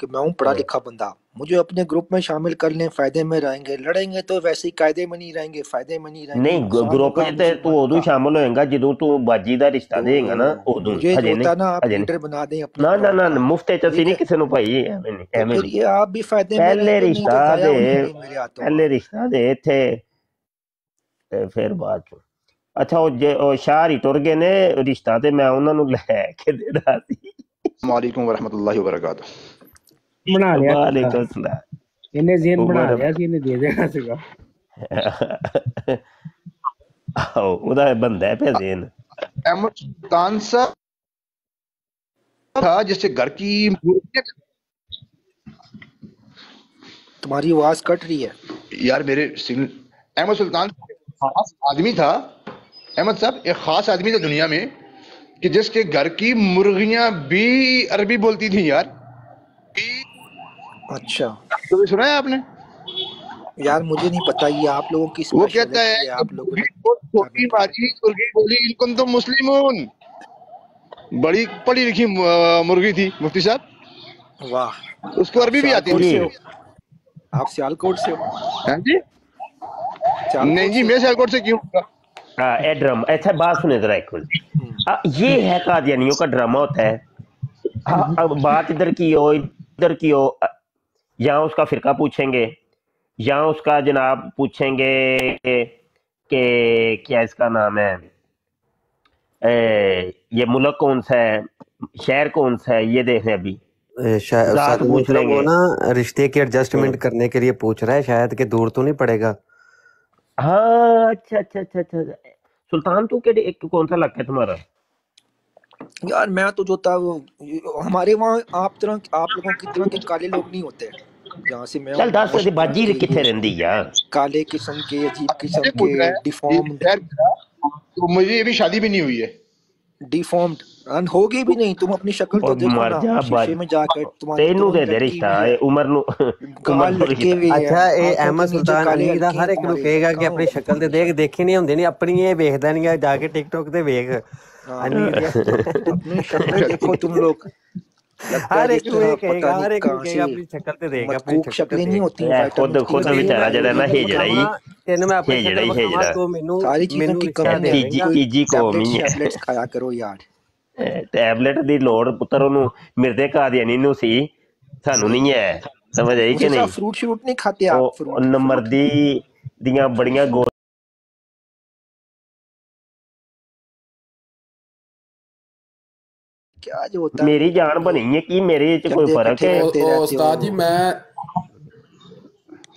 कि मैं हूँ पढ़ा हाँ। लिखा बंदा मुझे अपने ग्रुप में शामिल कर लें फायदे में रहेंगे लड़ेंगे तो वैसे ही कायदे में नहीं रहेंगे फायदे में नहीं रहेंगे नहीं ग्रुप में तो तू उदू शामिल होएगा जदों तू बाजी दा रिश्ता तो देगा ना उदू मुझे जोता ना आप लीडर बना दें अपना ना ना ना मुफ्त च नहीं किसी नु भाई एवें नहीं ये आप भी फायदे में पहले तो रिश्ता दे पहले रिश्ता दे थे फिर बात ਅੱਛਾ ਉਹ ਸ਼ਾਹ ਹੀ ਟੁਰ ਗਏ ਨੇ ਰਿਸ਼ਤਾ ਤੇ ਮੈਂ ਉਹਨਾਂ ਨੂੰ ਲੈ ਕੇ ਦੇਣਾ ਸੀ ਅਸਲਾਮੁਅਲੈਕੁਮ ਵਰਹਿਮਤੁਲਲਾਹਿ ਵਬਰਕਾਤੁ ਬਣਾ ਲਿਆ ਵਾਲੇਕੁਮ ਸਲਾਮ ਇਹਨੇ ਜ਼ੇਨ ਬਣਾ ਲਿਆ ਸੀ ਇਹਨੇ ਦੇ ਦੇਣਾ ਸੀਗਾ ਆਓ ਉਹਦਾ ਬੰਦਾ ਹੈ ਪਿਆ ਜ਼ੇਨ ਅਹਿਮਦ ਸੁਲਤਾਨ ਸਾਹਿਬ था जिससे घर की तुम्हारी आवाज कट रही है यार मेरे सिग्नल अहमद सुल्तान खास आदमी था अहमद साहब एक ख़ास आदमी था दुनिया में कि जिसके घर की मुर्गियां भी अरबी बोलती थी यार अच्छा तो भी सुना है आपने यार मुझे नहीं पता ये आप लोगों की वो कहता है आप लोगों तो मुस्लिम बड़ी पढ़ी लिखी मुर्गी थी मुफ्ती साहब वाह उसको अरबी भी आती थी आप सियालकोट से हो हाँ जी नहीं जी मैं सियालकोट से क्यों हाँ, ड्रामा अच्छा बात सुने जरा एक मिनट हाँ, ये है कादियानियों का ड्रामा होता है आ, हाँ, बात इधर की हो इधर की हो यहाँ उसका फिरका पूछेंगे यहाँ उसका जनाब पूछेंगे के, के क्या इसका नाम है ए, ये मुल्क कौन सा है शहर कौन सा है ये देखें अभी शायद पूछ वो ना रिश्ते के एडजस्टमेंट हम्म। करने के लिए पूछ रहा है शायद के दूर तो नहीं पड़ेगा हाँ अच्छा अच्छा अच्छा अच्छा सुल्तान तू के एक कौन सा इलाका है तुम्हारा यार मैं तो जो था वो हमारे वहाँ आप तरह आप लोगों की तरह के काले लोग नहीं होते जहाँ से मैं चल दस से बाजी किथे यार काले किस्म के अजीब किस्म के डिफॉर्म तो मुझे अभी शादी भी नहीं हुई है ਡੀਫਾਰਮਡ डिफॉर्म्ड अन ਵੀ ਨਹੀਂ ਤੂੰ ਆਪਣੀ ਸ਼ਕਲ ਤੋਂ ਦੇਖ ਮਰ ਜਾ जा शीशे ਜਾ ਕੇ तुम्हारी ਤੈਨੂੰ ਦੇ ਦੇ ਰਿਸ਼ਤਾ ਹੈ ਉਮਰ ਨੂੰ ਉਮਰ ਨੂੰ ਅੱਛਾ ਇਹ ਅਹਿਮਦ ਸੁਲਤਾਨ ਅਲੀ ਦਾ ਹਰ ਇੱਕ ਨੂੰ ਕਹੇਗਾ ਕਿ ਆਪਣੀ ਸ਼ਕਲ ਤੇ ਦੇਖ ਦੇਖੀ ਨਹੀਂ ਹੁੰਦੀ ਨਹੀਂ ਆਪਣੀ ਇਹ ਵੇਖਦਾ ਨਹੀਂ ਜਾ ਕੇ ਟਿਕਟੋਕ ਤੇ ਵੇਖ ਆਪਣੀ ਸ਼ਕਲ ਦੇਖੋ ਤੁਮ ਲੋਕ हर एक को कहेगा ਹਰ ਇੱਕ ਨੂੰ कहेगा ਆਪਣੀ ਸ਼ਕਲ ਤੇ ਦੇਖ ਆਪਣੀ ਸ਼ਕਲ ਨਹੀਂ ਹੁੰਦੀ ਖੁਦ ਖੁਦ ਵਿਚਾਰਾ ਜਿਹੜਾ ਨਾ ਹੀ ਜਿਹੜਾ ਹੀ ਤੈਨੂੰ ਮੈਂ ਆਪਣੀ ਜਿਹੜਾ ਹੀ ਜਿਹੜਾ ਤੂੰ ਮੈਨੂੰ ਸਾਰੀ ਕੀ ਕੀ ਕਮੀ ਜੀ ਜੀ ਜੀ ਕੌਮੀ ਹੈ ਟੈਬਲੇਟ ਖਾਇਆ ਕਰੋ ਯਾਰ ਟੈਬਲੇਟ ਦੀ ਲੋੜ ਪੁੱਤਰ ਉਹਨੂੰ ਮਿਰਦੇ ਕਾ ਨਹੀਂ ਨੂੰ ਸੀ ਸਾਨੂੰ ਨਹੀਂ ਹੈ ਸਮਝ ਆਈ ਕਿ ਨਹੀਂ ਫਰੂਟ ਸ਼ੂਟ ਨਹੀਂ ਖਾਤੇ ਆਪ ਫਰੂਟ ਨੰਬਰ ਦੀ ਦੀਆਂ ਬੜੀਆਂ क्या जो होता मेरी जान बनी है कि मेरे च कोई फर्क है उस्ताद जी मैं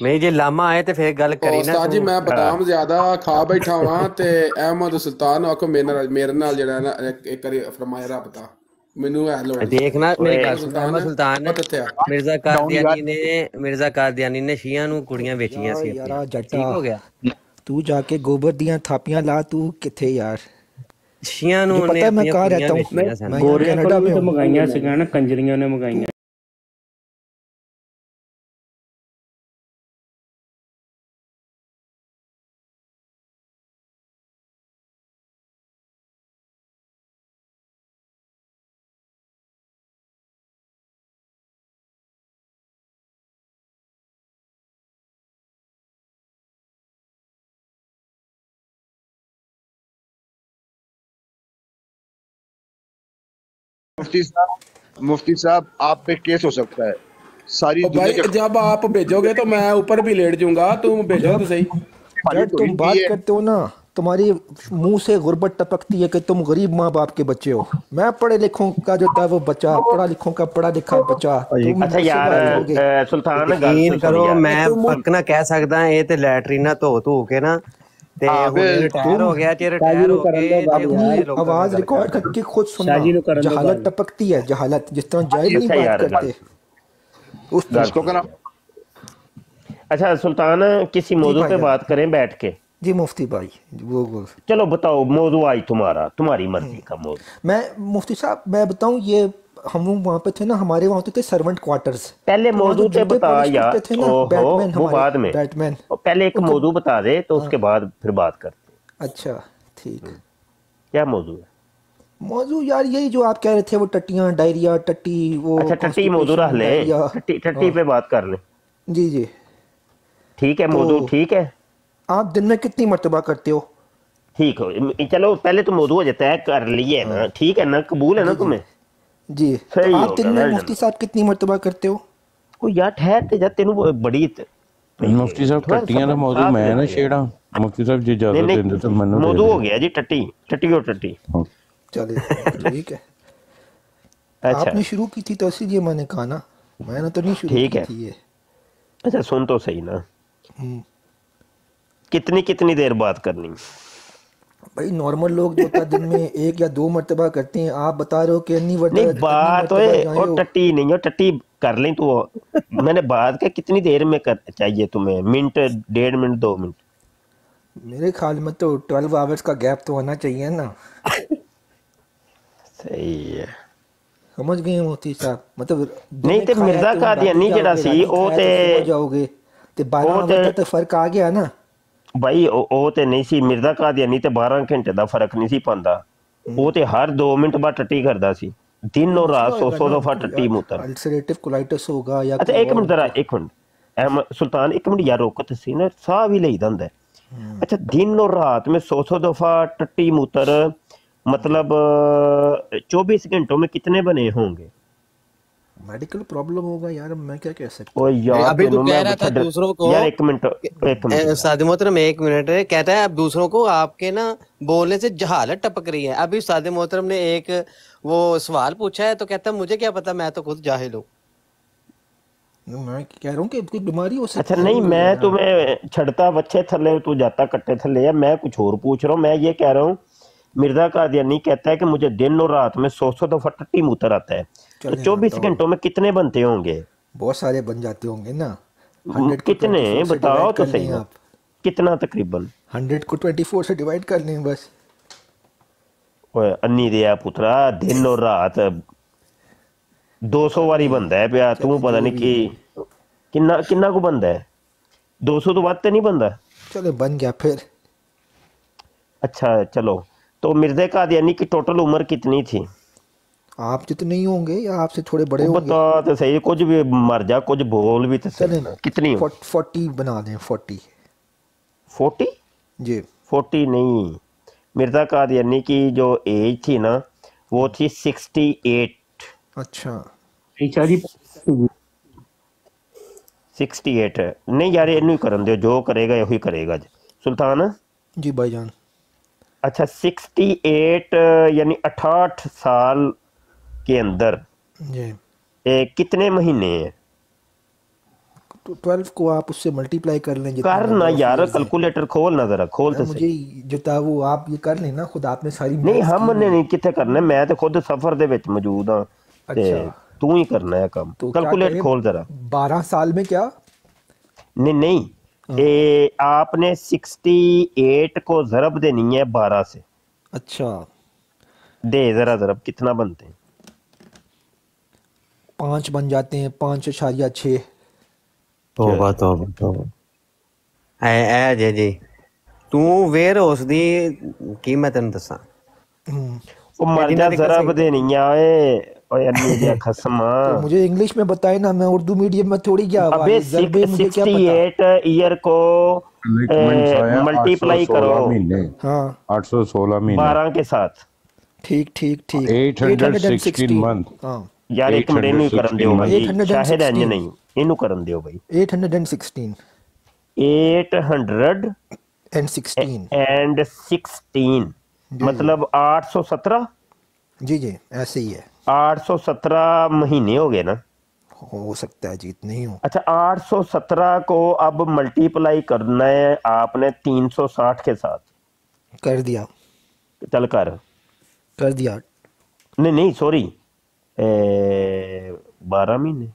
ਨਹੀਂ ਜੇ ਲਾਮਾ ਆਏ ਤੇ ਫੇਰ ਗੱਲ ਕਰੀ ਨਾ ਉਸਤਾਦ ਜੀ ਮੈਂ ਬਦਾਮ ਜ਼ਿਆਦਾ ਖਾ ਬੈਠਾ ਵਾਂ ਤੇ ਅਹਿਮਦ ਸੁਲਤਾਨ ਆਖੋ ਮੇਰੇ ਨਾਲ ਮੇਰੇ ਨਾਲ ਜਿਹੜਾ ਨਾ ਇੱਕ ਵਾਰੀ ਫਰਮਾਇਆ ਰਬਤਾ ਮੈਨੂੰ ਇਹ ਲੋੜ ਦੇਖਣਾ ਮੇਰੇ ਗੱਲ ਸੁਲਤਾਨ ਸੁਲਤਾਨ ਮਿਰਜ਼ਾ ਕਾਦੀਆਨੀ ਨੇ ਮਿਰਜ਼ਾ ਕਾਦੀਆਨੀ ਨੇ ਸ਼ੀਆਂ ਨੂੰ ਕੁੜੀਆਂ ਵੇਚੀਆਂ ਸੀ ਯਾਰਾ ਜੱਟਾ ਠੀਕ ਹੋ ਗਿਆ ਤੂੰ ਜਾ ਕੇ ਗੋਬਰ ਦੀਆਂ ਥਾਪੀਆਂ ਲਾ ਤੂੰ ਕਿੱਥੇ ਯਾਰ ਸ਼ੀਆਂ ਨੂੰ ਉਹਨੇ ਪਤਾ ਮੈਂ ਕਹਾਂ ਰਹਤਾ ਹੂੰ ਮੈਂ ਕੈਨੇਡਾ ਕੋਲ ਵੀ ਮੰਗਾਈਆਂ ਸੀਗਾ ਨਾ ਕੰਜਰੀਆਂ ਨੇ ਮੰਗਾਈਆਂ मुफ्ती साहब मुफ्ती साहब आप पे केस हो सकता है सारी तो भाई जब आप भेजोगे तो मैं ऊपर भी लेट जाऊंगा तुम भेजो तो सही तुम बात करते हो ना तुम्हारी मुंह से गुर्बत टपकती है कि तुम गरीब माँ बाप के बच्चे हो मैं पढ़े लिखों का जो था वो बच्चा पढ़ा लिखों का पढ़ा लिखा बच्चा अच्छा यार सुल्तान करो मैं पक्का कह सकदा ਇਹ ਤੇ ਲੈਟਰੀਨਾ ਧੋ ਧੋ ਕੇ ਨਾ हाँ, हाँ, आवाज रिकॉर्ड करके खुद सुनना जहालत टपकती है जहालत जिस तरह हाँ, जाहिल नहीं बात करते उस अच्छा सुल्तान किसी मौजू पे बात करें बैठ के जी मुफ्ती भाई वो, चलो बताओ मौजू आई तुम्हारा तुम्हारी हम्म। मर्जी का मौजू मैं मुफ्ती साहब मैं बताऊं ये हम वहाँ पे थे ना हमारे वहाँ होते तो थे सर्वेंट क्वार्टर्स पहले तो, तो मौजू थे बता यार थे ना, ओ, बैटमैन वो बाद में बैटमैन पहले एक तो मौजू बता दे तो हाँ। उसके बाद फिर बात करते अच्छा ठीक हम्म। क्या मौजू है मौजू यार यही जो आप कह रहे थे वो टट्टिया डायरिया टट्टी वो अच्छा टट्टी मौजू रख ले टट्टी टट्टी हाँ। पे बात कर ले जी जी ठीक है मौजू ठीक है आप दिन में कितनी मरतबा करते हो ठीक हो चलो पहले तो मौजू हो जाता है कर लिए ना हाँ। ठीक है ना कबूल है ना तुम्हें ਜੀ ਸਹੀ ਆਪ ਦਿਨ ਵਿੱਚ ਮੁਫਤੀ ਸਾਹਿਬ ਕਿੰਨੀ ਮਰਤਬਾ ਕਰਤੇ ਹੋ ਕੋਈ ਯਾਰ ਠਹਿਰ ਤੇ ਜਾ ਤੈਨੂੰ ਬੜੀ ਮੁਫਤੀ ਸਾਹਿਬ ਟੱਟੀਆਂ ਦਾ ਮੌਜੂ ਮੈਂ ਨਾ ਛੇੜਾਂ ਮੁਫਤੀ ਸਾਹਿਬ ਜੇ ਇਜਾਜ਼ਤ ਦਿੰਦੇ ਤਾਂ ਮੈਨੂੰ ਮੌਜੂ ਹੋ ਗਿਆ ਜੀ ਟੱਟੀ ਟੱਟੀ ਹੋ ਟੱਟੀ चले ठीक है अच्छा आपने शुरू की थी तो इसीलिए मैंने कहा ना मैंने तो नहीं शुरू ठीक है थी ये अच्छा सुन तो सही ना कितनी कितनी देर बात करनी भाई नॉर्मल लोग जो होता दिन में एक या दो मरतबा करते हैं आप बता रहे हो कि नहीं वर्ता नहीं बात ओए और टट्टी नहीं हो टट्टी कर ले तू तो मैंने बात क्या कितनी देर में कर चाहिए तुम्हें मिनट डेढ़ मिनट दो मिनट मेरे ख्याल में तो ट्वेल्व आवर्स का गैप तो होना चाहिए ना सही है ਸਹੀ ਹੈ ਸਮਝ ਗਏ ਮੋਤੀ ਸਾਹਿਬ ਮਤਲਬ ਨਹੀਂ ਤੇ ਮਿਰਜ਼ਾ ਕਾਦੀਆਨੀ ਜਿਹੜਾ ਸੀ ਉਹ ਤੇ ਜਾਓਗੇ ਤੇ 12 ਵਜੇ तो फर्क आ गया ना ਭਾਈ ਉਹ ਤੇ ਨਹੀਂ ਸੀ ਮਿਰਜ਼ਾ ਕਾਦੀਆਨੀ ਤੇ 12 ਘੰਟੇ ਦਾ ਫਰਕ ਨਹੀਂ ਸੀ ਪੰਦਾ ਉਹ ਤੇ ਹਰ 2 ਮਿੰਟ ਬਾਅਦ ਟੱਟੀ ਕਰਦਾ ਸੀ ਦਿਨ ਔਰ ਰਾਤ 100 100 ਦਫਾ ਟੱਟੀ ਮੁੱਤਰ ਅਲਸਰੇਟਿਵ ਕੋਲਾਈਟਸ ਹੋਗਾ ਜਾਂ ਅੱਛਾ ਇੱਕ ਮਿੰਟ ਜ਼ਰਾ ਇੱਕ ਮਿੰਟ ਅਹਿਮ ਸੁਲਤਾਨ ਇੱਕ ਮਿੰਟ ਯਾਰ ਰੋਕੋ ਸੀ ਨਾ ਸਾਹ ਵੀ ਲਈਦਾ ਹੁੰਦਾ ਅੱਛਾ ਦਿਨ ਔਰ ਰਾਤ ਮੈਂ 100 100 ਦਫਾ ਟੱਟੀ ਮੁੱਤਰ ਮਤਲਬ 24 ਘੰਟੋਂ ਮੈਂ ਕਿੰਨੇ ਬਨੇ ਹੋਣਗੇ मेडिकल प्रॉब्लम होगा यार मैं क्या कह सकता हूँ यार अभी तो कह रहा था दूसरों को यार एक मिनट एक मिनट सादिम मोहतरम एक मिनट कहता है अब दूसरों को आपके ना बोलने से जहालत टपक रही है अभी सादिम मोहतरम ने एक वो सवाल पूछा है तो कहता है मुझे क्या पता मैं तो खुद जाहिल हूँ मैं कह रहा हूँ कि कोई बीमारी हो सकती अच्छा नहीं मैं तुम्हें छड़ता बच्चे थल्ले तू जाता कट्टे थल्ले या मैं कुछ और पूछ रहा हूँ मैं ये कह रहा हूँ मिर्जा कादियानी कहता है कि मुझे दिन और रात में सौ सौ दफा टट्टी मुतर आता है तो चौबीस घंटों में कितने बनते होंगे बहुत सारे बन जाते होंगे ना हम्म, कितने बताओ तो सही आप कितना तकरीबन हंड्रेड को ट्वेंटी फोर से डिवाइड कर लें बस अन्नी दिया पुत्रा दिन और रात दो सौ बारी बनता है प्या तू तो पता नहीं कि किन्ना किन्ना को बनता है दो सौ तो बात नहीं बनता चलो बन गया फिर अच्छा चलो तो मिर्जा कादियानी की टोटल उम्र कितनी थी आप जितने ही होंगे या आपसे थोड़े बड़े होंगे बता तो सही कुछ भी मर जा कुछ बोल भी तो चले कितनी फोर्टी बना दें फोर्टी फोर्टी जी फोर्टी नहीं मिर्जा कादयानी की जो एज थी ना वो थी सिक्सटी एट अच्छा सिक्सटी एट नहीं यार इन करन दो जो करेगा यही करेगा जी सुल्तान जी भाईजान अच्छा सिक्सटी एट यानी अठाठ साल के अंदर ए, कितने महीने हैं तो ट्वेल्व को आप उससे मल्टीप्लाई कर लें कर ना यार कैलकुलेटर खोल ना जरा खोल तो मुझे जता वो आप ये कर लेना खुद आपने सारी नहीं हमने नहीं कितने करना मैं तो खुद सफर दे विच मौजूद हां अच्छा तू ही करना है काम तो कैलकुलेट खोल जरा 12 साल में क्या नहीं नहीं हाँ। ए आपने 68 को जरब देनी है 12 से अच्छा दे जरा जरब कितना बनते हैं पांच बन जाते हैं पाँच अशारिया छः तोबा तोबा तोबा ऐ ऐ जी जी ਤੂੰ ਵੇਅਰ ਹਾਊਸ ਦੀ ਕੀਮਤ ਤੈਨੂੰ ਦੱਸਾਂ ਉਹ ਮਰਨਾ ਜ਼ਰਾ ਵਧੇਣੀਆਂ ਓਏ ਓਏ ਅੰਨੀ ਦੇ ਖਸਮਾ मुझे इंग्लिश में बताए ना मैं उर्दू मीडियम में थोड़ी क्या अबे 68 ईयर को मल्टीप्लाई करो हाँ। सौ 816 महीने 12 के साथ ठीक ठीक ठीक 816 मंथ हाँ ਯਾਰ ਇੱਕ ਮਿੰਟ ਇਹਨੂੰ ਕਰਨ ਦਿਓ ਬਾਈ ਸ਼ਾਇਦ ਇੰਜ ਨਹੀਂ ਇਹਨੂੰ ਕਰਨ ਦਿਓ ਬਾਈ 816 816 and 16 and मतलब 817 जी जी ऐसे ही है 817 महीने हो गए ना हो सकता है जीत नहीं हो अच्छा 817 को अब मल्टीप्लाई करना है आपने 360 के साथ कर दिया चल कर कर दिया नहीं नहीं सॉरी Eh, बारह महीने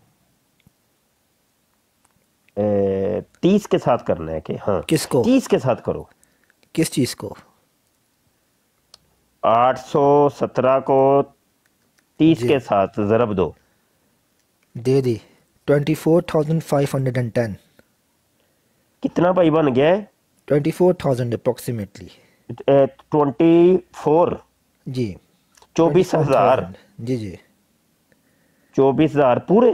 eh, तीस के साथ करना है कि हाँ किसको तीस के साथ करो किस चीज को आठ सौ सत्रह को तीस के साथ जरब दो दे दी twenty four thousand five hundred and ten कितना भाई बन गया twenty four thousand approximately twenty four जी चौबीस हजार जी जी चौबीस हजार पूरे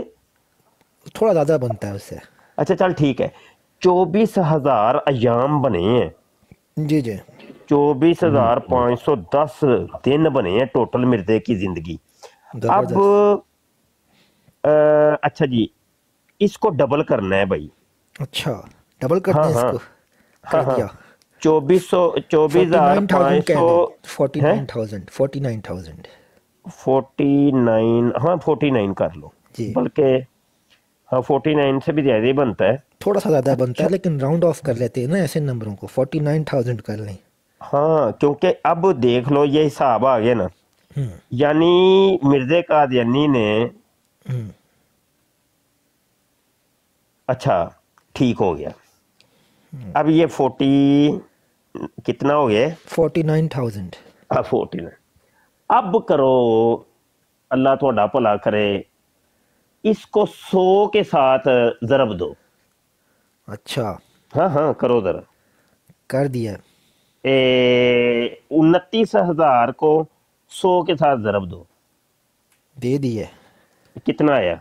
थोड़ा ज्यादा बनता है उससे अच्छा चल ठीक है चौबीस हजार अयाम बने हैं जी जी चौबीस हजार पांच सौ दस दिन बने हैं टोटल मिर्दे की जिंदगी अब आ, अच्छा जी इसको डबल करना है भाई अच्छा डबल करना हाँ, है हाँ। इसको हाँ, हाँ। चौबीस सौ चौबीस हजार पाँच सौ forty nine thousand forty nine thousand forty nine हाँ फोर्टी नाइन कर लो बल्कि हाँ फोर्टी नाइन से भी ज़्यादा ही बनता है थोड़ा सा ज़्यादा अच्छा। बनता है लेकिन राउंड ऑफ कर लेते हैं ना ऐसे नंबरों को फोर्टी नाइन थाउजेंड कर लें हाँ क्योंकि अब देख लो ये हिसाब आ गया ना हम्म। यानी मिर्जे कादयानी ने हम्म। अच्छा ठीक हो गया हम्म। अब ये फोर्टी कितना हो गया फोर्टी नाइन थाउजेंड हाँ फोर्टी नाइन अब करो अल्लाह थोड़ा भला करे इसको सो के साथ जरब दो अच्छा हाँ हाँ करो जरा कर दिया उनतीस हजार को सौ के साथ जरब दो दे दिए कितना आया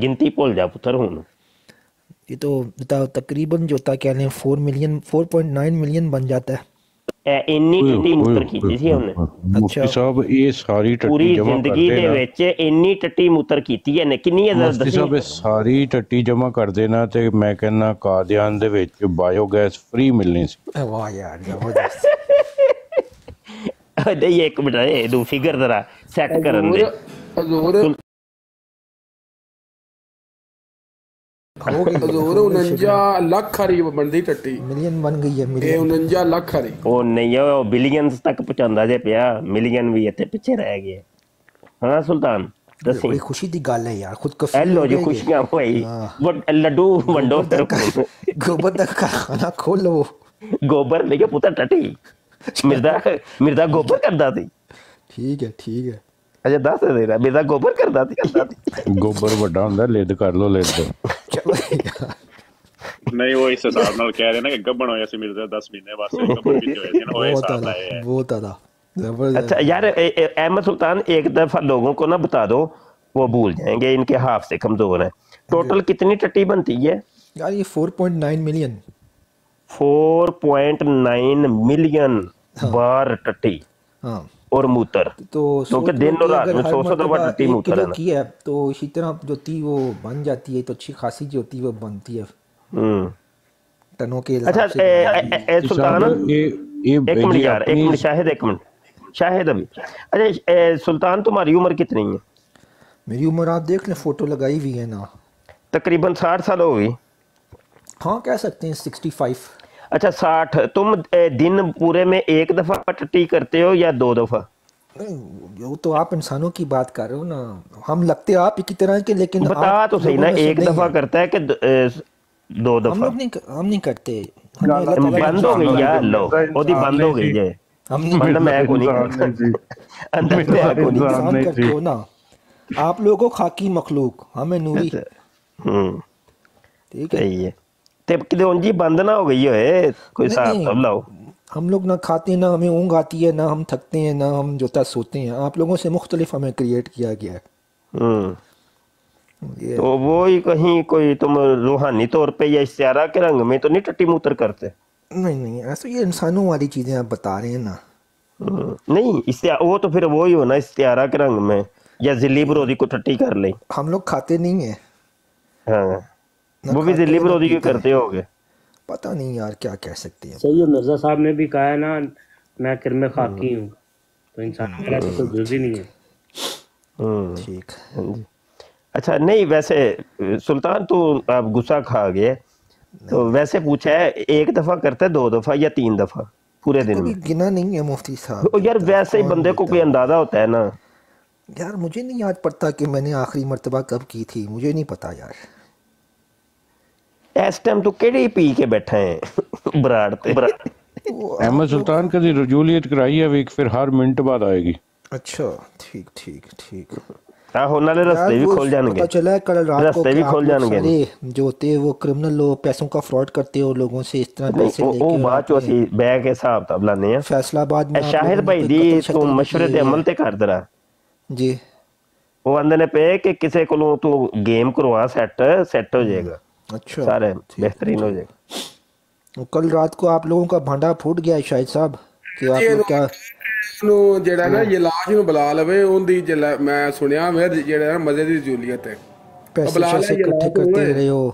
गिनती भूल जा पुत्र हूँ ये तो बताओ तकरीबन जो होता क्या four million four point nine million बन जाता है ਇੰਨੀ ਟੱਟੀ ਮੂਤਰ ਕੀਤੀ ਸੀ ਉਹਨੇ ਮੁਫਤੀ ਸਾਹਿਬ ਇਹ ਸਾਰੀ ਟੱਟੀ ਜਮਾ ਕਰਦੇ ਪੂਰੀ ਜ਼ਿੰਦਗੀ ਦੇ ਵਿੱਚ ਇੰਨੀ ਟੱਟੀ ਮੂਤਰ ਕੀਤੀ ਹੈ ਨੇ ਕਿੰਨੀ ਹੈ ਦੱਸ ਦੱਸੋ ਮੁਫਤੀ ਸਾਹਿਬ ਸਾਰੀ ਟੱਟੀ ਜਮਾ ਕਰ ਦੇਣਾ ਤੇ ਮੈਂ ਕਹਿੰਦਾ ਕਾਦਿਆਨ ਦੇ ਵਿੱਚ ਬਾਇਓਗੈਸ ਫ੍ਰੀ ਮਿਲਣੀ ਸੀ ਵਾਹ ਯਾਰ ਜ਼ਬਰਦਸਤ ਅਦੇ ਇੱਕ ਮਿੰਟ ਇਹ ਦੋ ਫਿਗਰ ਜ਼ਰਾ ਸੈੱਟ ਕਰਨ ਦੇ ਹਜ਼ੂਰ ਹਜ਼ੂਰ 49 ਲੱਖ ਹਰੀ ਬੰਦੀ ਟੱਟੀ ਮਿਲੀਅਨ ਬਣ ਗਈ ਹੈ ਮਿਲੀਅਨ 49 ਲੱਖ ਹਰੀ ਉਹ ਨਹੀਂ ਉਹ ਬਿਲੀਅਨਸ ਤੱਕ ਪਹੁੰਚਾਉਂਦਾ ਜੇ ਪਿਆ ਮਿਲੀਅਨ ਵੀ ਇੱਥੇ ਪਿੱਛੇ ਰਹਿ ਗਏ ਹਾਂ ਸੁਲਤਾਨ ਦੱਸੀ ਬੜੀ ਖੁਸ਼ੀ ਦੀ ਗੱਲ ਹੈ ਯਾਰ ਖੁਦ ਕਫੀ ਲੋ ਜੀ ਖੁਸ਼ੀਆਂ ਹੋਈ ਬਟ ਲੱਡੂ ਵੰਡੋ ਤੇਰੇ ਗੋਬਰ ਦਾ ਖਾਣਾ ਖੋਲੋ ਗੋਬਰ ਲੈ ਕੇ ਪੁੱਤਰ ਟੱਟੀ ਮਿਰਦਾ ਮਿਰਦਾ ਗੋਬਰ ਕਰਦਾ ਸੀ ਠੀਕ ਹੈ ਠੀਕ ਹੈ ਅੱਛਾ ਦੱਸ ਦੇ ਨਾ ਮੇਰਾ ਗੋਬਰ ਕਰਦਾ ਸੀ ਕਰਦਾ ਸੀ ਗੋਬਰ ਵੱਡਾ ਹੁੰਦਾ ਲਿੱਦ ਕਰ ਲੋ ਲਿੱਦ ਨਹੀਂ ਉਹ ਇਸ ਹਿਸਾਬ ਨਾਲ ਕਹਿ ਰਹੇ ਨੇ ਕਿ ਗੱਬਣ ਹੋਇਆ ਸੀ ਮੇਰੇ 10 ਮਹੀਨੇ ਵਾਸਤੇ ਗੱਬਣ ਵਿੱਚ ਹੋਇਆ ਸੀ ਨਾ ਉਹ ਹਿਸਾਬ ਲਾਇਆ ਹੈ ਬਹੁਤ ਜ਼ਿਆਦਾ अच्छा यार अहमद सुल्तान एक दफा लोगों को ना बता दो वो भूल जाएंगे इनके हाफ से कमजोर है टोटल कितनी टट्टी बनती है यार ये 4.9 मिलियन 4.9 मिलियन हाँ। बार टट्टी हाँ। और मूत्र तो, तो क्योंकि दिन और रात में सौ सौ दफा टट्टी मूत्र है किया तो इसी तरह जो ती वो बन जाती है तो अच्छी खासी जो होती है वो बनती है हम्म। टनों के अच्छा ए तो सुल्तान ये एक मिनट यार एक मिनट शाहिद एक मिनट शाहिद अभी अच्छा सुल्तान तुम्हारी उम्र कितनी है मेरी उम्र आप देख ले फोटो लगाई हुई है ना तकरीबन 60 साल हो गई हां कह सकते हैं 65 अच्छा साठ तुम दिन पूरे में एक दफा टट्टी करते हो या दो दफा वो तो आप इंसानों की बात कर रहे हो ना हम लगते आप एक तरह के लेकिन बता तो सही ना एक दफा करता है कि दो दफा हम नहीं हम नहीं करते तो बंद हो गई यार लो ओदी बंद हो गई है हम मतलब मैं को नहीं अंदर से को नहीं करते हो ना आप लोगों खाकी मखलूक हमें नूरी अच्छा। हम्म ठीक है ਤੇ ਕਿਤੇ ਉਂਝ ਹੀ ਬੰਦ ਨਾ ਹੋ ਗਈ ਹੋਏ ਕੋਈ हम लोग ना खाते हैं ना हमें ऊँग आती है ना हम थकते हैं ना हम जोता सोते हैं आप लोगों से मुख्तलिफ हमें क्रिएट किया गया है हम्म। तो वो ही कहीं कोई तुम रूहानी तौर पे या इश्तारा के रंग में तो नहीं टट्टी मुतर करते नहीं नहीं ऐसा ये इंसानों वाली चीज़ें आप बता रहे हैं ना हम्म। नहीं इससे वो तो फिर वो ही हो ना इश्तारा के रंग में या जिली बरोधी को टट्टी कर ले हम लोग खाते नहीं है हाँ वो भी दिल्ली विरोधी के करते होंगे पता नहीं यार क्या कह सकते हैं सही मिर्जा साहब ने भी कहा है ना मैं किर में खाकी हम्म। हूँ तो इंसान हम्म। तो जुजी नहीं है हम्म। ठीक अच्छा नहीं वैसे सुल्तान तो आप गुस्सा खा गए तो वैसे पूछा है एक दफ़ा करते दो दफ़ा या तीन दफ़ा पूरे दिन में गिना नहीं है मुफ्ती साहब तो यार वैसे ही बंदे को कोई अंदाज़ा होता है ना यार मुझे नहीं याद पड़ता कि मैंने आखिरी मरतबा कब की थी मुझे नहीं पता यार ਇਸ ਟਾਈਮ ਤੂੰ ਕਿਹੜੀ ਪੀ ਕੇ ਬੈਠਾ ਹੈ ਬਰਾੜ ਤੇ ਅਹਿਮਦ ਸੁਲਤਾਨ ਕਦੀ ਰਜੂਲੀਅਤ ਕਰਾਈ ਹੈ ਵੀ ਫਿਰ ਹਰ ਮਿੰਟ ਬਾਅਦ ਆਏਗੀ ਅੱਛਾ ਠੀਕ ਠੀਕ ਠੀਕ ਆ ਹੋਣ ਨਾਲੇ ਰਸਤੇ ਵੀ ਖੋਲ ਜਾਣਗੇ ਪਤਾ ਚਲਾ ਕੱਲ ਰਾਤ ਕੋ ਰਸਤੇ ਵੀ खोल ਜਾਣਗੇ जो होते हैं वो क्रिमिनल लोग पैसों का फ्रॉड करते हो लोगों से इस तरह पैसे लेके ਉਹ ਬਾਅਦ ਚੋਂ ਅਸੀਂ ਬਹਿ ਕੇ ਹਿਸਾਬ ਤਾਂ ਬਲਾਨੇ ਆ ਫੈਸਲਾਬਾਦ ਮੈਂ ਸ਼ਾਹਿਦ ਭਾਈ ਦੀ ਤੂੰ مشورے ਤੇ ਅਮਲ ਤੇ ਕਰ ਦਰਾ ਜੀ ਉਹ ਆਂਦੇ ਨੇ ਪਏ ਕਿ ਕਿਸੇ ਕੋਲੋਂ ਤੂੰ ਗੇਮ ਕਰਵਾ ਸੈੱਟ ਸੈੱਟ ਹੋ ਜਾਏਗਾ अच्छा सारे बेहतरीन हो जाएगा कल रात को आप लोगों का भांडा फूट गया शायद ਸਾਹਿਬ ਕਿ ਆਪ ਨੂੰ ਕਿਆ ਨੂੰ ਜਿਹੜਾ ਨਾ ਇਹ ਨੂੰ ਬੁਲਾ ਲਵੇ ਉਹਦੀ ਮੈਂ ਸੁਣਿਆ ਮੈਂ ਜਿਹੜਾ ਮਜ਼ੇ ਦੀ ਜੂਲੀਅਤ ਹੈ पैसे शैसे इकट्ठे करते रहे हो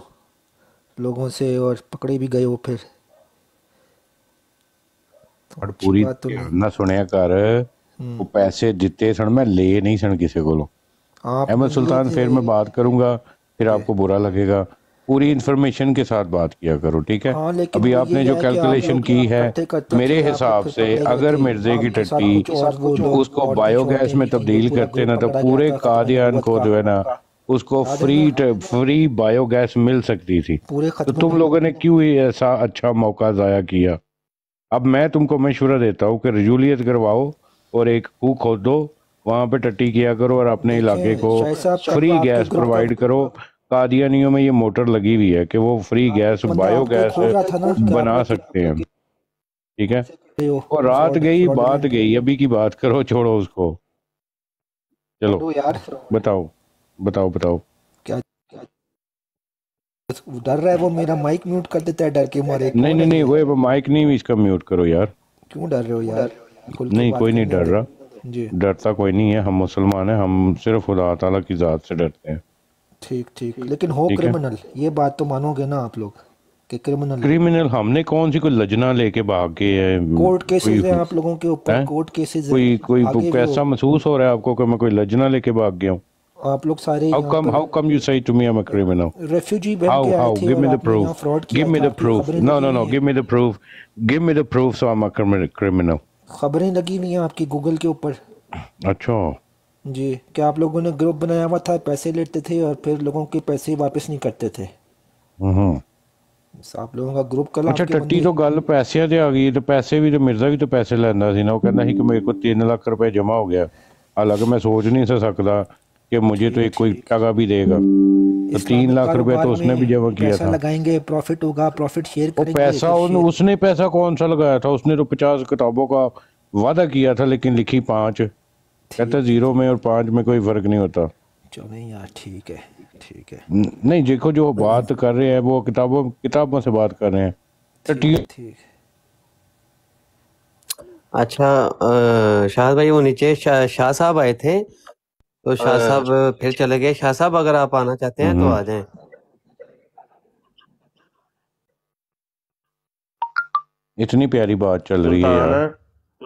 लोगों से और पकड़े भी गए हो फिर और पूरी ਨਾ ਸੁਣਿਆ ਕਰ ਉਹ ਪੈਸੇ ਦਿੱਤੇ ਸਣ ਮੈਂ ਲੈ नहीं सन किसी को ਅਹਿਮਦ ਸੁਲਤਾਨ ਫਿਰ मैं बात करूंगा फिर आपको बुरा लगेगा पूरी इन्फॉर्मेशन के साथ बात किया करो ठीक है हाँ, अभी आपने जो कैलकुलेशन की है मेरे हिसाब से अगर मिर्जे की टट्टी उसको बायोगैस में तब्दील करते ना तो पूरे कादियान को जो है ना उसको फ्री फ्री बायोगैस मिल सकती थी तो तुम लोगों ने क्यों ऐसा अच्छा मौका ज़ाया किया अब मैं तुमको मशवरा देता हूँ कि रजूलियत करवाओ और एक खूह खोद दो वहाँ पे टट्टी किया करो और अपने इलाके को फ्री गैस प्रोवाइड करो कादियानियों में ये मोटर लगी हुई है कि वो फ्री गैस बायो गैस बना सकते हैं ठीक है और रात गई बात गई अभी की बात करो छोड़ो उसको चलो यार बताओ बताओ बताओ क्या डर रहा है वो मेरा माइक म्यूट कर देता है डर के मारे नहीं नहीं नहीं वो माइक नहीं इसका म्यूट करो यार क्यों डर रहे हो यार नहीं कोई नहीं डर रहा डरता कोई नहीं है हम मुसलमान हैं हम सिर्फ खुदा ताला की ज़ात से डरते हैं ठीक ठीक लेकिन हो क्रिमिनल ये बात तो मानोगे ना आप लोग कि क्रिमिनल क्रिमिनल हमने कौन सी कोई लजना लेके भाग के है कोर्ट केसेस हैं आप लोगों के ऊपर कोर्ट केसेस कोई कोई कैसा महसूस हो रहा है आपको कि मैं कोई लजना लेके भाग गया हूँ आप लोग सारे how come how come you say to me I am a criminal refugee बन के आए थे give me the proof give me the proof no no no give me the proof give me the proof so I am a criminal खबरें लगी हुई हैं आपकी Google के ऊपर अच्छा जी क्या आप लोगों ने ग्रुप बनाया हुआ था पैसे लेते थे और फिर लोगों के पैसे वापस नहीं करते थे हम्म। आप लोगों का ग्रुप ਕਲਾ अच्छा टट्टी तो गल ਪੈਸਿਆਂ ਤੇ ਆ ਗਈ ਤੇ ਪੈਸੇ ਵੀ ਤੇ ਮਿਰਜ਼ਾ ਵੀ ਤੇ ਪੈਸੇ ਲੈਂਦਾ ਸੀ ਨਾ ਉਹ ਕਹਿੰਦਾ ਸੀ ਕਿ ਮੇਰੇ ਕੋਲ 3 ਲੱਖ रुपए जमा हो गया हालांकि मैं सोच नहीं सा सकता कि मुझे तो एक कोई टका भी देगा तो तीन लाख रुपए तो उसने भी जमा किया था लगाएंगे प्रॉफिट होगा प्रॉफिट शेयर करेंगे पैसा तो उसने पैसा कौन सा लगाया था उसने तो पचास किताबों का वादा किया था लेकिन लिखी पाँच कहता जीरो में और पाँच में कोई फ़र्क नहीं होता चलो यार ठीक है ठीक है नहीं देखो जो बात कर रहे हैं वो किताबों किताबों से बात कर रहे हैं तो ठीक अच्छा शाह भाई वो नीचे शाह शा साहब आए थे तो शाह साहब फिर चले गए शाह साहब अगर आप आना चाहते हैं तो हम्म। आ जाए इतनी प्यारी बात चल रही है यार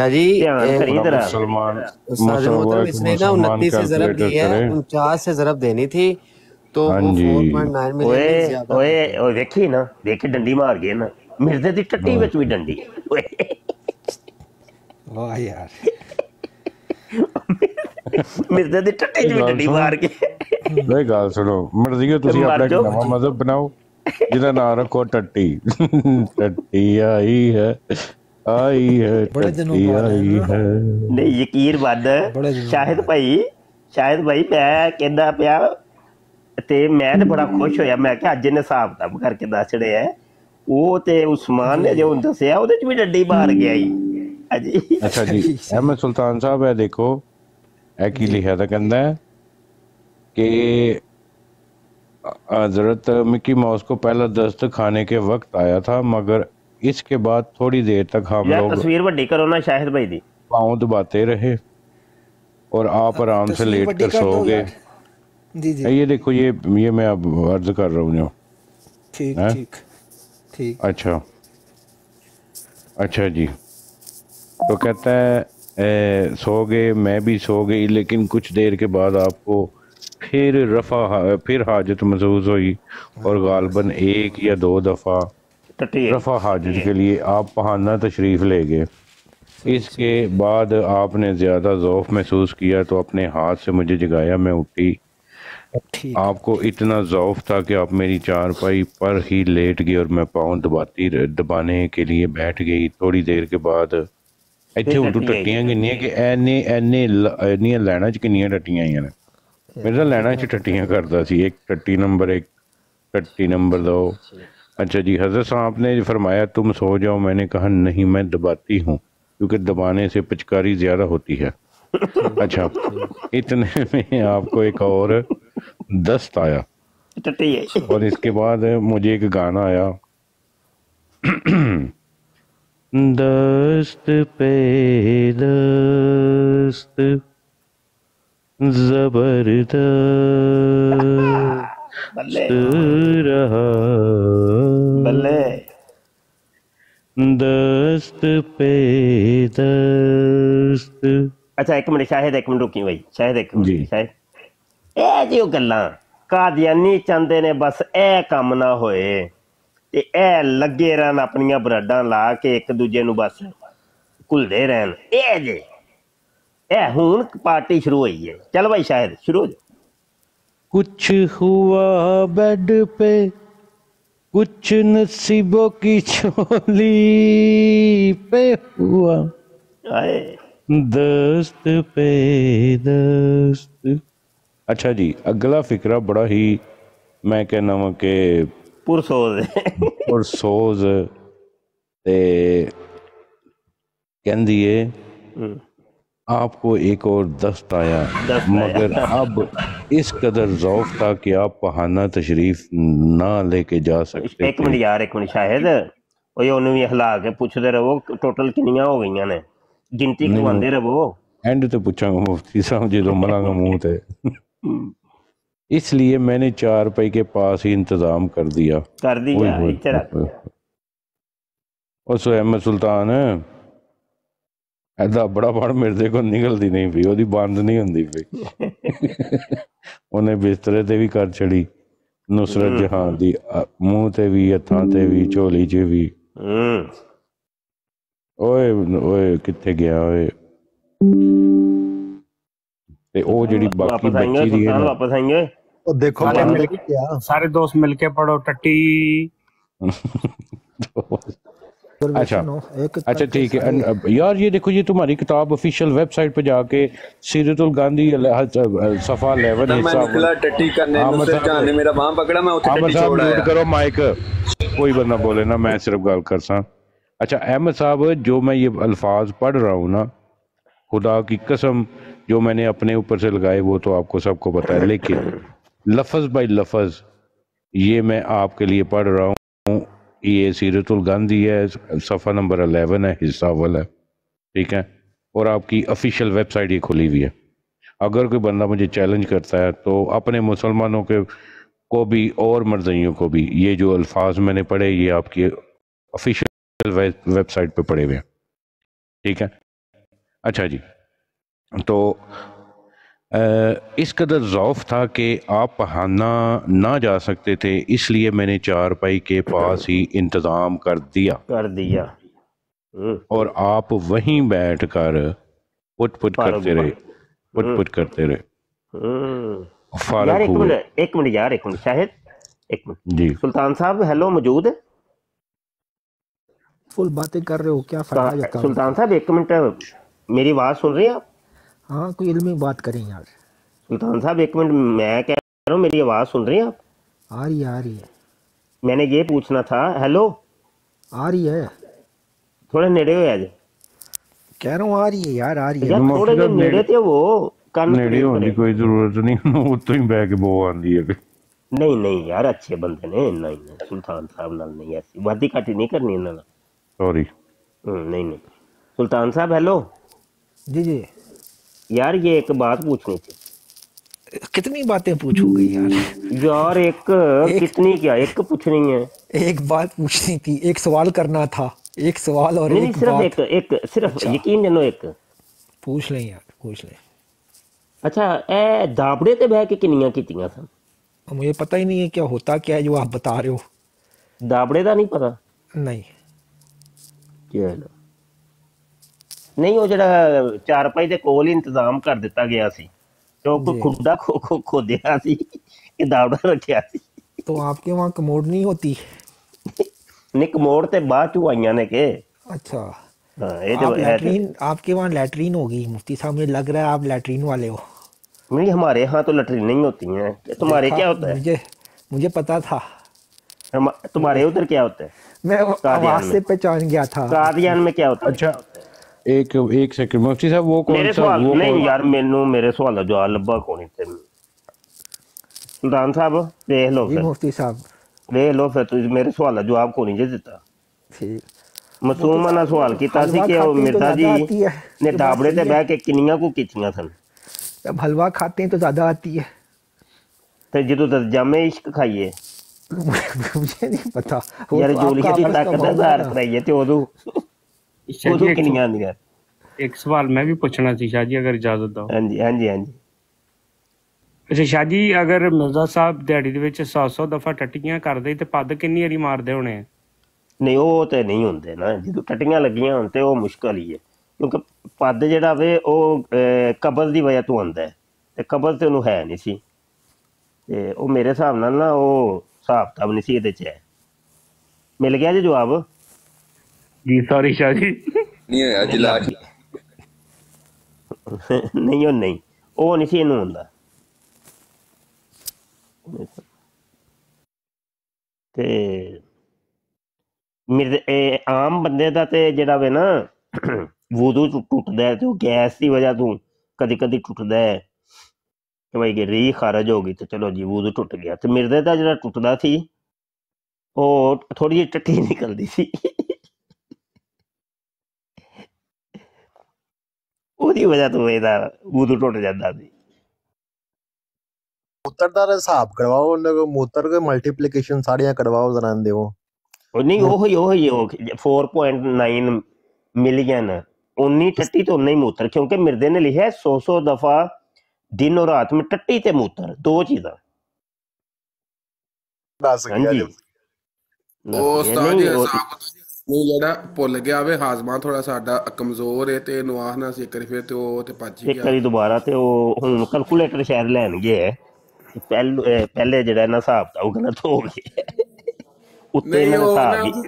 29 ਜ਼ਰਬ ਦੀ ਹੈ 49 ਸੇ ਜ਼ਰਬ से ਥੀ देनी 4.9 ਮਿਲੀਅਨ ਓਏ ਓਏ ਵੇਖੀ ਨਾ ਵੇਖੀ ਡੰਡੀ ਮਾਰ ਗਏ ਨਾ ਮਿਰਜ਼ੇ ਦੀ ਟੱਟੀ ਵਿੱਚ ਵੀ ਡੰਡੀ ਓਏ ਵਾਹ ਯਾਰ ਮਿਰਜ਼ੇ ਦੀ ਟੱਟੀ ਵਿੱਚ ਵੀ ਡੰਡੀ ਮਾਰ ਗਏ ਨਹੀਂ ਗੱਲ ਸੁਣੋ ਮਰਜ਼ੀਓ ਤੁਸੀਂ ਆਪਣਾ ਨਵਾਂ ਮਜ਼ਹਬ ਬਣਾਓ ਜਿਹਦਾ ਨਾਮ ਰੱਖੋ ਟੱਟੀ ਟੱਟੀ ਆਈ ਹੈ आई है बड़े दिनों आई है नहीं ਯਕੀਨ ਮੰਨ ਸ਼ਾਹਿਦ ਭਾਈ ਸ਼ਾਹਿਦ ਭਾਈ ਮੈਂ ਕਹਿੰਦਾ ਪਿਆ ਤੇ ਮੈਂ ਤੇ ਬੜਾ ਖੁਸ਼ ਹੋਇਆ ਮੈਂ ਕਿ ਅੱਜ ਇਹਨੇ ਹਿਸਾਬ ਤਾਂ ਕਰਕੇ ਦੱਸ ਰਿਹਾ ਉਹ ਤੇ ਉਸਮਾਨ ਨੇ ਜੋ ਦੱਸਿਆ ਉਹਦੇ ਚ ਵੀ ਡੱਡੀ ਮਾਰ ਗਿਆ ਹੀ ਅਜੀ ਅੱਛਾ ਜੀ ਅਹਿਮਦ ਸੁਲਤਾਨ ਸਾਹਿਬ ਹੈ ਦੇਖੋ ਇਹ ਕੀ ਲਿਖਿਆ ਤਾਂ ਕਹਿੰਦਾ कि हजरत मिकी माउस को पहला दस्त खाने के वक्त आया था मगर इसके बाद थोड़ी देर तक हम लोग तस्वीर बड़ी करो ना शाहिद भाई दी पांव दबाते रहे और आप आराम से लेट कर सो गए जी जी ये देखो ये ये मैं अब अर्ज कर रहा हूँ ठीक ठीक ठीक अच्छा अच्छा जी तो कहता है ए, सो गए मैं भी सो गई लेकिन कुछ देर के बाद आपको फिर रफा फिर हाजत महसूस हुई और गालबन एक या दो दफ़ा रफा हाजत के लिए आप पहाना तशरीफ़ ले गए इसके बाद आपने ज़्यादा जोफ महसूस किया तो अपने हाथ से मुझे जगाया मैं उठी आपको इतना जोफ था कि आप मेरी चारपाई पर ही लेट गए और मैं पाँव दबाती दबाने के लिए बैठ गई थोड़ी देर के बाद इतने उल्टू ਟੱਟੀਆਂ ਕਿੰਨੀਆਂ ਕਿ ਐਨੇ ਐਨੇ ਇੰਨੀਆਂ ਲੈਣਾ ਚ ਕਿੰਨੀਆਂ ਟੱਟੀਆਂ ਆਈਆਂ ਨੇ ਮੇਰੇ ਤਾਂ ਲੈਣਾ ਚ ਟੱਟੀਆਂ ਕਰਦਾ ਸੀ ਇੱਕ ਟੱਟੀ ਨੰਬਰ 1 ਟੱਟੀ अच्छा जी हजरत साहब ने फरमाया तुम सो जाओ मैंने कहा नहीं मैं दबाती हूँ क्योंकि दबाने से पिचकारी ज़्यादा होती है अच्छा इतने में आपको एक और दस्त आया और इसके बाद मुझे एक गाना आया दस्त पे दस्त जबरदस्त ਬੱਲੇ ਰਹਾ ਬੱਲੇ ਦਸਤ ਪੇ ਦਸਤ ਅੱਛਾ ਇੱਕ ਮਿੰਟ ਸ਼ਾਹਿਦ ਇੱਕ ਮਿੰਟ ਰੁਕੀ ਬਈ ਸ਼ਾਹਿਦ ਇੱਕ ਮਿੰਟ ਸ਼ਾਹਿਦ ਇਹ ਜਿਉ ਗੱਲਾਂ ਕਾਦੀਆਨੀ ਚਾਹੁੰਦੇ ਨੇ ਬਸ ਇਹ ਕੰਮ ਨਾ ਹੋਏ ਤੇ ਇਹ ਲੱਗੇ ਰਹਿਣ ਆਪਣੀਆਂ ਬਰਾਡਾਂ ਲਾ ਕੇ ਇੱਕ ਦੂਜੇ ਨੂੰ ਬਸ ਕੁਲਦੇ ਰਹਿਣ ਇਹ ਜੇ ਇਹ ਹੁਣ ਪਾਰਟੀ ਸ਼ੁਰੂ ਹੋਈ ਹੈ ਚਲ ਭਾਈ ਸ਼ਾਇਦ ਸ਼ੁਰੂ ਹੋ ਜਾ कुछ हुआ बेड पे कुछ नसीबों की छोली पे हुआ आए। दस्त पे दस्त अच्छा जी अगला फिक्रा बड़ा ही मैं कहना वा के पुरसोज पुरसोज ते कहती है हम्म। आपको एक और दस्त आया दस्त मगर आया। अब इस कदर जौफ था कि आप बहाना तशरीफ ना लेके जा सकते एक मिनट यार एक मिनट शायद ਉਹ ਉਹਨੂੰ ਵੀ ਹਲਾ ਕੇ ਪੁੱਛਦੇ ਰਹੋ ਟੋਟਲ ਕਿੰਨੀਆਂ ਹੋ ਗਈਆਂ ਨੇ ਗਿਣਤੀ ਕਰਵਾਉਂਦੇ ਰਹੋ ਐਂਡ ਤੇ ਪੁੱਛਾਂਗਾ ਮੁਫਤੀ ਸਾਹਿਬ ਜਦੋਂ ਮਰਾਂਗਾ ਮੂੰਹ इसलिए मैंने चार रुपए के पास ही इंतजाम कर दिया कर दिया और सुहमद सुल्तान ऐसा बड़ा बड़ मेरे को निकलती नहीं पी ओ बंद नहीं होंगी पी ਉਹਨੇ ਬਿਸਤਰੇ ਤੇ ਵੀ ਕਰ ਛੜੀ ਨੁਸਰਤ ਜਹਾਂ ਦੀ ਮੂੰਹ ਤੇ ਵੀ ਹੱਥਾਂ ਤੇ ਵੀ ਝੋਲੀ 'ਚ ਵੀ ਓਏ ਓਏ ਕਿੱਥੇ ਗਿਆ ਓਏ ਤੇ ਉਹ ਜਿਹੜੀ ਬਾਕੀ ਬੱਚੀ ਦੀ ਹੈ ਵਾਪਸ ਆਏਗੇ ਉਹ ਦੇਖੋ ਸਾਰੇ ਦੋਸਤ ਮਿਲ ਕੇ ਪੜੋ ਟੱਟੀ अच्छा अच्छा ठीक है यार ये देखो ये तुम्हारी किताब ऑफिशियल वेबसाइट पे जाके सीरतुल गांधी सफा लेवन मतलब हाँ, मतलब- करो माइक कोई बंदा बोले ना मैं सिर्फ गल कर सा अच्छा अहमद साहब जो मैं ये अल्फाज पढ़ रहा हूँ ना खुदा की कसम जो मैंने अपने ऊपर से लगाए वो तो आपको सबको पता है लेकिन लफज बाई लफज ये मैं आपके लिए पढ़ रहा हूँ ये सीरतुल गांधी है सफ़ा नंबर अलेवन है हिस्सा अवल है ठीक है और आपकी ऑफिशियल वेबसाइट ये खुली हुई है अगर कोई बंदा मुझे चैलेंज करता है तो अपने मुसलमानों के को भी और मर्जियों को भी ये जो अल्फाज मैंने पढ़े ये आपकी ऑफिशियल वेबसाइट पे पढ़े हुए हैं ठीक है अच्छा जी तो इस कदर ज़ौफ़ था कि आप पहाना ना जा सकते थे इसलिए मैंने चारपाई के पास ही इंतज़ाम कर दिया कर दिया हम्म। और आप वहीं बैठ कर पुट पुट करते रहे पुट पुट हम्म। करते रहे हम्म। यार एक मिनट एक मिनट यार एक मिनट शाहिद एक मिनट जी सुल्तान साहब हेलो मौजूद है फुल बातें कर रहे हो क्या सुल्तान साहब एक मिनट मेरी आवाज़ सुन रहे हैं आप हाँ कोई इलमी बात करें यार सुल्तान साहब एक मिनट मैं कह रहा हूँ मेरी आवाज़ सुन रही हैं आप आ रही आ रही है मैंने ये पूछना था हेलो आ रही है थोड़े नेड़े हो आज कह रहा हूँ आ रही है यार आ रही है थोड़े जो नेड़े थे वो कान ਨੇੜੇ ਹੋਣ ਦੀ ਕੋਈ ਜ਼ਰੂਰਤ ਨਹੀਂ ਉਹਨੂੰ ਉੱਤੋਂ ਹੀ ਬੈ ਕੇ ਬੋ ਆਂਦੀ ਹੈ ਨਹੀਂ ਨਹੀਂ ਯਾਰ ਅੱਛੇ ਬੰਦੇ ਨੇ ਨਹੀਂ ਨਹੀਂ ਸੁਲਤਾਨ ਸਾਹਿਬ ਨਾਲ ਨਹੀਂ ਐਸੀ ਵਾਦੀ ਘਾਟੀ ਨਹੀਂ ਕਰਨੀ ਇਹਨਾਂ ਨਾਲ ਸੌਰੀ ਨਹੀਂ ਨਹੀਂ ਸੁਲਤਾਨ यार ये एक बात पूछनी थी कितनी बातें पूछोगे यार यार एक, एक कितनी क्या एक पूछनी है एक बात पूछनी थी एक सवाल करना था एक सवाल और नहीं, एक सिर्फ बात। एक एक सिर्फ अच्छा। यकीन जनो एक पूछ ले यार पूछ ले अच्छा ए दाबड़े ते बह के किनिया कीतियां सन मुझे पता ही नहीं है क्या होता क्या है जो आप बता रहे हो दाबड़े का नहीं पता नहीं चलो ਨਹੀਂ ਉਹ ਜਿਹੜਾ ਚਾਰਪਾਈ ਦੇ कोल ਹੀ ਇੰਤਜ਼ਾਮ ਕਰ ਦਿੱਤਾ ਗਿਆ ਸੀ तो खुदा खो खो खो दिया सी कि दावड़ा रखा सी तो आपके वहाँ कमोड नहीं होती नहीं कमोड ते बाद चू आईया ने के अच्छा हाँ, ये आप लैटरीन आपके वहाँ लैटरीन होगी मुफ्ती साहब मुझे लग रहा है आप लैटरीन वाले हो नहीं हमारे यहाँ तो लैटरीन नहीं होती है तुम्हारे क्या होता है मुझे मुझे पता था तुम्हारे उधर क्या होता है मैं आवाज से पहचान गया था कादियान में क्या होता है अच्छा एक एक सेकंड मुफ्ती साहब वो कौन सा वो नहीं यार मेनू मेरे सवाल का जवाब लब्भा कोनी ते सुल्तान साहब देख लो फिर मुफ्ती साहब देख लो फिर तू मेरे सवाल का जवाब कोनी जे देता ठीक मासूम ना सवाल कीता सी तो के मिर्ज़ा जी ने टाबड़े ते बैठ के किनियां को कीचियां सन हलवा खाते हैं तो ज्यादा आती है ते जे तू जमे इश्क खाइए मुझे नहीं पता यार जोली की ताकत है यार कराइए ते ओदू ਸ਼ਾਹ ਜੀ ਨਹੀਂ ਆਂਦੀ ਕਿੰਨੀਆਂ ਆਉਂਦੀਆਂ ਇੱਕ ਸਵਾਲ ਮੈਂ ਵੀ ਪੁੱਛਣਾ ਸੀ ਸ਼ਾਹ ਜੀ ਅਗਰ ਇਜਾਜ਼ਤ ਦਿਓ ਹਾਂਜੀ ਹਾਂਜੀ ਹਾਂਜੀ ਅੱਛਾ ਸ਼ਾਹ ਜੀ ਅਗਰ ਮਿਰਜ਼ਾ ਸਾਹਿਬ ਦਿਹਾੜੀ ਦੇ ਵਿੱਚ 700 ਦਫਾ ਟੱਟੀਆਂ ਕਰਦੇ ਤੇ ਪੱਦ ਕਿੰਨੀ ਵਾਰੀ ਮਾਰਦੇ ਹੋਣੇ ਨਹੀਂ ਉਹ ਤੇ ਨਹੀਂ ਹੁੰਦੇ ਨਾ ਜਦੋਂ ਟਟੀਆਂ ਲੱਗੀਆਂ ਹੁੰਦੇ ਤੇ ਉਹ ਮੁਸ਼ਕਲ ਹੀ ਹੈ ਕਿਉਂਕਿ ਪੱਦ ਜਿਹੜਾ ਵੇ ਉਹ ਕਬਰ ਦੀ ਵਜ੍ਹਾ ਤੋਂ ਹੁੰਦਾ ਹੈ ਤੇ ਕਬਰ ਤੇ ਉਹਨੂੰ ਹੈ ਨਹੀਂ ਸੀ ਤੇ ਉਹ ਮੇਰੇ ਹਿਸਾਬ ਨਾਲ ਨਾ ਉਹ ਹਿਸਾਬ ਤਾਂ ਨਹੀਂ ਸੀ ਇਹਦੇ ਚ ਮਿਲ ਗਿਆ ਜੀ ਜਵਾਬ ਜੀ ਸੌਰੀ ਸ਼ਾਹ ਜੀ ਨਹੀਂ ਹੋਇਆ ਅੱਜ ਲਾਸ਼ ਨਹੀਂ ਉਹ ਨਹੀਂ ਉਹ ਨਹੀਂ ਸੀ ਇਹਨੂੰ ਹੁੰਦਾ ਤੇ ਮੇਰੇ ਆਮ ਬੰਦੇ ਦਾ ਤੇ ਜਿਹੜਾ ਵੇ ਨਾ ਵੂਦੂ ਟੁੱਟਦਾ ਹੈ ਤੇ ਉਹ ਗੈਸ ਦੀ وجہ ਤੋਂ ਕਦੇ ਕਦੇ ਟੁੱਟਦਾ ਹੈ ਕਿ ਭਾਈ ਕਿ ਰੀ ਖਾਰਜ ਹੋ ਗਈ ਤੇ ਚਲੋ ਜੀ ਵੂਦੂ ਟੁੱਟ ਗਿਆ ਤੇ ਮਿਰਦੇ ਦਾ ਜਿਹੜਾ ਟੁੱਟਦਾ ਸੀ ਉਹ ਥੋੜੀ ਜਿਹੀ ਟੱਟੀ ਨਿਕਲਦੀ ਸੀ ਉਹਦੀ ਵਜ੍ਹਾ ਤੋਂ ਇਹਦਾ ਉਦੋਂ ਟੁੱਟ ਜਾਂਦਾ ਸੀ मूत्र ਦਾ ਹਿਸਾਬ ਕਰਵਾਓ ਉਹਨਾਂ ਕੋ ਮੂਤਰ ਦੇ ਮਲਟੀਪਲੀਕੇਸ਼ਨ ਸਾਰੀਆਂ ਕਰਵਾਓ ਜ਼ਰਾ ਦੇ ਉਹ ਉਹ ਨਹੀਂ ਉਹ ਹੀ ਉਹ ਹੀ ਉਹ 4.9 ਮਿਲੀਅਨ 19 टट्टी तो नहीं मूत्र क्योंकि मिर्दे ने लिखा है सौ सौ दफा दिन और रात में टट्टी ते मूत्र दो चीजा हाँ जी ਉਹ ਜਿਹੜਾ ਭੁੱਲ ਗਿਆ ਵੇ ਹਾਜ਼ਮਾ ਥੋੜਾ ਸਾਡਾ ਕਮਜ਼ੋਰ ਏ ਤੇ ਇਹਨੂੰ ਆਖਣਾ ਸੀ ਇੱਕ ਵਾਰੀ ਫਿਰ ਤੇ ਉਹ ਤੇ ਭੱਜ ਗਿਆ ਇੱਕ ਵਾਰੀ ਦੁਬਾਰਾ ਤੇ ਉਹ ਹੁਣ ਕੈਲਕੂਲੇਟਰ ਸ਼ਾਇਰ ਲੈਣਗੇ ਪਹਿਲੇ ਪਹਿਲੇ ਜਿਹੜਾ ਇਹਨਾਂ ਹਿਸਾਬ ਦਾ ਉਹ ਗਲਤ ਹੋ ਗਿਆ ਉੱਤੇ ਨਾ ਹਿਸਾਬ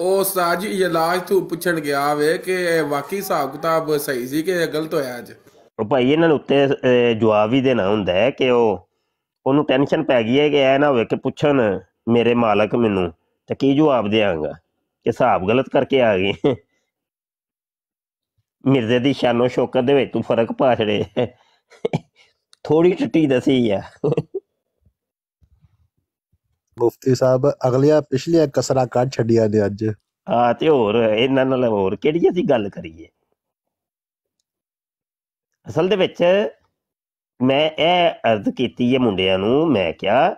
ਉਹ ਸਾਜ ਇਹ ਇਲਾਜ ਤੋਂ ਪੁੱਛਣ ਗਿਆ ਵੇ ਕਿ ਵਾਕੀ ਹਿਸਾਬ ਕਿਤਾਬ ਸਹੀ ਸੀ ਕਿ ਗਲਤ ਹੋਇਆ ਅੱਜ ਉਹ ਭਾਈ ਇਹਨਾਂ ਨੂੰ ਉੱਤੇ ਜਵਾਬ ਹੀ ਦੇਣਾ ਹੁੰਦਾ ਹੈ ਕਿ ਉਹ ਉਹਨੂੰ ਟੈਨਸ਼ਨ ਪੈ ਗਈ ਹੈ ਕਿ ਐ ਨਾ ਹੋਵੇ ਕਿ ਪੁੱਛਣ ਮੇਰੇ ਮਾਲਕ ਮੈਨੂੰ ਤਾਂ ਕੀ ਜਵਾਬ ਦੇਵਾਂਗਾ ਕਿ ਹਿਸਾਬ ਗਲਤ ਕਰਕੇ ਆ ਗਏ ਮਿਰਜ਼ੇ ਦੀ ਸ਼ਾਨੋ ਸ਼ੌਕਤ ਦੇ ਵਿੱਚ ਤੂੰ ਫਰਕ ਪਾ ਛੜੇ ਥੋੜੀ ਟੱਟੀ ਦਸੀ ਆ ਮੁਫਤੀ ਸਾਹਿਬ ਅਗਲਿਆ ਪਿਛਲਿਆ ਕਸਰਾ ਕੱਢ ਛੱਡੀਆਂ ਨੇ ਅੱਜ ਆ ਤੇ ਹੋਰ ਇਹਨਾਂ ਨਾਲ ਹੋਰ ਕਿਹੜੀ ਅਸੀਂ ਗੱਲ ਕਰੀਏ ਅਸਲ ਦੇ ਵਿੱਚ ਮੈਂ ਇਹ ਅਰਜ਼ ਕੀਤੀ ਹੈ ਮੁੰਡਿਆਂ ਨੂੰ ਮੈਂ ਕਿਹਾ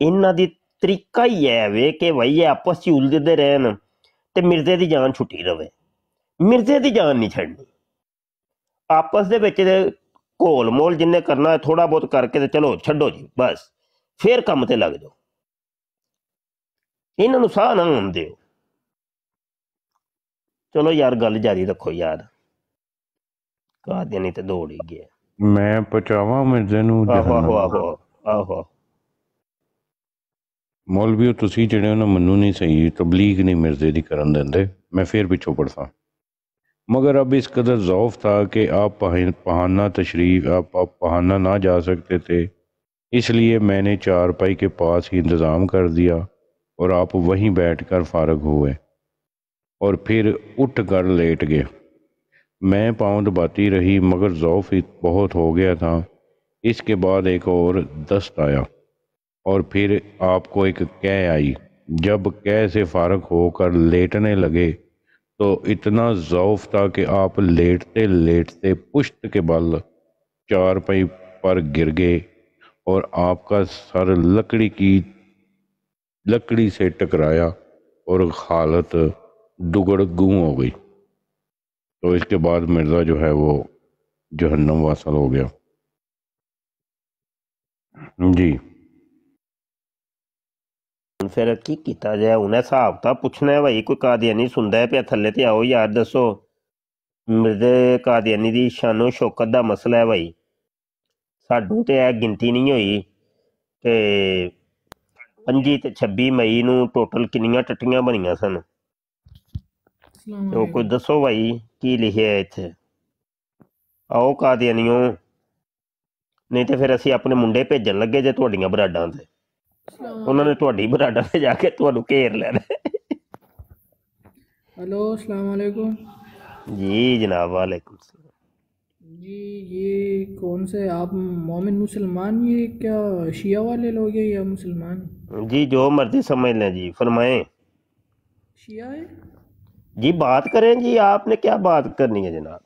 ਇਹਨਾਂ ਦੀ ਤਰੀਕਾ ਹੀ ਹੈ ਵੇ ਕਿ ਵਈਏ ਆਪਸ ਚ ਉਲਝਦੇ ਰਹਿਣ ਤੇ ਮਿਰਜ਼ੇ ਦੀ ਜਾਨ ਛੁੱਟੀ ਰਵੇ ਮਿਰਜ਼ੇ ਦੀ ਜਾਨ ਨਹੀਂ ਛੱਡਣੀ ਆਪਸ ਦੇ ਵਿੱਚ ਕੋਲ ਮੋਲ ਜਿੰਨੇ ਕਰਨਾ ਹੈ ਥੋੜਾ ਬਹੁਤ ਕਰਕੇ ਤੇ ਚਲੋ ਛੱਡੋ ਜੀ ਬਸ ਫੇਰ ਕੰਮ ਤੇ ਲੱਗ ਜਾਓ ਇਹਨਾਂ ਨੂੰ ਸਾਹ ਨਾ ਹੁੰਦੇ ਚਲੋ ਯਾਰ ਗੱਲ ਜਾਰੀ ਰੱਖੋ ਯਾਰ ਕਾਹਦੇ ਨਹੀਂ ਤੇ ਦੌੜ ਹੀ ਗਿਆ ਮੈਂ ਪਚਾਵਾਂ ਮਿਰਜ਼ੇ ਨੂੰ ਆਹੋ ਆਹੋ ਆਹੋ मौलवी ਤੁਸੀਂ जो मनु नहीं सही तबलीग नहीं मिर्जे की ਮਿਰਜ਼ੇ ਦੀ मैं फिर ਮੈਂ ਫੇਰ मगर अब इस कदर ज़ौफ़ था कि आप पहाना तशरीफ़ आप आप पहाना ना जा सकते थे इसलिए मैंने चारपाई के पास ही इंतज़ाम कर दिया और आप वहीं बैठ कर फारग हुए और फिर उठ कर लेट गए मैं पाँव दबाती रही मगर ज़ौफ़ बहुत हो गया था इसके बाद एक और दस्त आया और फिर आपको एक कह आई जब कह से फारग होकर लेटने लगे तो इतना जौफ था कि आप लेटते लेटते पुश्त के बल चार पाई पर गिर गए और आपका सर लकड़ी की लकड़ी से टकराया और हालत दुगड़ गूँ हो गई तो इसके बाद मिर्ज़ा जो है वो जहन्नम वासल हो गया जी ਹੁਣ ਫਿਰ ਕੀ ਕੀਤਾ ਜਾਏ ਉਹਨੇ ਹਿਸਾਬ ਤਾਂ ਪੁੱਛਣਾ ਹੈ ਭਾਈ ਕੋਈ ਕਾਦੀਆਨੀ ਸੁਣਦਾ ਹੈ ਪਿਆ ਥੱਲੇ ਤੇ ਆਓ ਯਾਰ ਦੱਸੋ ਮਿਰਦੇ ਕਾਦੀਆਨੀ ਦੀ ਸ਼ਾਨੋ ਸ਼ੌਕਤ ਦਾ ਮਸਲਾ ਹੈ ਭਾਈ ਸਾਡੂ ਤੇ ਇਹ ਗਿਣਤੀ ਨਹੀਂ ਹੋਈ ਕਿ 25 ਤੇ 26 ਮਈ ਨੂੰ ਟੋਟਲ ਕਿੰਨੀਆਂ ਟੱਟੀਆਂ ਬਣੀਆਂ ਸਨ ਉਹ ਕੋਈ ਦੱਸੋ ਭਾਈ ਕੀ ਲਿਖਿਆ ਹੈ ਇੱਥੇ ਆਓ ਕਾਦੀਆਨੀਓ ਨਹੀਂ ਤੇ ਫਿਰ ਅਸੀਂ ਆਪਣੇ ਮੁੰਡੇ ਭੇਜਣ ਲੱਗੇ ਜੇ ਤੁਹਾਡੀਆਂ ਬਰਾਡਾਂ ਤੇ ਉਹਨਾਂ ਨੇ ਤੁਹਾਡੀ ਬਰਾਡਾ ਤੇ ਜਾ ਕੇ ਤੁਹਾਨੂੰ ਘੇਰ ਲੈਣਾ हेलो अस्सलाम वालेकुम जी जनाब वालेकुम सलाम। जी ये कौन से आप मोमिन मुसलमान ये क्या शिया वाले लोग हैं या मुसलमान जी जो मर्जी समझ लें जी फरमाएं शिया है जी बात करें जी आपने क्या बात करनी है जनाब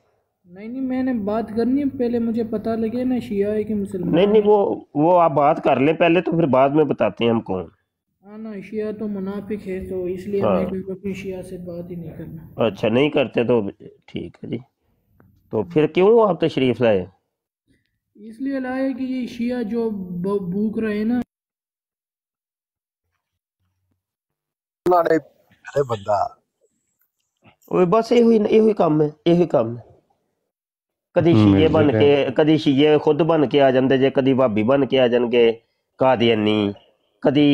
नहीं नहीं मैंने बात करनी है पहले मुझे पता लगे ना शिया है कि मुसलमान नहीं नहीं वो वो आप बात कर ले पहले तो फिर बाद में बताते हैं हम कौन हाँ ना शिया तो मुनाफिक है तो इसलिए हाँ। मैं अपनी शिया से बात ही नहीं करना अच्छा नहीं करते तो ठीक है जी तो फिर क्यों आप तशरीफ लाए इसलिए लाए कि ये शिया जो भूख रहे हैं ना बंदा बस यही यही काम है यही काम है ਕਦੀ ਸ਼ੀਏ ਬਣ ਕੇ ਕਦੀ ਸ਼ੀਏ ਖੁਦ ਬਣ ਕੇ ਆ ਜਾਂਦੇ ਜੇ ਕਦੀ ਭਾਬੀ ਬਣ ਕੇ ਆ ਜਾਣਗੇ ਕਾਦੀਆਨੀ ਕਦੀ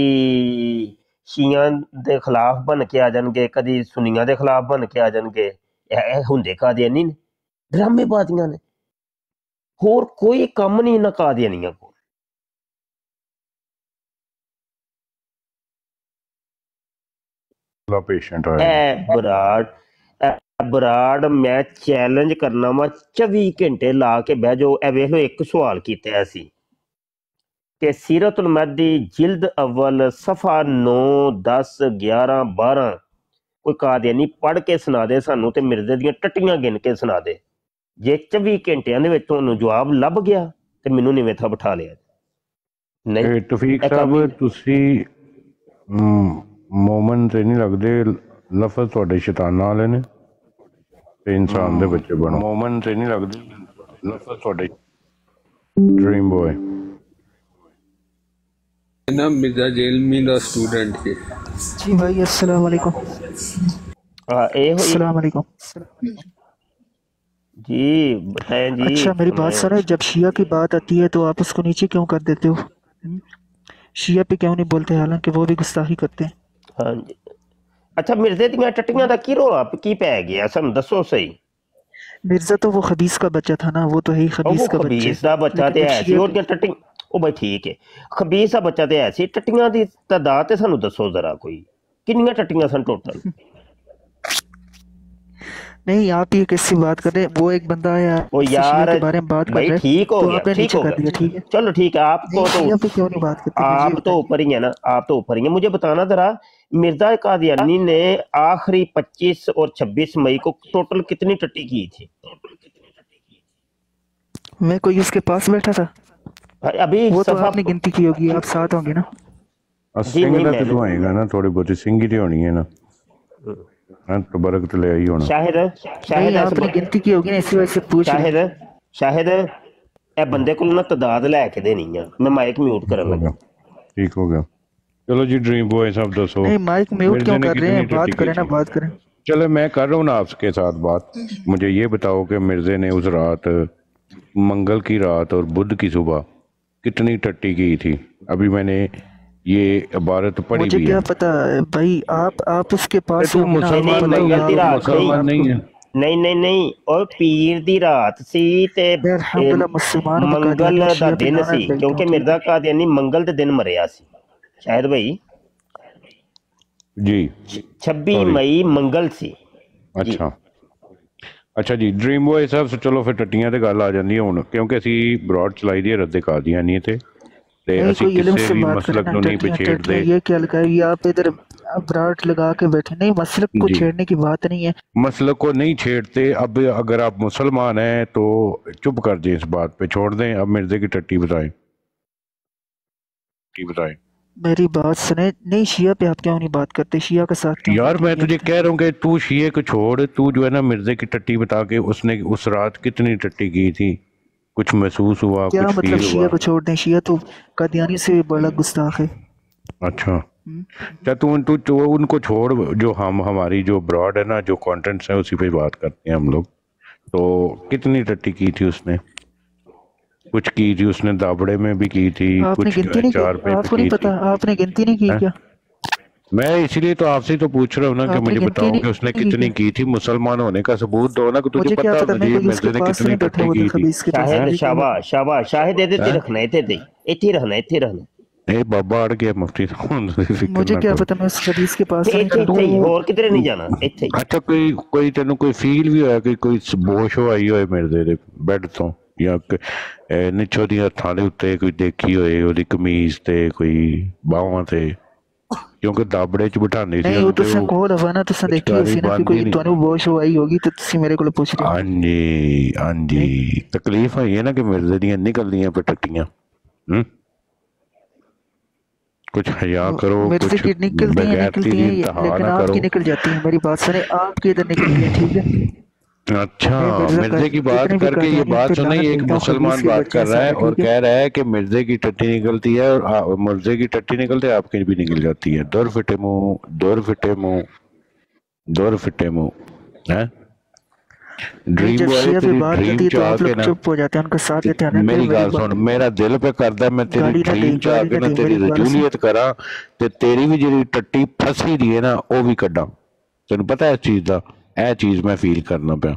ਸ਼ੀਆਂ ਦੇ ਖਿਲਾਫ ਬਣ ਕੇ ਆ ਜਾਣਗੇ ਕਦੀ ਸੁਨੀਆਂ ਦੇ ਖਿਲਾਫ ਬਣ ਕੇ ਆ ਜਾਣਗੇ ਇਹ ਹੁੰਦੇ ਕਾਦੀਆਨੀ ਨੇ ਡਰਾਮੇਬਾਜ਼ੀਆਂ ਨੇ ਹੋਰ ਕੋਈ ਕੰਮ ਨਹੀਂ ਇਹਨਾਂ ਕਾਦੀਆਨੀਆਂ ਕੋਲ ਲਾ ਪੇਸ਼ੈਂਟ ਹੋਇਆ ਹੈ ਬਰਾੜ ਬਰਾੜ ਮੈਂ ਚੈਲੰਜ ਕਰਨਾ ਵਾ 24 ਘੰਟੇ ਲਾ ਕੇ ਬਹਿ ਜਾਓ ਇਹ ਵੇਖ ਲਓ ਇੱਕ ਸਵਾਲ ਕੀਤਾ ਸੀ ਕਿ ਸੀਰਤੁਲ ਮਦੀ ਜਿਲਦ ਅਵਲ ਸਫਾ 9 10 11 12 ਕੋਈ ਕਾਦੀਆਨੀ ਪੜ੍ਹ ਕੇ ਸੁਣਾ ਦੇ ਸਾਨੂੰ ਤੇ ਮਿਰਜ਼ੇ ਦੀਆਂ ਟਟੀਆਂ ਗਿਣ ਕੇ ਸੁਣਾ ਦੇ ਜੇ 24 ਘੰਟਿਆਂ ਦੇ ਵਿੱਚ ਤੁਹਾਨੂੰ ਜਵਾਬ ਲੱਭ ਗਿਆ ਤੇ ਮੈਨੂੰ ਨਿਵੇਂ ਥਾ ਬਿਠਾ ਲਿਆ ਨਹੀਂ ਤਫੀਕ ਸਾਹਿਬ ਤੁਸੀਂ ਮੋਮਨ ਤੇ ਨਹੀਂ ਲੱਗਦੇ ਲਫ਼ਜ਼ ਤੁਹਾਡੇ ਸ਼ੈਤਾਨ ਨਾਲ ਨੇ इंसान दे बच्चे बनो मोमेंट से नहीं लगते ਲੱਗਦੇ ਨਸਲ ਤੁਹਾਡੀ ड्रीम बॉय ना मिर्जा जेल में ना स्टूडेंट के जी भाई अस्सलाम वालेकुम ए हो अस्सलाम वालेकुम जी हैं जी अच्छा मेरी बात सर है जब शिया की बात आती है तो आप उसको नीचे क्यों कर देते हो शिया पे क्यों नहीं बोलते हालांकि वो भी गुस्ताखी करते हैं हाँ जी अच्छा मिर्जे दिया टटियां दा की आप की पै गया सन दसो सही मिर्जा तो वो खबीस का बच्चा था ना वो तो है ही खबीस का खबीस दा बच्चा ते है सी और क्या टटी ओ भाई ठीक है खबीस का बच्चा ते है सी टटियां दी तादाद ते सानू दसो जरा कोई कितनी टटियां सन टोटल नहीं आप ये किससे बात कर रहे हैं वो एक बंदा है वो यार के बारे में बात कर रहे ठीक हो तो गया ठीक हो गया ठीक है चलो ठीक है आपको तो क्यों नहीं बात करते आप तो ऊपर ही है ना आप तो ऊपर ही है मुझे बताना जरा मिर्जा कादियानी हाँ? ने आखिरी 25 और 26 मई को टोटल कितनी टट्टी की थी मैं कोई उसके पास बैठा था अभी वो तो आपने गिनती की होगी आप साथ होंगे ना सिंगल तो आएगा ना थोड़ी बहुत सिंगल ही तो होनी है ना तो बरकत ले आई होना शाहिद शाहिद आपने गिनती की होगी ना इसी वजह से पूछ शाहिद शाहिद ਇਹ ਬੰਦੇ ਕੋਲ ਨਾ ਤਦਾਦ ਲੈ ਕੇ ਦੇਣੀ ਆ ਮੈਂ ਮਾਈਕ ਮਿਊਟ ਕਰਨ ठीक हो गया चलो जी ड्रीम बॉय साहब दसो नहीं माइक म्यूट क्यों कर रहे हैं बात करें ना बात करें चलो मैं कर रहा हूं ना आपके साथ बात मुझे ये बताओ कि मिर्जे ने उस रात मंगल की रात और बुध की सुबह कितनी टट्टी की थी अभी मैंने ये इबारत पड़ी मुझे क्या पता है भाई आप आप उसके पास हो मुसलमान नहीं है मुसलमान नहीं है ਨਹੀਂ ਨਹੀਂ ਨਹੀਂ ਉਹ ਪੀਰ ਦੀ ਰਾਤ ਸੀ ਤੇ ਮੰਗਲ ਦਾ ਦਿਨ ਸੀ ਕਿਉਂਕਿ ਮਿਰਜ਼ਾ ਕਾਦੀਆਨੀ ਮੰਗਲ ਦੇ ਦਿਨ ਮਰਿਆ ਸੀ ਸ਼ਾਇਦ ਭਾਈ ਜੀ 26 ਮਈ ਮੰਗਲ ਸੀ ਅੱਛਾ ਅੱਛਾ ਜੀ ਡ੍ਰੀਮ ਬੋਏ ਸਾਹਿਬ ਸੋ ਚਲੋ ਫਿਰ ਟੱਟੀਆਂ ਤੇ ਗੱਲ ਆ ਜਾਂਦੀ ਹੁਣ ਕਿਉਂਕਿ ਅਸੀਂ ਬ੍ਰੌਡ ਚਲਾਈ ਦੀ ਰੱਦੇ ਕਾਦੀਆਨੀ ਤੇ दे असि किससे भी मसलक नु तो नहीं बिछेड़ ये क्या लगा ये आप इधर ब्राट लगा के बैठे नहीं मसलक को छेड़ने की बात नहीं है मसलक को नहीं छेड़ते अब अगर आप मुसलमान हैं तो चुप कर दें इस बात पे छोड़ दें अब मिर्जे की टट्टी बताएं बताएं मेरी बात सुने नहीं शिया पे आप क्यों नहीं बात करते शिया के साथ क्यों यार मैं तुझे कह रहा हूँ कि तू शिया को छोड़ तू जो है ना मिर्जे की टट्टी बता के उसने उस रात कितनी टट्टी की थी कुछ महसूस हुआ क्या कुछ मतलब शिया को छोड़ दें शिया तो कादियानी से बड़ा गुस्ताख है अच्छा क्या तू तू तो, उनको छोड़ जो हम हमारी जो ब्रॉड है ना जो कंटेंट्स हैं उसी पे बात करते हैं हम लोग तो कितनी टट्टी की थी उसने कुछ की थी उसने दाबड़े में भी की थी आपने कुछ गिनती चार पे आपको नहीं पता आपने गिनती नहीं की क्या मैं इसीलिए तो आपसे तो पूछ रहा हूँ ना कि मुझे बताओ कि उसने कितनी की थी मुसलमान होने का सबूत दो ना कि तुझे पता मुझे तो मिर्जे कितनी इकट्ठी की तो थी शाबाश शाबाश शाहिद दे दे रखना इधर दे इथे रहना इथे रहना ए बाबा अड़ गया मुफ्ती तो मुझे क्या पता मैं उस हदीस के पास और किधर नहीं जाना ਇੱਥੇ ਅੱਛਾ अच्छा, कोई ਕੋਈ ਤੈਨੂੰ ਕੋਈ ਫੀਲ ਵੀ ਹੋਇਆ कोई ਕੋਈ ਬੋਸ਼ ਹੋਈ ਹੋਏ ਮਿਰਦੇ ਦੇ ਬੈੱਡ ਤੋਂ ਜਾਂ ਨਿਛੋ ਦੀਆਂ ਥਾਂ ਦੇ उत्ते कोई देखी होए ओदी कमीज ते कोई ਬਾਹਾਂ ते ਕਿਉਂਕਿ ਦਾਬੜੇ 'ਚ ਬਿਠਾਣੀ ਸੀ ਨਹੀਂ ਉਹ ਤੁਸੀਂ ਕੋਲ ਹਵਾ ਨਾ ਤੁਸੀਂ ਦੇਖੀ ਸੀ ਨਾ ਕੋਈ ਤੁਹਾਨੂੰ ਬੋਸ਼ ਹੋਈ ਹੋਗੀ ਤਾਂ ਤੁਸੀਂ ਮੇਰੇ ਕੋਲ ਪੁੱਛ ਰਹੇ ਹਾਂਜੀ ਹਾਂਜੀ ਤਕਲੀਫ ਹੈ ਨਾ ਕਿ ਮਿਰਜ਼ੇ ਦੀਆਂ ਨਿਕਲਦੀਆਂ ਪਟਟੀਆਂ ਹੂੰ कुछ हया करो मेरे से निकलती है निकलती है लेकिन आपकी निकल जाती है मेरी बात सुने आपकी इधर निकलती है ठीक है अच्छा मिर्जे की बात करके ये बात सुनी एक मुसलमान बात कर रहा है और कह रहा है कि मिर्जे की टट्टी निकलती है और हाँ, मिर्जे की टट्टी निकलती है आपकी भी निकल जाती है दौर फिटे मुंह दौर फिटे मुंह दौर फिटे मुंह है ड्रीम तो ड्रीम चाह के ना चुप हो जाते हैं उनका साथ देते हैं मेरी गाल सुन मेरा दिल पे कर दे मैं तेरी ड्रीम चाह के ना तेरी रजूलियत करा ते तेरी भी जरी टट्टी फंसी दी है ना वो भी कड्डा तेन पता है इस चीज का ਇਹ ਚੀਜ਼ ਮੈਂ ਫੀਲ ਕਰਨਾ ਪਿਆ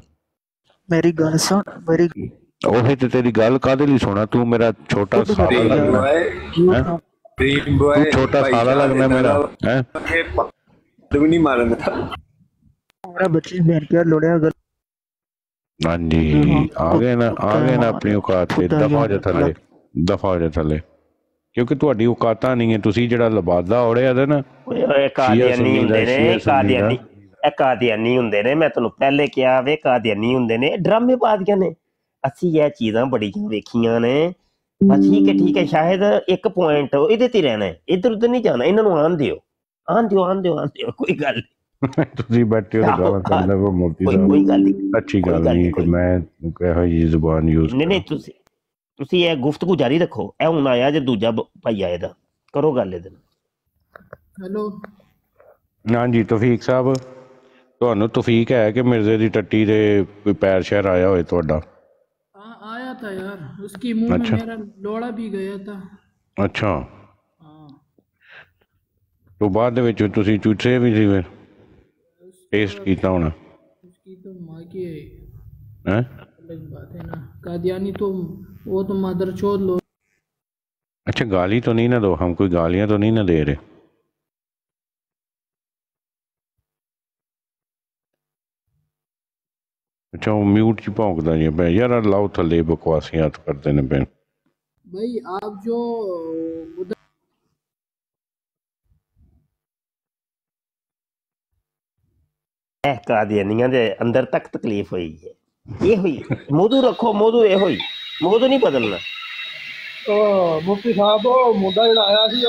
ਮੇਰੀ ਗੱਲ ਸੁਣ ਮੇਰੀ ਉਹੀ ਤੇ ਤੇਰੀ ਗੱਲ ਕਾਦੇ ਲਈ ਸੁਣਾ ਤੂੰ ਮੇਰਾ ਛੋਟਾ ਸਾਲਾ ਲੱਗਦਾ ਹੈ ਪ੍ਰੀਮ ਬੋਏ ਛੋਟਾ ਸਾਲਾ ਲੱਗਦਾ ਮੇਰਾ ਹੈ ਤੂੰ ਨਹੀਂ ਮਾਰਨਾ ਮੇਰਾ ਬੱਚੀ ਬੈਠ ਕੇ ਲੋੜਿਆ ਗੱਲ ਹਾਂਜੀ ਆ ਗਏ ਨਾ ਆ ਗਏ ਨਾ ਆਪਣੀ ਔਕਾਤ ਤੇ ਦਫਾ ਜਾ ਥੱਲੇ ਦਫਾ ਜਾ ਥੱਲੇ ਕਿਉਂਕਿ ਤੁਹਾਡੀ ਔਕਾਤਾਂ ਨਹੀਂ ਹੈ ਤੁਸੀਂ ਜਿਹੜਾ ਲਬਾਦਾ ਔੜਿਆ ਦੇ ਨਾ ਓਏ ਨਹੀਂ ਹੁੰਦੇ ਨੇ ਨਹੀਂ एकादियां होंगे ने मैं तुम्हें पहले क्या वे एकादिया होंगे ने ड्रामे पा ने असी यह चीजा बड़िया वेखिया ने ठीक है ठीक है शायद एक पॉइंट ए रहना है इधर उधर नहीं जाना इन्हों आन दौ आन दौ आन दौ आन दौ कोई गल करो गल हेलो हाँ ਤੁਹਾਨੂੰ ਤੋਫੀਕ ਹੈ ਕਿ ਮਿਰਜ਼ੇ ਦੀ ਟੱਟੀ ਦੇ ਕੋਈ ਪੈਰ ਸ਼ਹਿਰ ਆਇਆ ਹੋਵੇ ਤੁਹਾਡਾ ਹਾਂ ਆਇਆ ਤਾਂ ਯਾਰ ਉਸ ਕੀ ਮੂੰਹ ਮੇਰਾ ਲੋੜਾ ਵੀ ਗਿਆ ਤਾਂ ਅੱਛਾ ਹਾਂ ਤੋਂ ਬਾਅਦ ਦੇ ਵਿੱਚ ਤੁਸੀਂ ਚੂਚੇ ਵੀ ਸੀ ਫਿਰ ਟੇਸਟ ਕੀਤਾ ਹੁਣ ਉਸ ਕੀ ਤੋਂ ਮਾਂ ਕੀ ਹੈ ਹੈ ਬਾਤ ਹੈ ਨਾ ਕਾਦੀਆਨੀ ਤੋਂ ਉਹ ਤਾਂ ਮਦਰ ਚੋਦ ਲੋ ਅੱਛਾ ਗਾਲੀ ਤਾਂ ਨਹੀਂ ਨਾ ਦੋ ਹਮ ਕੋਈ ਗਾਲੀਆਂ ਤਾਂ ਨਹੀਂ ਨਾ ਦੇ ਰਹੇ ਅੱਛਾ ਉਹ ਮਿਊਟ 'ਚ ਭੌਂਕਦਾ ਜੀ ਬੈ ਯਾਰ ਲਾਓ ਥੱਲੇ ਬਕਵਾਸੀਆਂ ਹੱਥ ਕਰਦੇ ਨੇ ਬੈਣ भाई आप जो उधर ਕਾਦੀਆਨੀਆਂ ਦੇ ਅੰਦਰ ਤੱਕ ਤਕਲੀਫ ਹੋਈ ਹੈ ਇਹ ਹੋਈ ਮੋਦੂ ਰੱਖੋ ਮੋਦੂ ਇਹ ਹੋਈ ਮੋਦੂ ਨਹੀਂ ਬਦਲਣਾ ਉਹ ਮੁਫਤੀ ਸਾਹਿਬ ਉਹ ਮੁੰਡਾ ਜਿਹੜਾ ਆਇਆ ਸੀ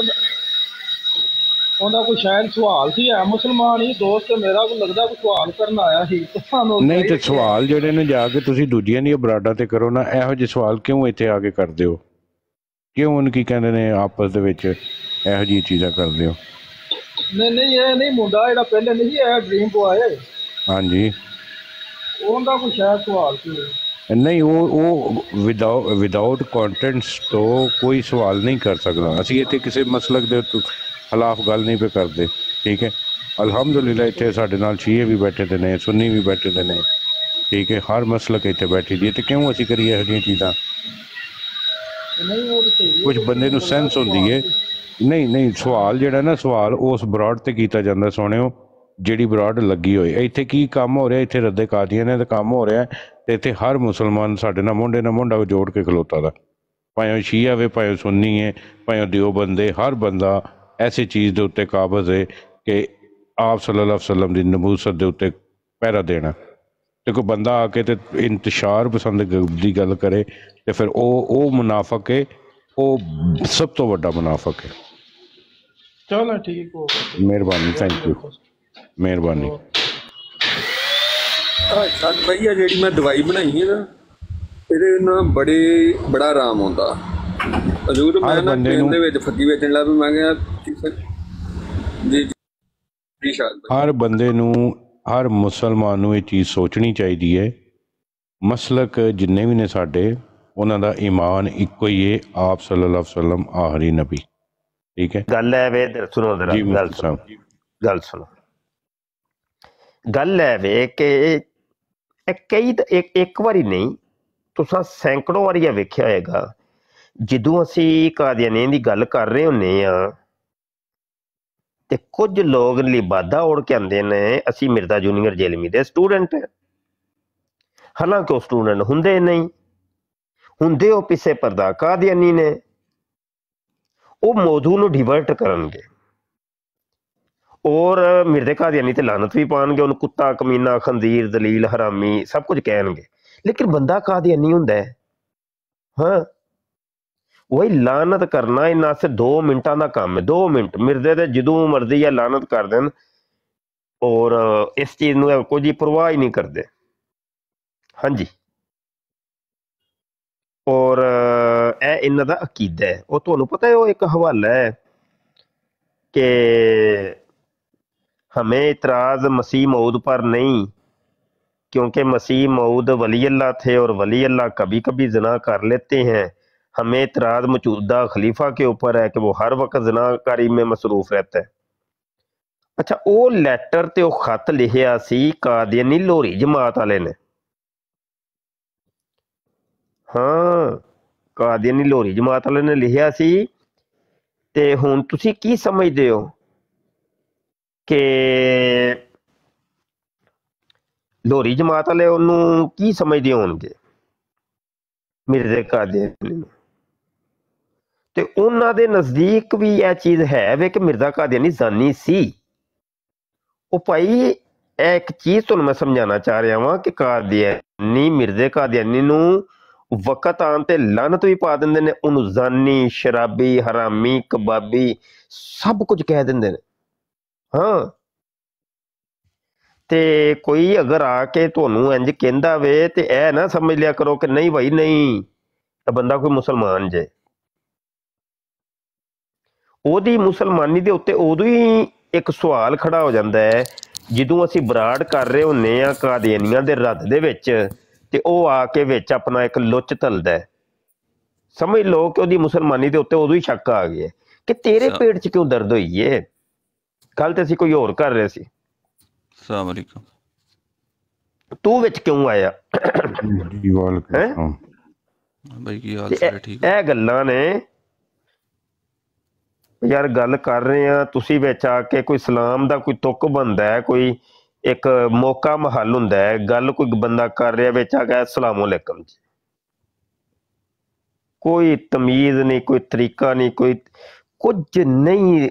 ਉਹਦਾ ਕੋਈ ਸ਼ਾਇਦ ਸਵਾਲ ਸੀ ਆ ਮੁਸਲਮਾਨ ਹੀ ਦੋਸਤ ਮੇਰਾ ਕੋ ਲੱਗਦਾ ਕੋ ਸਵਾਲ ਕਰਨ ਆਇਆ ਸੀ ਤੁਹਾਨੂੰ ਨਹੀਂ ਤੇ ਸਵਾਲ ਜਿਹੜੇ ਨੇ ਜਾ ਕੇ ਤੁਸੀਂ ਦੂਜੀਆਂ ਦੀ ਬਰਾਡਾ ਤੇ ਕਰੋ ਨਾ ਇਹੋ ਜਿਹੇ ਸਵਾਲ ਕਿਉਂ ਇੱਥੇ ਆ ਕੇ ਕਰਦੇ ਹੋ ਕਿਉਂ ਉਹਨਾਂ ਕੀ ਕਹਿੰਦੇ ਨੇ ਆਪਸ ਦੇ ਵਿੱਚ ਇਹੋ ਜਿਹੀ ਚੀਜ਼ਾਂ ਕਰਦੇ ਹੋ ਨਹੀਂ ਨਹੀਂ ਇਹ ਨਹੀਂ ਮੁੰਡਾ ਜਿਹੜਾ ਪਹਿਲੇ ਨਹੀਂ ਆਇਆ ਡ੍ਰੀਮ ਬੁਆਏ ਹਾਂਜੀ ਉਹਦਾ ਕੋਈ ਸ਼ਾਇਦ ਸਵਾਲ ਸੀ ਨਹੀਂ ਉਹ ਉਹ ਵਿਦਆਊਟ ਕੰਟੈਂਟਸ ਤੋਂ ਕੋਈ ਸਵਾਲ ਨਹੀਂ ਕਰ ਸਕਦਾ ਅਸੀਂ ਇੱਥੇ ਕਿਸੇ ਮਸਲਕ ਦੇ ਖਿਲਾਫ ਗੱਲ ਨਹੀਂ ਪੇ ਕਰਦੇ ਠੀਕ ਹੈ ਅਲਹਮਦੁਲਿਲਾ ਇੱਥੇ ਸਾਡੇ ਨਾਲ ਸ਼ੀਏ ਵੀ ਬੈਠੇ ਤੇ ਨੇ ਸੁੰਨੀ ਵੀ ਬੈਠੇ ਤੇ ਨੇ ਠੀਕ ਹੈ ਹਰ ਮਸਲਕ ਇੱਥੇ ਬੈਠੀ ਦੀ ਤੇ ਕਿਉਂ ਅਸੀਂ ਕਰੀਏ ਇਹ ਜਿਹੀਆਂ ਚੀਜ਼ਾਂ ਕੁਝ ਬੰਦੇ ਨੂੰ ਸੈਂਸ ਹੁੰਦੀ ਹੈ ਨਹੀਂ ਨਹੀਂ ਸਵਾਲ ਜਿਹੜਾ ਨਾ ਸਵਾਲ ਉਸ ਬਰਾਡ ਤੇ ਕੀਤਾ ਜਾਂਦਾ ਸੋਹਣਿਓ ਜਿਹੜੀ ਬਰਾਡ ਲੱਗੀ ਹੋਈ ਹੈ ਇੱਥੇ ਕੀ ਕੰਮ ਹੋ ਰਿਹਾ ਇੱਥੇ ਰੱਦੇ ਕਾਦੀਆਂ ਨੇ ਦਾ ਕੰਮ ਹੋ ਰਿਹਾ ਤੇ ਇੱਥੇ ਹਰ ਮੁਸਲਮਾਨ ਸਾਡੇ ਨਾਲ ਮੁੰਡੇ ਨਾਲ ਮੁੰਡਾ ਜੋੜ ਕੇ ਖਲੋਤਾ ਦਾ ਭਾਵੇਂ ਸ਼ੀਆ ਵੇ ਭਾਵੇਂ ਸੁੰਨੀ ਹੈ ਭਾਵੇਂ ਦਿਓਬੰਦੇ ਹਰ ਬੰਦਾ ਐਸੀ ਚੀਜ਼ ਦੇ ਉੱਤੇ ਕਾਬਜ਼ ਹੈ ਕਿ ਆਪ ਸੱਲੱਲਾਹੁ ਅਲੈਹਿ ਵਸੱਲਮ ਦੀ ਨਬੂਸਤ ਦੇ ਉੱਤੇ ਪਹਿਰਾ ਦੇਣਾ ਤੇ ਕੋਈ ਬੰਦਾ ਆ ਕੇ ਤੇ ਇੰਤਸ਼ਾਰ ਪਸੰਦ ਦੀ ਗੱਲ ਕਰੇ ਤੇ ਫਿਰ ਉਹ ਉਹ ਮੁਨਾਫਕ ਹੈ ਉਹ ਸਭ ਤੋਂ ਵੱਡਾ ਮੁਨਾਫਕ ਹੈ ਚਲੋ ਠੀਕ ਹੋ ਗਿਆ ਮਿਹਰਬਾਨੀ ਥੈਂਕ ਯੂ ਮਿਹਰਬਾਨੀ ਅੱਛਾ ਭਈ ਆ ਜਿਹੜੀ ਮੈਂ ਦਵਾਈ ਬਣਾਈ ਹੈ ਨਾ ਇਹਦੇ ਨਾਲ ਬੜੇ ਬੜਾ ਆਰਾਮ ਆਉਂਦਾ ਹਜ਼ੂਰ ਮੈਂ ਨਾ ਟ੍ਰੇਨ ਦੇ ਵਿੱਚ ਫੱਕੀ ਵੇਚਣ ਲੱਗ ਪਈ ਮੈਂ ਕਿਹਾ ਜੀ ਜੀ ਹਰ ਬੰਦੇ ਨੂੰ ਹਰ ਮੁਸਲਮਾਨ ਨੂੰ ਇਹ ਚੀਜ਼ ਸੋਚਣੀ ਚਾਹੀਦੀ ਹੈ ਮਸਲਕ ਜਿੰਨੇ ਵੀ ਨੇ ਸਾਡੇ ਉਹਨਾਂ ਦਾ ਈਮਾਨ ਇੱਕੋ ਹੀ ਹੈ ਆਪ ਸੱਲੱਲਾਹੁ ਅਲੈਹਿ ਵਸੱਲਮ ਆਖਰੀ ਨਬੀ ਠੀਕ ਹੈ ਗੱਲ ਹੈ ਵੇ ਸੁਣੋ ਜਰਾ ਗੱਲ ਸੁਣੋ ਗੱਲ ਸੁਣੋ ਗੱਲ ਹੈ ਵੇ ਕਿ ਇਹ ਕਈ ਇੱਕ ਵਾਰੀ ਨਹੀਂ ਤੁਸੀਂ ਸੈਂਕੜੋਂ ਵਾਰੀਆਂ ਵੇਖਿਆ ਹੋਏਗਾ ਜਦੋਂ ਅਸੀਂ ਕਾਦੀਆਨੇ ਦੀ ਗੱਲ ਕਰ ਰਹੇ ਹੁੰਨੇ ਆ ਤੇ ਕੁਝ ਲੋਕ ਲਿਬਾਦਾ ਉੜ ਕੇ ਆਂਦੇ ਨੇ ਅਸੀਂ ਮਿਰਦਾ ਜੂਨੀਅਰ ਜੇਲਮੀ ਦੇ ਸਟੂਡੈਂਟ ਹਾਲਾਂਕਿ ਉਹ ਸਟੂਡੈਂਟ ਹੁੰਦੇ ਨਹੀਂ ਹੁੰਦੇ ਉਹ ਪਿੱਛੇ ਪਰਦਾ ਕਾਦੀਆਨੀ ਨੇ ਉਹ ਮੌਜੂ ਨੂੰ ਡਿਵਰਟ ਕਰਨਗੇ ਔਰ ਮਿਰਦੇ ਕਾਦੀਆਨੀ ਤੇ ਲਾਨਤ ਵੀ ਪਾਣਗੇ ਉਹਨੂੰ ਕੁੱਤਾ ਕਮੀਨਾ ਖੰਦੀਰ ਦਲੀਲ ਹਰਾਮੀ ਸਭ ਕੁਝ ਕਹਿਣਗੇ ਲੇਕਿਨ ਬੰਦਾ ਕਾਦੀਆਨੀ ਹੁੰਦਾ ਹੈ ਹਾਂ ਵਹੀ ਲਾਨਤ ਕਰਨਾ ਇਹਨਾਂ ਸੇ 2 ਮਿੰਟਾਂ ਦਾ ਕੰਮ ਹੈ 2 ਮਿੰਟ ਮਿਰਦੇ ਦੇ ਜਦੋਂ ਮਰਦੀ ਹੈ ਲਾਨਤ ਕਰ ਦੇਣ ਔਰ ਇਸ ਚੀਜ਼ ਨੂੰ ਕੋਈ ਜੀ ਪਰਵਾਹ ਹੀ ਨਹੀਂ ਕਰਦੇ ਹਾਂਜੀ ਔਰ ਇਹ ਇਹਨਾਂ ਦਾ ਅਕੀਦਾ ਹੈ ਉਹ ਤੁਹਾਨੂੰ ਪਤਾ ਹੈ ਉਹ ਇੱਕ ਹਵਾਲਾ ਹੈ ਕਿ हमें इतराज़ मसीह मऊद पर नहीं क्योंकि मसीह मऊद वली अल्लाह थे और वली अल्लाह कभी कभी जना कर लेते हैं हमें इतराज़ मौजूदा खलीफा के ऊपर है कि वो हर वक्त जनाकारी में मसरूफ़ रहता है अच्छा वो लैटर तो खत लिखा सी कादियनी लोहरी जमात वाले ने हाँ कादियनी लोहरी जमात आले ने हाँ, लिखा सी हूँ तुम की समझते हो ਕਿ ਲੋਰੀ ਜਮਾਤ ਵਾਲੇ ਉਹਨੂੰ ਕੀ ਸਮਝਦੇ ਹੋਣਗੇ ਮੇਰੇ ਕਾਦੇ ਨੂੰ ਤੇ ਉਹਨਾਂ ਦੇ ਨਜ਼ਦੀਕ ਵੀ ਇਹ ਚੀਜ਼ ਹੈ ਵੇ ਕਿ ਮਿਰਜ਼ਾ ਕਾਦੀਆਨੀ ਜ਼ਾਨੀ ਸੀ ਉਹ ਭਾਈ ਇੱਕ ਚੀਜ਼ ਤੁਹਾਨੂੰ ਮੈਂ ਸਮਝਾਉਣਾ ਚਾਹ ਰਿਹਾ ਹਾਂ ਕਿ ਕਾਦੀਆਨੀ ਮਿਰਜ਼ੇ ਕਾਦੀਆਨੀ ਨੂੰ ਵਕਤ ਆਨ ਤੇ ਲਾਨਤ ਵੀ ਪਾ ਦਿੰਦੇ ਨੇ ਉਹਨੂੰ ਜ਼ਾਨੀ ਸ਼ਰਾਬੀ ਹਰਾਮੀ ਕਬਾਬੀ ਸਭ ਕੁਝ ਕਹਿ ਦਿੰਦੇ ਨੇ ਹਾਂ ਤੇ ਕੋਈ ਅਗਰ ਆ ਕੇ ਤੁਹਾਨੂੰ ਇੰਜ ਕਹਿੰਦਾ ਵੇ ਤੇ ਇਹ ਨਾ ਸਮਝ ਲਿਆ ਕਰੋ ਕਿ ਨਹੀਂ ਭਾਈ ਨਹੀਂ ਤਾਂ ਬੰਦਾ ਕੋਈ ਮੁਸਲਮਾਨ ਜੇ ਉਹਦੀ ਮੁਸਲਮਾਨੀ ਦੇ ਉੱਤੇ ਉਦੋਂ ਹੀ ਇੱਕ ਸਵਾਲ ਖੜਾ ਹੋ ਜਾਂਦਾ ਹੈ ਜਦੋਂ ਅਸੀਂ ਬਰਾੜ ਕਰ ਰਹੇ ਹੁੰਨੇ ਆ ਕਾਦੀਆਨੀਆਂ ਦੇ ਰੱਦ ਦੇ ਵਿੱਚ ਤੇ ਉਹ ਆ ਕੇ ਵਿੱਚ ਆਪਣਾ ਇੱਕ ਲੁੱਚ ਤਲਦਾ ਹੈ ਸਮਝ ਲਓ ਕਿ ਉਹਦੀ ਮੁਸਲਮਾਨੀ ਦੇ ਉੱਤੇ ਉਦੋਂ ਹੀ ਸ਼ੱਕ ਆ ਗਿਆ ਕਿ ਤੇਰੇ ਪੇਟ 'ਚ ਕਿਉਂ ਦਰਦ ਹੋਈ ਏ ਕੱਲ ਤੇ ਅਸੀਂ ਕੋਈ ਹੋਰ ਕਰ ਰਹੇ ਸੀ ਸਲਾਮ ਅਲੈਕਮ ਤੂੰ ਵਿੱਚ ਕਿਉਂ ਆਇਆ ਜੀ ਵਾਲਕਮ ਬਾਈ ਕੀ ਹਾਲ ਸਾਰੇ ਠੀਕ ਇਹ ਗੱਲਾਂ ਨੇ ਯਾਰ ਗੱਲ ਕਰ ਰਹੇ ਆ ਤੁਸੀਂ ਵਿੱਚ ਆ ਕੇ ਕੋਈ ਸਲਾਮ ਦਾ ਕੋਈ ਤੁਕ ਬੰਦਾ ਹੈ ਕੋਈ ਇੱਕ ਮੌਕਾ ਮਹੱਲ ਹੁੰਦਾ ਹੈ ਗੱਲ ਕੋਈ ਬੰਦਾ ਕਰ ਰਿਹਾ ਵਿੱਚ ਆ ਕੇ ਅਸਲਾਮ ਅਲੈਕਮ ਜੀ ਕੋਈ ਤਮੀਜ਼ ਨਹੀਂ ਕੋਈ ਤਰੀਕਾ ਨਹੀਂ ਕੋਈ ਕੁਝ ਨਹੀਂ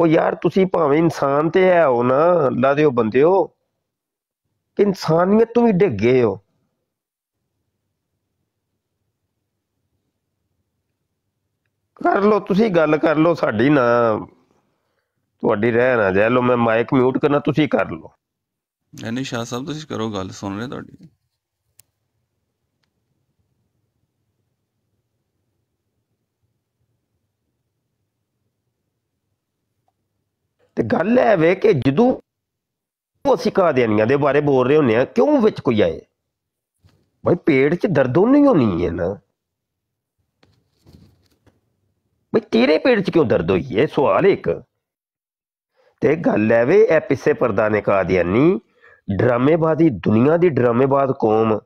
ਉਹ ਯਾਰ ਤੁਸੀਂ ਭਾਵੇਂ ਇਨਸਾਨ ਤੇ ਹੈ ਹੋ ਨਾ ਅੱਲਾ ਦੇ ਉਹ ਬੰਦੇ ਹੋ ਕਿ ਇਨਸਾਨੀਅਤ ਤੋਂ ਵੀ ਡਿੱਗ ਗਏ ਹੋ ਕਰ ਲੋ ਤੁਸੀਂ ਗੱਲ ਕਰ ਲੋ ਸਾਡੀ ਨਾ ਤੁਹਾਡੀ ਰਹਿ ਨਾ ਜੈ ਲੋ ਮੈਂ ਮਾਈਕ ਮਿਊਟ ਕਰਨਾ ਤੁਸੀਂ ਕਰ ਲੋ ਨਹੀਂ ਸ਼ਾਹ ਸਾਹਿਬ ਤੁਸੀਂ ਕਰੋ ਗੱਲ ਸੁਣ ਰਹੇ ਤੁਹਾਡੀ ਤੇ ਗੱਲ ਐ ਵੇ ਕਿ ਜਦੋਂ ਅਸੀਂ ਕਾਦੀਆਨੀਆਂ ਦੇ ਬਾਰੇ ਬੋਲ ਰਹੇ ਹੁੰਨੇ ਆ ਕਿਉਂ ਵਿੱਚ ਕੋਈ ਆਏ ਭਾਈ ਪੇਟ 'ਚ ਦਰਦ ਨਹੀਂ ਹੋਣੀ ਹੈ ਨਾ ਬਈ ਤੇਰੇ ਪੇਟ 'ਚ ਕਿਉਂ ਦਰਦ ਹੋਈ ਹੈ ਸਵਾਲ ਇੱਕ ਤੇ ਗੱਲ ਐ ਵੇ ਇਹ ਪਿੱਛੇ ਪਰਦਾ ਨੇ ਨਹੀਂ ਡਰਾਮੇਬਾਦੀ ਦੁਨੀਆ ਦੀ ਡਰਾਮੇਬਾਦ ਕੌਮ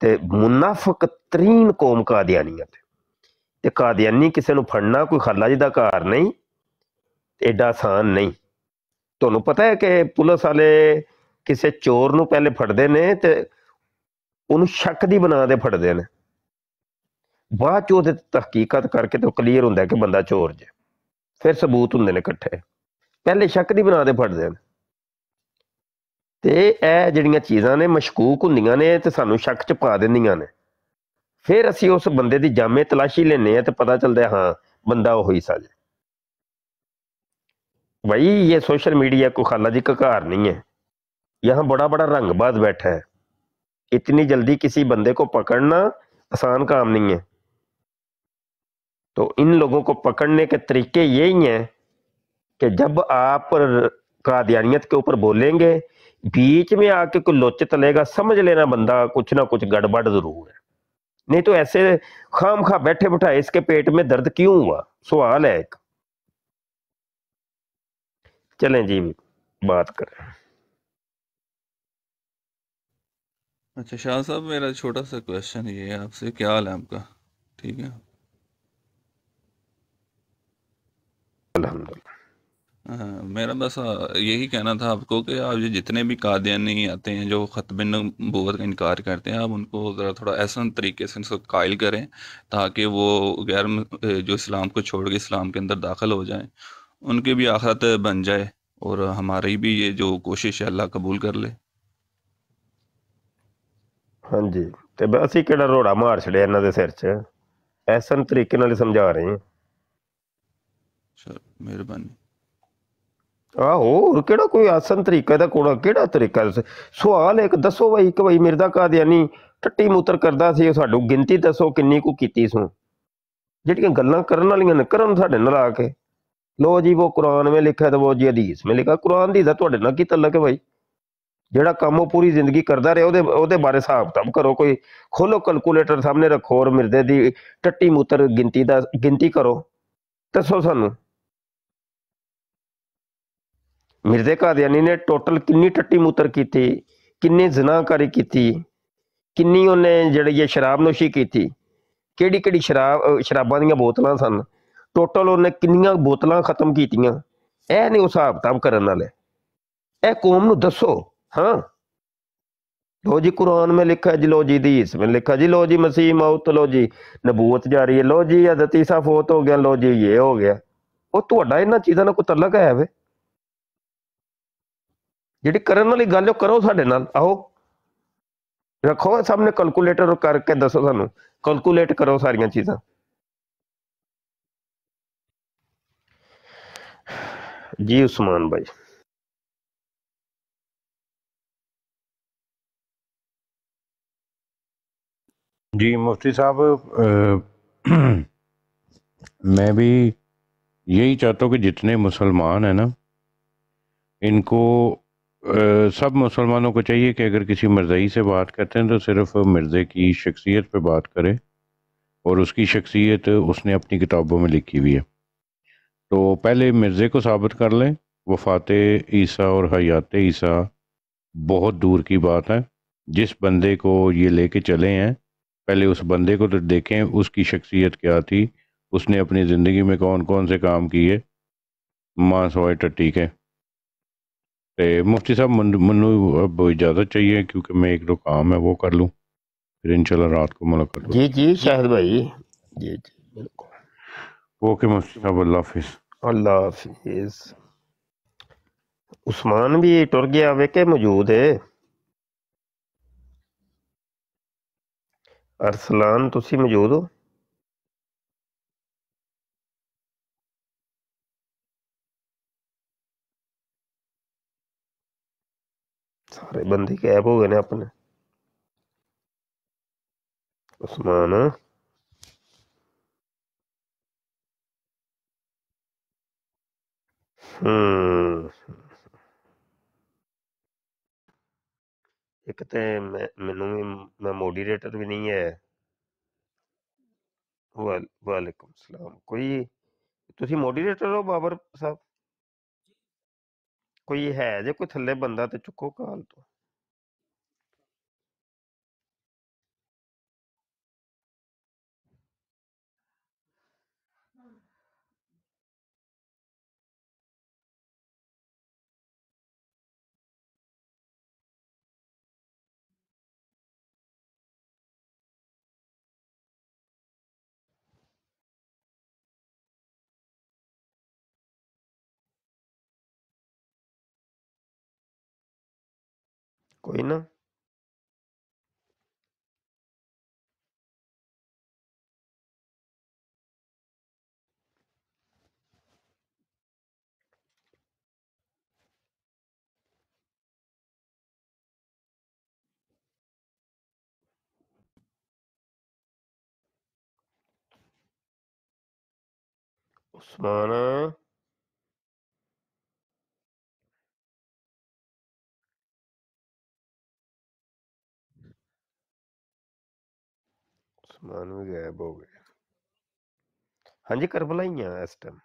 ਤੇ ਮੁਨਾਫਕ ਤਰੀਨ ਕੌਮ ਕਾਦੀਆਨੀਆਂ ਤੇ ਤੇ ਕਾਦੀਆਨੀ ਕਿਸੇ ਨੂੰ ਫੜਨਾ ਕੋਈ ਖੱਲਾ ਜਿਹਦਾ ਘਰ ਨਹੀਂ ਐਡਾ ਆਸਾਨ ਨਹੀਂ ਤੁਹਾਨੂੰ ਪਤਾ ਹੈ ਕਿ ਪੁਲਿਸ ਵਾਲੇ ਕਿਸੇ ਚੋਰ ਨੂੰ ਪਹਿਲੇ ਫੜਦੇ ਨੇ ਤੇ ਉਹਨੂੰ ਸ਼ੱਕ ਦੀ ਬਣਾ ਦੇ ਫੜਦੇ ਨੇ ਬਾਅਦ ਚ ਉਹਦੇ ਤਹਕੀਕਤ ਕਰਕੇ ਤੇ ਕਲੀਅਰ ਹੁੰਦਾ ਕਿ ਬੰਦਾ ਚੋਰ ਜੇ ਫਿਰ ਸਬੂਤ ਹੁੰਦੇ ਨੇ ਇਕੱਠੇ ਪਹਿਲੇ ਸ਼ੱਕ ਦੀ ਬਣਾ ਦੇ ਫੜਦੇ ਨੇ ਤੇ ਇਹ ਜਿਹੜੀਆਂ ਚੀਜ਼ਾਂ ਨੇ ਮਸ਼ਕੂਕ ਹੁੰਦੀਆਂ ਨੇ ਤੇ ਸਾਨੂੰ ਸ਼ੱਕ ਚ ਪਾ ਦਿੰਦੀਆਂ ਨੇ ਫਿਰ ਅਸੀਂ ਉਸ ਬੰਦੇ ਦੀ ਜਾਮੇ ਤਲਾਸ਼ੀ ਲੈਨੇ ਆ ਤੇ ਪਤਾ ਚੱਲਦਾ ਹਾਂ ਬੰਦਾ ਉਹ ਹੀ ਸਾਜੇ भाई ये सोशल मीडिया को खाला जी का कार नहीं है यहाँ बड़ा बड़ा रंग बाद बैठा है इतनी जल्दी किसी बंदे को पकड़ना आसान काम नहीं है तो इन लोगों को पकड़ने के तरीके यही हैं कि जब आप कादियानियत के ऊपर बोलेंगे बीच में आके कोई लोचे तलेगा समझ लेना बंदा कुछ ना कुछ गड़बड़ जरूर है नहीं तो ऐसे खाम खा बैठे बैठा इसके पेट में दर्द क्यों हुआ सवाल है एक चलें जी बात करें अच्छा शाह साहब मेरा छोटा सा क्वेश्चन ये है आपसे क्या हाल है आपका ठीक है हाँ मेरा बस यही कहना था आपको कि आप ये जितने भी कादयानी आते हैं जो खतब नबूत का इनकार करते हैं आप उनको ज़रा थोड़ा ऐसा तरीके से उनको कायल करें ताकि वो गैर जो इस्लाम को छोड़ के इस्लाम के अंदर दाखिल हो जाएं उनके भी आखरत बन जाए और हमारी भी ये जो ਕੋਸ਼ਿਸ਼ ਹੈ ਅੱਲਾ ਕਬੂਲ ਕਰ ਲੇ ਹਾਂਜੀ ਤੇ ਬ- ਅਸੀਂ ਕਿਹੜਾ ਰੋੜਾ ਮਾਰ ਛੜਿਆ ਇਹਨਾਂ ਦੇ ਸਿਰ 'ਚ ਐਸਨ ਤਰੀਕੇ ਨਾਲ ਹੀ ਸਮਝਾ ਰਹੇ ਹਾਂ ਚਲ ਮਿਹਰਬਾਨੀ ਆਹੋ ਹੋਰ ਕਿਹੜਾ ਕੋਈ ਆਸਨ ਤਰੀਕਾ ਦਾ ਕੋੜਾ ਕਿਹੜਾ ਤਰੀਕਾ ਦੱਸ- ਸਵਾਲ ਇੱਕ ਦੱਸੋ ਬਈ ਇੱਕ ਬਈ ਮਿਰਜ਼ਾ ਕਾਦੀਆਨੀ ਟੱਟੀ ਮੂਤਰ ਕਰਦਾ ਸੀ ਉਹ ਸਾਨੂੰ ਗਿਣਤੀ ਦੱਸੋ ਕਿੰਨੀ ਕੁ ਕੀਤੀ ਸੋ ਜਿਹੜੀਆਂ ਗੱਲਾਂ ਕਰਨ ਵਾਲੀਆਂ ਨੇ ਕਰਨ ਸਾਡੇ ਨਾਲ ਆ ਕੇ ਲੋ ਜੀ ਉਹ ਕੁਰਾਨ ਵਿੱਚ ਲਿਖਿਆ ਤੇ ਉਹ ਜੀ ਹਦੀਸ ਵਿੱਚ ਲਿਖਿਆ ਕੁਰਾਨ ਦੀ ਦੀ ਤੁਹਾਡੇ ਨਾਲ ਕੀ ਤਲਕ ਹੈ ਭਾਈ ਜਿਹੜਾ ਕੰਮ ਉਹ ਪੂਰੀ ਜ਼ਿੰਦਗੀ ਕਰਦਾ ਰਿਹਾ ਉਹਦੇ ਉਹਦੇ ਬਾਰੇ ਹਿਸਾਬ ਤਾਂ ਕਰੋ ਕੋਈ ਖੋਲੋ ਕੈਲਕੂਲੇਟਰ ਸਾਹਮਣੇ ਰੱਖੋ ਔਰ ਮਿਰਦੇ ਦੀ ਟੱਟੀ ਮੂਤਰ ਗਿਣਤੀ ਦਾ ਗਿਣਤੀ ਕਰੋ ਦੱਸੋ ਸਾਨੂੰ ਮਿਰਦੇ ਕਾਦੀਆਨੀ ਨੇ ਟੋਟਲ ਕਿੰਨੀ ਟੱਟੀ ਮੂਤਰ ਕੀਤੀ ਕਿੰਨੇ ਜ਼ਨਾਕਾਰੀ ਕੀਤੀ ਕਿੰਨੀ ਉਹਨੇ ਜਿਹੜੀ ਇਹ ਸ਼ਰਾਬ ਨੋਸ਼ੀ ਕੀਤੀ ਕਿਹੜੀ ਕਿਹੜੀ ਸ਼ਰਾਬ ਸ਼ਰਾਬਾਂ ਦੀਆਂ ਬੋਤਲਾਂ ਸਨ ਟੋਟਲ ਉਹਨੇ ਕਿੰਨੀਆਂ ਬੋਤਲਾਂ ਖਤਮ ਕੀਤੀਆਂ ਇਹ ਨਹੀਂ ਹਿਸਾਬ ਕਿਤਾਬ ਕਰਨ ਵਾਲੇ ਇਹ ਕੌਮ ਨੂੰ ਦੱਸੋ ਹਾਂ ਲੋ ਜੀ ਕੁਰਾਨ ਮੇ ਲਿਖਾ ਜੀ ਲੋ ਜੀ ਹਦੀਸ ਮੇ ਲਿਖਾ ਜੀ ਲੋ ਜੀ ਮਸੀਹ ਮੌਤ ਲੋ ਜੀ ਨਬੂਤ ਜਾ ਰਹੀ ਹੈ ਲੋ ਜੀ ਹਜ਼ਰਤ ਫੋਤ ਹੋ ਗਿਆ ਲੋ ਜੀ ਇਹ ਹੋ ਗਿਆ ਉਹ ਤੁਹਾਡਾ ਇਹਨਾਂ ਚੀਜ਼ਾਂ ਨਾਲ ਕੋਈ ਤਲਕ ਹੈ ਵੇ ਜਿਹੜੀ ਕਰਨ ਵਾਲੀ ਗੱਲ ਉਹ ਕਰੋ ਸਾਡੇ ਨਾਲ ਆਓ ਰੱਖੋ ਸਾਹਮਣੇ ਕੈਲਕੂਲੇਟਰ ਕਰਕੇ ਦੱਸੋ ਸਾਨੂੰ ਕੈਲਕੂਲੇਟ ਕਰੋ ਸਾਰੀਆਂ ਚੀਜ਼ਾਂ जी उस्मान भाई जी मुफ्ती साहब मैं भी यही चाहता हूँ कि जितने मुसलमान हैं ना इनको आ, सब मुसलमानों को चाहिए कि अगर किसी मर्जई से बात करते हैं तो सिर्फ मिर्ज़े की शख्सियत पे बात करें और उसकी शख्सियत उसने अपनी किताबों में लिखी हुई है तो पहले मिर्ज़े को साबित कर लें वफ़ात ईसा और हयात ईसा बहुत दूर की बात है जिस बंदे को ये लेके चले हैं पहले उस बंदे को तो देखें उसकी शख्सियत क्या थी उसने अपनी ज़िंदगी में कौन कौन से काम किए मांस सोए टट्टी के तो मुफ्ती साहब मनु अब इजाज़त चाहिए क्योंकि मैं एक दो काम है वो कर लूँ फिर इंशाल्लाह रात को मुलाकात जी जी शाहिद भाई जी जी बिल्कुल ओके मुस्तफा साहब अल्लाह हाफिज अल्लाह हाफिज उस्मान भी टुर गया वे के मौजूद है अरसलान तुसी मौजूद हो सारे बंदे गैब हो गए ने अपने उस्मान ਇੱਕ ਤੇ ਮੈਨੂੰ ਵੀ ਮੈਂ ਮੋਡੀਰੇਟਰ ਵੀ ਨਹੀਂ ਹੈ वाल ਸਲਾਮ ਕੋਈ ਤੁਸੀਂ ਮੋਡੀਰੇਟਰ ਹੋ ਬਾਬਰ ਸਾਹਿਬ ਕੋਈ ਹੈ ਜੇ ਕੋਈ ਥੱਲੇ ਬੰਦਾ ਤੇ ਚੁੱਕੋ ਕਾਲ ਤੋਂ 鬼呢？乌斯曼啊！ਉਸਮਾਨ ਵੀ ਗਾਇਬ ਹੋ ਗਏ ਹਾਂਜੀ ਕਰਬਲਾ ਹੀ ਆ ਇਸ ਟਾਈਮ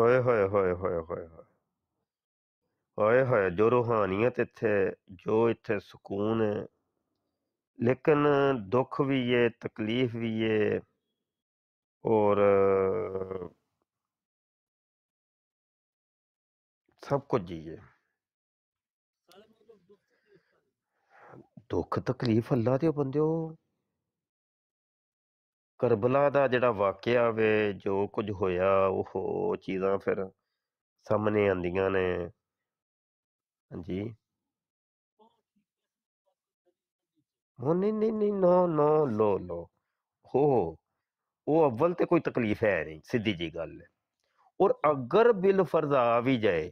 ਓਏ ਹੋਏ ਹੋਏ ਹੋਏ ਹੋਏ ਹੋਏ ਓਏ ਹੋਏ ਜੋ ਰੂਹਾਨੀਅਤ ਇੱਥੇ ਜੋ ਇੱਥੇ ਸਕੂਨ ਹੈ लेकिन दुख भी ये तकलीफ भी ये और सब कुछ जिए ਦੁੱਖ ਤਕਲੀਫ ਅੱਲਾ ਦੇ ਬੰਦਿਓ ਕਰਬਲਾ ਦਾ ਜਿਹੜਾ ਵਾਕਿਆ ਵੇ ਜੋ ਕੁਝ ਹੋਇਆ ਉਹ ਚੀਜ਼ਾਂ ਫਿਰ ਸਾਹਮਣੇ ਆਂਦੀਆਂ ਨੇ ਹਾਂਜੀ ਉਹ ਨਹੀਂ ਨਹੀਂ ਨਹੀਂ ਨੋ ਨੋ ਲੋ ਲੋ ਹੋ ਉਹ ਅਵਲ ਤੇ ਕੋਈ ਤਕਲੀਫ ਹੈ ਨਹੀਂ ਸਿੱਧੀ ਜੀ ਗੱਲ ਹੈ और अगर बिल फर्ज आ भी जाए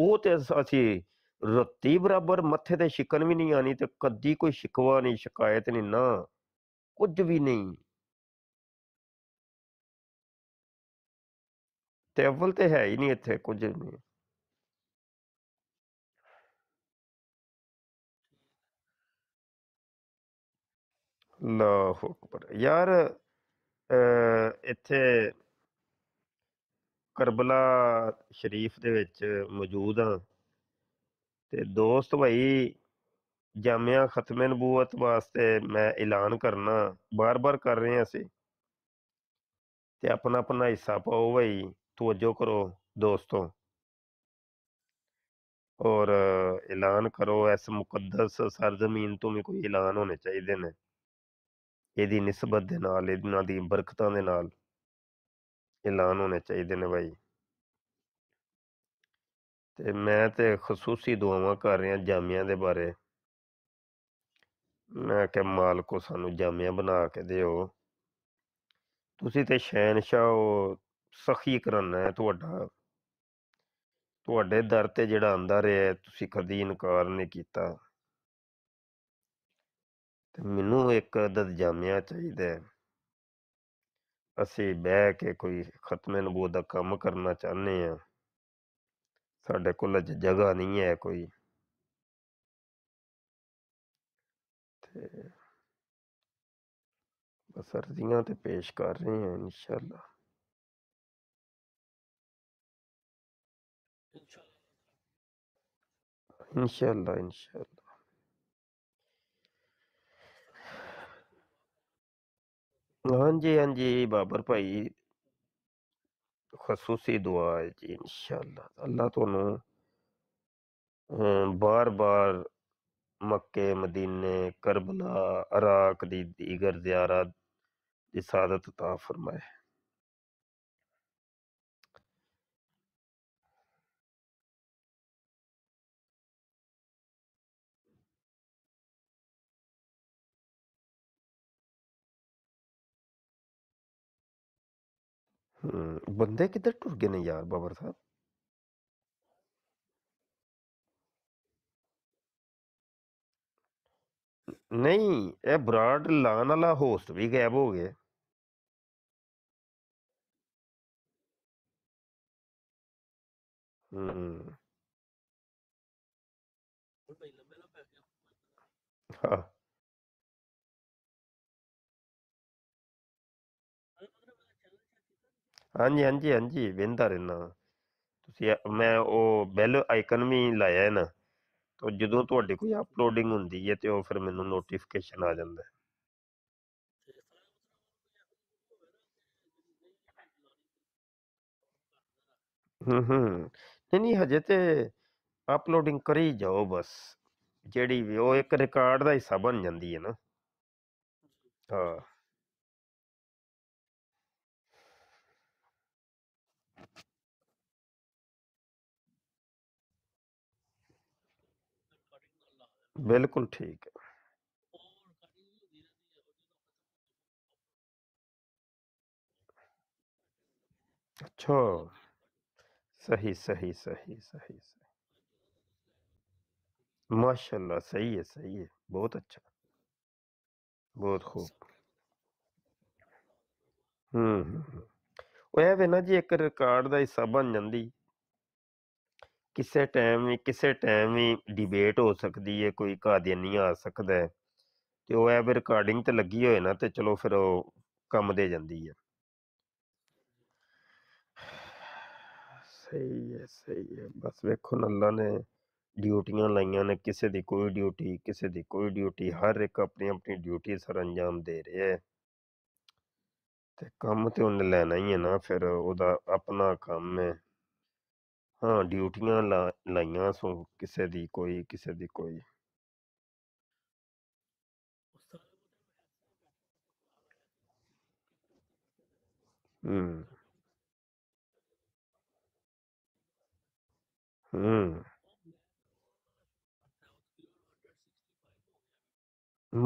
ਉਹ ਤੇ ਅਸੀਂ ਰੱਤੀ ਬਰਾਬਰ ਮੱਥੇ ਤੇ ਸ਼ਿਕਨ ਵੀ ਨਹੀਂ ਆਣੀ ਤੇ ਕਦੀ ਕੋਈ ਸ਼ਿਕਵਾ ਨਹੀਂ ਸ਼ਿਕਾਇਤ ਨਹੀਂ ਨਾ ਕੁਝ ਵੀ ਨਹੀਂ ਤੇ ਅਵਲ ਤੇ ਹੈ ਹੀ ਨਹੀਂ ਇੱਥੇ ਕੁਝ ਨਹੀਂ ਅੱਲਾਹੁ ਅਕਬਰ ਯਾਰ ਇੱਥੇ ਕਰਬਲਾ ਸ਼ਰੀਫ ਦੇ ਵਿੱਚ ਮੌਜੂਦ ਹਾਂ ਤੇ ਦੋਸਤ ਭਾਈ ਜਾਮਿਆ ਖਤਮੇ ਨਬੂਵਤ ਵਾਸਤੇ ਮੈਂ ਐਲਾਨ ਕਰਨਾ ਬਾਰ-ਬਾਰ ਕਰ ਰਹੇ ਹਾਂ ਅਸੀਂ ਤੇ ਆਪਣਾ ਆਪਣਾ ਹਿੱਸਾ ਪਾਓ ਭਾਈ ਤਵੱਜੋ ਕਰੋ ਦੋਸਤੋ ਔਰ ਐਲਾਨ ਕਰੋ ਇਸ ਮੁਕੱਦਸ ਸਰਜ਼ਮੀਨ ਤੋਂ ਵੀ ਕੋਈ ਐਲਾਨ ਹੋਣੇ ਚਾਹੀਦੇ ਨੇ ਇਹਦੀ ਨਿਸਬਤ ਦੇ ਨਾਲ ਇਹਨਾਂ ਦੀ ਬਰਕਤਾਂ ਦੇ ਨਾਲ ਐਲਾਨ ਹੋਣੇ ਚਾਹੀਦੇ ਨੇ ਬਾਈ ਤੇ ਮੈਂ ਤੇ ਖਸੂਸੀ ਦੁਆਵਾਂ ਕਰ ਰਿਹਾ ਜਾਮਿਆਂ ਦੇ ਬਾਰੇ ਮੈਂ ਕਿ ਮਾਲਕੋ ਸਾਨੂੰ ਜਾਮਿਆਂ ਬਣਾ ਕੇ ਦਿਓ ਤੁਸੀਂ ਤੇ ਸ਼ੈਨਸ਼ਾ ਉਹ ਸਖੀ ਕਰਨਾ ਹੈ ਤੁਹਾਡਾ ਤੁਹਾਡੇ ਦਰ ਤੇ ਜਿਹੜਾ ਆਂਦਾ ਰਿਹਾ ਤੁਸੀਂ ਕਦੀ ਇਨਕਾਰ ਨਹੀਂ ਕੀਤਾ ਤੇ ਮੈਨੂੰ ਇੱਕ ਅਦਦ ਜਾਮਿਆਂ ਚਾਹੀਦਾ ਹੈ ਅਸੀਂ ਬਹਿ ਕੇ ਕੋਈ ਖਤਮ ਨਬੂਤ ਦਾ ਕੰਮ ਕਰਨਾ ਚਾਹੁੰਦੇ ਆ ਸਾਡੇ ਕੋਲ ਅੱਜ ਜਗ੍ਹਾ ਨਹੀਂ ਹੈ ਕੋਈ ਤੇ ਬਸ ਅਰਜ਼ੀਆਂ ਤੇ ਪੇਸ਼ ਕਰ ਰਹੇ ਹਾਂ ਇਨਸ਼ਾਅੱਲਾ ਇਨਸ਼ਾਅੱਲਾ ਇਨਸ਼ਾਅੱਲਾ हाँ जी हाँ जी बाबर भाई खसूसी दुआ है जी इनशाला अल्लाह तुम तो बार बार मक्के मदीने करबला अराक दीगर ज्यारा इसादत ता फरमाए बंदे किधर टुर गए ने यार बाबर साहब नहीं ए ब्राड लान वाला होस्ट भी गायब हो गए हम्म हाँ ਹਾਂਜੀ ਹਾਂਜੀ ਹਾਂਜੀ ਵੇਂਦਾ ਰਹਿਣਾ ਤੁਸੀਂ ਮੈਂ ਉਹ ਬੈਲ ਆਈਕਨ ਵੀ ਲਾਇਆ ਹੈ ਨਾ ਤਾਂ ਜਦੋਂ ਤੁਹਾਡੇ ਕੋਈ ਅਪਲੋਡਿੰਗ ਹੁੰਦੀ ਹੈ ਤੇ ਉਹ ਫਿਰ ਮੈਨੂੰ ਨੋਟੀਫਿਕੇਸ਼ਨ ਆ ਜਾਂਦਾ ਹੈ। ਹੂੰ ਹੂੰ ਨਹੀਂ ਨਹੀਂ ਹਜੇ ਤੇ ਅਪਲੋਡਿੰਗ ਕਰੀ ਜਾਓ ਬਸ ਜਿਹੜੀ ਵੀ ਉਹ ਇੱਕ ਰਿਕਾਰਡ ਦਾ ਹਿੱਸਾ ਬਣ ਜਾਂਦੀ ਹੈ ਨਾ ਹਾਂ बिल्कुल ठीक है अच्छा सही सही सही सही सही माशाल्लाह सही है सही है बहुत अच्छा बहुत खूब हम्म ਉਹ हम्म, ਇਹ हम्म। ना जी एक रिकॉर्ड का हिस्सा बन जाती किस टाइम भी किस टाइम भी डिबेट हो सकती है कोई कादियन नहीं आ सकता है तो वह अब रिकॉर्डिंग तो लगी हो ना तो चलो फिर वो कम दे जाती है सही है सही है बस वेखो अल्लाह ने ड्यूटियां लाइया ने किसी की कोई ड्यूटी किसी की कोई ड्यूटी हर एक अपनी अपनी ड्यूटी सर अंजाम दे रहे है तो कम तो उन्हें लैना ही है ना फिर वह अपना काम है हाँ ड्यूटियां ला लाइया सो किसी की कोई किसी की कोई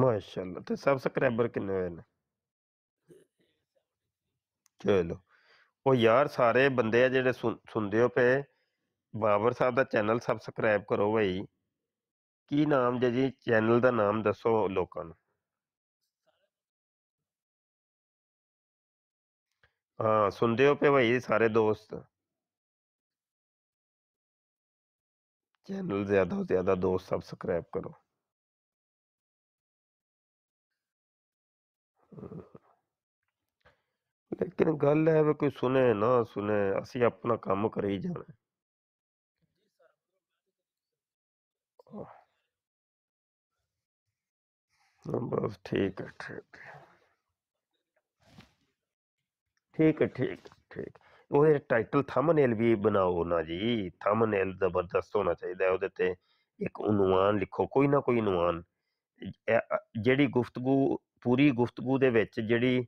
माशाल्लाह तो सब सब्सक्राइबर किन्ने न चलो वो यार सारे बंदे आ सुन सुनते हो पे बाबर साहब का चैनल सबसक्राइब करो भाई की नाम ज जी चैनल का नाम दसो लोगों हाँ सुन दे पे भाई सारे दोस्त चैनल ज्यादा से तो ज्यादा दोस्त सबसक्राइब करो लेकिन गल है कोई सुने ना सुने अस अपना काम करी जाना ਬਸ ਠੀਕ ਹੈ ਠੀਕ ਹੈ ਠੀਕ ਹੈ ਠੀਕ ਠੀਕ ਉਹਦੇ ਟਾਈਟਲ ਥੰਬਨੇਲ ਵੀ ਬਣਾਓ ਨਾ ਜੀ ਥੰਬਨੇਲ ਜ਼ਬਰਦਸਤ ਹੋਣਾ ਚਾਹੀਦਾ ਹੈ ਉਹਦੇ ਤੇ ਇੱਕ ਉਨਵਾਨ ਲਿਖੋ ਕੋਈ ਨਾ ਕੋਈ ਉਨਵਾਨ ਜਿਹੜੀ ਗੁਫ਼ਤਗੂ ਪੂਰੀ ਗੁਫ਼ਤਗੂ ਦੇ ਵਿੱਚ ਜਿਹੜੀ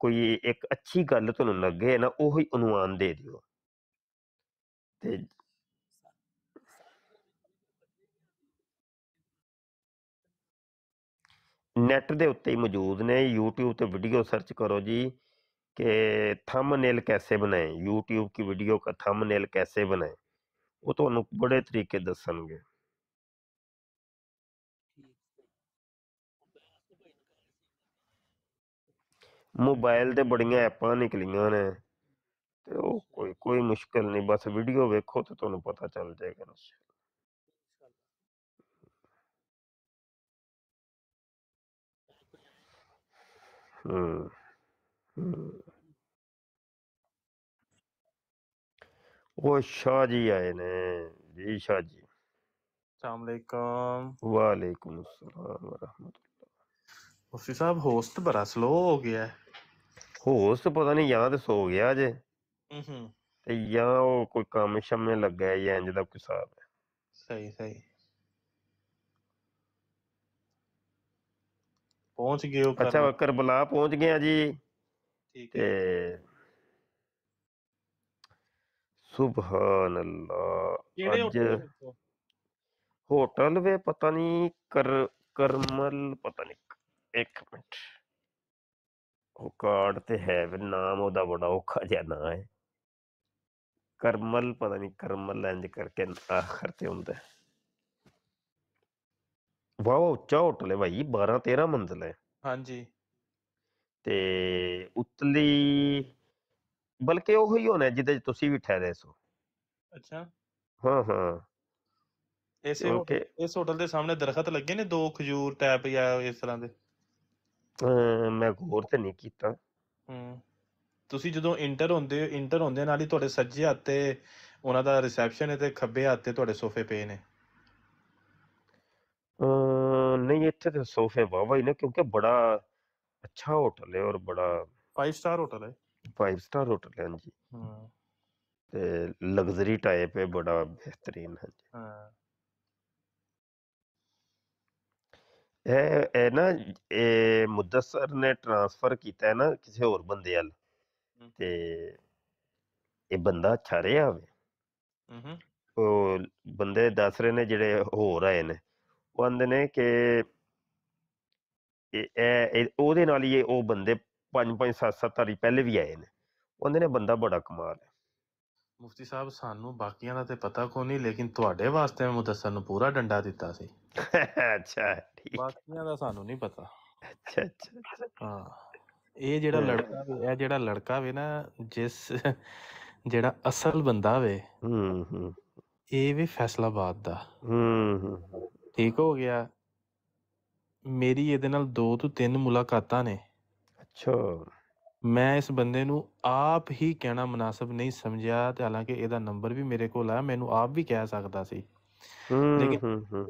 ਕੋਈ ਇੱਕ ਅੱਛੀ ਗੱਲ ਤੁਹਾਨੂੰ ਲੱਗੇ ਨਾ ਉਹੀ ਉਨਵਾਨ ਦੇ ਦਿਓ ਤੇ ਨੈਟ ਦੇ ਉੱਤੇ ਹੀ ਮੌਜੂਦ ਨੇ YouTube ਤੇ ਵੀਡੀਓ ਸਰਚ ਕਰੋ ਜੀ ਕਿ ਥੰਬਨੇਲ ਕੈਸੇ ਬਣਾਏ YouTube ਕੀ ਵੀਡੀਓ ਦਾ ਥੰਬਨੇਲ ਕੈਸੇ ਬਣਾਏ ਉਹ ਤੁਹਾਨੂੰ ਬੜੇ ਤਰੀਕੇ ਦੱਸਣਗੇ ਮੋਬਾਈਲ ਤੇ ਬੜੀਆਂ ਐਪਾਂ ਨਿਕਲੀਆਂ ਨੇ ਤੇ ਉਹ ਕੋਈ ਕੋਈ ਮੁਸ਼ਕਲ ਨਹੀਂ ਬਸ ਵੀਡੀਓ ਵੇਖੋ ਤੇ ਤੁਹਾਨੂੰ ਪਤਾ ਚੱਲ ਜਾਏਗਾ Mm. Mm. वो शाह जी आए ने जी शाह जी वालेकुम अस्सलाम मुफ्ती साहब होस्ट बड़ा स्लो हो गया है होस्ट पता नहीं यहाँ तो सो गया जे हम्म, हम्म ते यहाँ कोई काम शम लग गया या इंज दा कोई हिसाब सही सही ਪਹੁੰਚ ਗਏ ਉਹ ਘਰ। ਅੱਛਾ ਕਰਬਲਾ ਪਹੁੰਚ ਗਿਆ ਜੀ ਠੀਕ ਹੈ ਤੇ ਸੁਭਾਨ ਅੱਲਾ ਅੱਜ ਹੋਟਲ ਵੇ ਪਤਾ ਨਹੀਂ ਕਰ ਕਰਮਲ ਪਤਾ ਨਹੀਂ ਇੱਕ ਮਿੰਟ ਉਹ ਕਾਰਡ ਤੇ ਹੈ ਵੀ ਨਾਮ ਉਹਦਾ ਬੜਾ ਔਖਾ ਜਿਹਾ ਨਾਂ ਹੈ ਕਰਮਲ ਪਤਾ ਨਹੀਂ ਕਰਮਲ ਇੰਜ ਕਰਕੇ ਆਖਰ ਤੇ ਹੁੰਦਾ ਹੈ। ਵਾਹ ਵਾਹ ਉੱਚਾ ਹੋਟਲ ਹੈ ਭਾਈ 12 13 है ਹੈ ਹਾਂਜੀ ਤੇ ਉਤਲੀ ਬਲਕਿ ਉਹ ਹੀ ਹੋਣਾ ਜਿੱਦੇ ਤੁਸੀਂ ਵੀ ਠਹਿਰੇ ਸੋ ਅੱਛਾ ਹਾਂ ਹਾਂ ਇਸੇ ਹੋ- ਇਸ ਹੋਟਲ ਦੇ ਸਾਹਮਣੇ ਦਰਖਤ ਲੱਗੇ ਨੇ ਦੋ ਖਜੂਰ ਟੈਪ ਜਾਂ ਇਸ ਤਰ੍ਹਾਂ ਦੇ ਮੈਂ ਗੌਰ ਤੇ ਨਹੀਂ ਕੀਤਾ ਹੂੰ ਤੁਸੀਂ ਜਦੋਂ ਇੰਟਰ ਹੁੰਦੇ ਹੋ ਇੰਟਰ ਹੁੰਦੇ ਨਾਲ ਹੀ ਤੁਹਾਡੇ ਸੱਜੇ ਹੱਥ ਤੇ ਉਹਨਾਂ ਦਾ ਰਿਸੈਪਸ਼ਨ ਹੈ ਤੇ ਖੱਬੇ ਹੱਥ ਤੇ ਤੁਹਾਡੇ ਸੋਫੇ ਪਏ ਨੇ ਨਹੀਂ ਇੱਥੇ तो ਸੋਫੇ वाह-वाह ही ना ਕਿਉਂਕਿ ਬੜਾ ਅੱਛਾ ਹੋਟਲ ਹੈ ਔਰ ਬੜਾ 5 ਸਟਾਰ ਹੋਟਲ ਹੈ 5 ਸਟਾਰ ਹੋਟਲ ਹੈ हाँ ਹਾਂ ਤੇ ਲਗਜ਼ਰੀ ਟਾਈਪ ਹੈ ਬੜਾ ਬਿਹਤਰੀਨ ਹੈ ਜੀ ਇਹ ਇਹ ਨਾ ਇਹ ਮੁਦੱਸਰ ਨੇ ਟ੍ਰਾਂਸਫਰ ਕੀਤਾ ਹੈ ਨਾ ਕਿਸੇ ਹੋਰ ਬੰਦੇ ਵੱਲ ਤੇ ਇਹ ਬੰਦਾ ਅੱਛਾ ਰਿਹਾ ਹੋਵੇ ਹੂੰ ਉਹ ਬੰਦੇ ਦੱਸ ਰਹੇ ਨੇ ਜਿਹੜੇ ਹੋਰ ਆਏ ਨੇ ਉਹ ਆਂਦੇ ਨੇ ਕਿ ਇਹ ਉਹਦੇ ਨਾਲ ਹੀ ਉਹ ਬੰਦੇ 5 5 7 7 ਵਾਰੀ ਪਹਿਲੇ ਵੀ ਆਏ ਨੇ ਉਹਨਾਂ ਨੇ ਬੰਦਾ ਬੜਾ ਕਮਾਲ ਹੈ ਮੁਫਤੀ ਸਾਹਿਬ ਸਾਨੂੰ ਬਾਕੀਆਂ ਦਾ ਤੇ ਪਤਾ ਕੋ ਨਹੀਂ ਲੇਕਿਨ ਤੁਹਾਡੇ ਵਾਸਤੇ ਮੈਂ ਮੁਦੱਸਰ ਨੂੰ ਪੂਰਾ ਡੰਡਾ ਦਿੱਤਾ ਸੀ ਅੱਛਾ ਠੀਕ ਬਾਕੀਆਂ ਦਾ ਸਾਨੂੰ ਨਹੀਂ ਪਤਾ ਅੱਛਾ ਅੱਛਾ ਹਾਂ ਇਹ ਜਿਹੜਾ ਲੜਕਾ ਇਹ ਜਿਹੜਾ ਲੜਕਾ ਵੇ ਨਾ ਜਿਸ ਜਿਹੜਾ ਅਸਲ ਬੰਦਾ ਵੇ ਹੂੰ ਹੂੰ ਇਹ ਵੀ ਫੈਸਲਾਬਾਦ ਦਾ ਹੂੰ ਹੂੰ ਠੀਕ ਹੋ ਗਿਆ ਮੇਰੀ ਇਹਦੇ ਨਾਲ ਦੋ ਤੋਂ ਤਿੰਨ ਮੁਲਾਕਾਤਾਂ ਨੇ ਅੱਛਾ ਮੈਂ ਇਸ ਬੰਦੇ ਨੂੰ ਆਪ ਹੀ ਕਹਿਣਾ ਮناسب ਨਹੀਂ ਸਮਝਿਆ ਤੇ ਹਾਲਾਂਕਿ ਇਹਦਾ ਨੰਬਰ ਵੀ ਮੇਰੇ ਕੋਲ ਆ ਮੈਨੂੰ ਆਪ ਵੀ ਕਹਿ ਸਕਦਾ ਸੀ ਲੇਕਿਨ